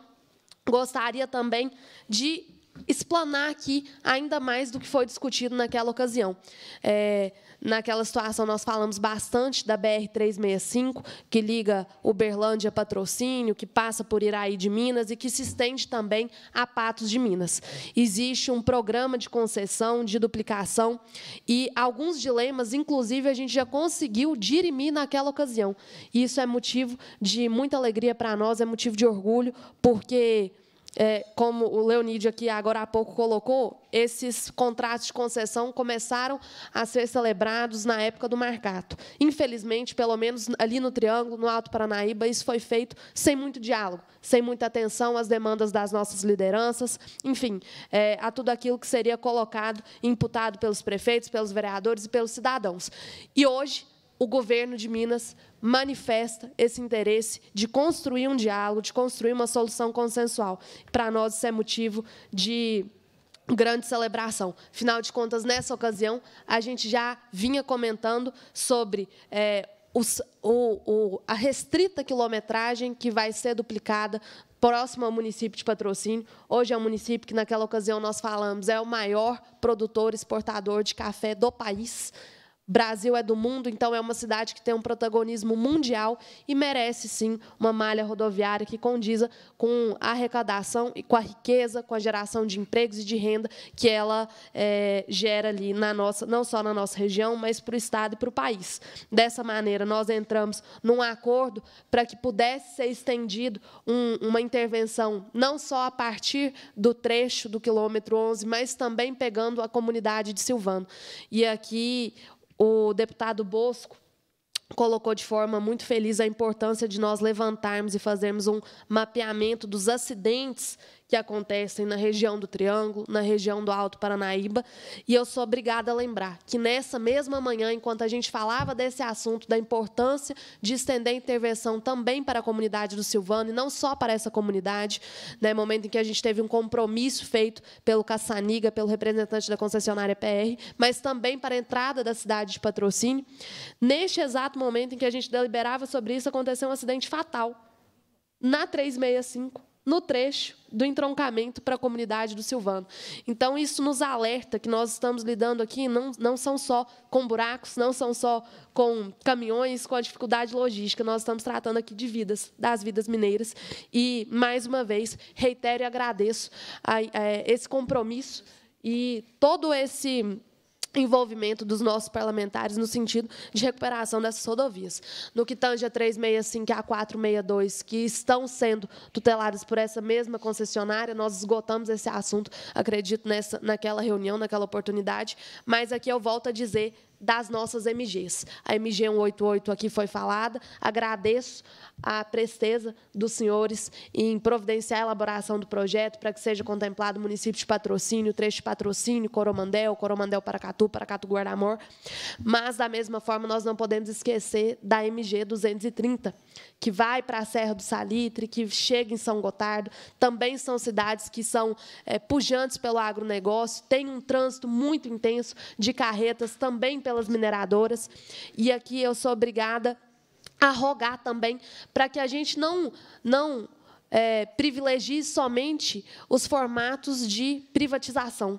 Gostaria também de explanar aqui ainda mais do que foi discutido naquela ocasião. É, naquela situação, nós falamos bastante da BR-365, que liga Uberlândia a Patrocínio, que passa por Iraí de Minas e que se estende também a Patos de Minas. Existe um programa de concessão, de duplicação, e alguns dilemas, inclusive, a gente já conseguiu dirimir naquela ocasião. E isso é motivo de muita alegria para nós, é motivo de orgulho, porque é, como o Leonídio aqui agora há pouco colocou, esses contratos de concessão começaram a ser celebrados na época do Marcato. Infelizmente, pelo menos ali no Triângulo, no Alto Paranaíba, isso foi feito sem muito diálogo, sem muita atenção às demandas das nossas lideranças, enfim, é, a tudo aquilo que seria colocado, imputado pelos prefeitos, pelos vereadores e pelos cidadãos. E hoje, o governo de Minas manifesta esse interesse de construir um diálogo, de construir uma solução consensual. Para nós, isso é motivo de grande celebração. Afinal de contas, nessa ocasião, a gente já vinha comentando sobre é, os, o, o, a restrita quilometragem que vai ser duplicada próximo ao município de Patrocínio. Hoje é um município que, naquela ocasião, nós falamos, é o maior produtor exportador de café do país. Brasil é do mundo, então é uma cidade que tem um protagonismo mundial e merece sim uma malha rodoviária que condiza com a arrecadação e com a riqueza, com a geração de empregos e de renda que ela é, gera ali na nossa, não só na nossa região, mas para o estado e para o país. Dessa maneira, nós entramos num acordo para que pudesse ser estendido um, uma intervenção não só a partir do trecho do quilômetro 11, mas também pegando a comunidade de Silvano. E aqui o deputado Bosco colocou de forma muito feliz a importância de nós levantarmos e fazermos um mapeamento dos acidentes que acontecem na região do Triângulo, na região do Alto Paranaíba, e eu sou obrigada a lembrar que nessa mesma manhã, enquanto a gente falava desse assunto, da importância de estender a intervenção também para a comunidade do Silvano, e não só para essa comunidade, né, momento em que a gente teve um compromisso feito pelo Caçaniga, pelo representante da concessionária PR, mas também para a entrada da cidade de patrocínio. Neste exato momento em que a gente deliberava sobre isso, aconteceu um acidente fatal na 365 no trecho do entroncamento para a comunidade do Silvano. Então, isso nos alerta que nós estamos lidando aqui não, não são só com buracos, não são só com caminhões, com a dificuldade logística, nós estamos tratando aqui de vidas, das vidas mineiras. E, mais uma vez, reitero e agradeço a, a, é, esse compromisso e todo esse envolvimento dos nossos parlamentares no sentido de recuperação dessas rodovias. No que tange a 365 e a 462, que estão sendo tuteladas por essa mesma concessionária, nós esgotamos esse assunto, acredito, nessa, naquela reunião, naquela oportunidade, mas aqui eu volto a dizer, das nossas MGs. A MG 188 aqui foi falada. Agradeço a presteza dos senhores em providenciar a elaboração do projeto para que seja contemplado o município de patrocínio, trecho de patrocínio, Coromandel, Coromandel Paracatu, Paracatu Guardamor. Mas, da mesma forma, nós não podemos esquecer da MG 230, que vai para a Serra do Salitre, que chega em São Gotardo. Também são cidades que são é, pujantes pelo agronegócio, tem um trânsito muito intenso de carretas também pelas mineradoras. E aqui eu sou obrigada a rogar também para que a gente não, não é, privilegie somente os formatos de privatização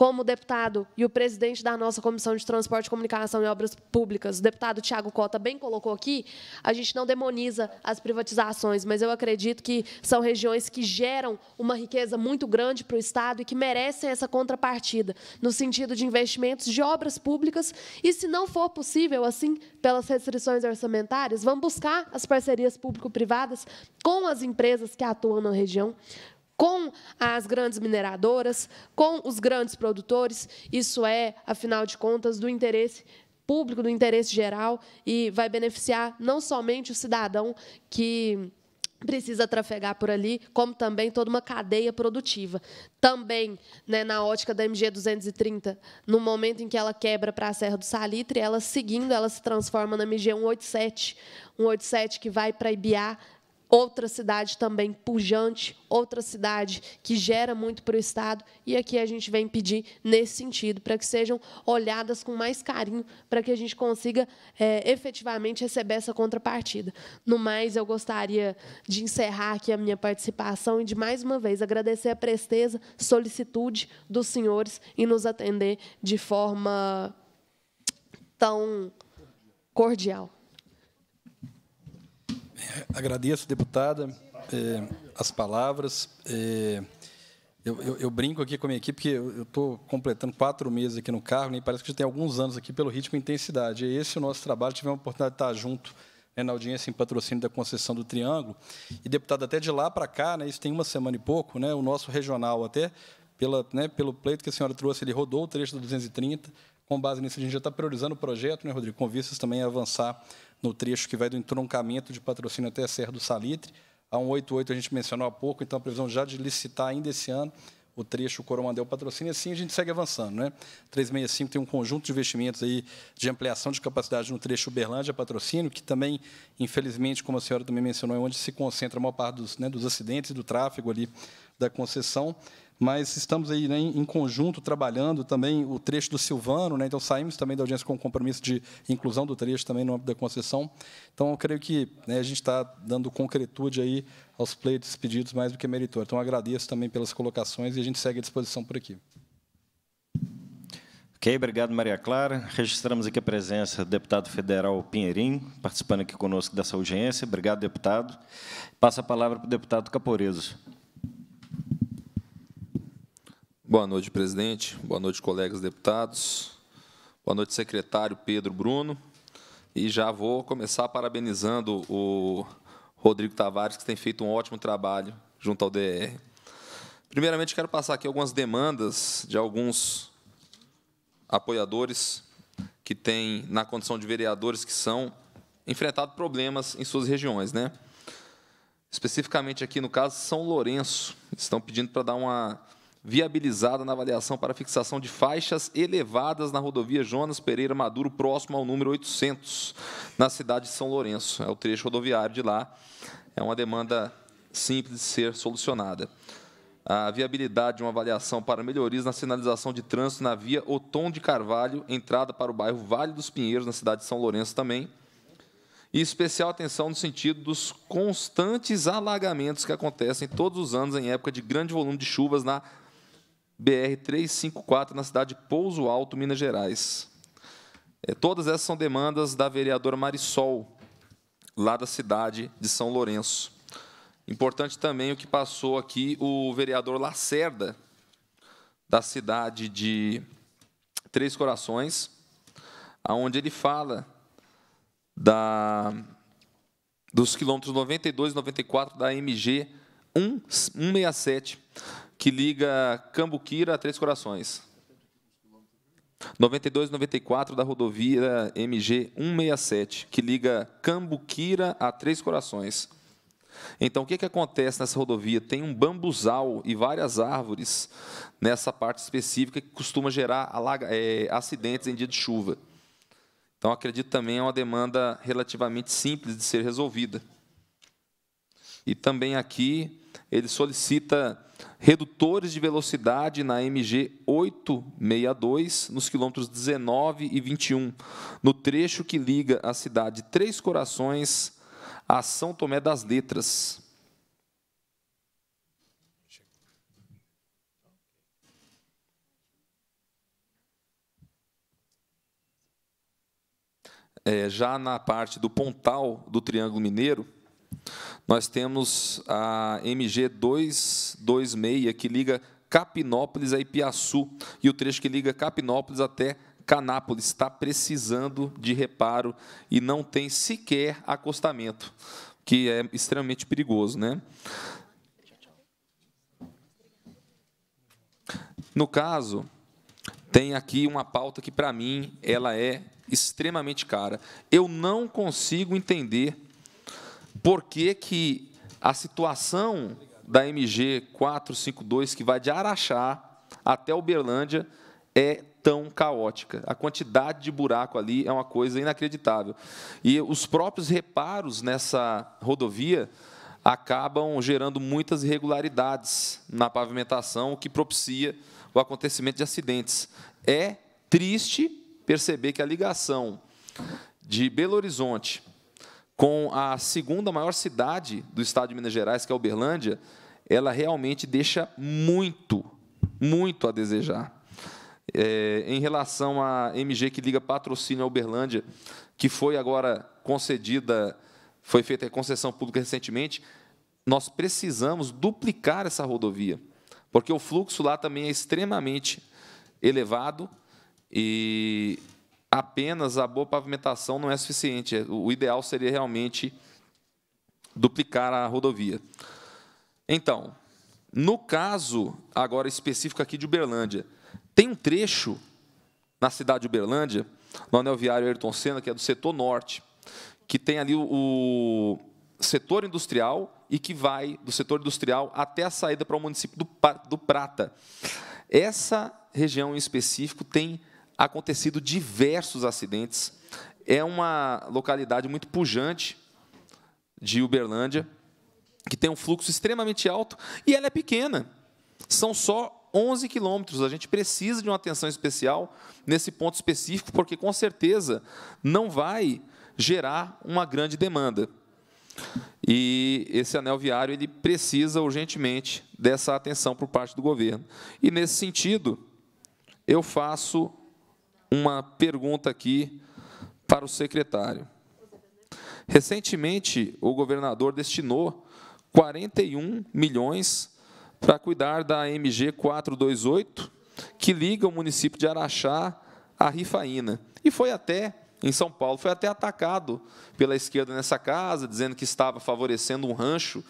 como o deputado e o presidente da nossa Comissão de Transporte, Comunicação e Obras Públicas, o deputado Tiago Cota, bem colocou aqui, a gente não demoniza as privatizações, mas eu acredito que são regiões que geram uma riqueza muito grande para o Estado e que merecem essa contrapartida, no sentido de investimentos de obras públicas, e, se não for possível, assim, pelas restrições orçamentárias, vamos buscar as parcerias público-privadas com as empresas que atuam na região, com as grandes mineradoras, com os grandes produtores. Isso é, afinal de contas, do interesse público, do interesse geral, e vai beneficiar não somente o cidadão que precisa trafegar por ali, como também toda uma cadeia produtiva. Também, né, na ótica da MG 230, no momento em que ela quebra para a Serra do Salitre, ela seguindo, ela se transforma na MG 187, 187 que vai para Ibiá, outra cidade também pujante, outra cidade que gera muito para o Estado. E aqui a gente vem pedir nesse sentido, para que sejam olhadas com mais carinho, para que a gente consiga é, efetivamente receber essa contrapartida. No mais, eu gostaria de encerrar aqui a minha participação e, de mais uma vez, agradecer a presteza, solicitude dos senhores em nos atender de forma tão cordial. É, agradeço, deputada, é, as palavras. É, eu, eu, eu, brinco aqui com a minha equipe, porque eu estou completando quatro meses aqui no cargo, né, e parece que já tem alguns anos aqui pelo ritmo e intensidade. E esse é o nosso trabalho, tivemos a oportunidade de estar junto né, na audiência em patrocínio da concessão do Triângulo. E, deputado, até de lá para cá, né, isso tem uma semana e pouco, né, o nosso regional até, pela, né, pelo pleito que a senhora trouxe, ele rodou o trecho do 230, com base nisso, a gente já está priorizando o projeto, né, Rodrigo, com vistas também a avançar no trecho que vai do entroncamento de patrocínio até a Serra do Salitre. A 188 a gente mencionou há pouco, então a previsão já de licitar ainda esse ano o trecho Coromandel patrocínio, e assim a gente segue avançando. Né? 365 tem um conjunto de investimentos aí de ampliação de capacidade no trecho Uberlândia patrocínio, que também, infelizmente, como a senhora também mencionou, é onde se concentra a maior parte dos, né, dos acidentes e do tráfego ali da concessão mas estamos aí né, em conjunto trabalhando também o trecho do Silvano, né, então saímos também da audiência com o compromisso de inclusão do trecho também no âmbito da concessão. Então, eu creio que né, a gente está dando concretude aí aos pleitos pedidos mais do que meritório. Então, agradeço também pelas colocações e a gente segue à disposição por aqui. Ok, obrigado, Maria Clara. Registramos aqui a presença do deputado federal Pinheirinho, participando aqui conosco dessa audiência. Obrigado, deputado. Passa a palavra para o deputado Caporeso. Boa noite, presidente. Boa noite, colegas deputados. Boa noite, secretário Pedro Bruno. E já vou começar parabenizando o Rodrigo Tavares, que tem feito um ótimo trabalho junto ao DR. Primeiramente, quero passar aqui algumas demandas de alguns apoiadores que têm, na condição de vereadores, que são enfrentado problemas em suas regiões. Né? Especificamente aqui, no caso, São Lourenço. Estão pedindo para dar uma viabilizada na avaliação para fixação de faixas elevadas na rodovia Jonas Pereira Maduro, próximo ao número 800, na cidade de São Lourenço. É o trecho rodoviário de lá. É uma demanda simples de ser solucionada. A viabilidade de uma avaliação para melhorias na sinalização de trânsito na via Otom de Carvalho, entrada para o bairro Vale dos Pinheiros, na cidade de São Lourenço também. E especial atenção no sentido dos constantes alagamentos que acontecem todos os anos em época de grande volume de chuvas na BR 354, na cidade de Pouso Alto, Minas Gerais. É, todas essas são demandas da vereadora Marisol, lá da cidade de São Lourenço. Importante também o que passou aqui o vereador Lacerda, da cidade de Três Corações, aonde ele fala da, dos quilômetros 92 e 94 da MG 167, que liga Cambuquira a Três Corações. 92 94 da rodovia MG 167, que liga Cambuquira a Três Corações. Então, o que, que acontece nessa rodovia? Tem um bambuzal e várias árvores nessa parte específica que costuma gerar é, acidentes em dia de chuva. Então, acredito também é uma demanda relativamente simples de ser resolvida. E também aqui ele solicita redutores de velocidade na MG 862, nos quilômetros 19 e 21, no trecho que liga a cidade Três Corações a São Tomé das Letras. É, já na parte do Pontal do Triângulo Mineiro, nós temos a MG 226, que liga Capinópolis a Ipiaçu, e o trecho que liga Capinópolis até Canápolis está precisando de reparo e não tem sequer acostamento, que é extremamente perigoso. Né? No caso, tem aqui uma pauta que, para mim, ela é extremamente cara. Eu não consigo entender por que, que a situação da MG 452, que vai de Araxá até Uberlândia, é tão caótica. A quantidade de buraco ali é uma coisa inacreditável. E os próprios reparos nessa rodovia acabam gerando muitas irregularidades na pavimentação, o que propicia o acontecimento de acidentes. É triste perceber que a ligação de Belo Horizonte com a segunda maior cidade do estado de Minas Gerais, que é Uberlândia, ela realmente deixa muito, muito a desejar. É, em relação à MG que liga patrocínio à Uberlândia, que foi agora concedida, foi feita a concessão pública recentemente, nós precisamos duplicar essa rodovia, porque o fluxo lá também é extremamente elevado e apenas a boa pavimentação não é suficiente. O ideal seria realmente duplicar a rodovia. Então, no caso agora específico aqui de Uberlândia, tem um trecho na cidade de Uberlândia, no anel viário Ayrton Senna, que é do setor norte, que tem ali o setor industrial e que vai do setor industrial até a saída para o município do Prata. Essa região em específico tem acontecido diversos acidentes. É uma localidade muito pujante de Uberlândia, que tem um fluxo extremamente alto e ela é pequena. São só 11 quilômetros. A gente precisa de uma atenção especial nesse ponto específico, porque com certeza não vai gerar uma grande demanda. E esse anel viário ele precisa urgentemente dessa atenção por parte do governo. E nesse sentido, eu faço uma pergunta aqui para o secretário. Recentemente, o governador destinou 41 milhões para cuidar da MG 428, que liga o município de Araxá à Rifaína. E foi até, em São Paulo, foi até atacado pela esquerda nessa casa, dizendo que estava favorecendo um rancho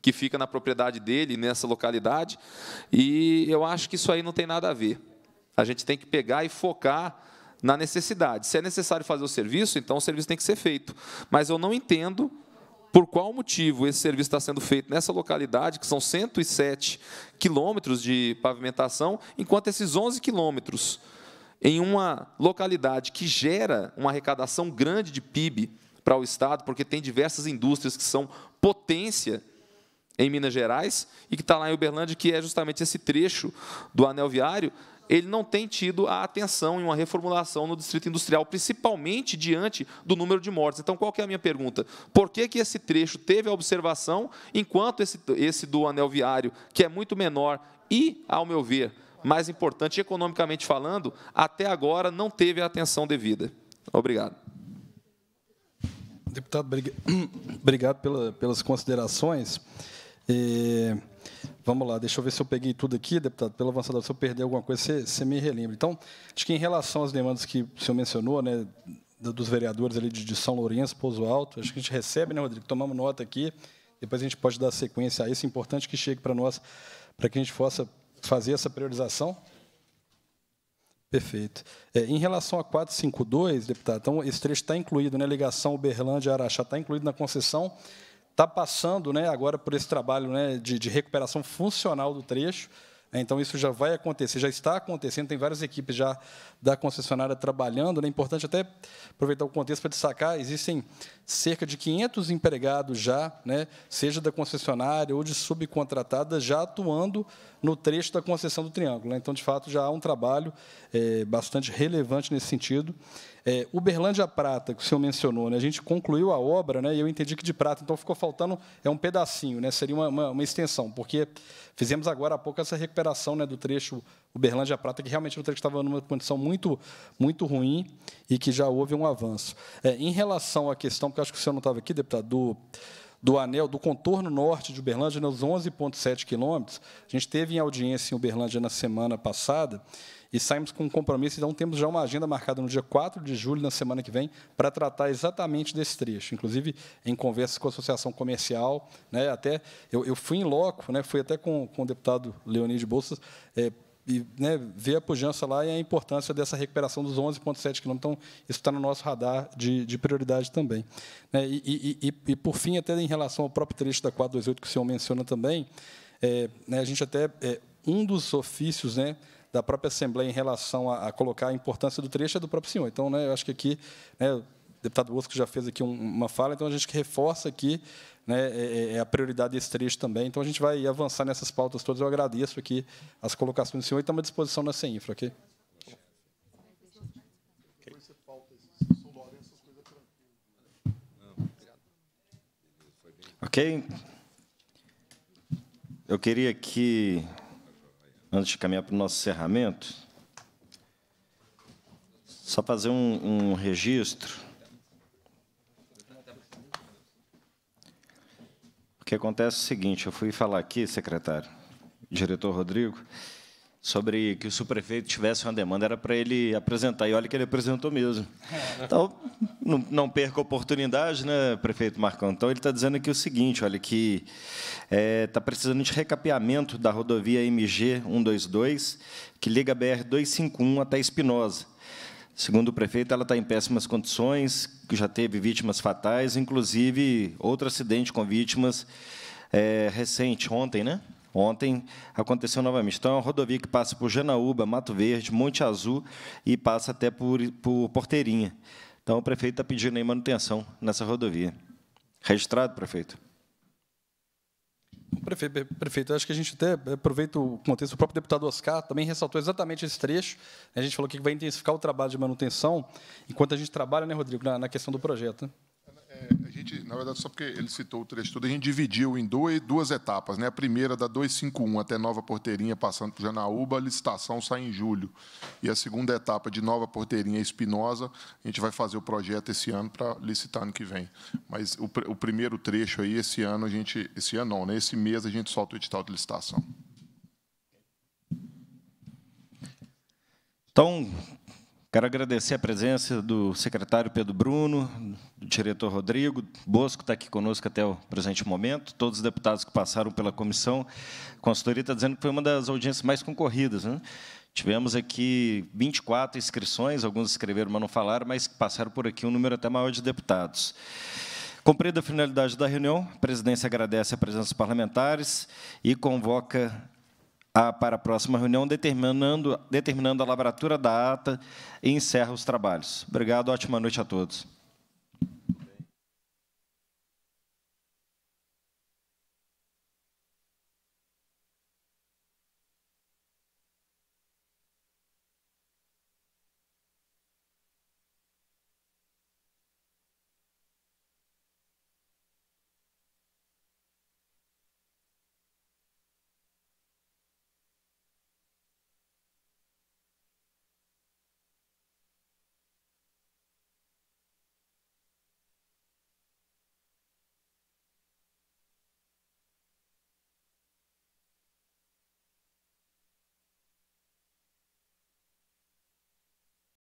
que fica na propriedade dele, nessa localidade. E eu acho que isso aí não tem nada a ver. A gente tem que pegar e focar na necessidade. Se é necessário fazer o serviço, então o serviço tem que ser feito. Mas eu não entendo por qual motivo esse serviço está sendo feito nessa localidade, que são 107 quilômetros de pavimentação, enquanto esses 11 quilômetros em uma localidade que gera uma arrecadação grande de PIB para o Estado, porque tem diversas indústrias que são potência em Minas Gerais e que está lá em Uberlândia, que é justamente esse trecho do anel viário, ele não tem tido a atenção em uma reformulação no distrito industrial, principalmente diante do número de mortes. Então, qual é a minha pergunta? Por que, que esse trecho teve a observação, enquanto esse, esse do anel viário, que é muito menor e, ao meu ver, mais importante economicamente falando, até agora não teve a atenção devida? Obrigado. Deputado, obrigado pela, pelas considerações. É... Vamos lá, deixa eu ver se eu peguei tudo aqui, deputado, pelo avançador. Se eu perder alguma coisa, você, você me relembra. Então, acho que em relação às demandas que o senhor mencionou, né, dos vereadores ali de, São Lourenço, Pouso Alto, acho que a gente recebe, né, Rodrigo? Tomamos nota aqui, depois a gente pode dar sequência a isso. É importante que chegue para nós, para que a gente possa fazer essa priorização. Perfeito. É, em relação a 452, deputado, então esse trecho está incluído, né? Ligação Uberlândia-Araxá está incluído na concessão está passando né, agora por esse trabalho né, de, de, recuperação funcional do trecho. Né, então, isso já vai acontecer, já está acontecendo, tem várias equipes já da concessionária trabalhando. É importante até aproveitar o contexto para destacar, existem cerca de 500 empregados já, né, seja da concessionária ou de subcontratada, já atuando no trecho da concessão do Triângulo. Né, então, de fato, já há um trabalho é, bastante relevante nesse sentido. É, Uberlândia Prata, que o senhor mencionou, né? a gente concluiu a obra né? e eu entendi que de prata, então ficou faltando é um pedacinho, né? seria uma, uma, uma extensão, porque fizemos agora há pouco essa recuperação né, do trecho Uberlândia Prata, que realmente o trecho estava numa condição muito, muito ruim e que já houve um avanço. É, em relação à questão, porque acho que o senhor não estava aqui, deputado, do, do anel, do contorno norte de Uberlândia, nos 11,7 quilômetros, a gente teve em audiência em Uberlândia na semana passada, e saímos com um compromisso. Então, temos já uma agenda marcada no dia 4 de julho, na semana que vem, para tratar exatamente desse trecho. Inclusive, em conversas com a Associação Comercial, né, até eu, eu fui em loco, né, fui até com, com o deputado Leonid Bolsas, é, e né, ver a pujança lá e a importância dessa recuperação dos 11,7 quilômetros. Então, isso está no nosso radar de, de prioridade também. Né, e, e, e, e, por fim, até em relação ao próprio trecho da 428, que o senhor menciona também, é, né, a gente até. É, um dos ofícios né, da própria Assembleia em relação a, a colocar a importância do trecho é do próprio senhor. Então, né, eu acho que aqui, né, o deputado Osco já fez aqui um, uma fala, então a gente reforça aqui né, é, é, é, a prioridade desse trecho também. Então, a gente vai avançar nessas pautas todas. Eu agradeço aqui as colocações do senhor e estamos à disposição na CEINFRA, Ok? Eu queria que antes de caminhar para o nosso encerramento, só fazer um, um registro. O que acontece é o seguinte, eu fui falar aqui, secretário, diretor Rodrigo, sobre que o subprefeito tivesse uma demanda, era para ele apresentar, e olha que ele apresentou mesmo. É. Então, não, não perca a oportunidade, né, prefeito Marcão? Então, ele está dizendo aqui o seguinte, olha, que está é, tá precisando de recapeamento da rodovia MG 122, que liga a BR-251 até Espinosa. Segundo o prefeito, ela está em péssimas condições, já teve vítimas fatais, inclusive outro acidente com vítimas é, recente, ontem, né? Ontem aconteceu novamente. Então, é uma rodovia que passa por Janaúba, Mato Verde, Monte Azul e passa até por, por Porteirinha. Então, o prefeito está pedindo aí manutenção nessa rodovia. Registrado, prefeito? Prefeito, prefeito, acho que a gente até aproveita o contexto. O próprio deputado Oscar também ressaltou exatamente esse trecho. A gente falou que vai intensificar o trabalho de manutenção enquanto a gente trabalha, né, Rodrigo, na, na questão do projeto. Né? gente, na verdade, só porque ele citou o trecho todo, a gente dividiu em dois, duas etapas. Né? A primeira, da 251 até Nova Porteirinha, passando por Janaúba, a licitação sai em julho. E a segunda etapa, de Nova Porteirinha Espinosa, a gente vai fazer o projeto esse ano para licitar ano que vem. Mas o, o, primeiro trecho aí, esse ano, a gente. Esse ano não, né? Esse mês a gente solta o edital de licitação. Então, Quero agradecer a presença do secretário Pedro Bruno, do diretor Rodrigo, Bosco está aqui conosco até o presente momento, todos os deputados que passaram pela comissão. A consultoria está dizendo que foi uma das audiências mais concorridas. Né? Tivemos aqui 24 inscrições, alguns escreveram, mas não falaram, mas passaram por aqui um número até maior de deputados. Cumprida a finalidade da reunião, a presidência agradece a presença dos parlamentares e convoca para a próxima reunião, determinando, determinando a laboratura da ata e encerra os trabalhos. Obrigado, ótima noite a todos.